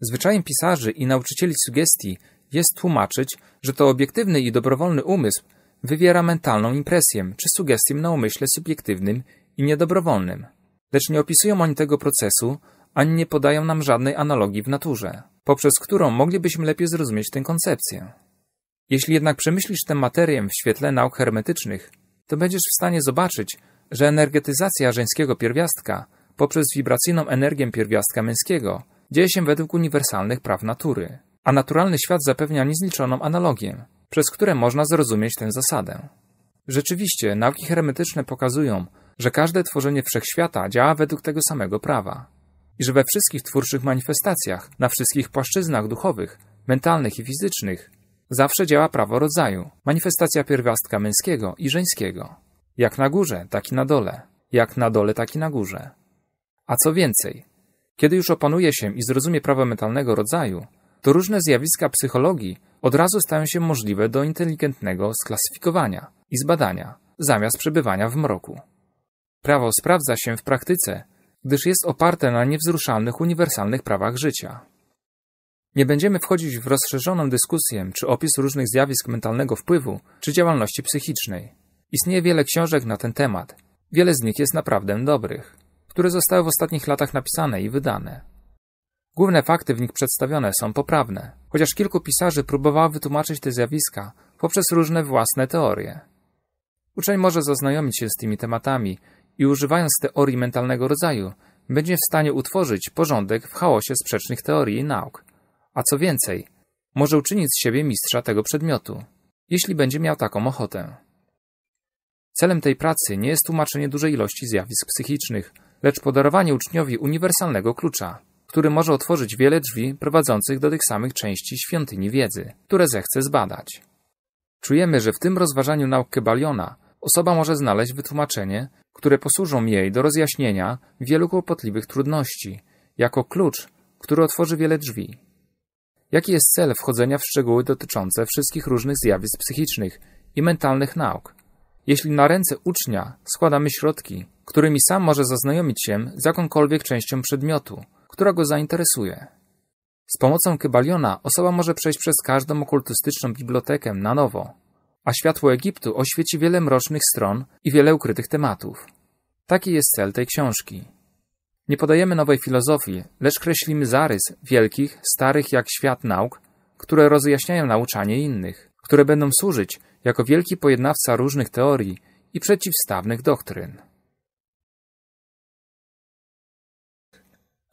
Speaker 1: Zwyczajem pisarzy i nauczycieli sugestii jest tłumaczyć, że to obiektywny i dobrowolny umysł wywiera mentalną impresję czy sugestię na umyśle subiektywnym i niedobrowolnym. Lecz nie opisują oni tego procesu, ani nie podają nam żadnej analogii w naturze, poprzez którą moglibyśmy lepiej zrozumieć tę koncepcję. Jeśli jednak przemyślisz tę materię w świetle nauk hermetycznych, to będziesz w stanie zobaczyć, że energetyzacja żeńskiego pierwiastka poprzez wibracyjną energię pierwiastka męskiego dzieje się według uniwersalnych praw natury, a naturalny świat zapewnia niezliczoną analogię, przez które można zrozumieć tę zasadę. Rzeczywiście, nauki hermetyczne pokazują, że każde tworzenie wszechświata działa według tego samego prawa i że we wszystkich twórczych manifestacjach, na wszystkich płaszczyznach duchowych, mentalnych i fizycznych, zawsze działa prawo rodzaju, manifestacja pierwiastka męskiego i żeńskiego. Jak na górze, tak i na dole. Jak na dole, tak i na górze. A co więcej, kiedy już opanuje się i zrozumie prawo mentalnego rodzaju, to różne zjawiska psychologii od razu stają się możliwe do inteligentnego sklasyfikowania i zbadania, zamiast przebywania w mroku. Prawo sprawdza się w praktyce, gdyż jest oparte na niewzruszalnych uniwersalnych prawach życia. Nie będziemy wchodzić w rozszerzoną dyskusję czy opis różnych zjawisk mentalnego wpływu czy działalności psychicznej. Istnieje wiele książek na ten temat. Wiele z nich jest naprawdę dobrych, które zostały w ostatnich latach napisane i wydane. Główne fakty w nich przedstawione są poprawne, chociaż kilku pisarzy próbowało wytłumaczyć te zjawiska poprzez różne własne teorie. Uczeń może zaznajomić się z tymi tematami i używając teorii mentalnego rodzaju, będzie w stanie utworzyć porządek w chaosie sprzecznych teorii i nauk. A co więcej, może uczynić z siebie mistrza tego przedmiotu, jeśli będzie miał taką ochotę. Celem tej pracy nie jest tłumaczenie dużej ilości zjawisk psychicznych, lecz podarowanie uczniowi uniwersalnego klucza, który może otworzyć wiele drzwi prowadzących do tych samych części świątyni wiedzy, które zechce zbadać. Czujemy, że w tym rozważaniu nauk Kebaliona osoba może znaleźć wytłumaczenie które posłużą jej do rozjaśnienia wielu kłopotliwych trudności, jako klucz, który otworzy wiele drzwi. Jaki jest cel wchodzenia w szczegóły dotyczące wszystkich różnych zjawisk psychicznych i mentalnych nauk? Jeśli na ręce ucznia składamy środki, którymi sam może zaznajomić się z jakąkolwiek częścią przedmiotu, która go zainteresuje. Z pomocą Kybaliona osoba może przejść przez każdą okultystyczną bibliotekę na nowo, a światło Egiptu oświeci wiele mrocznych stron i wiele ukrytych tematów. Taki jest cel tej książki. Nie podajemy nowej filozofii, lecz kreślimy zarys wielkich, starych jak świat nauk, które rozjaśniają nauczanie innych, które będą służyć jako wielki pojednawca różnych teorii i przeciwstawnych doktryn.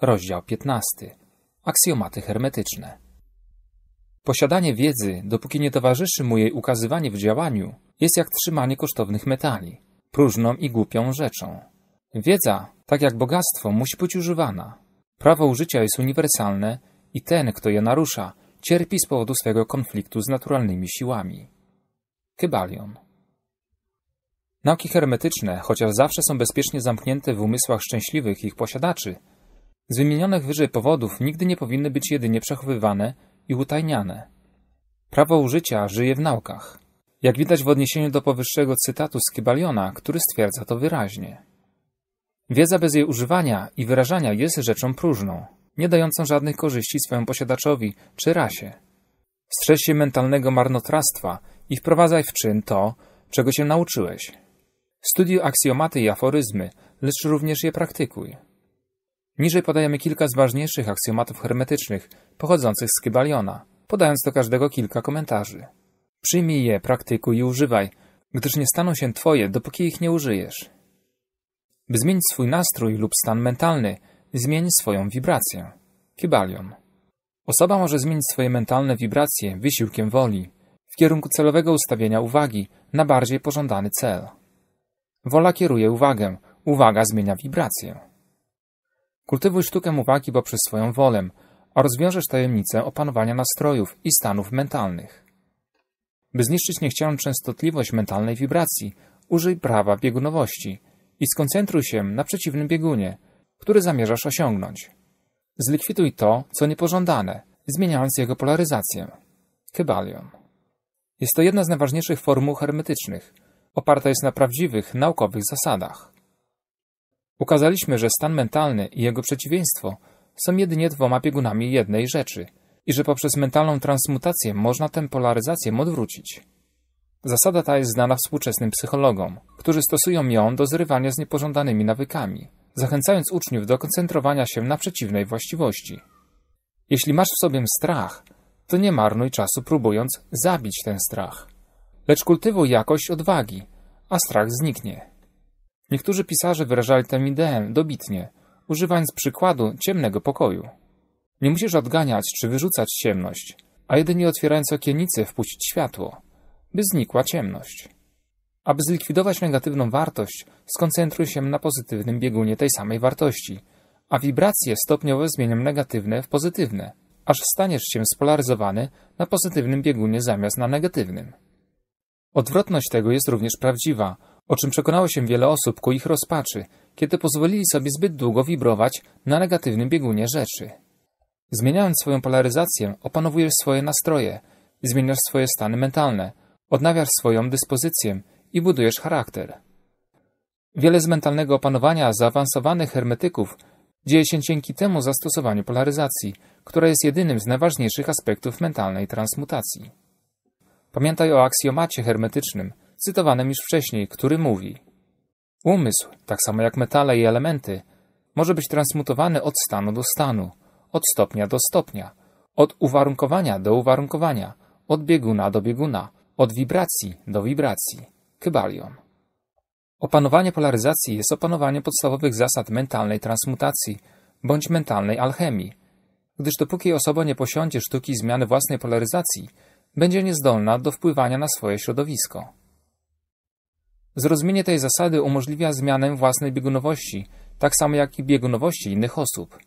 Speaker 1: Rozdział 15. Aksjomaty hermetyczne. Posiadanie wiedzy, dopóki nie towarzyszy mu jej ukazywanie w działaniu, jest jak trzymanie kosztownych metali, próżną i głupią rzeczą. Wiedza, tak jak bogactwo, musi być używana. Prawo użycia jest uniwersalne i ten, kto je narusza, cierpi z powodu swego konfliktu z naturalnymi siłami. Kybalion. Nauki hermetyczne, chociaż zawsze są bezpiecznie zamknięte w umysłach szczęśliwych ich posiadaczy, z wymienionych wyżej powodów nigdy nie powinny być jedynie przechowywane i utajniane. Prawo użycia żyje w naukach. Jak widać w odniesieniu do powyższego cytatu z Kybaliona, który stwierdza to wyraźnie. Wiedza bez jej używania i wyrażania jest rzeczą próżną, nie dającą żadnych korzyści swojemu posiadaczowi czy rasie. Strzeż się mentalnego marnotrawstwa i wprowadzaj w czyn to, czego się nauczyłeś. Studiuj aksjomaty i aforyzmy, lecz również je praktykuj. Niżej podajemy kilka z ważniejszych aksjomatów hermetycznych pochodzących z Kybaliona, podając do każdego kilka komentarzy. Przyjmij je, praktykuj i używaj, gdyż nie staną się Twoje, dopóki ich nie użyjesz. By zmienić swój nastrój lub stan mentalny, zmień swoją wibrację. Kybalion. Osoba może zmienić swoje mentalne wibracje wysiłkiem woli, w kierunku celowego ustawienia uwagi na bardziej pożądany cel. Wola kieruje uwagę, uwaga zmienia wibrację. Kultywuj sztukę uwagi poprzez swoją wolę, a rozwiążesz tajemnicę opanowania nastrojów i stanów mentalnych. By zniszczyć niechcianą częstotliwość mentalnej wibracji, użyj prawa biegunowości i skoncentruj się na przeciwnym biegunie, który zamierzasz osiągnąć. Zlikwiduj to, co niepożądane, zmieniając jego polaryzację. Kybalion. Jest to jedna z najważniejszych formuł hermetycznych. Oparta jest na prawdziwych, naukowych zasadach. Ukazaliśmy, że stan mentalny i jego przeciwieństwo są jedynie dwoma biegunami jednej rzeczy i że poprzez mentalną transmutację można tę polaryzację odwrócić. Zasada ta jest znana współczesnym psychologom, którzy stosują ją do zrywania z niepożądanymi nawykami, zachęcając uczniów do koncentrowania się na przeciwnej właściwości. Jeśli masz w sobie strach, to nie marnuj czasu próbując zabić ten strach, lecz kultywuj jakość odwagi, a strach zniknie. Niektórzy pisarze wyrażali tę ideę dobitnie, używając przykładu ciemnego pokoju. Nie musisz odganiać czy wyrzucać ciemność, a jedynie otwierając okiennice wpuścić światło, by znikła ciemność. Aby zlikwidować negatywną wartość, skoncentruj się na pozytywnym biegunie tej samej wartości, a wibracje stopniowo zmienią negatywne w pozytywne, aż staniesz się spolaryzowany na pozytywnym biegunie zamiast na negatywnym. Odwrotność tego jest również prawdziwa, o czym przekonało się wiele osób ku ich rozpaczy, kiedy pozwolili sobie zbyt długo wibrować na negatywnym biegunie rzeczy. Zmieniając swoją polaryzację, opanowujesz swoje nastroje, zmieniasz swoje stany mentalne, odnawiasz swoją dyspozycję i budujesz charakter. Wiele z mentalnego opanowania zaawansowanych hermetyków dzieje się dzięki temu zastosowaniu polaryzacji, która jest jedynym z najważniejszych aspektów mentalnej transmutacji. Pamiętaj o aksjomacie hermetycznym – cytowanym już wcześniej, który mówi Umysł, tak samo jak metale i elementy, może być transmutowany od stanu do stanu, od stopnia do stopnia, od uwarunkowania do uwarunkowania, od bieguna do bieguna, od wibracji do wibracji. Kybalion. Opanowanie polaryzacji jest opanowaniem podstawowych zasad mentalnej transmutacji bądź mentalnej alchemii, gdyż dopóki osoba nie posiądzie sztuki zmiany własnej polaryzacji, będzie niezdolna do wpływania na swoje środowisko. Zrozumienie tej zasady umożliwia zmianę własnej biegunowości, tak samo jak i biegunowości innych osób.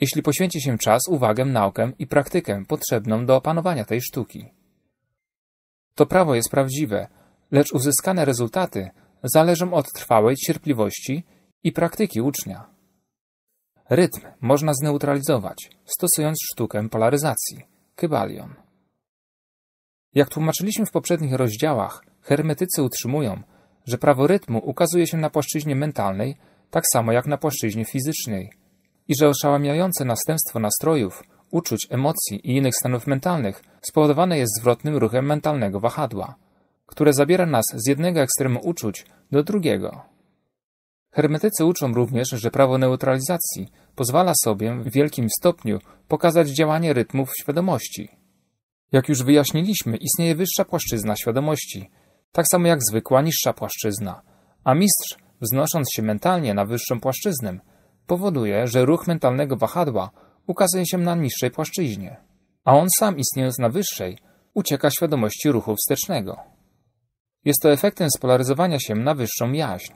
Speaker 1: Jeśli poświęci się czas, uwagę, naukę i praktykę potrzebną do opanowania tej sztuki. To prawo jest prawdziwe, lecz uzyskane rezultaty zależą od trwałej cierpliwości i praktyki ucznia. Rytm można zneutralizować, stosując sztukę polaryzacji kybalion. Jak tłumaczyliśmy w poprzednich rozdziałach, hermetycy utrzymują, że prawo rytmu ukazuje się na płaszczyźnie mentalnej tak samo jak na płaszczyźnie fizycznej i że oszałamiające następstwo nastrojów, uczuć, emocji i innych stanów mentalnych spowodowane jest zwrotnym ruchem mentalnego wahadła, które zabiera nas z jednego ekstremu uczuć do drugiego. Hermetycy uczą również, że prawo neutralizacji pozwala sobie w wielkim stopniu pokazać działanie rytmów świadomości. Jak już wyjaśniliśmy, istnieje wyższa płaszczyzna świadomości – tak samo jak zwykła niższa płaszczyzna, a mistrz, wznosząc się mentalnie na wyższą płaszczyznę, powoduje, że ruch mentalnego wahadła ukazuje się na niższej płaszczyźnie, a on sam istniejąc na wyższej, ucieka świadomości ruchu wstecznego. Jest to efektem spolaryzowania się na wyższą jaźń,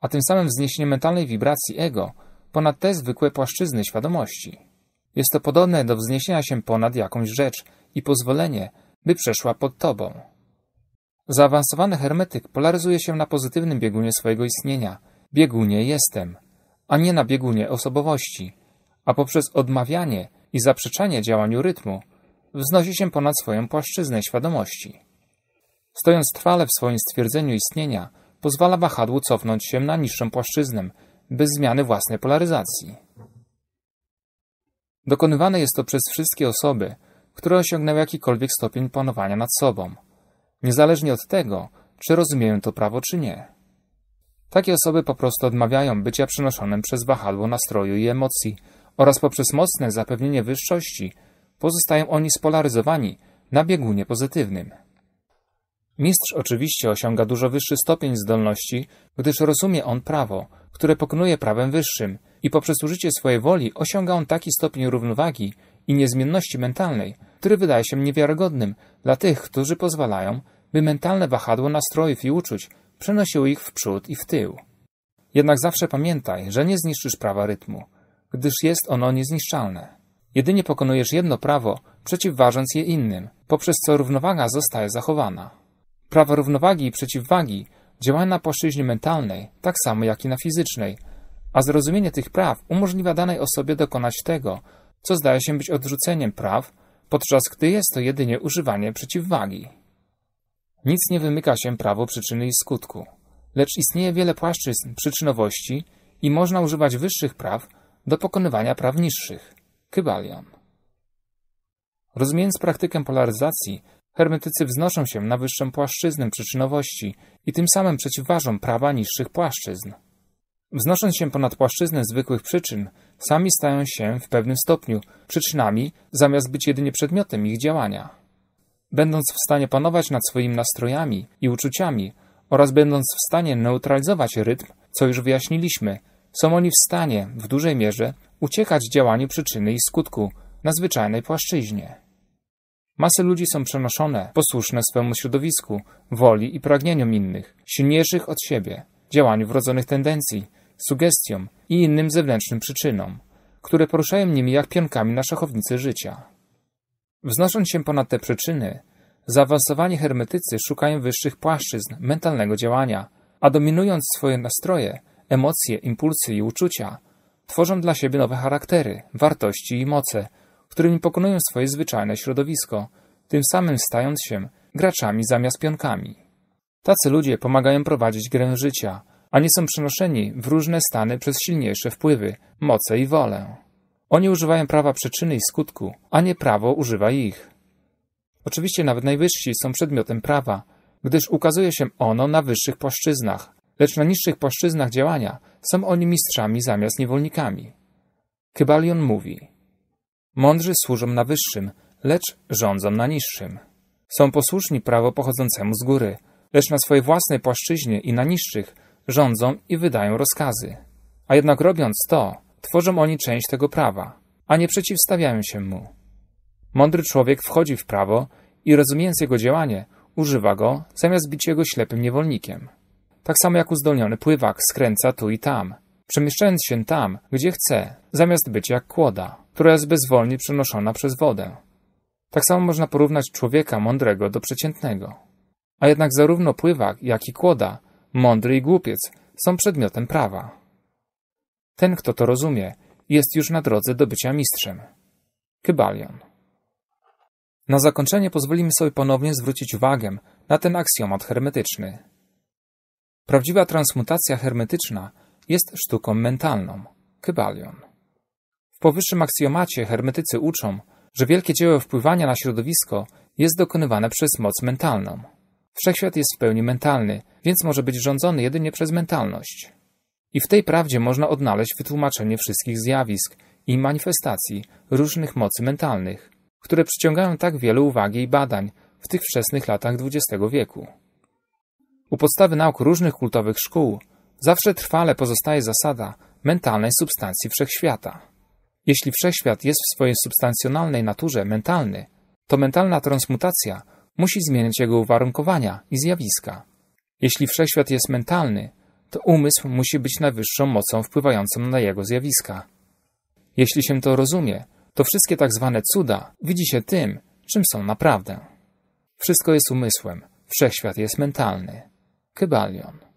Speaker 1: a tym samym wzniesienie mentalnej wibracji ego ponad te zwykłe płaszczyzny świadomości. Jest to podobne do wzniesienia się ponad jakąś rzecz i pozwolenie, by przeszła pod tobą. Zaawansowany hermetyk polaryzuje się na pozytywnym biegunie swojego istnienia, biegunie jestem, a nie na biegunie osobowości, a poprzez odmawianie i zaprzeczanie działaniu rytmu wznosi się ponad swoją płaszczyznę świadomości. Stojąc trwale w swoim stwierdzeniu istnienia, pozwala wahadłu cofnąć się na niższą płaszczyznę, bez zmiany własnej polaryzacji. Dokonywane jest to przez wszystkie osoby, które osiągnęły jakikolwiek stopień panowania nad sobą – niezależnie od tego, czy rozumieją to prawo, czy nie. Takie osoby po prostu odmawiają bycia przenoszonym przez wahadło nastroju i emocji oraz poprzez mocne zapewnienie wyższości pozostają oni spolaryzowani na biegunie pozytywnym. Mistrz oczywiście osiąga dużo wyższy stopień zdolności, gdyż rozumie on prawo, które pokonuje prawem wyższym i poprzez użycie swojej woli osiąga on taki stopień równowagi i niezmienności mentalnej, który wydaje się niewiarygodnym dla tych, którzy pozwalają, by mentalne wahadło nastrojów i uczuć przenosiło ich w przód i w tył. Jednak zawsze pamiętaj, że nie zniszczysz prawa rytmu, gdyż jest ono niezniszczalne. Jedynie pokonujesz jedno prawo, przeciwważąc je innym, poprzez co równowaga zostaje zachowana. Prawa równowagi i przeciwwagi działają na płaszczyźnie mentalnej, tak samo jak i na fizycznej, a zrozumienie tych praw umożliwia danej osobie dokonać tego, co zdaje się być odrzuceniem praw, podczas gdy jest to jedynie używanie przeciwwagi. Nic nie wymyka się prawo przyczyny i skutku, lecz istnieje wiele płaszczyzn przyczynowości i można używać wyższych praw do pokonywania praw niższych. Kybalion. Rozumiejąc praktykę polaryzacji, hermetycy wznoszą się na wyższą płaszczyznę przyczynowości i tym samym przeciwważą prawa niższych płaszczyzn. Wznosząc się ponad płaszczyznę zwykłych przyczyn, sami stają się w pewnym stopniu przyczynami zamiast być jedynie przedmiotem ich działania będąc w stanie panować nad swoimi nastrojami i uczuciami oraz będąc w stanie neutralizować rytm, co już wyjaśniliśmy, są oni w stanie, w dużej mierze, uciekać działaniu przyczyny i skutku na zwyczajnej płaszczyźnie. Masy ludzi są przenoszone, posłuszne swemu środowisku, woli i pragnieniom innych, silniejszych od siebie, działaniu wrodzonych tendencji, sugestiom i innym zewnętrznym przyczynom, które poruszają nimi jak pionkami na szachownicy życia. Wznosząc się ponad te przyczyny, zaawansowani hermetycy szukają wyższych płaszczyzn mentalnego działania, a dominując swoje nastroje, emocje, impulsy i uczucia, tworzą dla siebie nowe charaktery, wartości i moce, którymi pokonują swoje zwyczajne środowisko, tym samym stając się graczami zamiast pionkami. Tacy ludzie pomagają prowadzić grę życia, a nie są przenoszeni w różne stany przez silniejsze wpływy, moce i wolę. Oni używają prawa przyczyny i skutku, a nie prawo używa ich. Oczywiście nawet najwyżsi są przedmiotem prawa, gdyż ukazuje się ono na wyższych płaszczyznach, lecz na niższych płaszczyznach działania są oni mistrzami zamiast niewolnikami. Kybalion mówi: Mądrzy służą na wyższym, lecz rządzą na niższym. Są posłuszni prawo pochodzącemu z góry, lecz na swojej własnej płaszczyźnie i na niższych rządzą i wydają rozkazy. A jednak robiąc to, tworzą oni część tego prawa, a nie przeciwstawiają się mu. Mądry człowiek wchodzi w prawo i rozumiejąc jego działanie, używa go, zamiast bić jego ślepym niewolnikiem. Tak samo jak uzdolniony pływak skręca tu i tam, przemieszczając się tam, gdzie chce, zamiast być jak kłoda, która jest bezwolnie przenoszona przez wodę. Tak samo można porównać człowieka mądrego do przeciętnego. A jednak zarówno pływak, jak i kłoda, mądry i głupiec, są przedmiotem prawa. Ten, kto to rozumie, jest już na drodze do bycia mistrzem. Kybalion. Na zakończenie pozwolimy sobie ponownie zwrócić uwagę na ten aksjomat hermetyczny. Prawdziwa transmutacja hermetyczna jest sztuką mentalną. Kybalion. W powyższym aksjomacie hermetycy uczą, że wielkie dzieło wpływania na środowisko jest dokonywane przez moc mentalną. Wszechświat jest w pełni mentalny, więc może być rządzony jedynie przez mentalność. I w tej prawdzie można odnaleźć wytłumaczenie wszystkich zjawisk i manifestacji różnych mocy mentalnych, które przyciągają tak wiele uwagi i badań w tych wczesnych latach XX wieku. U podstawy nauk różnych kultowych szkół zawsze trwale pozostaje zasada mentalnej substancji wszechświata. Jeśli wszechświat jest w swojej substancjonalnej naturze mentalny, to mentalna transmutacja musi zmieniać jego uwarunkowania i zjawiska. Jeśli wszechświat jest mentalny, to umysł musi być najwyższą mocą wpływającą na jego zjawiska. Jeśli się to rozumie, to wszystkie tak zwane cuda widzi się tym, czym są naprawdę. Wszystko jest umysłem, wszechświat jest mentalny. Kybalion.